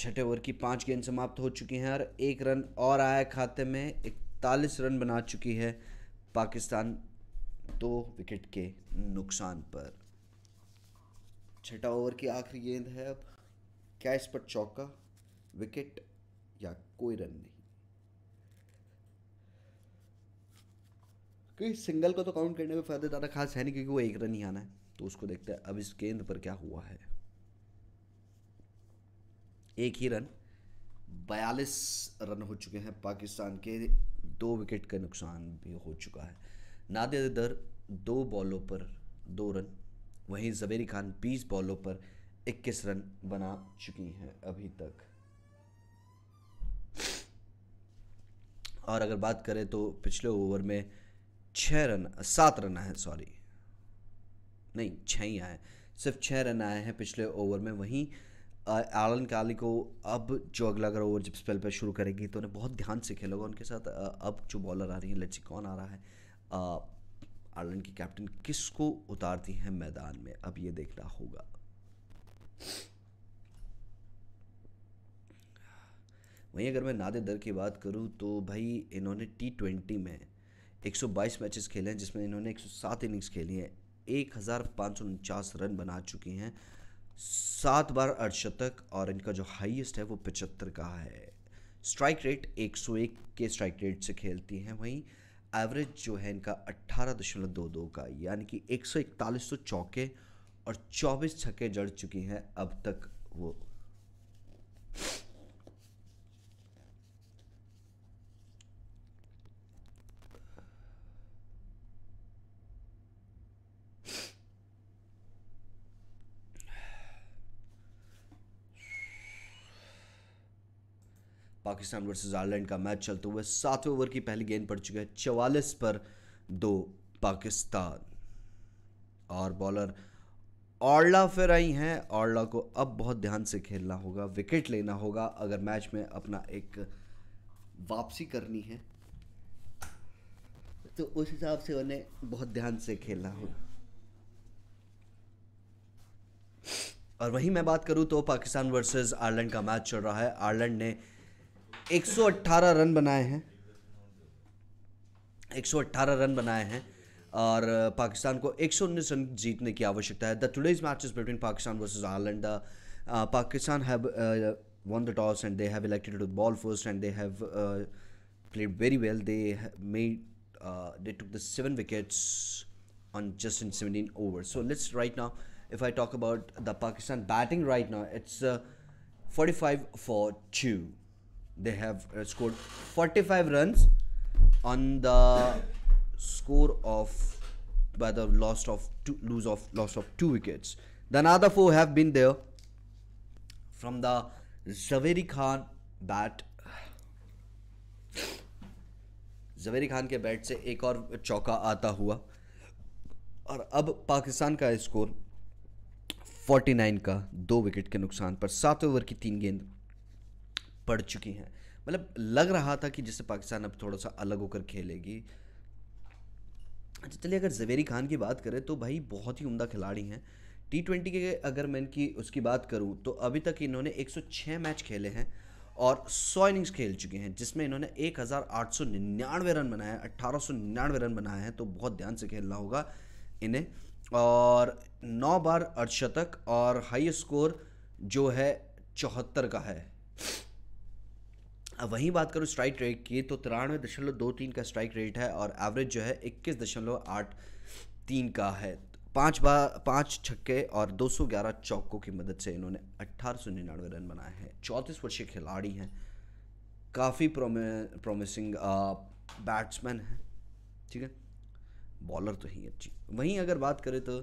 छठे ओवर की पांच गेंद समाप्त हो चुकी हैं और एक रन और आया खाते में इकतालीस रन बना चुकी है पाकिस्तान दो विकेट के नुकसान पर छठा ओवर की आखिरी गेंद है अब क्या इस पर चौका विकेट या कोई रन नहीं क्योंकि सिंगल को तो काउंट करने में फ़ायदा ज़्यादा खास है नहीं क्योंकि वो एक रन ही आना है तो उसको देखते हैं अब इस गेंद पर क्या हुआ है एक ही रन बयालीस रन हो चुके हैं पाकिस्तान के दो विकेट का नुकसान भी हो चुका है नादिर दर दो बॉलों पर दो रन वहीं जबेरी खान बीस बॉलों पर इक्कीस रन बना चुकी हैं अभी तक और अगर बात करें तो पिछले ओवर में छः रन सात रन आए सॉरी नहीं छः ही आए सिर्फ छः रन आए हैं पिछले ओवर में वहीं आलन काली को अब जो अगला अगर ओवर जब स्पेल पर शुरू करेंगे तो उन्हें बहुत ध्यान से खेलेगा उनके साथ अब जो बॉलर आ रही है लच्ची कौन आ रहा है आयरलैंड की कैप्टन किसको उतारती है मैदान में अब ये देखना होगा वहीं अगर मैं नादे दर की बात करूं तो भाई इन्होंने टी ट्वेंटी में 122 मैचेस खेले हैं जिसमें इन्होंने 107 इनिंग्स खेली हैं एक हज़ार पाँच सौ उनचास रन बना चुकी हैं सात बार अर्धशतक और इनका जो हाईएस्ट है वो पचहत्तर का है स्ट्राइक रेट 101 के स्ट्राइक रेट से खेलती हैं वहीं एवरेज जो है इनका अट्ठारह दशमलव दो दो का यानी कि एक सौ इकतालीस तो चौके और चौबीस छक्के जड़ चुकी हैं अब तक वो पाकिस्तान वर्सेज आयरलैंड का मैच चलते हुए सातवें ओवर की पहली गेंद पड़ चुकी है चवालीस पर दो पाकिस्तान और बॉलर ऑर्ला फिर आई हैं ऑर्ला को अब बहुत ध्यान से खेलना होगा विकेट लेना होगा अगर मैच में अपना एक वापसी करनी है तो उस हिसाब से उन्हें बहुत ध्यान से खेलना होगा और वहीं मैं बात करूं तो पाकिस्तान वर्सेस आयरलैंड का मैच चल रहा है आयरलैंड ने 118 रन बनाए हैं 118 रन बनाए हैं और पाकिस्तान को एक रन जीतने की आवश्यकता है the today's match is between Pakistan versus Ireland Pakistan have won the toss and they have elected to bowl first and they have played very well they they took the seven wickets on just in seventeen over so let's right now if I talk about the Pakistan batting right now it's forty five for two they have scored 45 runs on the score of by the loss of two lose of loss of two wickets the another four have been there from the Zaveri Khan bat Javeria Khan के bat से एक और चौका आता हुआ और अब पाकिस्तान का स्कोर 49 का दो विकेट के नुकसान पर सात ओवर की तीन गेंद पड़ चुकी हैं मतलब लग रहा था कि जिससे पाकिस्तान अब थोड़ा सा अलग होकर खेलेगी अच्छा चलिए अगर जवेरी खान की बात करें तो भाई बहुत ही उमदा खिलाड़ी हैं टी ट्वेंटी के अगर मैं इनकी उसकी बात करूं तो अभी तक इन्होंने 106 मैच खेले हैं और 100 इनिंग्स खेल चुके हैं जिसमें इन्होंने 1899 रन बनाए हैं अट्ठारह रन बनाए हैं तो बहुत ध्यान से खेलना होगा इन्हें और नौ बार अर्धशतक और हाई स्कोर जो है चौहत्तर का है वहीं बात करूँ स्ट्राइक रेट की तो तिरानवे दशमलव दो तीन का स्ट्राइक रेट है और एवरेज जो है इक्कीस दशमलव आठ तीन का है पाँच बार पाँच छक्के और 211 चौकों की मदद से इन्होंने अट्ठारह रन बनाए हैं चौंतीस वर्षीय खिलाड़ी हैं काफ़ी प्रोमिसिंग बैट्समैन हैं ठीक है बॉलर तो ही अच्छी वहीं अगर बात करें तो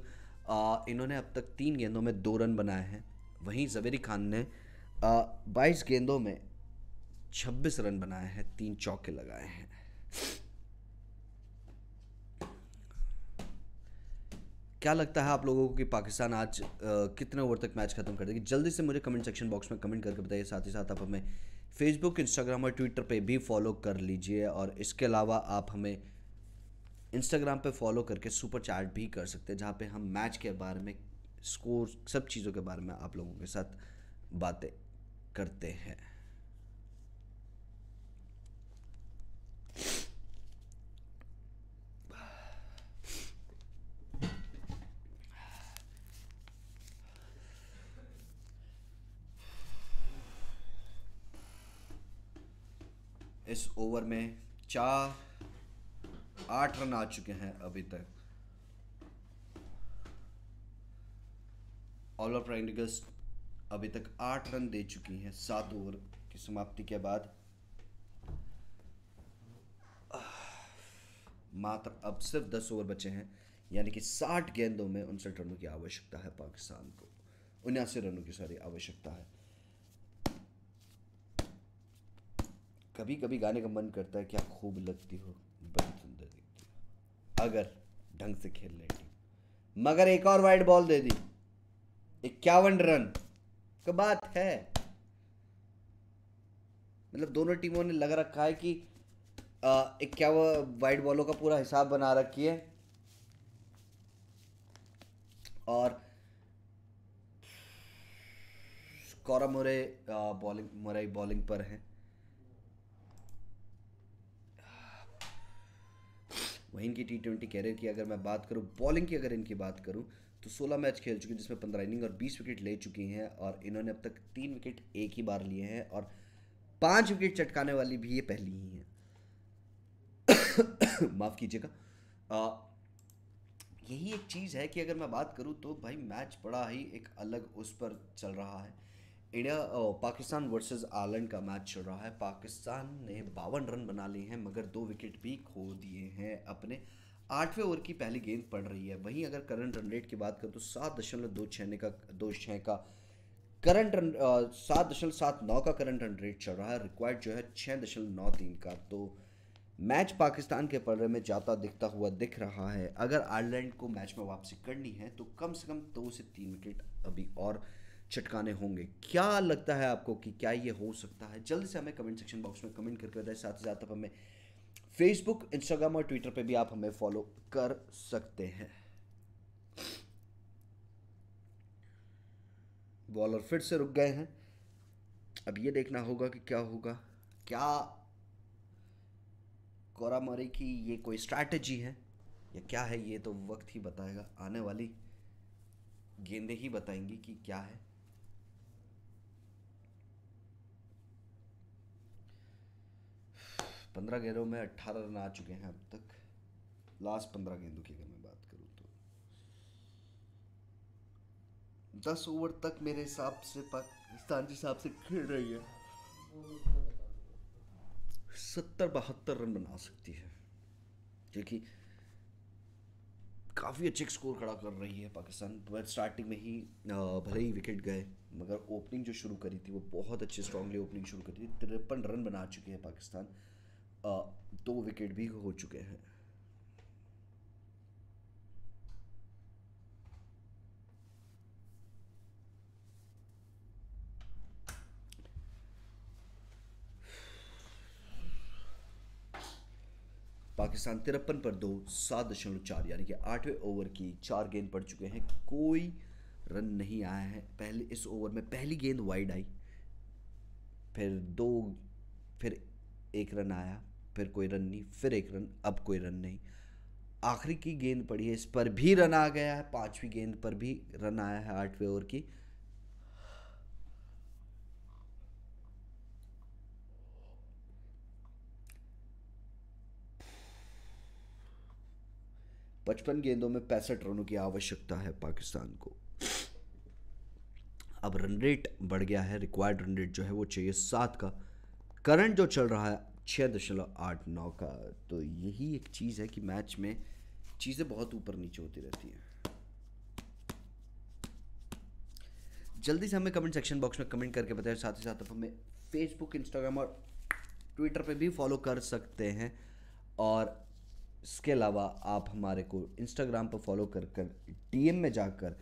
आ, इन्होंने अब तक तीन गेंदों में दो रन बनाए हैं वहीं जवेरी खान ने बाईस गेंदों में छब्बीस रन बनाए हैं तीन चौके लगाए हैं क्या लगता है आप लोगों को कि पाकिस्तान आज आ, कितने ओवर तक मैच खत्म कर देगी जल्दी से मुझे कमेंट सेक्शन बॉक्स में कमेंट करके बताइए साथ ही साथ आप हमें फेसबुक इंस्टाग्राम और ट्विटर पे भी फॉलो कर लीजिए और इसके अलावा आप हमें इंस्टाग्राम पे फॉलो करके सुपर चैट भी कर सकते हैं जहाँ पे हम मैच के बारे में स्कोर सब चीज़ों के बारे में आप लोगों के साथ बातें करते हैं इस ओवर में चार आठ रन आ चुके हैं अभी तक ऑल ऑफ प्रैक्टिकल्स अभी तक आठ रन दे चुकी हैं सात ओवर की समाप्ति के बाद मात्र अब सिर्फ दस ओवर बचे हैं यानी कि साठ गेंदों में उनसठ रनों की आवश्यकता है पाकिस्तान को उन्यासी रनों की सॉरी आवश्यकता है कभी कभी गाने का मन करता है क्या खूब लगती हो बड़ी सुंदर दिखती अगर ढंग से खेल लेती मगर एक और वाइड बॉल दे दी इक्यावन रन का बात है मतलब दोनों टीमों ने लग रखा है कि एक क्या वो वाइड बॉलों का पूरा हिसाब बना रखी है और Cara Murray bowling Murray bowling पर हैं वहीं की टी ट्वेंटी कैरियर की अगर मैं बात करूं बॉलिंग की अगर इनकी बात करूं तो 16 मैच खेल चुके हैं जिसमें 15 इनिंग और 20 विकेट ले चुकी हैं और इन्होंने अब तक तीन विकेट एक ही बार लिए हैं और पांच विकेट चटकाने वाली भी ये पहली ही है माफ़ कीजिएगा यही एक चीज़ है कि अगर मैं बात करूँ तो भाई मैच बड़ा ही एक अलग उस पर चल रहा है इंडिया पाकिस्तान वर्सेस आयरलैंड का मैच चल रहा है पाकिस्तान ने बावन रन बना लिए हैं मगर दो विकेट भी खो दिए हैं अपने आठवें ओवर की पहली गेंद पड़ रही है वहीं अगर करंट रन रेट की बात करें तो सात दशमलव दो छः का दो छः का करंट रन सात दशमलव सात नौ का करंट रन रेट चल रहा है रिक्वायर्ड जो है छः दशमलव नौ तीन का तो मैच पाकिस्तान के पल्ले में जाता दिखता हुआ दिख रहा है अगर आयरलैंड को मैच में वापसी करनी है तो कम से कम दो से तीन विकेट अभी और चटकाने होंगे क्या लगता है आपको कि क्या ये हो सकता है जल्दी से हमें कमेंट सेक्शन बॉक्स में कमेंट करके बताएं साथ ही साथ आप हमें फेसबुक इंस्टाग्राम और ट्विटर पर भी आप हमें फॉलो कर सकते हैं बॉलर फिर से रुक गए हैं अब ये देखना होगा कि क्या होगा क्या कोरामरी की ये कोई स्ट्रैटेजी है या क्या है ये तो वक्त ही बताएगा आने वाली गेंदे ही बताएंगी कि क्या है पंद्रह गेंदों में अट्ठारह रन आ चुके हैं अब तक लास्ट पंद्रह गेंदों की अगर मैं बात करूं तो दस ओवर तक मेरे हिसाब से पाकिस्तान जिस हिसाब से खेल रही है सत्तर बहत्तर रन बना सकती है जो कि काफ़ी अच्छे स्कोर खड़ा कर रही है पाकिस्तान स्टार्टिंग में ही भले ही विकेट गए मगर ओपनिंग जो शुरू करी थी वो बहुत अच्छी स्ट्रांगली ओपनिंग शुरू करी थी तिरपन रन बना चुके हैं पाकिस्तान दो विकेट भी हो चुके हैं पाकिस्तान तिरपन पर दो सात दशमलव चार यानी कि आठवें ओवर की चार गेंद पड़ चुके हैं कोई रन नहीं आया है पहले इस ओवर में पहली गेंद वाइड आई फिर दो फिर एक रन आया फिर कोई रन नहीं फिर एक रन अब कोई रन नहीं आखिरी की गेंद पड़ी है इस पर भी रन आ गया है पाँचवीं गेंद पर भी रन आया है आठवें ओवर की पचपन गेंदों में पैंसठ रनों की आवश्यकता है पाकिस्तान को अब रन रेट बढ़ गया है रिक्वायर्ड रन रेट जो है वो चाहिए सात का करंट जो चल रहा है छः दशमलव आठ नौ का तो यही एक चीज़ है कि मैच में चीज़ें बहुत ऊपर नीचे होती रहती हैं जल्दी से हमें कमेंट सेक्शन बॉक्स में कमेंट करके बताएं साथ ही साथ आप हमें फेसबुक इंस्टाग्राम और ट्विटर पे भी फॉलो कर सकते हैं और इसके अलावा आप हमारे को इंस्टाग्राम पर फॉलो कर कर डी में जाकर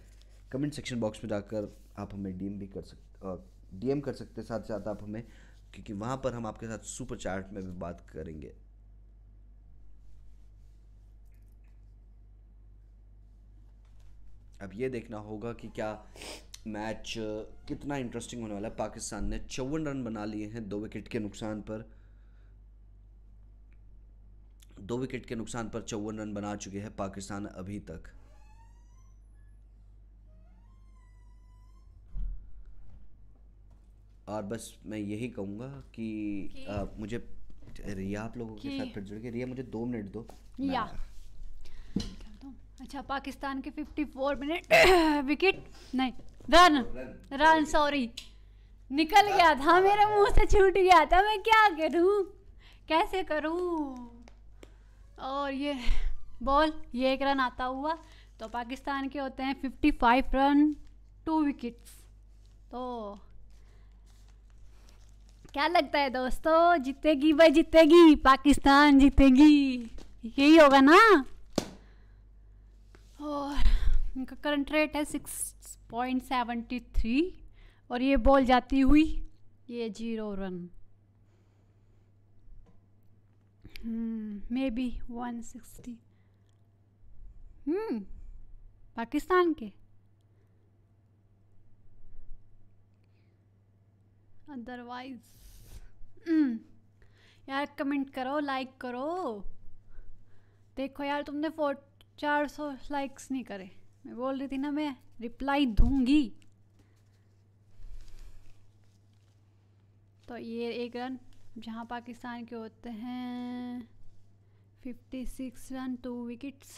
कमेंट सेक्शन बॉक्स में जाकर आप हमें डी भी कर सकते डी कर सकते साथ साथ आप हमें क्योंकि वहाँ पर हम आपके साथ सुपर चैट में भी बात करेंगे अब ये देखना होगा कि क्या मैच कितना इंटरेस्टिंग होने वाला है पाकिस्तान ने चौवन रन बना लिए हैं दो विकेट के नुकसान पर दो विकेट के नुकसान पर चौवन रन बना चुके हैं पाकिस्तान अभी तक और बस मैं यही कहूंगा कि आ, मुझे रिया आप लोगों के साथ फिर जुड़ के रिया मुझे दो मिनट दो या अच्छा पाकिस्तान के 54 मिनट विकेट नहीं रन रन सॉरी निकल गया था मेरे मुंह से छूट गया था मैं क्या करूँ कैसे करूँ और ये बॉल ये एक रन आता हुआ तो पाकिस्तान के होते हैं 55 रन टू विकेट्स तो क्या लगता है दोस्तों जीतेगी भाई जीतेगी पाकिस्तान जीतेगी यही होगा ना और इनका करंट रेट है सिक्स पॉइंट सेवेंटी थ्री और ये बॉल जाती हुई ये zero run hmm, maybe 160 hmm Pakistan के अदरवाइज यार कमेंट करो लाइक करो देखो यार तुमने फोर चार सौ लाइक्स नहीं करे मैं बोल रही थी ना मैं रिप्लाई दूंगी तो ये एक रन जहां पाकिस्तान के होते हैं 56 रन टू विकेट्स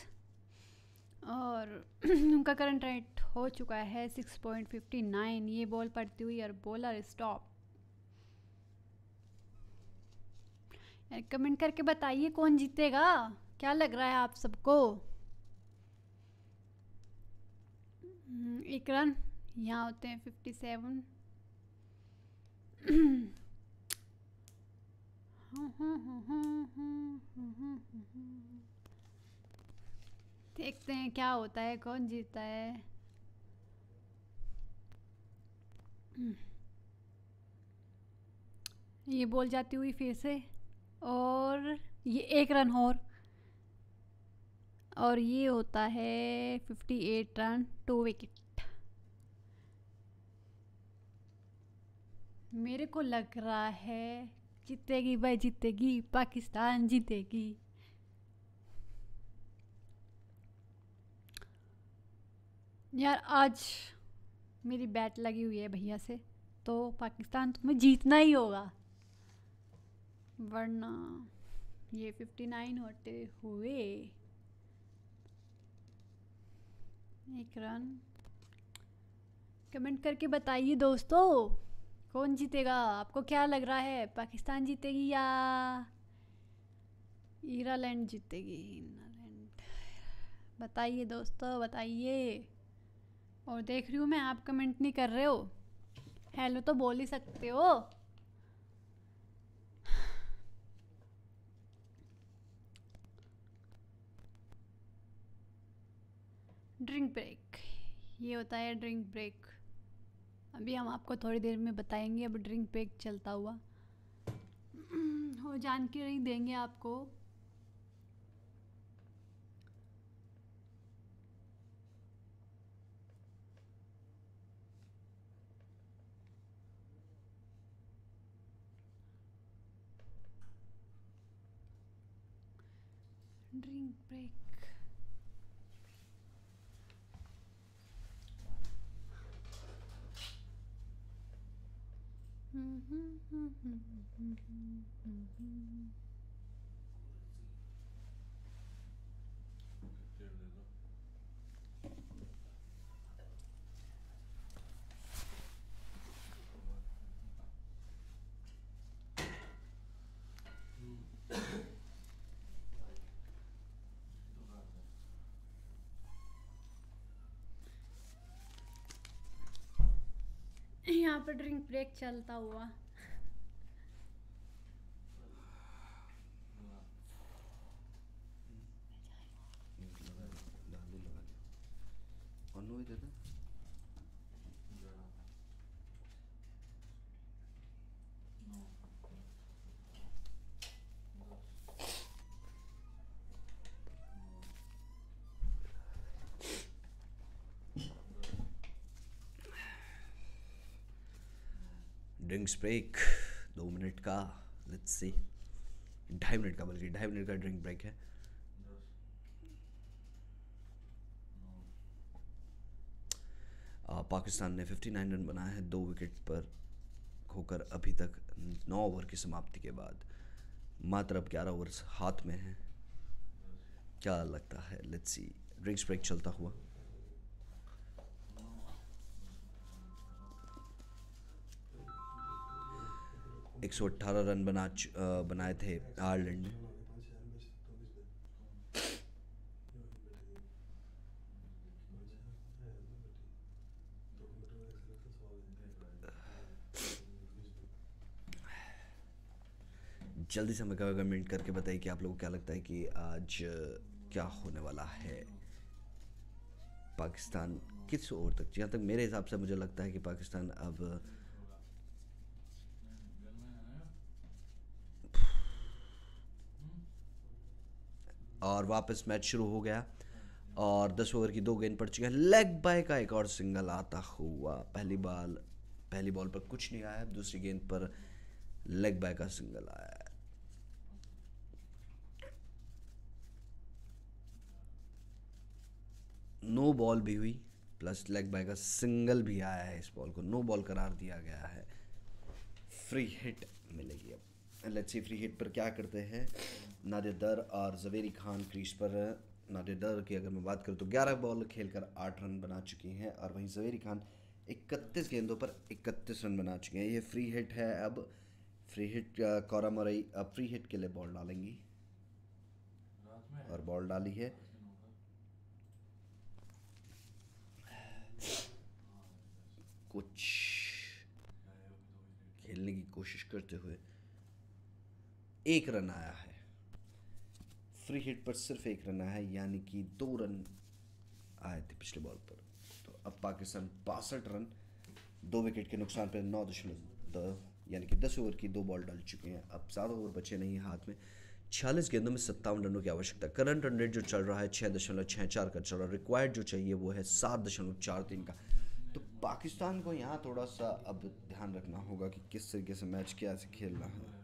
और उनका करंट रेट हो चुका है 6.59 ये बॉल पड़ती हुई और बॉलर स्टॉप कमेंट करके बताइए कौन जीतेगा क्या लग रहा है आप सबको हम्म, एक रन यहाँ होते हैं फिफ्टी सेवन देखते हैं क्या होता है कौन जीतता है ये बोल जाती हुई फिर से और ये एक रन और और ये होता है fifty eight run two wicket मेरे को लग रहा है जीतेगी भाई जीतेगी पाकिस्तान जीतेगी यार आज मेरी बैट लगी हुई है भैया से तो पाकिस्तान तुम्हें जीतना ही होगा वरना ये फिफ्टी नाइन होते हुए एक रन कमेंट करके बताइए दोस्तों कौन जीतेगा आपको क्या लग रहा है पाकिस्तान जीतेगी या ईरालैंड जीतेगी ईरालैंड बताइए दोस्तों बताइए और देख रही हूँ मैं आप कमेंट नहीं कर रहे हो हेलो तो बोल ही सकते हो ड्रिंक ब्रेक ये होता है ड्रिंक ब्रेक अभी हम आपको थोड़ी देर में बताएंगे अब ड्रिंक पैक चलता हुआ हो जानकारी देंगे आपको drink break mm-hmm, mm-hmm, mm-hmm, mm-hmm. यहाँ पर ड्रिंक ब्रेक चलता हुआ ड्रिंक्स ब्रेक दो मिनट का लेट्स सी ढाई मिनट का बल्कि ढाई मिनट का ड्रिंक ब्रेक है पाकिस्तान ने 59 रन बनाया है दो विकेट पर होकर अभी तक नौ ओवर की समाप्ति के बाद मात्र अब ग्यारह ओवर हाथ में है क्या लगता है लेट्स सी ड्रिंक्स ब्रेक चलता हुआ 118 रन बना बनाए थे आयरलैंड ने जल्दी से हमें कमेंट करके बताइए कि आप लोगों को क्या लगता है कि आज क्या होने वाला है पाकिस्तान किस ओर तक जहाँ तक मेरे हिसाब से मुझे लगता है कि पाकिस्तान अब और वापस मैच शुरू हो गया और दस ओवर की दो गेंद पड़ चुकी है लेग बाय का एक और सिंगल आता हुआ पहली बॉल पहली बॉल पर कुछ नहीं आया दूसरी गेंद पर लेग बाय का सिंगल आया नो बॉल भी हुई प्लस लेग बाय का सिंगल भी आया है इस बॉल को नो बॉल करार दिया गया है फ्री हिट मिलेगी अब लेट्स से फ्री हिट पर क्या करते हैं नादिर दर और जवेरी खान क्रीज पर नादिर दर की अगर मैं बात करूँ तो ग्यारह बॉल खेल कर आठ रन बना चुकी हैं और वहीं जवेरी खान इकतीस गेंदों पर इकतीस रन बना चुके हैं ये फ्री हिट है अब फ्री हिट कौरा मरई अब फ्री हिट के लिए बॉल डालेंगी और बॉल डाली है कुछ खेलने की कोशिश करते हुए एक रन आया है फ्री हिट पर सिर्फ एक रन आया है यानी कि दो रन आए थे पिछले बॉल पर तो अब पाकिस्तान बासठ रन दो विकेट के नुकसान पर नौ दशमलव यानी कि दस ओवर की दो बॉल डाल चुके हैं अब सात ओवर बचे नहीं हाथ में छियालीस गेंदों में सत्तावन रनों की आवश्यकता करंट रन रेट जो चल रहा है छः दशमलव छः चार का चल रहा है रिक्वायर्ड जो चाहिए वो है सात दशमलव चार तीन का तो पाकिस्तान को यहाँ थोड़ा सा अब ध्यान रखना होगा कि किस तरीके से मैच क्या से खेलना है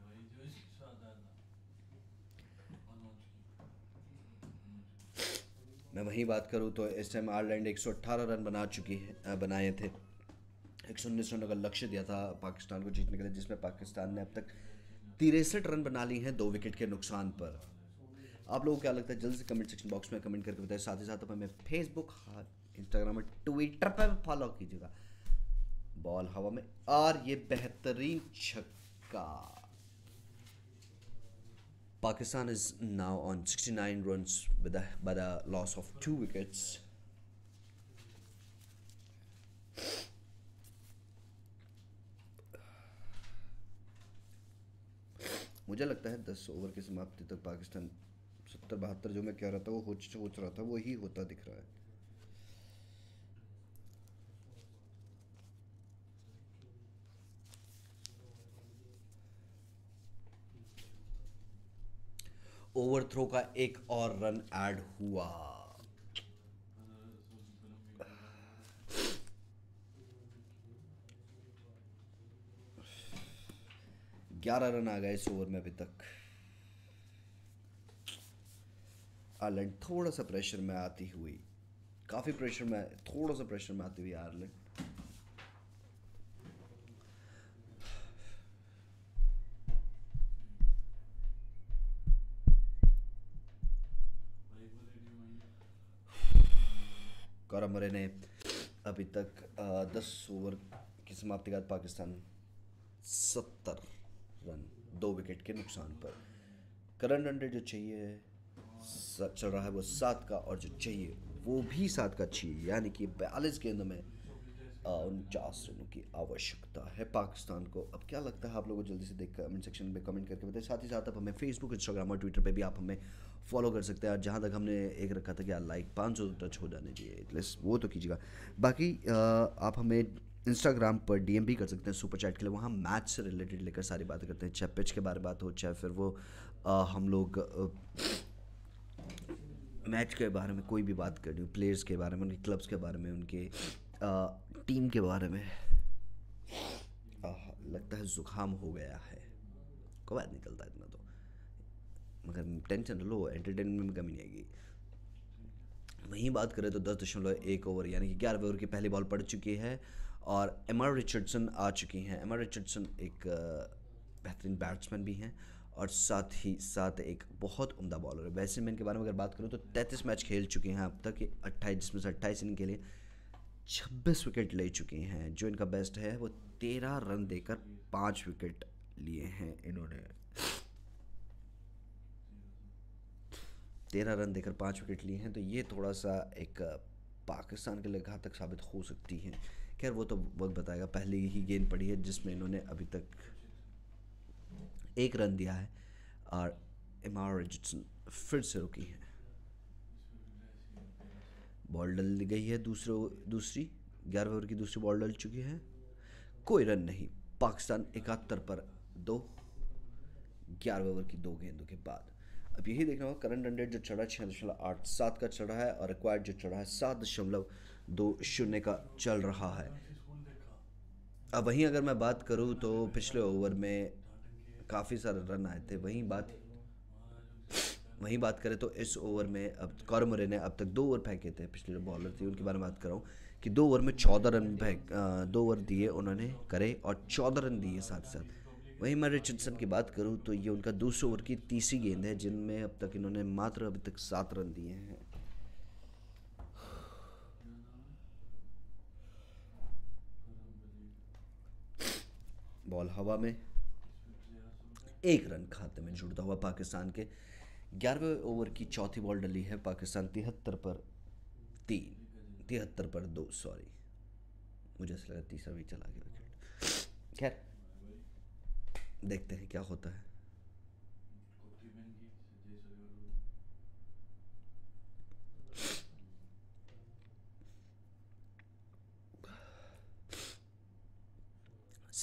मैं वहीं बात करूँ तो इस टाइम आयरलैंड 118 रन बना चुकी है बनाए थे एक सौ उन्नीस रनों का लक्ष्य दिया था पाकिस्तान को जीतने के लिए जिसमें पाकिस्तान ने अब तक तिरसठ रन बना ली हैं दो विकेट के नुकसान पर आप लोगों को क्या लगता है जल्द से कमेंट सेक्शन बॉक्स में कमेंट करके बताएं साथ ही साथ हमें फेसबुक इंस्टाग्राम और ट्विटर पर फॉलो कीजिएगा बॉल हवा में और ये बेहतरीन छक्का Pakistan is now on 69 runs with a, but a loss of two wickets. मुझे लगता है दस ओवर की समाप्ति तक पाकिस्तान सत्तर बहत्तर जो मैं कह रहा था वो हो सोच रहा था वो ही होता दिख रहा है ओवरथ्रो का एक और रन ऐड हुआ ग्यारह रन आ गए इस ओवर में अभी तक आयरलैंड थोड़ा सा प्रेशर में आती हुई काफ़ी प्रेशर में थोड़ा सा प्रेशर में आती हुई आयरलैंड कमरे ने अभी तक दस ओवर की समाप्ति के बाद पाकिस्तान सत्तर रन दो विकेट के नुकसान पर करंट हंड्रेड जो चाहिए चल रहा है वो सात का और जो चाहिए वो भी सात का चाहिए यानी कि बयालीस गेंदों में उनचास रनों की आवश्यकता है पाकिस्तान को अब क्या लगता है आप लोगों को जल्दी से देख कमेंट सेक्शन में कमेंट करके बताएं साथ ही साथ आप हमें फेसबुक इंस्टाग्राम और ट्विटर पे भी आप हमें फॉलो कर सकते हैं और जहाँ तक हमने एक रखा था कि लाइक पाँच सौ टच हो जाने चाहिए एटलीस्ट वो तो कीजिएगा बाकी आप हमें इंस्टाग्राम पर डी भी कर सकते हैं सुपर चैट के लिए वहाँ मैच से रिलेटेड लेकर सारी बातें करते हैं चाहे पिच के बारे में बात हो चाहे फिर वो आ, हम लोग मैच के बारे में कोई भी बात कर रही हूँ प्लेयर्स के बारे में उनके क्लब्स के बारे में उनके आ, टीम के बारे में आ, लगता है ज़ुकाम हो गया है कोई बात निकलता है इतना तो मगर टेंशन तो लो एंटरटेनमेंट में कमी नहीं आएगी वहीं बात करें तो दस दशमलव एक ओवर यानी कि ग्यारह ओवर की पहली बॉल पड़ चुकी है और एम आर रिचर्डसन आ चुकी हैं एम आर रिचर्डसन एक बेहतरीन बैट्समैन भी हैं और साथ ही साथ एक बहुत उमदा बॉलर है वैसे मैन के बारे में अगर बात करूँ तो तैंतीस मैच खेल चुके हैं अब तक अट्ठाईस जिसमें से अट्ठाईस के लिए छब्बीस विकेट ले चुके हैं जो इनका बेस्ट है वो तेरह रन देकर पाँच विकेट लिए हैं इन्होंने तेरह रन देकर पाँच विकेट लिए हैं तो ये थोड़ा सा एक पाकिस्तान के लिए घातक साबित हो सकती है खैर वो तो वक्त बताएगा पहले ही गेंद पड़ी है जिसमें इन्होंने अभी तक एक रन दिया है और इमार आर फिर से रुकी है बॉल डल गई है दूसरे दूसरी ग्यारह ओवर की दूसरी बॉल डल चुकी है कोई रन नहीं पाकिस्तान इकहत्तर पर दो ग्यारह ओवर की दो गेंदों के बाद अब यही देखना होगा करंट रेट जो चढ़ा छः दशमलव आठ सात का चढ़ा है और रिक्वायर्ड जो चढ़ा है सात दशमलव दो शून्य का चल रहा है अब वहीं अगर मैं बात करूँ तो पिछले ओवर में काफ़ी सारे रन आए थे वहीं बात वहीं बात करें तो इस ओवर में अब कॉर्मोरे ने अब तक दो ओवर फेंके थे पिछले जो बॉलर थे उनके बारे में बात कर रहा हूँ कि दो ओवर में चौदह रन फेंक दो ओवर दिए उन्होंने करे और चौदह रन दिए साथ साथ वहीं मैं रिचर्डसन की बात करूं तो ये उनका 200 ओवर की तीसरी गेंद है जिनमें अब तक इन्होंने मात्र अभी तक सात रन दिए हैं बॉल हवा में एक रन खाते में जुड़ता हुआ पाकिस्तान के ग्यारहवें ओवर की चौथी बॉल डली है पाकिस्तान तिहत्तर पर तीन तिहत्तर पर दो सॉरी मुझे ऐसा लगा तीसरा भी चला गया खैर देखते हैं क्या होता है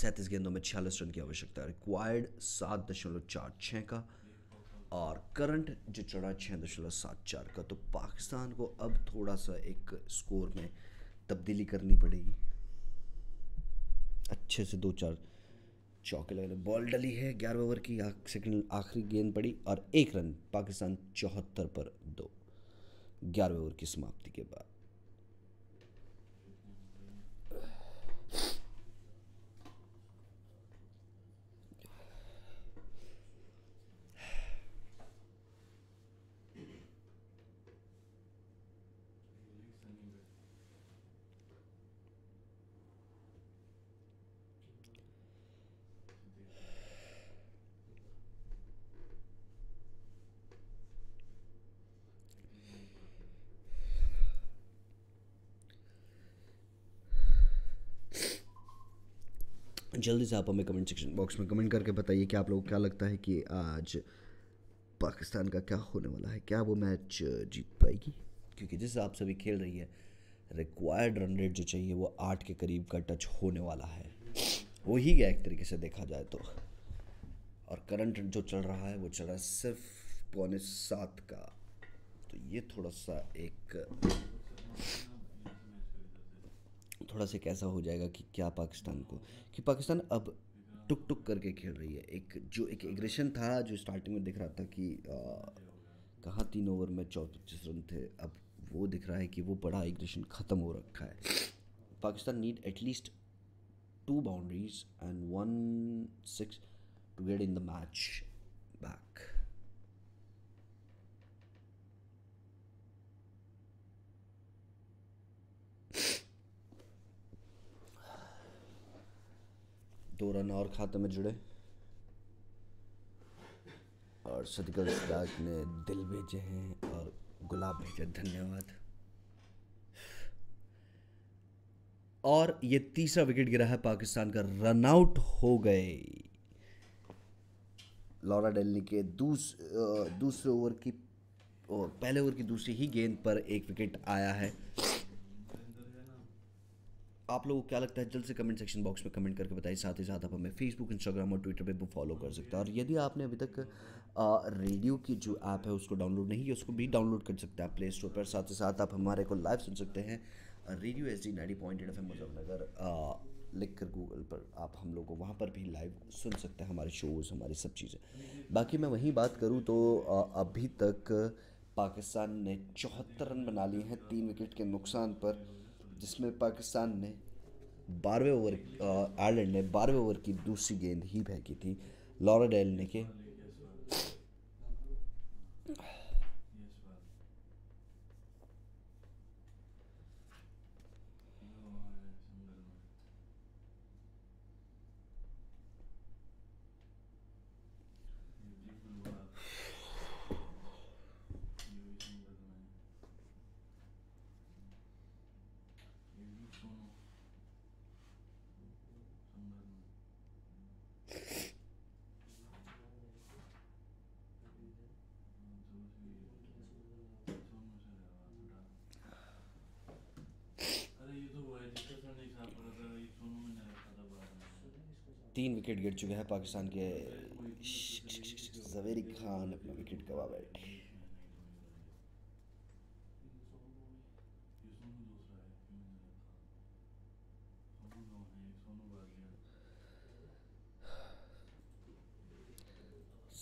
सैंतीस गेंदों में छियालीस रन की आवश्यकता रिक्वायर्ड सात दशमलव चार छः का और करंट जो चढ़ा छः दशमलव सात चार का तो पाकिस्तान को अब थोड़ा सा एक स्कोर में तब्दीली करनी पड़ेगी अच्छे से दो चार चौके लगे बॉल डली है ग्यारह ओवर की सेकंड आखिरी गेंद पड़ी और एक रन पाकिस्तान चौहत्तर पर दो ग्यारह ओवर की समाप्ति के बाद जल्दी से आप हमें कमेंट सेक्शन बॉक्स में कमेंट करके बताइए कि आप लोग क्या लगता है कि आज पाकिस्तान का क्या होने वाला है क्या वो मैच जीत पाएगी क्योंकि जिस हिसाब से अभी खेल रही है रिक्वायर्ड रन रेट जो चाहिए वो आठ के करीब का टच होने वाला है वो ही गया एक तरीके से देखा जाए तो और करंट जो चल रहा है वो चल रहा है सिर्फ पौने सात का तो ये थोड़ा सा एक थोड़ा सा कैसा हो जाएगा कि क्या पाकिस्तान को कि पाकिस्तान अब टुक टुक करके खेल रही है एक जो एक एग्रेशन था जो स्टार्टिंग में दिख रहा था कि कहाँ तीन ओवर में चौतीस रन थे अब वो दिख रहा है कि वो बड़ा एग्रेशन ख़त्म हो रखा है Pakistan need at least two boundaries and one six to get in the match back दो रन और खाते तो में जुड़े और सदगल सिराज ने दिल भेजे हैं और गुलाब भेजे धन्यवाद और ये तीसरा विकेट गिरा है पाकिस्तान का रन आउट हो गए लॉरा डेलनी के दूस, दूसरे ओवर की पहले ओवर की दूसरी ही गेंद पर एक विकेट आया है आप लोगों को क्या लगता है जल्द से कमेंट सेक्शन बॉक्स में कमेंट करके बताइए साथ ही साथ आप हमें फेसबुक इंस्टाग्राम और ट्विटर पे भी फॉलो कर सकते हैं और यदि आपने अभी तक रेडियो की जो ऐप है उसको डाउनलोड नहीं किया उसको भी डाउनलोड कर सकते हैं प्ले स्टोर पर साथ ही साथ आप हमारे को लाइव सुन सकते हैं radio S D ninety point F M Muzaffarnagar लिख कर गूगल पर आप हम लोग को वहाँ पर भी लाइव सुन सकते हैं हमारे शोज़ हमारे सब चीज़ें बाकी मैं वहीं बात करूँ तो अभी तक पाकिस्तान ने चौहत्तर रन बना लिए हैं तीन विकेट के नुकसान पर जिसमें पाकिस्तान ने बारहवें ओवर आयरलैंड ने बारहवें ओवर की दूसरी गेंद ही फेंकी थी लॉरा डेल ने के विकेट गिर चुके हैं पाकिस्तान के जवेरी खान अपना विकेट गवा बैठे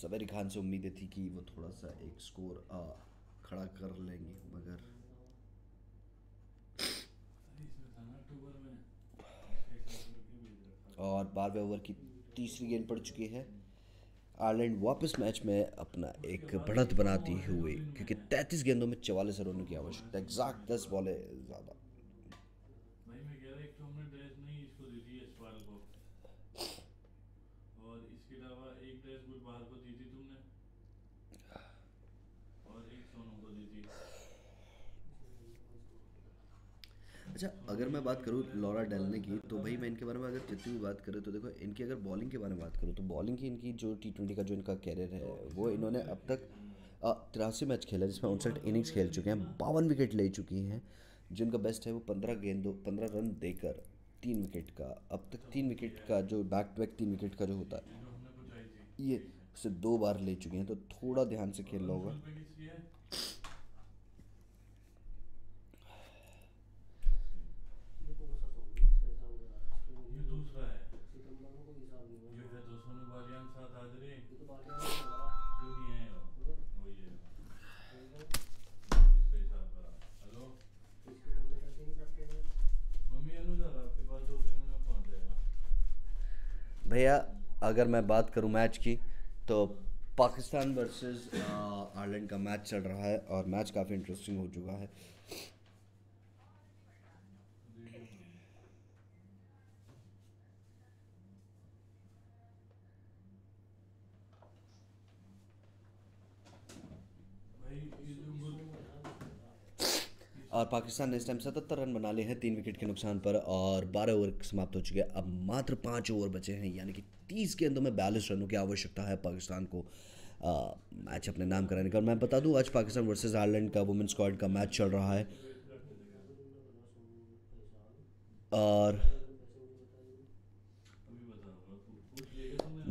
सवेर खान से उम्मीदें थी कि वो थोड़ा सा एक स्कोर आ, खड़ा कर लेंगे मगर और बारहवें ओवर की तीसरी गेंद पड़ चुकी है आयरलैंड वापस मैच में अपना एक बढ़त बनाती हुई क्योंकि 33 गेंदों में चवालीस रनों की आवश्यकता एग्जैक्ट दस बॉलें ज़्यादा अच्छा अगर मैं बात करूँ लॉरा डेलने की तो भाई मैं इनके बारे में अगर जितनी भी बात करूँ तो देखो इनकी अगर बॉलिंग के बारे में बात करूँ तो बॉलिंग की इनकी जो टी ट्वेंटी का जो इनका कैरियर है वो इन्होंने अब तक तिरासी मैच खेला जिसमें उनसठ इनिंग्स खेल चुके हैं बावन विकेट ले चुकी हैं जिनका बेस्ट है वो पंद्रह गेंदों पंद्रह रन देकर तीन विकेट का अब तक तीन विकेट का जो बैक टू बैक तीन विकेट का जो होता है ये उसे दो बार ले चुके हैं तो थोड़ा ध्यान से खेलना होगा भैया अगर मैं बात करूँ मैच की तो पाकिस्तान वर्सेस आयरलैंड का मैच चल रहा है और मैच काफ़ी इंटरेस्टिंग हो चुका है और पाकिस्तान ने इस टाइम सतहत्तर रन बना लिए हैं तीन विकेट के नुकसान पर और बारह ओवर समाप्त हो चुके हैं अब मात्र पाँच ओवर बचे हैं यानी कि तीस गेंदों में बयालीस रनों की आवश्यकता है पाकिस्तान को मैच अपने नाम कराने का और मैं बता दूँ आज पाकिस्तान वर्सेज आयरलैंड का वुमेन स्क्वाड का मैच चल रहा है और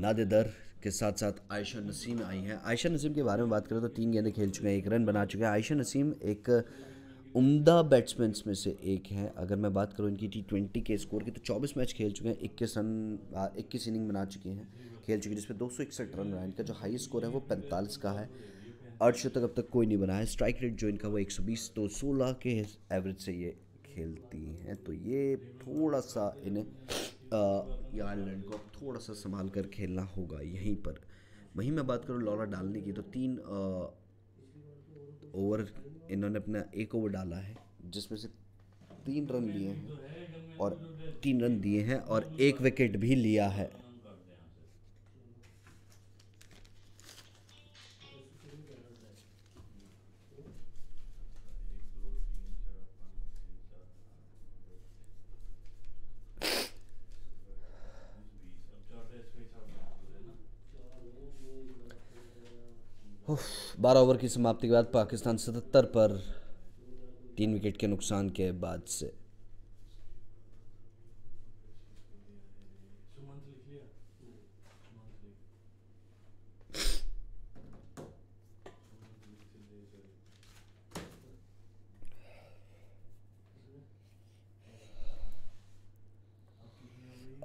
नादेदर के साथ साथ आयशा नसीम आई हैं आयशा नसीम के बारे में बात करें तो तीन गेंदें खेल चुके हैं एक रन बना चुके हैं आयशा नसीम एक उम्दा बैट्समैन में से एक हैं अगर मैं बात करूँ इनकी टी ट्वेंटी के स्कोर की तो चौबीस मैच खेल चुके हैं इक्कीस रन इक्कीस इनिंग बना चुके हैं खेल चुके हैं जिसमें दो सौ इकसठ रन रहा है इनका जो हाई स्कोर है वो पैंतालीस का है आठ शो तक अब तक कोई नहीं बना है स्ट्राइक रेट जो इनका वो एक सौ बीस तो सोलह के एवरेज से ये खेलती हैं तो ये थोड़ा सा इन्हें आयरलैंड को थोड़ा सा संभाल कर खेलना होगा यहीं पर वहीं मैं बात करूँ लॉरा डालने की तो तीन ओवर इन्होंने अपना एक ओवर डाला है जिसमें से तीन रन लिए हैं और तीन रन दिए हैं और एक विकेट भी लिया है बारह ओवर की समाप्ति के बाद पाकिस्तान सतहत्तर पर तीन विकेट के नुकसान के बाद से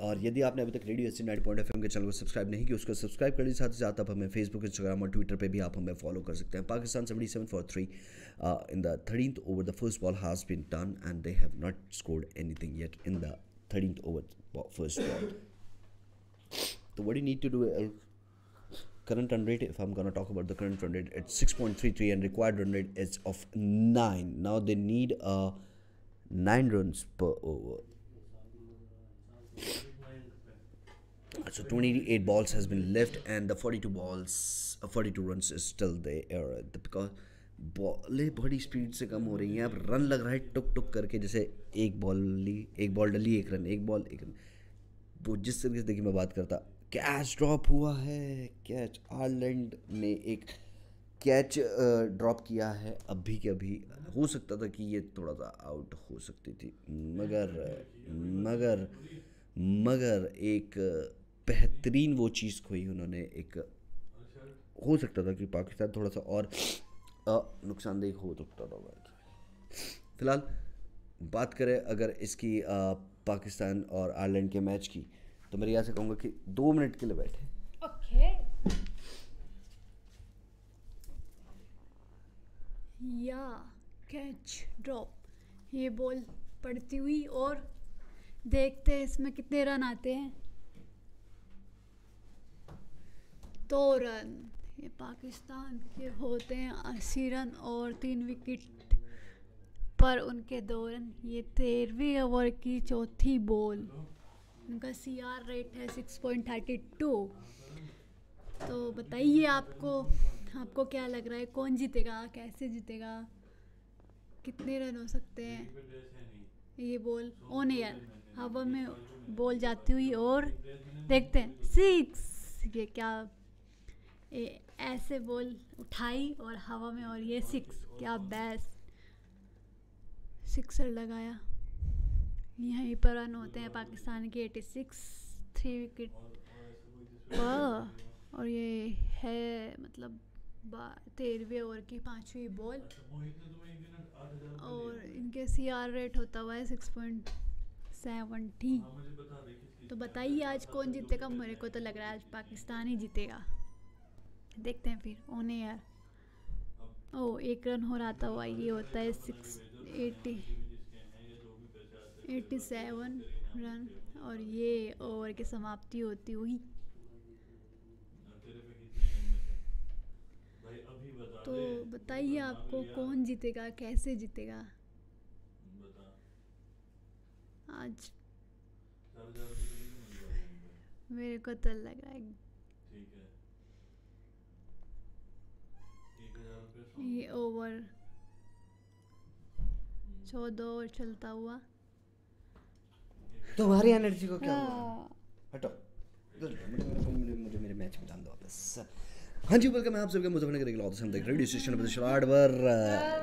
और यदि आपने अभी तक radio S D ninety point F के चैनल को सब्सक्राइब नहीं किया उसको सब्सक्राइब कर के साथ ही साथ आप हमें फेसबुक इंस्टाग्राम और ट्विटर पर भी आप हमें फॉलो कर सकते हैं Pakistan seventy seven for three in the thirteenth over the first ball has been done and they have not scored anything yet in the thirteenth over first ball तो what you need to do current current run rate if i'm going to talk about the current run rate it's three and required run rate is of 9 now they need uh, 9 runs per over so 28 balls has been left and the 42 balls uh, 42 runs is still there uh, because बॉलें बड़ी speed से कम हो रही हैं अब run लग रहा है टुक टुक करके जैसे एक बॉल ली एक बॉल डली एक रन एक बॉल एक रन वो तो जिस तरीके से देखिए मैं बात करता कैच ड्रॉप हुआ है कैच आयरलैंड ने एक कैच ड्रॉप uh, किया है अभी के अभी हो सकता था कि ये थोड़ा सा आउट हो सकती थी मगर मगर मगर एक बेहतरीन वो चीज़ खोई उन्होंने एक हो सकता था कि पाकिस्तान थोड़ा सा और नुकसानदेह हो सकता तो था फिलहाल बात करें अगर इसकी आ, पाकिस्तान और आयरलैंड के मैच की तो मैं यहाँ से कहूँगा कि दो मिनट के लिए बैठे ओके या कैच ड्रॉप ये बॉल पड़ती हुई और देखते हैं इसमें कितने रन आते हैं दो रन ये पाकिस्तान के होते हैं अस्सी रन और तीन विकेट पर उनके दो रन ये तेरहवीं ओवर की चौथी बॉल उनका सी आर रेट है सिक्स पॉइंट थर्टी टू तो बताइए आपको आपको क्या लग रहा है कौन जीतेगा कैसे जीतेगा कितने रन हो सकते हैं ये बॉल ऑन एयर हवा में बॉल जाती हुई और देखते हैं सिक्स ये क्या ऐसे बॉल उठाई और हवा में और ये सिक्स क्या बेस्ट सिक्सर लगाया यहीं पर रन होते हैं पाकिस्तान के एटी सिक्स थ्री विकेट पर और ये है मतलब तेरहवें ओवर की पाँचवीं बॉल और इनके सी आर रेट होता हुआ है सिक्स पॉइंट सेवनटी तो बताइए आज कौन जीतेगा मेरे को तो लग रहा है आज पाकिस्तान ही जीतेगा देखते हैं फिर ओने यार ओ एक रन हो रहा था हुआ ये होता है six eighty eighty seven run और ये ओवर की समाप्ति होती हुई तो बताइए आपको कौन जीतेगा कैसे जीतेगा आज मेरे को तो लग रहा है ये ओवर चौदह ओवर चलता हुआ तुम्हारी एनर्जी को क्या हटो मुझे मेरे मैच में डाल दो वापस हाँ जी वेलकम आप सबका मुजफ्फरनगर के लॉस देख रेडियो स्टेशन पर शराड शलाडवर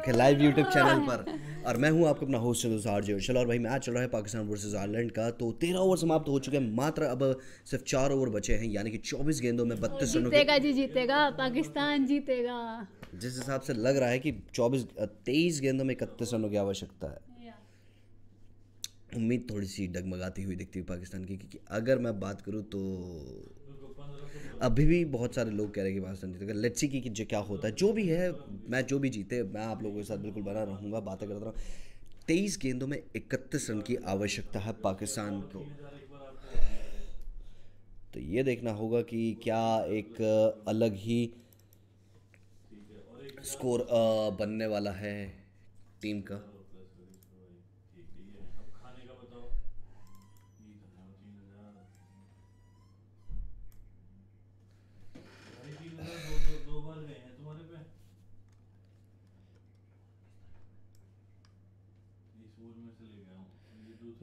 के लाइव यूट्यूब चैनल पर और मैं हूँ आपका अपना होस्ट आर जे शल और भाई मैच चल रहा है पाकिस्तान वर्सेस आयरलैंड का तो तेरह ओवर समाप्त हो चुके हैं मात्र अब सिर्फ चार ओवर बचे हैं यानी कि चौबीस गेंदों में बत्तीस रनों जीतेगा जी जीतेगा पाकिस्तान जीतेगा जिस हिसाब से लग रहा है कि चौबीस तेईस गेंदों में इकतीस रनों की आवश्यकता है उम्मीद थोड़ी सी डगमगाती हुई दिखती है पाकिस्तान की क्योंकि अगर मैं बात करूँ तो अभी भी बहुत सारे लोग कह रहे हैं कि पाकिस्तान जीतेगा लेट्स सी कि, क्या होता है जो भी है मैं जो भी जीते मैं आप लोगों के साथ बिल्कुल बना रहूँगा बातें करता रहूँ तेईस गेंदों में इकतीस रन की आवश्यकता है पाकिस्तान को तो ये देखना होगा कि क्या एक अलग ही स्कोर बनने वाला है टीम का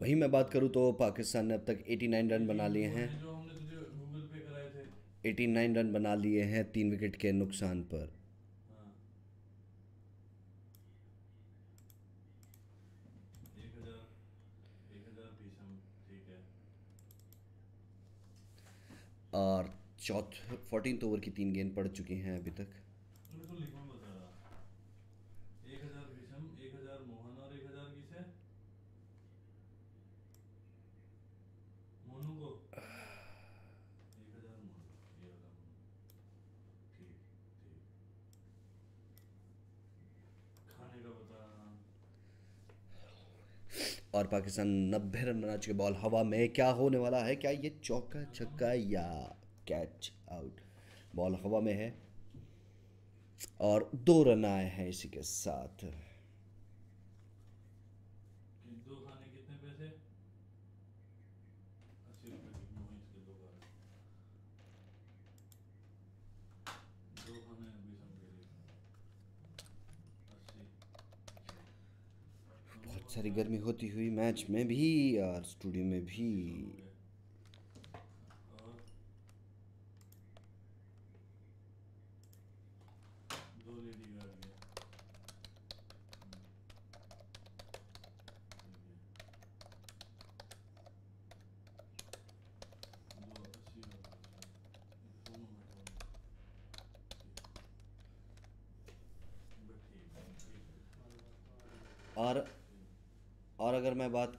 वहीं मैं बात करूँ तो पाकिस्तान ने अब तक 89 रन बना लिए हैं 89 रन बना लिए हैं तीन विकेट के नुकसान पर और चौथ फोर्टीन ओवर की तीन गेंद पड़ चुकी हैं अभी तक और पाकिस्तान नब्बे रन बना चुके बॉल हवा में क्या होने वाला है क्या ये चौका छक्का या कैच आउट बॉल हवा में है और दो रन आए हैं इसी के साथ सारी गर्मी होती हुई मैच में भी और स्टूडियो में भी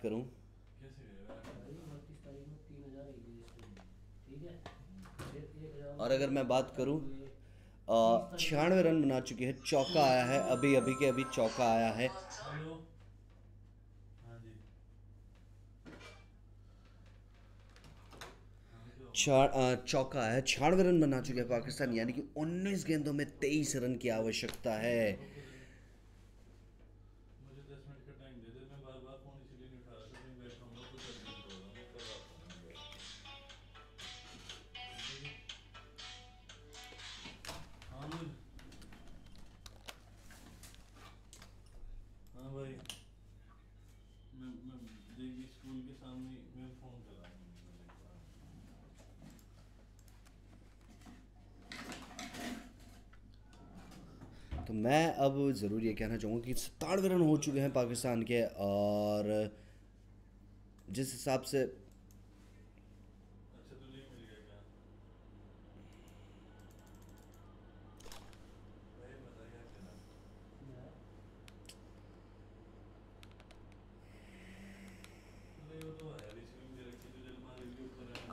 करूँ और अगर मैं बात करूँ छियानवे रन बना चुकी है चौका आया है अभी अभी के अभी चौका आया है हाँ चौका है छियानवे रन बना चुके हैं पाकिस्तान यानी कि 19 गेंदों में 23 रन की आवश्यकता है अब ज़रूर ये कहना चाहूँगा कि सत्तानवे रन हो चुके हैं पाकिस्तान के और जिस हिसाब से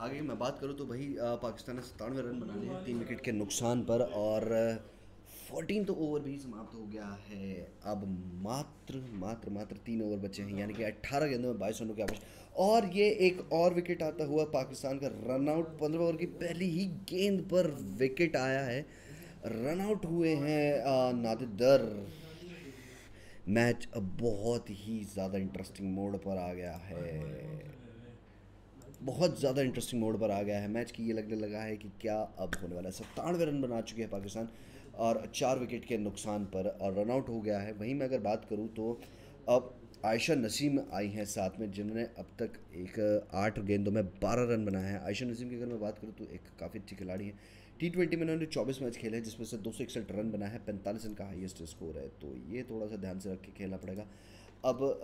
आगे मैं बात करूं तो भाई पाकिस्तान ने सतानवे रन बना लिए तीन विकेट के नुकसान पर और फोर्टीन तो ओवर भी समाप्त हो गया है अब मात्र मात्र मात्र तीन ओवर बचे हैं यानी कि अट्ठारह गेंदों में बाईस रनों के आवश्यक और ये एक और विकेट आता हुआ पाकिस्तान का रनआउट पंद्रह ओवर की पहली ही गेंद पर विकेट आया है रनआउट हुए हैं नादर मैच अब बहुत ही ज़्यादा इंटरेस्टिंग मोड पर आ गया है बहुत ज़्यादा इंटरेस्टिंग मोड पर आ गया है मैच की ये लगने लगा है कि क्या अब होने वाला है सत्तानवे रन बना चुके हैं पाकिस्तान और चार विकेट के नुकसान पर और रनआउट हो गया है वहीं मैं अगर बात करूँ तो अब आयशा नसीम आई हैं साथ में जिन्होंने अब तक एक आठ गेंदों में बारह रन बनाया है आयशा नसीम की अगर मैं बात करूँ तो एक काफ़ी अच्छी खिलाड़ी है टी ट्वेंटी में उन्होंने चौबीस मैच खेले हैं जिसमें से दो सौ इकसठ रन बनाया है पैंतालीस रन का हाईएस्ट स्कोर है तो ये थोड़ा सा ध्यान से रख के खेलना पड़ेगा अब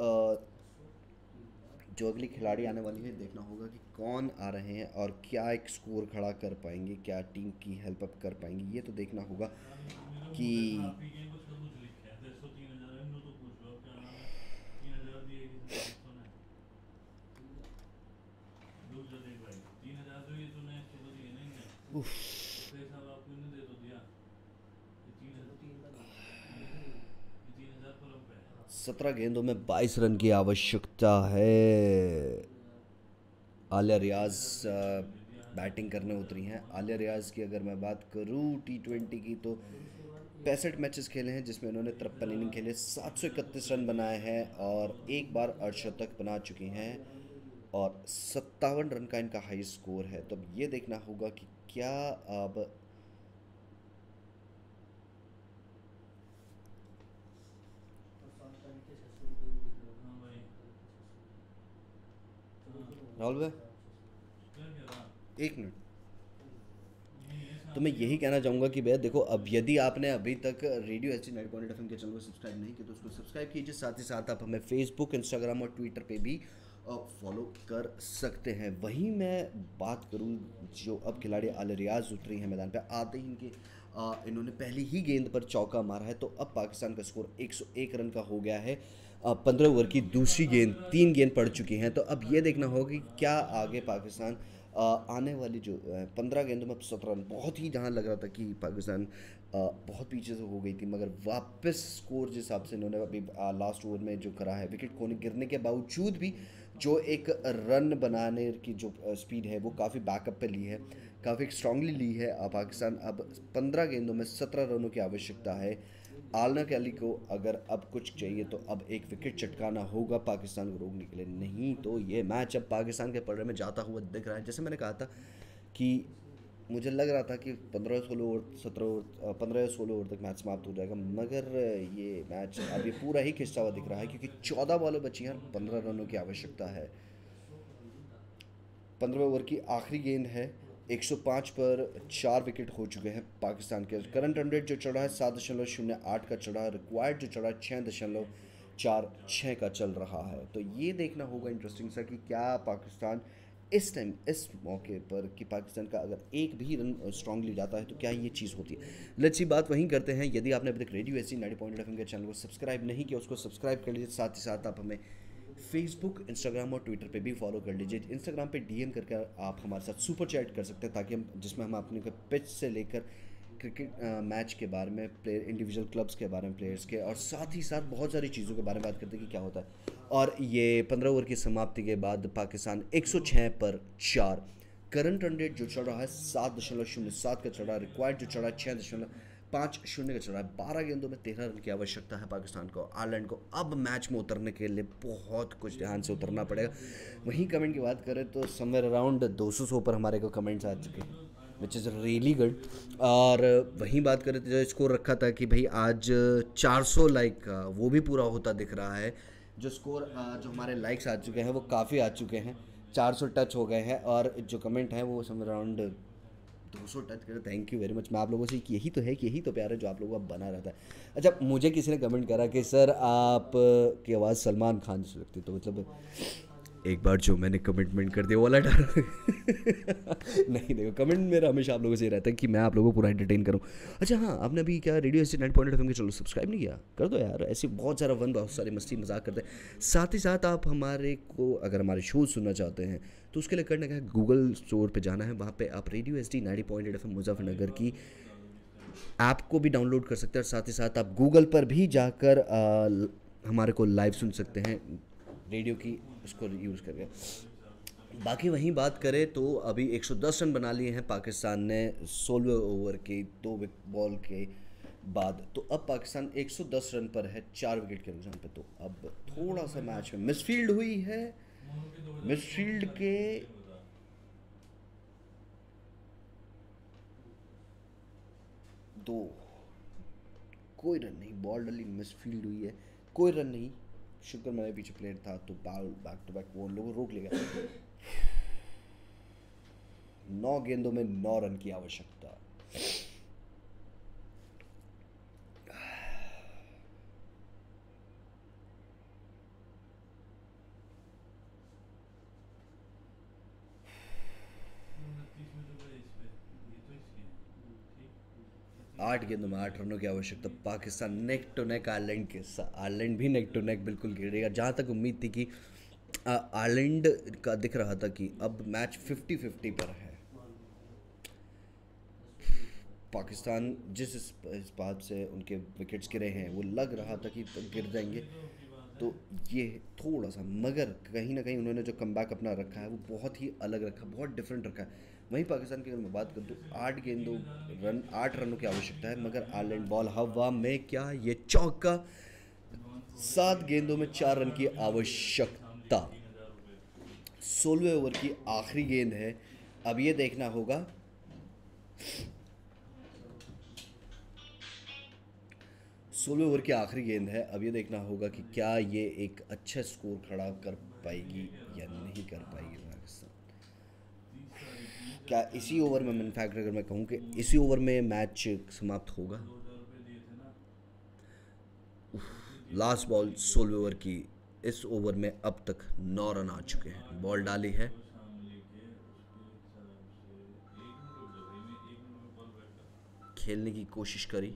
जो अगली खिलाड़ी आने वाली है देखना होगा कि कौन आ रहे हैं और क्या एक स्कोर खड़ा कर पाएंगे क्या टीम की हेल्पअप कर पाएंगे ये तो देखना होगा कि सत्रह गेंदों में बाईस रन की आवश्यकता है आलिया रियाज बैटिंग करने उतरी हैं आलिया रियाज की अगर मैं बात करूँ टी ट्वेंटी की तो पैंसठ मैचेस खेले हैं जिसमें उन्होंने तिरपन इनिंग खेले सात सौ इकतीस रन बनाए हैं और एक बार अर्धशतक बना चुकी हैं और सत्तावन रन का इनका हाई स्कोर है तो अब ये देखना होगा कि क्या अब राहुल भाई एक मिनट तो मैं यही कहना चाहूँगा कि भैया देखो अब यदि आपने अभी तक radio H ninety point F के चैनल को सब्सक्राइब नहीं किया तो उसको सब्सक्राइब कीजिए साथ ही साथ आप हमें फेसबुक इंस्टाग्राम और ट्विटर पे भी फॉलो कर सकते हैं वहीं मैं बात करूँ जो अब खिलाड़ी आल रियाज उतरी हैं मैदान पर आते ही इनके इन्होंने पहली ही गेंद पर चौका मारा है तो अब पाकिस्तान का स्कोर 101 रन का हो गया है पंद्रह ओवर की दूसरी गेंद तीन गेंद पड़ चुकी हैं तो अब ये देखना होगा कि क्या आगे पाकिस्तान आने वाली जो पंद्रह गेंदों में सत्रह रन बहुत ही जहाँ लग रहा था कि पाकिस्तान बहुत पीछे से हो गई थी मगर वापस स्कोर जिस हिसाब से इन्होंने अभी लास्ट ओवर में जो करा है विकेट कोने गिरने के बावजूद भी जो एक रन बनाने की जो स्पीड है वो काफ़ी बैकअप पे ली है काफ़ी स्ट्रांगली ली है पाकिस्तान अब पंद्रह गेंदों में सत्रह रनों की आवश्यकता है आलना के अली को अगर अब कुछ चाहिए तो अब एक विकेट चटकाना होगा पाकिस्तान को रोकने के लिए नहीं तो ये मैच अब पाकिस्तान के पड़े में जाता हुआ दिख रहा है जैसे मैंने कहा था कि मुझे लग रहा था कि पंद्रह सोलह ओवर सत्रह ओवर पंद्रह सोलह ओवर तक मैच समाप्त हो जाएगा मगर ये मैच अभी पूरा ही खिंचता हुआ दिख रहा है क्योंकि चौदह बॉलों बची हैं पंद्रह रनों की आवश्यकता है पंद्रह ओवर की आखिरी गेंद है 105 पर चार विकेट हो चुके हैं पाकिस्तान के करंट रन रेट जो चढ़ा है सात दशमलव शून्य आठ का चढ़ा है रिक्वायर्ड जो चढ़ा है छः दशमलव चार छः का चल रहा है तो ये देखना होगा इंटरेस्टिंग सा कि क्या पाकिस्तान इस टाइम इस मौके पर कि पाकिस्तान का अगर एक भी रन स्ट्रांगली जाता है तो क्या ये चीज़ होती है लच्ची बात वहीं करते हैं यदि आपने अभी तक radio S D ninety point F के चैनल को सब्सक्राइब नहीं किया उसको सब्सक्राइब कर लीजिए साथ ही साथ आप हमें फेसबुक इंस्टाग्राम और ट्विटर पे भी फॉलो कर लीजिए इंस्टाग्राम पे डीएम करके आप हमारे साथ सुपर चैट कर सकते हैं ताकि हम जिसमें हम अपने पिच से लेकर क्रिकेट मैच के बारे में प्लेयर इंडिविजुअल क्लब्स के बारे में प्लेयर्स के और साथ ही साथ बहुत सारी चीज़ों के बारे में बात करते हैं कि क्या होता है और ये पंद्रह ओवर की समाप्ति के बाद पाकिस्तान एक पर चार करंट रन रेट जो चढ़ रहा है सात दशमलव शून्य सात का चढ़ा रिक्वायर्ड जो चढ़ा है छः दशमलव पाँच शून्य का चल रहा है बारह गेंदों में तेरह रन की आवश्यकता है पाकिस्तान को आयरलैंड को अब मैच में उतरने के लिए बहुत कुछ ध्यान से उतरना पड़ेगा वहीं कमेंट की बात करें तो समवेयर अराउंड दो सौ सौ पर हमारे को कमेंट्स आ चुके हैं विच इज़ रियली गुड और वहीं बात करें तो जो स्कोर रखा था कि भाई आज 400 लाइक का वो भी पूरा होता दिख रहा है जो स्कोर जो हमारे लाइक्स आ चुके हैं वो काफ़ी आ चुके हैं 400 टच हो गए हैं और जो कमेंट हैं वो सम अराउंड सौ टच करें थैंक यू वेरी मच मैं आप लोगों से यही तो है कि यही तो प्यार है जो आप लोगों का बना रहता है अच्छा मुझे किसी ने कमेंट करा कि सर आप की आवाज़ सलमान खान जैसी लगती तो मतलब एक बार जो मैंने कमिटमेंट कर दिया वाला डाल नहीं देखो कमेंट मेरा हमेशा आप लोगों से रहता है कि मैं आप लोगों को पूरा एंटरटेन करूँ अच्छा हाँ आपने अभी क्या रेडियो एस नाइन पॉइंट के चलो सब्सक्राइब नहीं किया कर दो यार ऐसे बहुत सारा वन बहुत सारे मस्ती मजाक करते हैं साथ ही साथ आप हमारे को अगर हमारे शो सुनना चाहते हैं तो उसके लिए करना क्या है गूगल स्टोर पर जाना है वहाँ पर आप radio S D nine point F Muzaffarnagar की ऐप को भी डाउनलोड कर सकते हैं और साथ ही साथ आप गूगल पर भी जाकर हमारे को लाइव सुन सकते हैं रेडियो की उसको यूज़ करके बाकी वहीं बात करें तो अभी 110 रन बना लिए हैं पाकिस्तान ने सोलह ओवर के दो विक बॉल के बाद तो अब पाकिस्तान 110 रन पर है चार विकेट के नुकसान पे तो अब थोड़ा सा मैच में मिसफील्ड हुई है मिसफील्ड के दो कोई रन नहीं बॉल डली मिसफील्ड हुई है कोई रन नहीं शुक्र मेरे पीछे प्लेयर था तो बाउल बैक टू बैक वो उन लोगों रोक ले नौ गेंदों में नौ रन की आवश्यकता आठ गेंदों में आठ रनों की आवश्यकता Pakistan neck to neck Ireland के साथ आयरलैंड भी नेक टू नेक बिल्कुल गिरेगा जहाँ तक उम्मीद थी कि आयरलैंड का दिख रहा था कि अब मैच फिफ्टी फिफ्टी पर है पाकिस्तान जिस इस बात से उनके विकेट्स गिरे हैं वो लग रहा था कि तो गिर जाएंगे तो ये थोड़ा सा मगर कहीं ना कहीं उन्होंने जो कम अपना रखा है वो बहुत ही अलग रखा बहुत डिफरेंट रखा है वहीं पाकिस्तान की अगर मैं बात करूँ तो आठ गेंदों रन आठ रनों की आवश्यकता है मगर आयरलैंड बॉल हवा में क्या ये चौका सात गेंदों में चार रन की आवश्यकता सोलहवें ओवर की आखिरी गेंद है अब ये देखना होगा सोलह ओवर की आखिरी गेंद है अब ये देखना होगा कि क्या ये एक अच्छा स्कोर खड़ा कर पाएगी या नहीं कर पाएगी क्या इसी ओवर में इनफैक्ट अगर मैं कहूँ कि इसी ओवर में मैच समाप्त होगा लास्ट बॉल सोलह ओवर की इस ओवर में अब तक नौ रन आ चुके हैं बॉल डाली है खेलने की कोशिश करी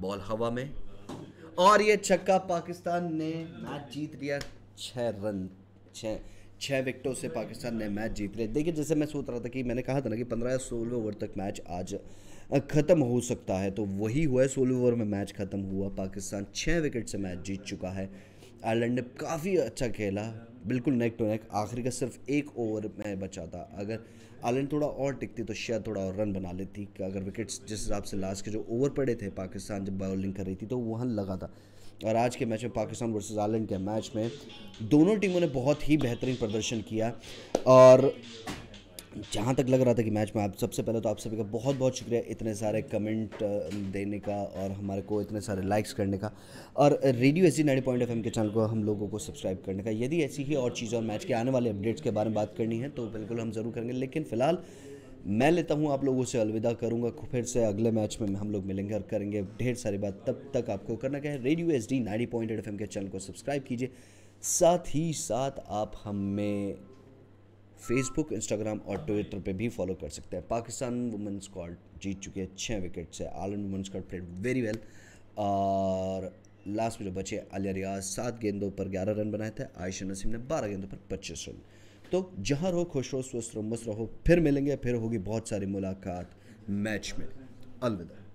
बॉल हवा में और ये छक्का पाकिस्तान ने मैच जीत लिया छह रन छ छः विकेटों से पाकिस्तान ने मैच जीत लिया देखिए जैसे मैं सोच रहा था कि मैंने कहा था ना कि पंद्रह या सोलह ओवर तक मैच आज ख़त्म हो सकता है तो वही हुआ है सोलह ओवर में मैच ख़त्म हुआ पाकिस्तान छः विकेट से मैच जीत चुका है आयरलैंड ने काफ़ी अच्छा खेला बिल्कुल नेक टू नेक आखिरी का सिर्फ एक ओवर में बचा था अगर आयरलैंड थोड़ा और टिकती तो शायद थोड़ा और रन बना लेती अगर विकेट्स जिस हिसाब से लास्ट के जो ओवर पड़े थे पाकिस्तान जब बॉलिंग कर रही थी तो वहाँ लगा था और आज के मैच में पाकिस्तान वर्सेस आयरलैंड के मैच में दोनों टीमों ने बहुत ही बेहतरीन प्रदर्शन किया और जहाँ तक लग रहा था कि मैच में आप सबसे पहले तो आप सभी का बहुत बहुत शुक्रिया इतने सारे कमेंट देने का और हमारे को इतने सारे लाइक्स करने का और radio S C nine point F के चैनल को हम लोगों को सब्सक्राइब करने का यदि ऐसी ही और चीज़ें और मैच के आने वाले अपडेट्स के बारे में बात करनी है तो बिल्कुल हम ज़रूर करेंगे लेकिन फ़िलहाल मैं लेता हूँ आप लोगों से अलविदा करूँगा फिर से अगले मैच में हम लोग मिलेंगे और करेंगे ढेर सारी बात तब तक आपको करना क्या है radio S D ninety point eight F के चैनल को सब्सक्राइब कीजिए साथ ही साथ आप हमें फेसबुक इंस्टाग्राम और ट्विटर पे भी फॉलो कर सकते हैं पाकिस्तान वुमेन स्क्वाड जीत चुके हैं छः विकेट से आलम women squad played very well और लास्ट में जो बचे अलिया रियाज सात गेंदों पर ग्यारह रन बनाए थे आयशा नसीम ने बारह गेंदों पर पच्चीस रन तो जहाँ रहो खुश रहो स्वस्थ रहो मस्त रहो फिर मिलेंगे फिर होगी बहुत सारी मुलाकात मैच में अलविदा